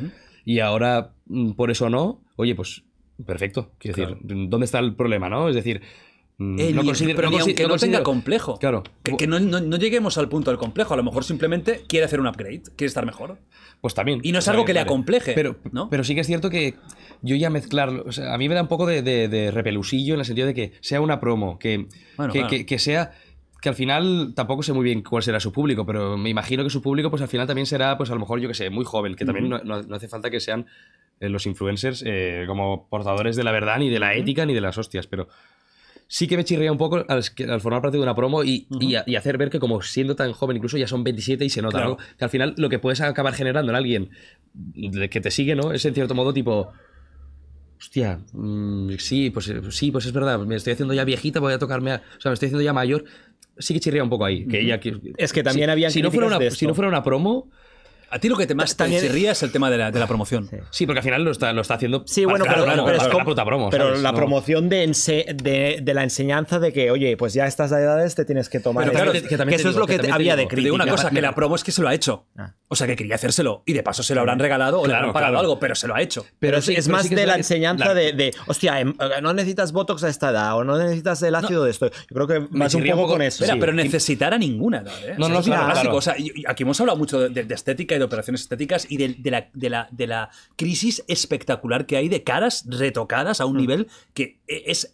y ahora mm, por eso no, oye, pues perfecto. Quiero decir, ¿dónde está el problema, no? Es decir, el, mm. no tenga complejo. Claro. Que, no, no, lleguemos al punto del complejo. A lo mejor simplemente quiere hacer un upgrade, quiere estar mejor. Pues también. Y no es algo que le acompleje. Pero, ¿no? pero sí que es cierto que yo ya mezclarlo. a mí me da un poco de, repelusillo en el sentido de que sea una promo, que, que, que, sea que al final tampoco sé muy bien cuál será su público, pero me imagino que su público pues al final también será pues a lo mejor yo que sé, muy joven, que también no, hace falta que sean eh, los influencers eh, como portadores de la verdad ni de la ética ni de las hostias, pero sí que me chirría un poco al, formar parte de una promo y, hacer ver que como siendo tan joven incluso ya son 27 y se nota, algo Que al final lo que puedes acabar generando en alguien que te sigue, ¿no? Es en cierto modo tipo... Hostia, mm, sí, pues eh, sí, pues es verdad, me estoy haciendo ya viejita, voy a tocarme, a, o sea, me estoy haciendo ya mayor, sí que chirría un poco ahí. Que es que también había. Si si no fuera una promo, a ti lo que te más te chirría es el tema de la, promoción. Sí. porque al final lo está, lo está haciendo. Sí, bueno, claro, pero, es la, pero la promoción de, ense, de, la enseñanza de que, oye, pues ya a estas edades te tienes que tomar. Pero claro, que, eso es lo que, había de crítica. una cosa, que la promo es que se lo ha hecho. Ah. O sea, que quería hacérselo y de paso se lo habrán regalado o le habrán pagado algo, pero se lo ha hecho. Pero, es más de la enseñanza de, hostia, em, eh, no necesitas botox a esta edad o no necesitas el ácido de esto. Yo creo que más un poco con eso. Pero necesitar a ninguna edad. ¿eh? No, no, claro. O sea, aquí hemos hablado mucho de estética y de operaciones estéticas y de, la, crisis espectacular que hay de caras retocadas a un mm. nivel que e, es,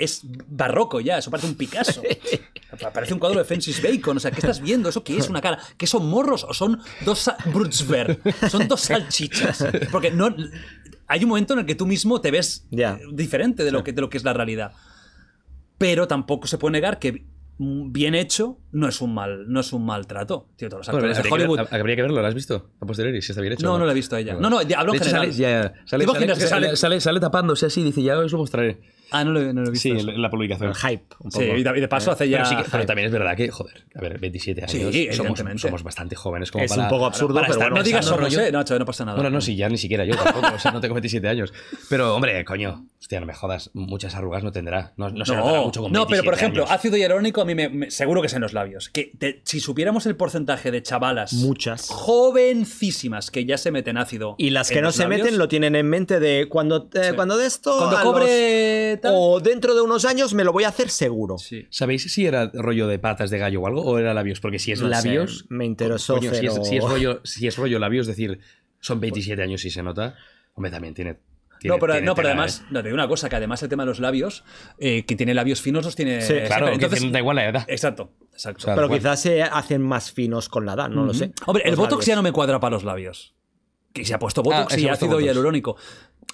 barroco ya, eso parece un Picasso. Parece un cuadro de Francis Bacon. O sea, ¿qué estás viendo? ¿Eso qué es? ¿Una cara? ¿Qué son morros? ¿O son dos Brutzberg? Son dos salchichas. Porque no. Hay un momento en el que tú mismo te ves diferente de lo que es la realidad. Pero tampoco se puede negar que bien hecho, no es un mal, no es un maltrato. Tío, todos los actores de Hollywood. habría que verlo, ¿lo has visto? A posteriori, si está bien hecho. No, no, lo he visto a ella. No, no, hablo en general. Sale, ya, sale, sale, sale, tapándose así, dice, ya os lo mostraré. Ah, no lo, he visto. Sí, la publicación. El hype. Sí, y de paso eh, hace ya. Pero, también es verdad que, joder, a ver, 27 años. Sí, somos, somos bastante jóvenes como es un poco absurdo, no digas no, yo, eh, no pasa nada. Bueno, no, si ya ni siquiera yo tampoco. o sea, no tengo 27 años. Pero, hombre, coño, hostia, no me jodas, muchas arrugas no tendrá. No, no se notará mucho con No, pero por ejemplo, ácido hialurónico a mí me, seguro que es en los labios. Que si supiéramos el porcentaje de chavalas. Muchas. Jovencísimas que ya se meten ácido. Y las que no se meten lo tienen en mente de cuando, eh, cuando de esto. Cuando cobre o dentro de unos años me lo voy a hacer seguro. ¿Sabéis si era rollo de patas de gallo o algo? ¿O era labios? Porque si es labios. me interesó. si, es, rollo, labios, es decir, son 27 años y se nota. Hombre, también tiene no, pero, además, ¿eh? no, te digo una cosa, que además el tema de los labios, eh, que tiene labios finos los tiene... claro, entonces, da igual la edad. Exacto, pero quizás se hacen más finos con la edad, no lo sé. Hombre, el Botox ya no me cuadra para los labios. Que se ha puesto ah, Botox y ácido hialurónico.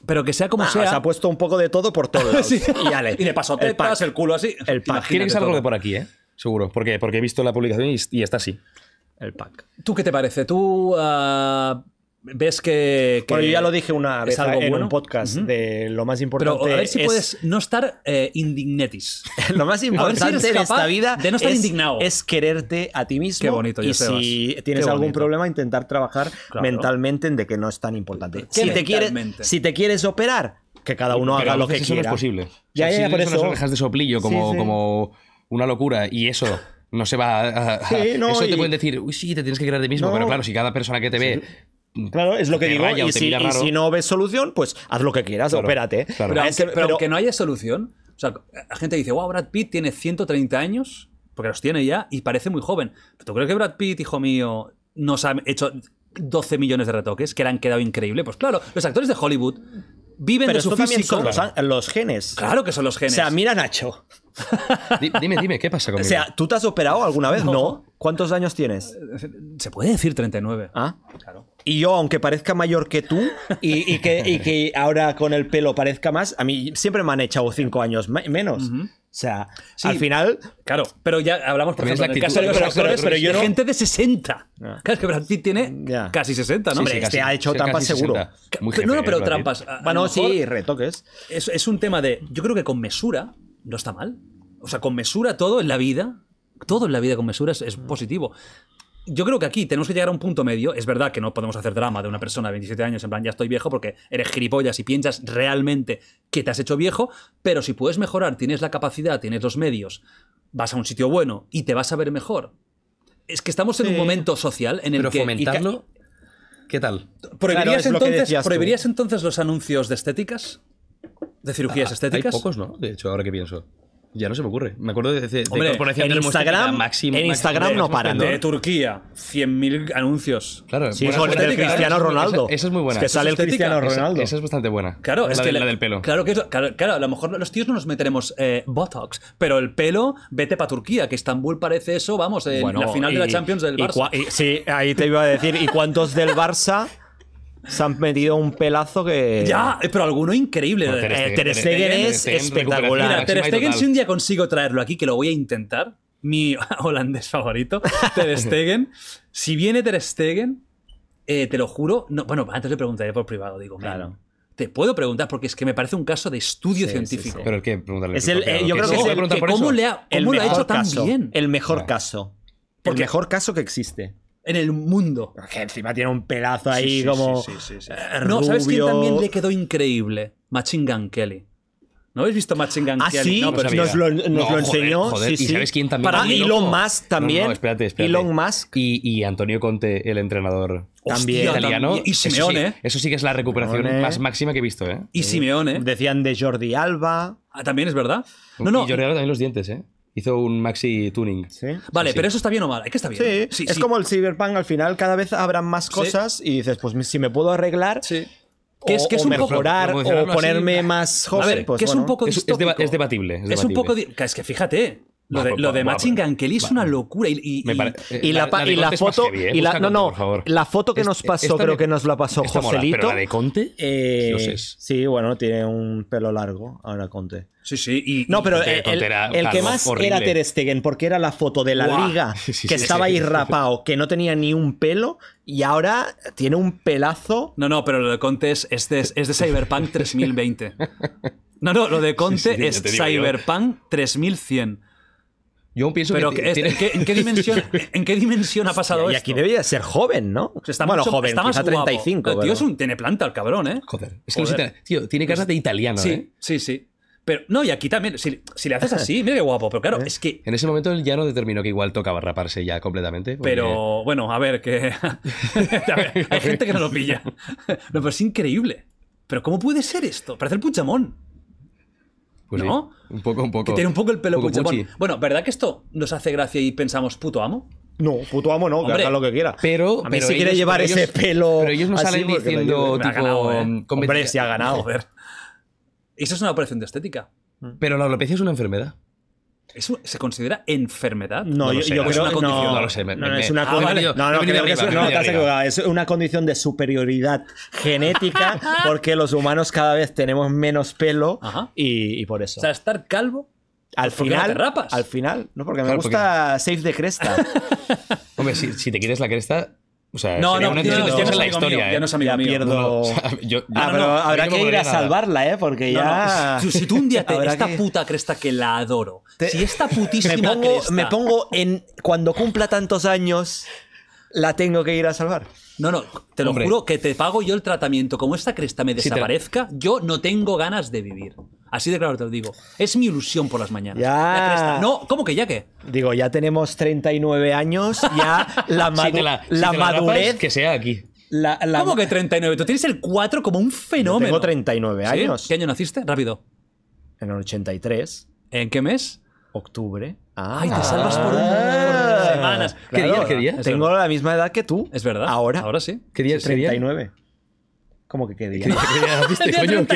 Pero que sea como ah, sea. Se ha puesto un poco de todo por todos Y, ale, y le pasó el, el, culo así. El pack. Tiene algo de por aquí, ¿eh? Seguro. Porque he visto la publicación y, está así. El pack. ¿Tú qué te parece? ¿Tú ah, ves que, que. bueno, yo ya lo dije una vez en un podcast de lo más importante. Pero a ver si puedes no estar indignatis eh, indignetis. lo más importante de en esta vida no estar es, indignado. es quererte a ti mismo. Qué bonito, y si tienes algún problema, intentar trabajar mentalmente en de que no es tan importante. Si te, quieres, si te quieres operar, que cada uno haga lo que quiera. Eso no es posible. Ya, ya, Las orejas de soplillo como, como una locura y eso no se va a, eso te pueden decir uy sí te tienes que querer de mismo pero claro si cada persona que te ve Mm. Claro, es lo que digo. y, si, no ves solución, pues haz lo que quieras, opérate. Pero, aunque, no haya solución, o sea, la gente dice, wow, Brad Pitt tiene 130 años, porque los tiene ya, y parece muy joven. ¿Pero tú crees que Brad Pitt, hijo mío, nos ha hecho 12 millones de retoques que le han quedado increíble? Pues claro, los actores de Hollywood viven de su físico. los, genes. Claro que son los genes. O sea, mira Nacho. dime, dime, ¿qué pasa conmigo? O sea, ¿tú te has operado alguna vez? No. ¿No? ¿Cuántos años tienes? Se puede decir 39. Ah, claro. Y yo, aunque parezca mayor que tú y, que, y, que, ahora con el pelo parezca más, a mí siempre me han echado cinco años menos. O sea, al final. Claro, pero ya hablamos por de los pero, gente de 60. Claro, es que Brad tiene casi 60, ¿no? Hombre, sí, ha hecho trampas seguro. no, no, ¿eh, pero trampas. bueno, sí, retoques. Es, es un tema de. Yo creo que con mesura no está mal. O sea, con mesura todo en la vida todo en la vida con mesura es, es, positivo yo creo que aquí tenemos que llegar a un punto medio. Es verdad que no podemos hacer drama de una persona de 27 años en plan, ya estoy viejo porque eres gilipollas y piensas realmente que te has hecho viejo, pero si puedes mejorar, tienes la capacidad, tienes los medios, vas a un sitio bueno y te vas a ver mejor. Es que estamos en un momento social en el que... Fomentarlo, ¿Qué tal? ¿Prohibirías, entonces, los anuncios de estéticas? ¿De cirugías ah, estéticas? Hay pocos, ¿no? De hecho, ahora que pienso. Ya no se me ocurre. Me acuerdo de, decir Hombre, en Instagram, máximo, en Instagram no para. De, Turquía, 100.000 anuncios. Claro, sí, es Del Cristiano Ronaldo. Esa, es muy buena. que sale el Cristiano Ronaldo. Esa, es bastante buena. Claro, es la que la, del pelo. Claro, claro, a lo mejor los tíos no nos meteremos eh, Botox, pero el pelo, vete para Turquía, que Estambul parece eso, vamos, en la final de la Champions del Barça. sí, ahí te iba a decir, ¿y cuántos del Barça? se han metido un pelazo que. Ya, pero alguno increíble. Eh, Ter, Stegen, es espectacular. Mira, si un día consigo traerlo aquí, que lo voy a intentar, mi holandés favorito, Ter Stegen. si viene Ter Stegen, eh, te lo juro. No, bueno, antes le preguntaré por privado, digo. Claro. te puedo preguntar porque es que me parece un caso de estudio científico. Pero el eh, que Preguntarle. Es el, que es cómo, lo ha hecho tan bien. El mejor caso. el mejor caso que existe en el mundo. Que encima tiene un pelazo ahí como. Sí, sí, sí. No, ¿sabes quién también le quedó increíble? Machingan Kelly. ¿No habéis visto Machine ¿Ah, Kelly? Sí, no, pero pues pues nos, lo, nos lo, enseñó. Joder, ¿Y sabes quién también? Para Elon Musk también. espérate, espérate. Elon Musk. Y, y Antonio Conte, el entrenador también italiano. Y Simeone. Eso sí, eso sí, que es la recuperación más máxima que he visto, ¿eh? Y Simeone. Decían de Jordi Alba. Ah, también es verdad. No, no. Y Jordi Alba también los dientes, ¿eh? Hizo un maxi tuning. Vale, pero eso está bien o mal. Es ¿eh? que está bien. es como el Cyberpunk, al final cada vez habrán más cosas y dices, pues si me puedo arreglar. Sí. que es, que es un mejorar o ponerme más joven. A es un poco Es, debatible, es, debatible, Es un poco. Es que fíjate, lo de, maching que es una locura. Y, la, foto. ¿eh? no, no. La foto que este nos pasó, este creo que nos la pasó este Joselito. ¿Pero la de Conte? Eh, sí, bueno, tiene un pelo largo ahora Conte. Sí, sí. Y, no, pero el, que más era Ter Stegen, porque era la foto de la liga que estaba ahí que no tenía ni un pelo, y ahora tiene un pelazo. No, no, pero lo de Conte es, es de Cyberpunk 3020. No, no, lo de Conte es Cyberpunk 3100. Yo pienso que, este, ¿en, qué, dimensión, ¿en qué dimensión ha pasado esto? Y aquí debía ser joven, ¿no? Está bueno, joven, 35. tío es un, tiene planta, el cabrón, ¿eh? Joder. Es que tío, tiene casa de italiano, sí, ¿eh? Sí, sí. Pero, no, y aquí también, si, le haces así, mira qué guapo, pero claro, ¿Eh? es que... En ese momento él ya no determinó que igual tocaba raparse ya completamente. Pero, bueno, a ver, que... hay gente que no lo pilla. No, pero es increíble. Pero ¿cómo puede ser esto? Parece el Puigdemont. Pues ¿No? un poco, un poco. Que tiene un poco el pelo bueno, ¿verdad que esto nos hace gracia y pensamos puto amo? No, puto amo no, que haga lo que quiera. Pero, si quiere llevar ese pelo. Pero ellos no salen diciendo, tipo. ¿eh? Em, ha ganado. Eso es una operación de estética. Pero la alopecia es una enfermedad. ¿Eso se considera enfermedad? No, yo, creo que es una condición. No, no no, es una condición. de superioridad genética porque los humanos cada vez tenemos menos pelo y, por eso. O sea, estar calvo. Pues, al final, al final, no, porque me gusta safe de cresta. Hombre, si te quieres la cresta, o no, no, una no, la historia, ya no es amigo mío. Pierdo... habrá que ir a salvarla, ¿eh? Porque ya... Pues, si, tú un día te... Esta puta cresta que la adoro. Si esta putísima me pongo, en... Cuando cumpla tantos años, la tengo que ir a salvar. No, no, te lo juro que te pago yo el tratamiento. Como esta cresta me desaparezca, yo no tengo ganas de vivir. Así de claro te lo digo. Es mi ilusión por las mañanas. Ya. No, ¿cómo que ya qué? Digo, ya tenemos 39 años, ya la, la, madurez. que sea aquí. La, ¿Cómo que 39? Tú tienes el 4 como un fenómeno. tengo 39 años. ¿Qué año naciste? Rápido. En el 83. ¿En qué mes? Octubre. Ay, te salvas por, un, ah. semanas. día? Tengo la misma edad que tú. Es verdad. Ahora. Ahora sí. ¿Qué día? Sí, 39 como que qué día. ¿Qué día naciste, coño?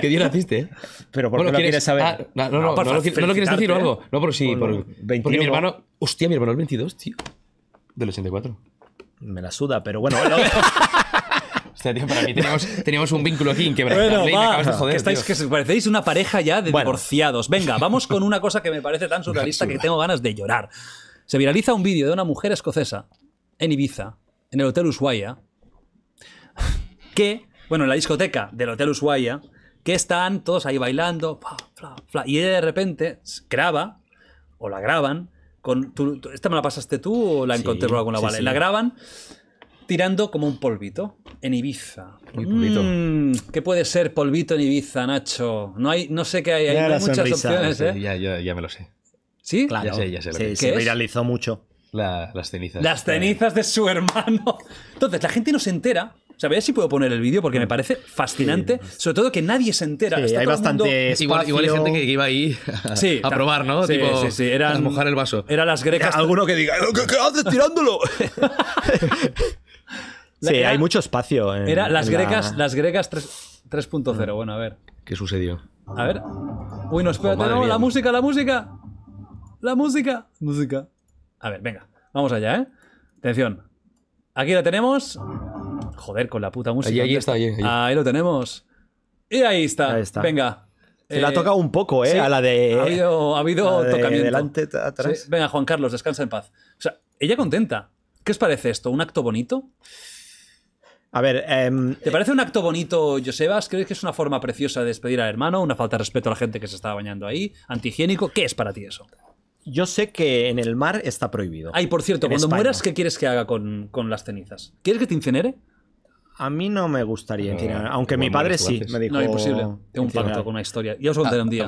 ¿Qué, día naciste? Pero ¿por lo quieres, saber? no, no, no, no, lo, quieres decir o algo. ¿eh? No, pero si... por, porque mi hermano. Hostia, mi hermano el 22, tío. Del 84. Me la suda, pero bueno. bueno Hostia, tío, para mí teníamos, un vínculo aquí inquebrantable bueno, y me acabas de joder. Que, estáis, que parecéis una pareja ya de divorciados. Venga, vamos con una cosa que me parece tan surrealista que tengo ganas de llorar. Se viraliza un vídeo de una mujer escocesa en Ibiza, en el Hotel Ushuaia, que bueno, en la discoteca del Hotel Ushuaia, que están todos ahí bailando, fla, fla, y de repente graba, o la graban, con, ¿esta me la pasaste tú o la encontré con la bala. La graban tirando como un polvito en Ibiza. Mm, ¿Qué puede ser polvito en Ibiza, Nacho? No hay, no sé qué hay, hay muchas opciones, ¿eh? Ya, me lo sé. ¿Sí? Claro. Ya sé, ya sé se viralizó mucho. las cenizas. Las cenizas de su hermano. Entonces, la gente no se entera o sea, ver si puedo poner el vídeo porque me ah, parece fascinante. Sobre todo que nadie se entera. hay bastante. Igual, igual, hay gente que iba ahí a, probar, ¿no? Sí, sí, sí. Eran, mojar el vaso. las grecas. Alguno que diga, ¿qué, haces tirándolo? sí, hay mucho espacio. era las grecas, las grecas 3.0. Mm. Bueno, a ver. ¿Qué sucedió? A ver. Uy, no, espérate, no, la música, la música. La música. Música. A ver, venga. Vamos allá, ¿eh? Atención. Aquí la tenemos. Joder, con la puta música. Ahí, está, ahí, lo tenemos. Y ahí está. Venga. Se la ha eh, tocado un poco, ¿eh? a la de. Ha habido, ha habido tocamiento. Delante, atrás. Venga, Juan Carlos, descansa en paz. O sea, ella contenta. ¿Qué os parece esto? ¿Un acto bonito? A ver. Em, ¿Te parece un acto bonito, Josebas? ¿Crees que es una forma preciosa de despedir al hermano? ¿Una falta de respeto a la gente que se estaba bañando ahí? ¿Antihigiénico? ¿Qué es para ti eso? Yo sé que en el mar está prohibido. Ay, por cierto, cuando mueras, ¿qué quieres que haga con, con las cenizas? ¿Quieres que te incinere? A mí no me gustaría aunque mi padre sí me dijo. No, imposible. Tengo un pacto con una historia. Ya os contaré ah, un día.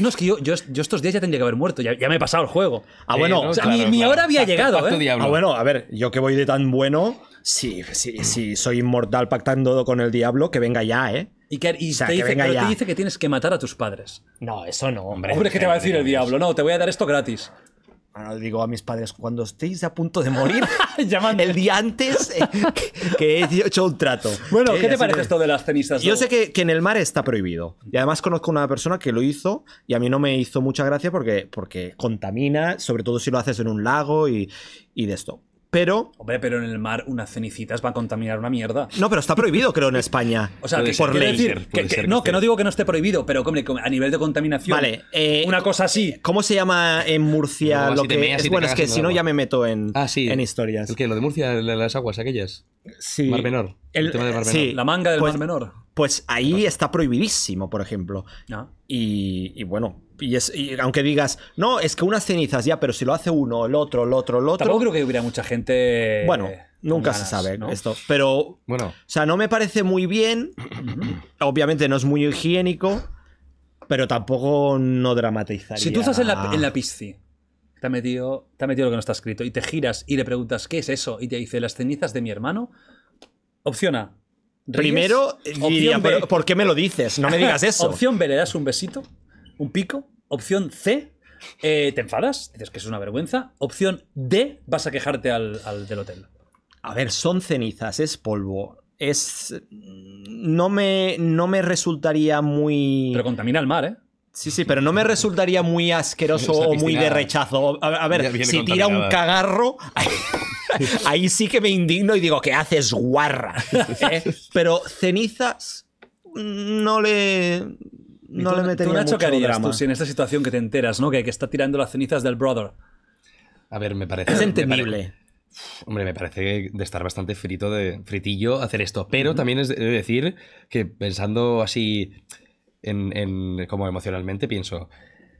no, es que yo, estos días ya tendría que haber muerto. Ya, me he pasado el juego. Ah, bueno. a mi, hora había llegado, ¿eh? Diablo. Ah, bueno, a ver, yo que voy de tan bueno, sí, sí, soy inmortal pactando con el diablo, que venga ya, ¿eh? Y que, te, dice, que tienes que matar a tus padres. No, eso no, hombre. Hombre, ¿qué te va a decir el diablo? No, te voy a dar esto gratis digo a mis padres, cuando estéis a punto de morir, llaman el día antes eh, que, he hecho un trato. Bueno, ¿qué eh, te parece esto de las cenizas? Yo sé que, que, en el mar está prohibido. Y además conozco una persona que lo hizo y a mí no me hizo mucha gracia porque, porque contamina, sobre todo si lo haces en un lago y, y de esto. Pero. Hombre, pero en el mar unas cenicitas va a contaminar una mierda. No, pero está prohibido, creo, en España. O sea, que, por ley. Decir, no, que no digo que no esté prohibido, pero hombre, a nivel de contaminación. Vale. Eh, una cosa así. ¿Cómo se llama en Murcia lo que.? es, bueno, es que si no, ya me meto en, ah, en historias. ¿El qué? ¿Lo de Murcia, las aguas aquellas? Sí. Mar Menor. El, tema del Mar Menor. Sí. La manga del pues, Mar Menor. Pues ahí está prohibidísimo, por ejemplo. Ah. y bueno, y, aunque digas, no, es que unas cenizas ya, pero si lo hace uno, el otro, el otro, el otro. Tampoco creo que hubiera mucha gente. Bueno, nunca se sabe esto. Pero, o sea, no me parece muy bien. Obviamente no es muy higiénico, pero tampoco no dramatizaría. Si tú estás en la, en la piscina, te ha, metido, te metido lo que no está escrito, y te giras y le preguntas, ¿qué es eso? Y te dice, las cenizas de mi hermano. Opción A. Primero, diría, ¿por qué me lo dices? No me digas eso. Opción B, le das un besito un pico. Opción C, eh, te enfadas, dices que es una vergüenza. Opción D, vas a quejarte al, del hotel. A ver, son cenizas, es polvo es. No me, no me resultaría muy. Pero contamina el mar, ¿eh? Sí, sí, pero no me resultaría muy asqueroso o muy de rechazo. A, ver, si tira un cagarro, ahí, sí que me indigno y digo, que haces, guarra? Eh, pero cenizas mm, no le no le metería tú, en esta situación que te enteras, ¿no? Que, que está tirando las cenizas del brother. A ver, me parece... Es entendible. Hombre, me parece de estar bastante frito de fritillo hacer esto. Pero también es decir que pensando así en, como emocionalmente, pienso,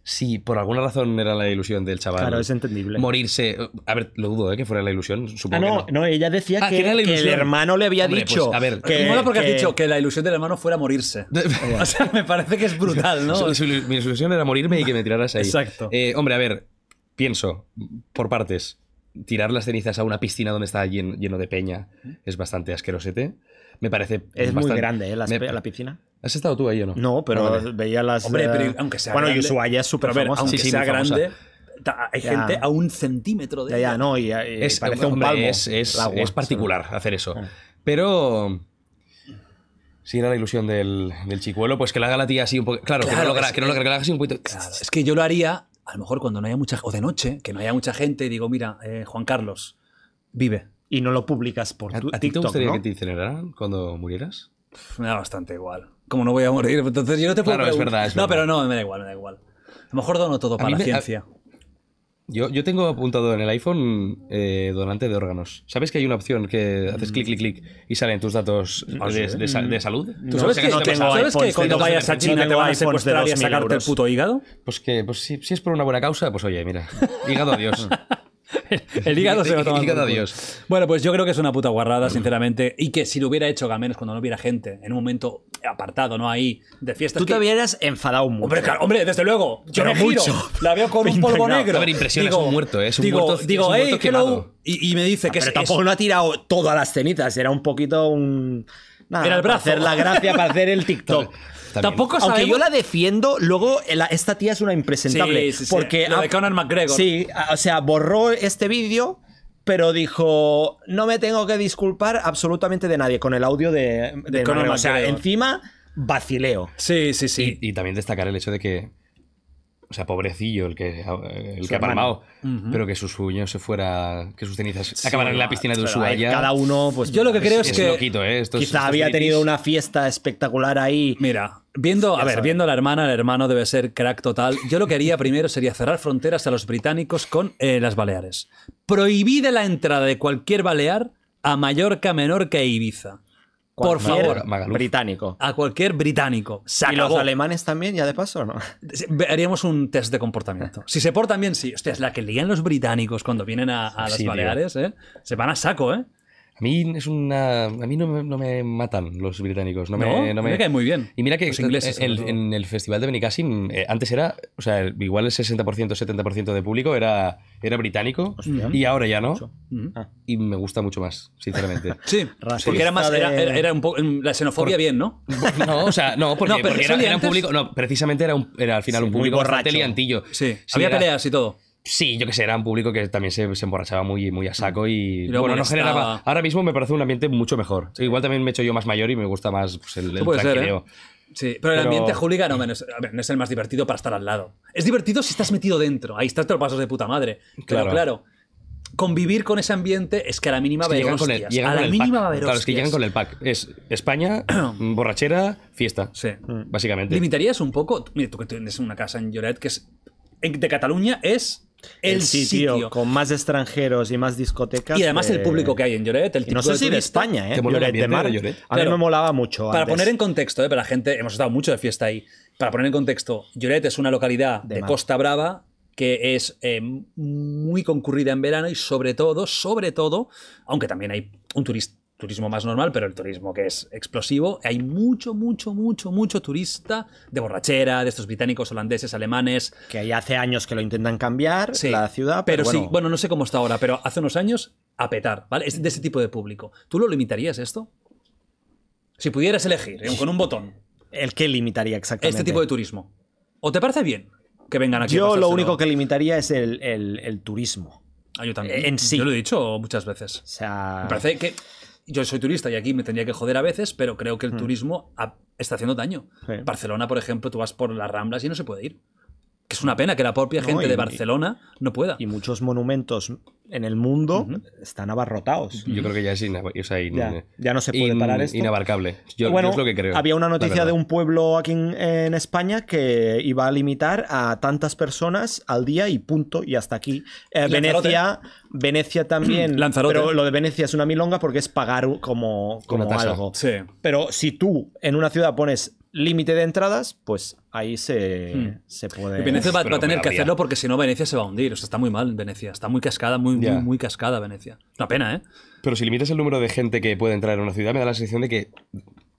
si por alguna razón era la ilusión del chaval. es entendible. Morirse. A ver, lo dudo, ¿eh? Que fuera la ilusión, supongo. Ah, no, no. no. ella decía ah, que, el hermano le había pues, dicho. a ver, que, porque has dicho que la ilusión del hermano fuera morirse. o sea, me parece que es brutal, ¿no? mi ilusión era morirme y que me tiraras ahí. Exacto. Eh, hombre, a ver, pienso, por partes. Tirar las cenizas a una piscina donde está lleno, de peña es bastante asquerosete. Me parece. Es bastante, muy grande, ¿eh? la piscina. ¿Has estado tú ahí o no? No, pero veía las. Hombre, pero eh, aunque sea Bueno, Yusuaya Ushuaia es súper famosa. Aunque sea grande. hay gente a un centímetro de. ya, no, y, es, parece un palmo. Es, particular hacer eso. Ah. Pero. Si era la ilusión del, chicuelo, pues que la haga la tía así un poquito... Claro, que no lo, que, no que haga así un poquito. Claro, es que yo lo haría, a lo mejor cuando no haya mucha. O de noche, que no haya mucha gente, y digo, mira, eh, Juan Carlos, vive. Y no lo publicas por tu, ¿A, ti te gustaría que te incineraran cuando murieras? Me da bastante igual como no voy a morir, entonces yo no te puedo. Claro, es verdad, No, pero no, me da igual, me da igual. A lo mejor dono todo para la ciencia. Yo, yo, tengo apuntado en el iPhone eh, donante de órganos. ¿Sabes que hay una opción que haces clic, clic, clic y salen tus datos ah, de, mm. salud? sabes, que, ¿sabes cuando vayas a China te van a secuestrar y a sacarte el puto hígado? Pues que pues si, si, es por una buena causa, pues oye, mira, hígado adiós. el hígado se lo toma. El adiós. Bueno, pues yo creo que es una puta guarrada, sinceramente. Y que si lo hubiera hecho Gamenes cuando no hubiera gente, en un momento apartado, ¿no? Ahí, de fiesta. Tú te hubieras enfadado mucho. Hombre, claro, hombre, desde luego. Yo Pero me giro, La veo con un polvo negro. A ver, impresiona, digo, es un muerto, ¿eh? es un digo, muerto. Digo, es un lo. Y, me dice ah, que Pero es, tampoco ha tirado todas las cenitas, era un poquito un. era el brazo. la gracia, para hacer el TikTok. Aunque yo la defiendo, luego esta tía es una impresentable. Porque Lo de Conor McGregor. Sí, o sea, borró este vídeo pero dijo, no me tengo que disculpar absolutamente de nadie con el audio de, Conor McGregor. encima, vacileo. Sí, sí, sí. y, también destacar el hecho de que o sea, pobrecillo el que, el que ha palmado, pero que sus suños se fuera, que sus cenizas se acabaran en la piscina de Ushuaia. Cada uno, pues. Yo lo que creo es, que. ¿eh? quizá había tenido una fiesta espectacular ahí. Mira. Viendo, a ver, viendo la hermana, el hermano debe ser crack total. Yo lo que haría primero sería cerrar fronteras a los británicos con eh, las Baleares. Prohibida la entrada de cualquier balear a Mallorca, Menorca e Ibiza. Por favor, británico. A cualquier británico. Se ¿Y los alemanes también, ya de paso, no? Haríamos un test de comportamiento. Si se portan bien, sí. Hostia, es la que lían los británicos cuando vienen a, las Baleares, ¿eh? Se van a saco, ¿eh? A mí es una. A mí no me, matan los británicos. No, me, no, muy bien. Y mira que en, el festival de Benicassim eh, antes era, o sea, igual el 60%, 70% de público era, era británico y ahora ya no. Mm. Ah. Y me gusta mucho más, sinceramente. sí, porque era más, era, un poco la xenofobia bien, ¿no? No, o sea, no, porque, era, un público, no, precisamente era, un, era al final un público bastante Sí. había peleas y todo. Sí, yo que sé, era un público que también se, emborrachaba muy, muy a saco y, bueno, no generaba. Ahora mismo me parece un ambiente mucho mejor. Igual también me he hecho yo más mayor y me gusta más pues, el, ¿eh? tranquilo. Sí, pero, el ambiente hooligan no, no es el más divertido para estar al lado. Es divertido si estás metido dentro. Ahí estás, te lo pasas de puta madre. claro, claro convivir con ese ambiente es que a la mínima es llegan con el, a la mínima pack. Claro, es que llegan con el pack. Es España, borrachera, fiesta. Sí. Básicamente. ¿Limitarías un poco? Mira, tú que tienes una casa en Lloret que es. De Cataluña es el, sitio, con más extranjeros y más discotecas. Y además el público que hay en Lloret. El tipo no sé si de España, ¿eh? Lloret de Mar. A mí me molaba mucho. Para poner en contexto, ¿eh? la gente, hemos estado mucho de fiesta ahí. Para poner en contexto, Lloret es una localidad de, Costa Brava que es eh, muy concurrida en verano y sobre todo, sobre todo, aunque también hay un turista turismo más normal, pero el turismo que es explosivo. Hay mucho, mucho, mucho, mucho turista de borrachera, de estos británicos, holandeses, alemanes. Que ya hace años que lo intentan cambiar la ciudad. Pero, bueno. sí, bueno, no sé cómo está ahora, pero hace unos años a petar, ¿vale? Es de ese tipo de público. ¿Tú lo limitarías esto? Si pudieras elegir, eh, con un botón. ¿El qué limitaría exactamente? Este tipo de turismo. ¿O te parece bien que vengan aquí? Yo lo único que limitaría es el, turismo. Ah, yo también. Yo lo he dicho muchas veces. O sea... Me parece que yo soy turista y aquí me tendría que joder a veces, pero creo que el mm. turismo está haciendo daño. Barcelona, por ejemplo, tú vas por las Ramblas y no se puede ir. Que es una pena que la propia gente de Barcelona no pueda. Y muchos monumentos en el mundo están abarrotados. Yo creo que ya es o ya, no se puede parar Inabarcable. Yo, es lo que creo. Había una noticia de un pueblo aquí en, España que iba a limitar a tantas personas al día y punto, y hasta aquí. Eh, Venecia, Venecia también. Lanzarote. Pero lo de Venecia es una milonga porque es pagar como, como algo. Pero si tú en una ciudad pones límite de entradas, pues ahí se, hmm. puede. Venecia va, a tener que hacerlo porque si no, Venecia se va a hundir. O sea, está muy mal Venecia. Está muy cascada, muy, muy, cascada Venecia. Una pena, ¿eh? Pero si limites el número de gente que puede entrar en una ciudad, me da la sensación de que,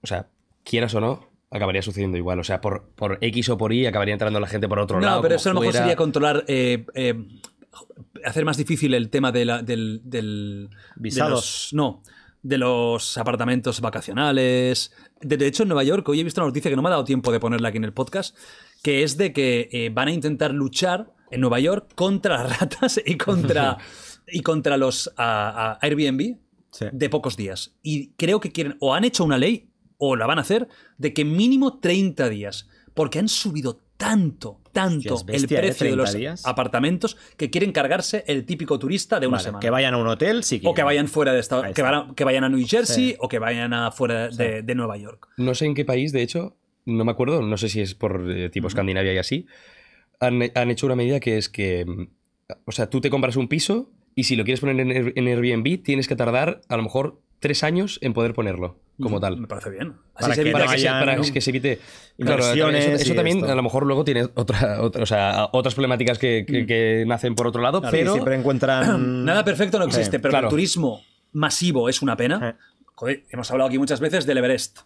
o sea, quieras o no, acabaría sucediendo igual. O sea, por, por X o por Y acabaría entrando la gente por otro lado. No, pero eso a lo mejor sería controlar. Eh, eh, hacer más difícil el tema de la, del, del. Visados. no de los apartamentos vacacionales. De, hecho, en Nueva York, hoy he visto una noticia que no me ha dado tiempo de ponerla aquí en el podcast, que es de que eh, van a intentar luchar en Nueva York contra las ratas y contra, y contra los a, Airbnb de pocos días. Y creo que quieren, o han hecho una ley, o la van a hacer, de que mínimo 30 días, porque han subido tanto, tanto el precio de los apartamentos que quieren cargarse el típico turista de una semana. Que vayan a un hotel, sí. o que vayan fuera de que, vayan a New Jersey o que vayan a fuera de, Nueva York. No sé en qué país, de hecho, no me acuerdo, no sé si es por eh, tipo Escandinavia y así, han, hecho una medida que es que, o sea, tú te compras un piso y si lo quieres poner en, en Airbnb tienes que tardar a lo mejor tres años en poder ponerlo como mm, tal. Me parece bien. Así para, que, para, que, se evite. Claro, eso, también a lo mejor luego tiene otra, o sea, otras problemáticas que, mm. nacen por otro lado, pero. Siempre encuentran. Nada perfecto no existe, pero el turismo masivo es una pena. hemos hablado aquí muchas veces del Everest.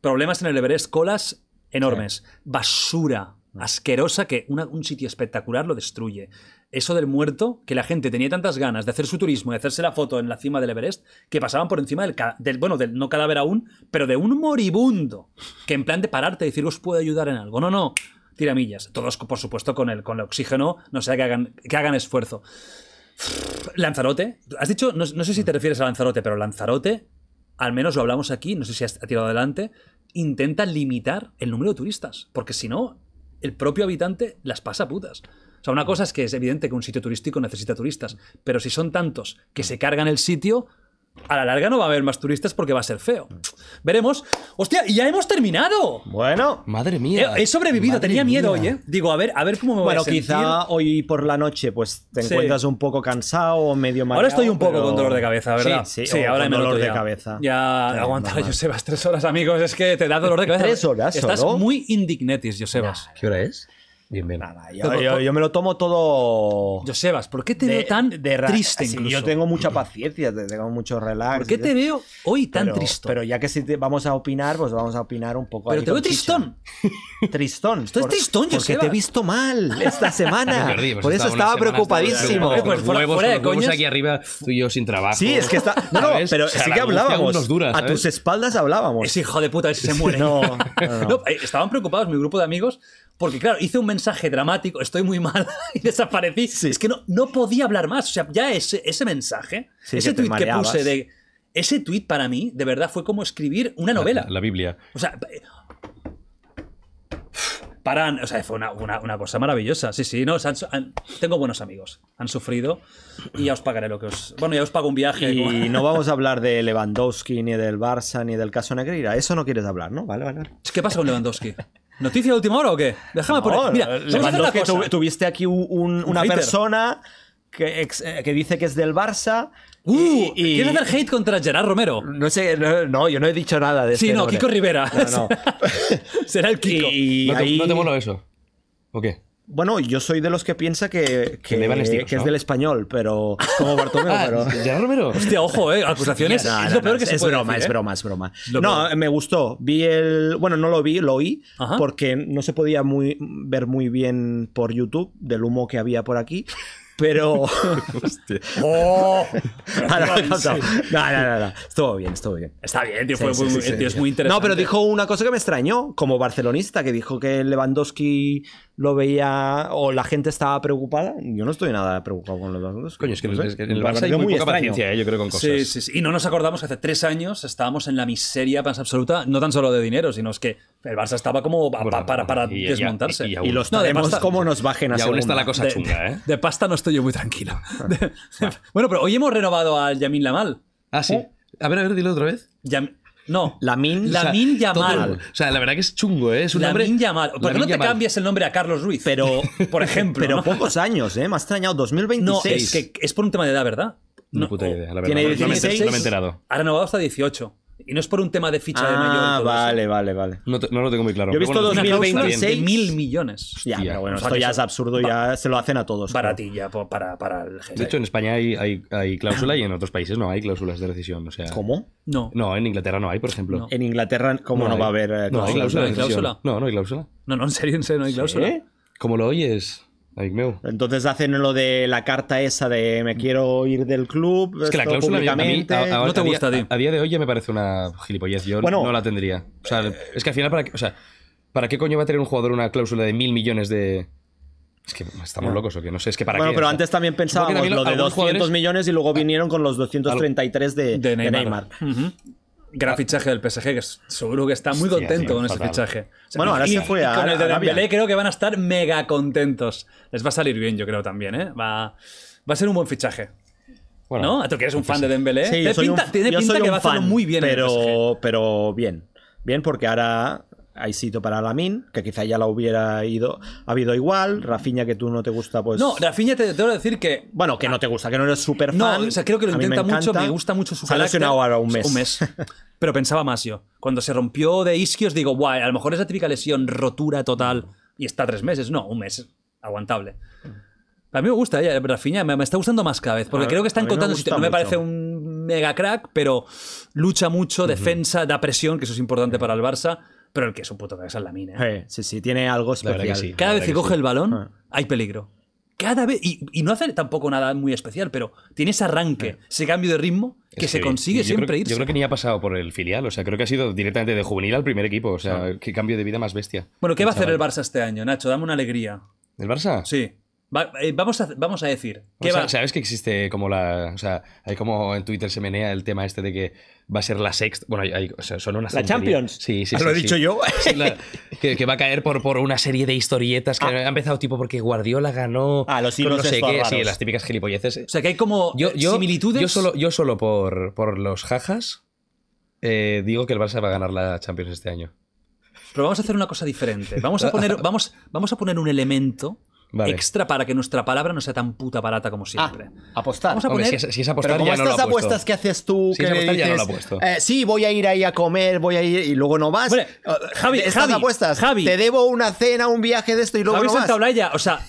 Problemas en el Everest, colas enormes, basura asquerosa que un sitio espectacular lo destruye. Eso del muerto, que la gente tenía tantas ganas de hacer su turismo y hacerse la foto en la cima del Everest, que pasaban por encima del, bueno, del no cadáver aún, pero de un moribundo, que en plan de pararte y decir, os puedo ayudar en algo. No, no, tiramillas. Todos, por supuesto, con el, con el oxígeno, no sea que hagan, que hagan esfuerzo. Lanzarote, has dicho, no, no sé si te refieres a Lanzarote, pero Lanzarote, al menos lo hablamos aquí, no sé si has tirado adelante, intenta limitar el número de turistas, porque si no, el propio habitante las pasa putas. O sea, una cosa es que es evidente que un sitio turístico necesita turistas, pero si son tantos que se cargan el sitio, a la larga no va a haber más turistas porque va a ser feo. Veremos. ¡Hostia! ya hemos terminado! Bueno. Madre mía. He, sobrevivido, tenía miedo hoy, ¿eh? Digo, a ver, a ver cómo me voy a quizá hoy por la noche pues te encuentras un poco cansado o medio mal. Ahora estoy un poco con dolor de cabeza, ¿verdad? Sí, sí, ahora con dolor de cabeza. Ya sí, aguantar, Josebas, tres horas, amigos. Es que te da dolor de cabeza. ¿Tres horas? Estás muy indignetis, Josebas. ¿Qué hora es? Bien, yo, me lo tomo todo. Josebas, ¿por qué te veo tan triste? Incluso. yo tengo mucha paciencia, tengo mucho relax. ¿Por qué te veo hoy tan triste? Pero ya que si te, vamos a opinar, pues vamos a opinar un poco. Pero te veo tristón. tristón. Esto es tristón, Porque te he visto mal esta semana. Pues por eso estaba preocupadísimo. Pues fuera, huevos, de aquí arriba, tú y yo sin trabajo. Sí, es que está. No, pero sí que hablábamos. a tus espaldas hablábamos. Ese hijo de puta, si se muere. Eh, estaban preocupados mi grupo de amigos porque claro, hice un mensaje dramático, estoy muy mal y desaparecí. Es que no, no podía hablar más. O sea, ya ese, ese mensaje, ese tweet que puse de... Ese tweet para mí, de verdad, fue como escribir una novela. La, Biblia. O sea... Eh, paran, o sea, fue una, cosa maravillosa. Sí, sí, no, tengo buenos amigos, han sufrido y ya os pagaré lo que os. Bueno, ya os pago un viaje. Y no vamos a hablar de Lewandowski, ni del Barça, ni del caso Negreira. Eso no quieres hablar, ¿no? Vale, vale. ¿Qué pasa con Lewandowski? ¿Noticia de última hora o qué? Déjame por Mira, eh, le que tuviste aquí una persona que, eh, que, dice que es del Barça. y, uh, y, ¿Quieres hacer hate contra Gerard Romero? No sé, no, yo no he dicho nada de eso. Sí, este no, Kiko Rivera. Será el Kiko. no te mola eso. ¿O qué? Bueno, yo soy de los que piensa que, que, es del español, pero. Como Bartomeu, ah, pero. ¿Ya Romero? Hostia, ojo, ¿eh? Acusaciones. es lo peor que se es puede broma, es ¿eh? broma, es broma. No, me gustó. Vi el. Bueno, no lo vi, lo oí, porque no se podía muy, ver muy bien por YouTube del humo que había por aquí. Pero. ¡Oh! no, no, no, no, Estuvo bien, estuvo bien. Está bien, tío. fue tío es muy interesante. No, pero dijo una cosa que me extrañó, como barcelonista, que dijo que Lewandowski lo veía o la gente estaba preocupada. Yo no estoy nada preocupado con los dos. Coño, es que, el Barça hay muy, poca paciencia, eh, yo creo, con cosas. Sí, sí, sí. Y no nos acordamos que hace tres años estábamos en la miseria más absoluta, no tan solo de dinero, sino es que el Barça estaba como para, desmontarse. Y, los no, cómo nos bajen a aún está la cosa de, ¿eh? De, pasta no estoy yo muy tranquilo. Ah, bueno, pero hoy hemos renovado al Yamin Lamal. Ah, sí. Oh. A ver, a ver, dilo otra vez. No. Lamin, min, o Yamal. o sea, la verdad que es chungo, ¿eh? Es un Lamin nombre, ¿Por qué no te cambias el nombre a Carlos Ruiz? Pero, por ejemplo. pero pocos años, ¿eh? Me ha extrañado. 2026. No, es que es por un tema de edad, ¿verdad? No, puta idea, la verdad. Tiene no, me, he enterado. Ahora renovado hasta 18. Y no es por un tema de ficha de mayor. Ah, vale, vale, vale. No, lo tengo muy claro. Yo he visto bueno, 2026. mil millones. Ya, pero bueno, esto ya es absurdo, ya se lo hacen a todos. Para ti, ya, para, para el jefe. De hecho, en España hay, hay- cláusula y en otros países no hay cláusulas de decisión. O sea, ¿Cómo? no. No, en Inglaterra no hay, por ejemplo. En Inglaterra, ¿cómo no, va a haber eh, cláusula? No, no hay cláusula. No, no, en serio, en serio, no hay cláusula. cómo lo oyes. Entonces hacen lo de la carta esa de me quiero ir del club. Es que la cláusula a día de hoy ya me parece una gilipollez. Yo no la tendría. Eh, es que al final, para, ¿para qué coño va a tener un jugador una cláusula de mil millones de, es que estamos locos o que no sé, es que para bueno, pero antes también pensábamos lo de 200 millones y luego vinieron con los 233 de, Neymar gran ah. fichaje del PSG, que seguro que está muy contento con ese fichaje. bueno, ahora y, fue a. con el de Dembélé creo que van a estar mega contentos. Les va a salir bien, yo creo también, ¿eh? Va, va a ser un buen fichaje. Bueno, ¿No? Tú que eres un fan de Dembélé. Sí, ¿Te tiene pinta que va a hacerlo muy bien pero, el PSG. Pero bien. Bien, porque ahora hay sitio para Lamin, que quizá ya la hubiera ido, ha habido igual. Rafiña, que tú no te gusta, pues. No, Rafiña te debo decir que. Bueno, que no te gusta, que no eres súper fan. No, o sea, creo que lo intenta mucho, me gusta mucho su Se ahora un mes. Pero pensaba más yo. Cuando se rompió de isquios, digo, guay, a lo mejor es la típica lesión, rotura total, y está tres meses. No, un mes. Aguantable. A mí me gusta, ella, eh, Rafiña, me, está gustando más cada vez, porque creo que está encontrando. No, me parece un mega crack, pero lucha mucho, defensa, da presión, que eso es importante para el Barça pero el que es un puto cabeza es la mina. ¿eh? Sí, sí, tiene algo especial. Cada vez que, coge el balón, ah. hay peligro. Cada vez, y, no hace tampoco nada muy especial, pero tiene ese arranque, ah. ese cambio de ritmo que se consigue siempre irse. Yo creo que ni ha pasado por el filial, o sea, creo que ha sido directamente de juvenil al primer equipo, o sea, ah. qué cambio de vida más bestia. Bueno, ¿qué va a hacer el Barça este año, Nacho? Dame una alegría. ¿El Barça? Sí. Eh, vamos, a, vamos a decir. ¿Sabes que existe como la. O sea, hay como en Twitter se menea el tema este de que va a ser la sexta. Bueno, hay, son unas. ¿La Champions? Sí, sí, sí. ¿Lo he dicho yo? que, va a caer por, por una serie de historietas que ah. ha empezado tipo porque Guardiola ganó. Ah, los no las típicas gilipolleces. Eh. O sea, que hay como eh, yo, yo, solo, yo solo por, por los jajas digo que el Barça va a ganar la Champions este año. Pero vamos a hacer una cosa diferente. Vamos a poner, vamos, vamos a poner un elemento extra para que nuestra palabra no sea tan puta barata como siempre. Ah, apostar. Vamos a poner... si, es, Pero estas apuestas que haces tú, que sí, voy a ir ahí a comer, voy a ir y luego no vas. Eh, Javi, estas apuestas, te debo una cena, un viaje de esto y luego no vas. o sea,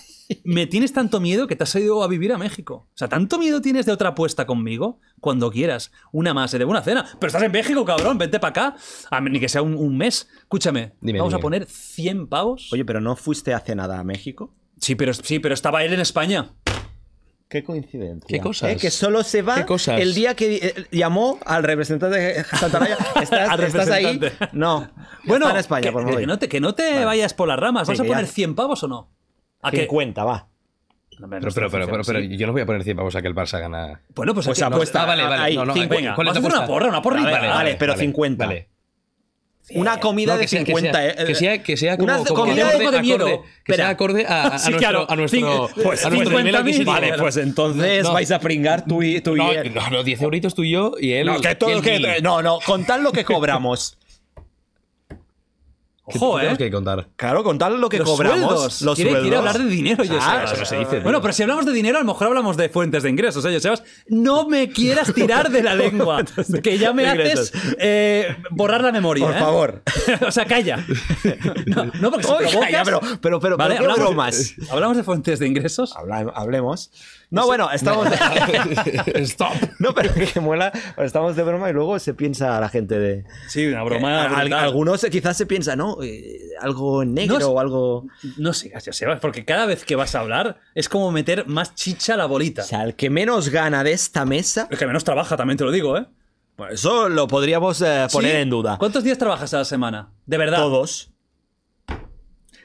me tienes tanto miedo que te has ido a vivir a México. O sea, tanto miedo tienes de otra apuesta conmigo cuando quieras. Una más, te debo una cena. Pero estás en México, cabrón, vente para acá. ni que sea un, mes. Escúchame, vamos a poner 100 pavos. Oye, pero ¿no fuiste hace nada a México? Sí, pero, sí, pero estaba él en España. Qué coincidencia. Qué cosas. Eh, que solo se va el día que eh, llamó al representante de Santa ¿Estás, ¿estás ahí? No. Bueno, en España, que, por que, que, no te, que no te vayas por las ramas. ¿Vas a poner 100 pavos o no? ¿A 50, va. pero, pero, pero, pero, yo no voy a poner 100 pavos a que el Barça gana. Bueno, pues, pues apuesta. ah, vale, vale. no, no, venga, vamos a una porra, una porra. Vale, vale, vale, pero 50. Vale. Una eh, comida de 50 eh, Que sea, que sea, eh, como, comida de miedo. Que sea acorde a, nuestro, Pues Vale, pues entonces vais a pringar tú y, tú no, No, 10 euritos tú y yo y él. no, no, contad lo que cobramos. Ojo, ¿eh? que contar? Claro, contar lo que los cobramos. Los quiere, sueldos. hablar de dinero, bueno, pero si hablamos de dinero, a lo mejor hablamos de fuentes de ingresos, ¿eh, No me quieras tirar de la lengua, que ya me haces eh, borrar la memoria. Por ¿eh? favor. o sea, calla. No, porque pero, pero, pero, ¿vale? pero hablamos, ¿Hablamos de fuentes de ingresos? hablemos. No, bueno, estamos. Stop. No, pero que muela. Estamos de broma y luego se piensa a la gente de. Sí, una broma. algunos quizás se piensa, ¿no? Eh, algo negro o algo. No sé, porque cada vez que vas a hablar es como meter más chicha a la bolita. O sea, el que menos gana de esta mesa. El que menos trabaja, también te lo digo, ¿eh? Bueno, eso lo podríamos eh, poner en duda. ¿Cuántos días trabajas a la semana? De verdad. Todos.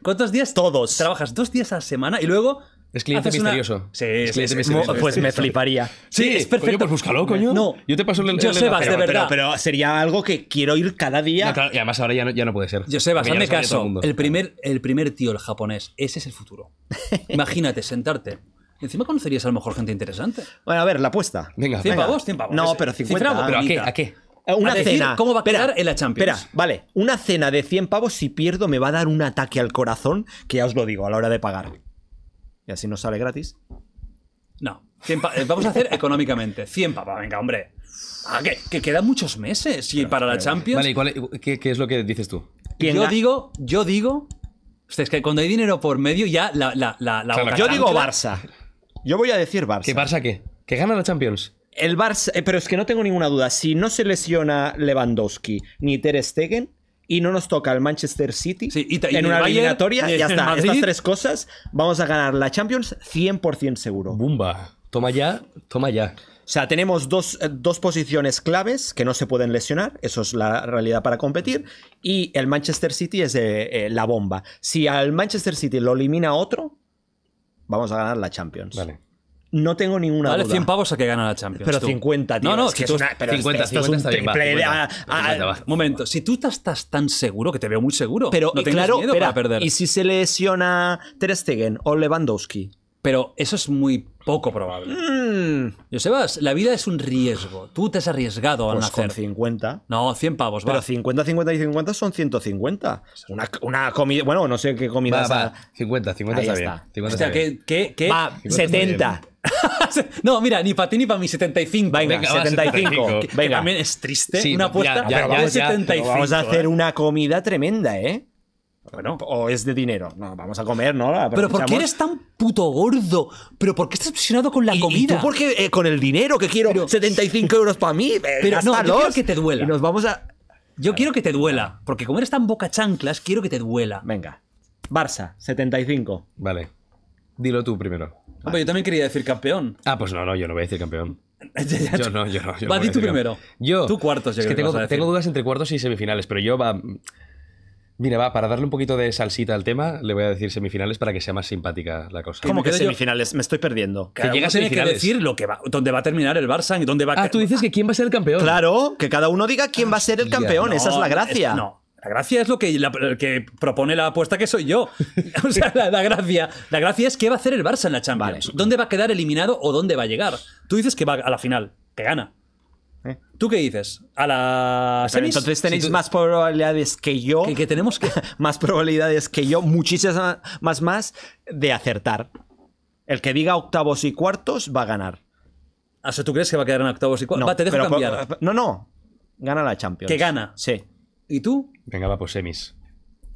¿Cuántos días? Todos. Trabajas dos días a la semana y luego es cliente misterioso. Sí, es cliente misterioso. Pues me fliparía. Sí, es perfecto. Coño, pues búscalo, coño. No. Yo te paso el enlace. de verdad. Pero, sería algo que quiero ir cada día. y además ahora ya no, ya no puede ser. Yo sé, hazme caso. El primer, el primer tío, el japonés, ese es el futuro. Imagínate, sentarte. Encima conocerías a lo mejor gente interesante. Bueno, a ver, la apuesta. Venga, 100 pavos, 100 pavos. No, pero 50. pavos. ¿Pero a qué? ¿A qué? una a decir cena. ¿Cómo va a quedar en la Champions? Espera, vale. Una cena de 100 pavos, si pierdo, me va a dar un ataque al corazón, que ya os lo digo, a la hora de pagar y así no sale gratis. No. Eh, vamos a hacer económicamente. 100 papas, venga, hombre. Ah, que, que, quedan muchos meses y para la Champions. Vale, qué, es lo que dices tú? Yo digo, yo digo. Es que cuando hay dinero por medio, ya la. la, yo digo Barça. Yo voy a decir Barça. ¿Qué Barça qué? ¿Que gana la Champions? El Barça, eh, pero es que no tengo ninguna duda. Si no se lesiona Lewandowski ni Ter Stegen, y no nos toca el Manchester City en una eliminatoria. Y ya está. tres cosas vamos a ganar la Champions 100% seguro. Bumba. Toma ya, toma ya. O sea, tenemos dos, eh, dos, posiciones claves que no se pueden lesionar, eso es la realidad para competir, y el Manchester City es eh, eh, la bomba. Si al Manchester City lo elimina otro, vamos a ganar la Champions. Vale no tengo ninguna vale, 100 pavos a que gana la Champions. Pero 50, tío. No, no, es tú, pero 50, Momento, si tú estás tan seguro, que te veo muy seguro, pero no claro, miedo para perder. ¿y si se lesiona Ter Stegen o Lewandowski? Pero eso es muy poco probable. yo mm. Josebas, la vida es un riesgo. Tú te has arriesgado a pues 50. No, 100 pavos, va. Pero 50, 50 y 50 son 150. Una, comida. Bueno, no sé qué comida. Va, 50, 50 está, bien. 50 o sea, está que, 70. no, mira, ni para ti ni para mí, 75. Venga, 75. Venga. también es triste una apuesta. vamos, a hacer ¿eh? una comida tremenda, ¿eh? Bueno, o es de dinero. No, vamos a comer, ¿no? Pero ¿por qué eres tan puto gordo? ¿Pero por qué estás obsesionado con la comida? ¿Y tú eh, con el dinero que quiero 75 euros para mí? Pero no, yo quiero que te duela. nos vamos a... Yo quiero que te duela. Porque como eres tan boca chanclas, quiero que te duela. Venga. Barça, 75. Vale. Dilo tú primero yo también quería decir campeón. Ah, pues no, no, yo no voy a decir campeón. yo no, yo no. va, di tú primero. Yo. Tú cuartos, Es que tengo, dudas entre cuartos y semifinales, pero yo va. Mira, va, para darle un poquito de salsita al tema, le voy a decir semifinales para que sea más simpática la cosa. como que semifinales? Me estoy perdiendo. Que llegas a decir lo que va, dónde va a terminar el Barça y dónde va Ah, tú dices que quién va a ser el campeón. Claro, que cada uno diga quién va a ser el campeón, esa es la gracia. no, la gracia es lo que, propone la apuesta que soy yo. O sea, la, gracia, la gracia es qué va a hacer el Barça en la Champions. ¿Dónde va a quedar eliminado o dónde va a llegar? Tú dices que va a la final, que gana. Eh. ¿Tú qué dices? A la entonces tenéis más probabilidades que yo. Que, tenemos que... más probabilidades que yo, muchísimas más más de acertar. El que diga octavos y cuartos va a ganar. Ah, o sea, ¿tú crees que va a quedar en octavos y cuartos? No, te dejo no, no. Gana la Champions. Que gana. Sí. ¿Y tú? Venga, va por semis.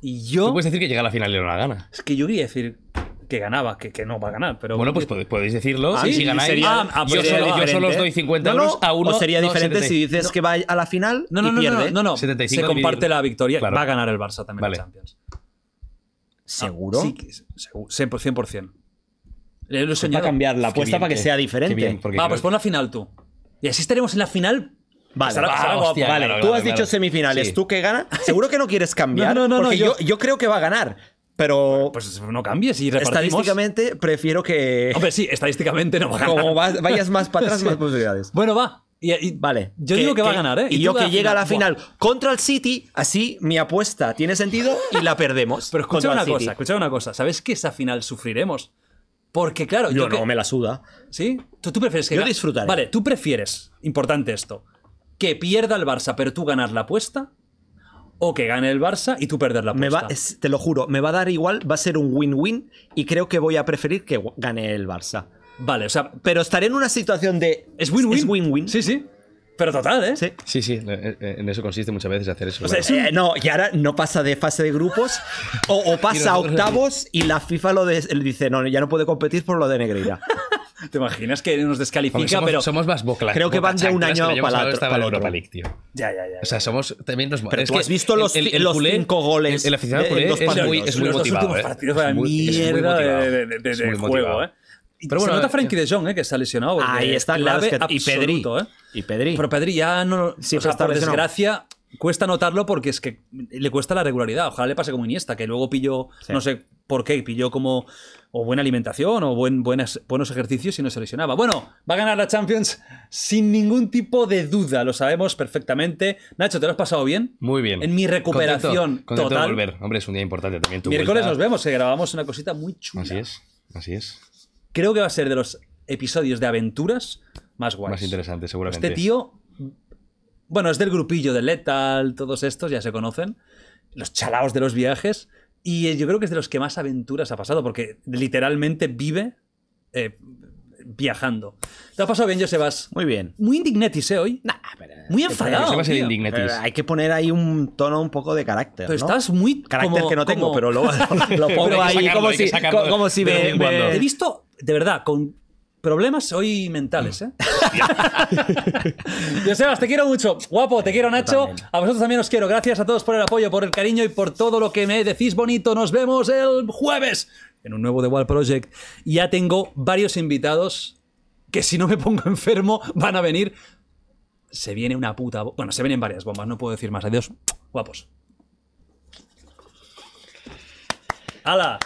Y yo. Tú puedes decir que llega a la final y no la gana. Es que yo quería decir que ganaba, que, no va a ganar. Pero bueno, pues podéis, podéis decirlo. Ah, si ganáis, ah, ah, pues sería, yo, solo, os doy 50 a uno. O sería diferente si dices que va a la final y pierde. No, no, 75 Se comparte la victoria. Va a ganar el Barça también vale. Champions. ¿Seguro? sí, 100%. Pues va a cambiar la apuesta para que eh, sea diferente. Bien, pues pon la final tú. Y así estaremos en la final Vale, tú has dicho semifinales. ¿Tú qué gana? Seguro que no quieres cambiar. no, no, no. Porque yo... creo que va a ganar. Pero. Pues no cambies y Estadísticamente prefiero que. Hombre, sí, estadísticamente no va a ganar. Como vayas más para atrás, más posibilidades. Bueno, va. Y, vale. Yo digo que, va a ganar, ¿eh? Y, yo que llega a la final contra el City, así mi apuesta tiene sentido y la perdemos. Pero escucha una cosa, escucha una cosa. ¿Sabes que esa final sufriremos? Porque, claro. Yo, no, que... me la suda. ¿Sí? ¿Tú, prefieres que. Yo disfrutaré. Vale, tú prefieres, importante esto, que pierda el Barça, pero tú ganas la apuesta, o que gane el Barça y tú perder la apuesta. Me te lo juro, me va a dar igual, va a ser un win-win y creo que voy a preferir que gane el Barça. Vale, o sea, pero estaré en una situación de es win-win. Es win-win. Sí, sí. Pero total, ¿eh? Sí. sí, en eso consiste muchas veces hacer eso. Eh, no, y ahora no pasa de fase de grupos o, pasa a octavos y la FIFA lo dice, no, ya no puede competir por lo de Negreira. ¿Te imaginas que nos descalifica? Somos, pero somos más boclas. Creo que van de un año para la para Europa League, Ya, ya, ya. O sea, somos también nos Pero tú has visto los, cinco goles. El, aficionado eh, culé es muy, es muy motivado. ¿eh? mierda de, juego, ¿eh? Pero bueno, se nota Frankie eh, de Jong, ¿eh? que está lesionado. Ahí está, clave y Pedri. ¿eh? Y Pedri. Pero Pedri ya no. o sea, por desgracia, cuesta notarlo porque es que le cuesta la regularidad. Ojalá le pase como Iniesta, que luego pilló, no sé por qué, pilló como o buena alimentación o buen, buenos ejercicios y no se lesionaba. Bueno, va a ganar la Champions sin ningún tipo de duda, lo sabemos perfectamente. Nacho, ¿te lo has pasado bien? Muy bien. En mi recuperación total. volver. Hombre, es un día importante también. Miércoles nos vemos, que grabamos una cosita muy chula. Así es, así es. Creo que va a ser de los episodios de aventuras más guays. Más interesante, seguramente. Este tío, bueno, es del grupillo de Lethal, todos estos ya se conocen. Los chalaos de los viajes. Y eh, yo creo que es de los que más aventuras ha pasado, porque literalmente vive eh, viajando. ¿Te ha pasado bien, Josebas? Muy bien. Muy indignetis, ¿eh? Hoy. Nah, pero, muy enfadado. hay que poner ahí un tono un poco de carácter. estás muy. Carácter que no tengo, pero lo, lo pongo ahí como, si, he visto, de verdad, con Problemas hoy mentales, mm. ¿eh? Sebas, te quiero mucho. Guapo, te quiero, Nacho. A vosotros también os quiero. Gracias a todos por el apoyo, por el cariño y por todo lo que me decís bonito. Nos vemos el jueves en un nuevo The Wall Project. Ya tengo varios invitados que si no me pongo enfermo van a venir. Se viene una puta... Bueno, se vienen varias bombas, no puedo decir más. Adiós, guapos. ¡Hala!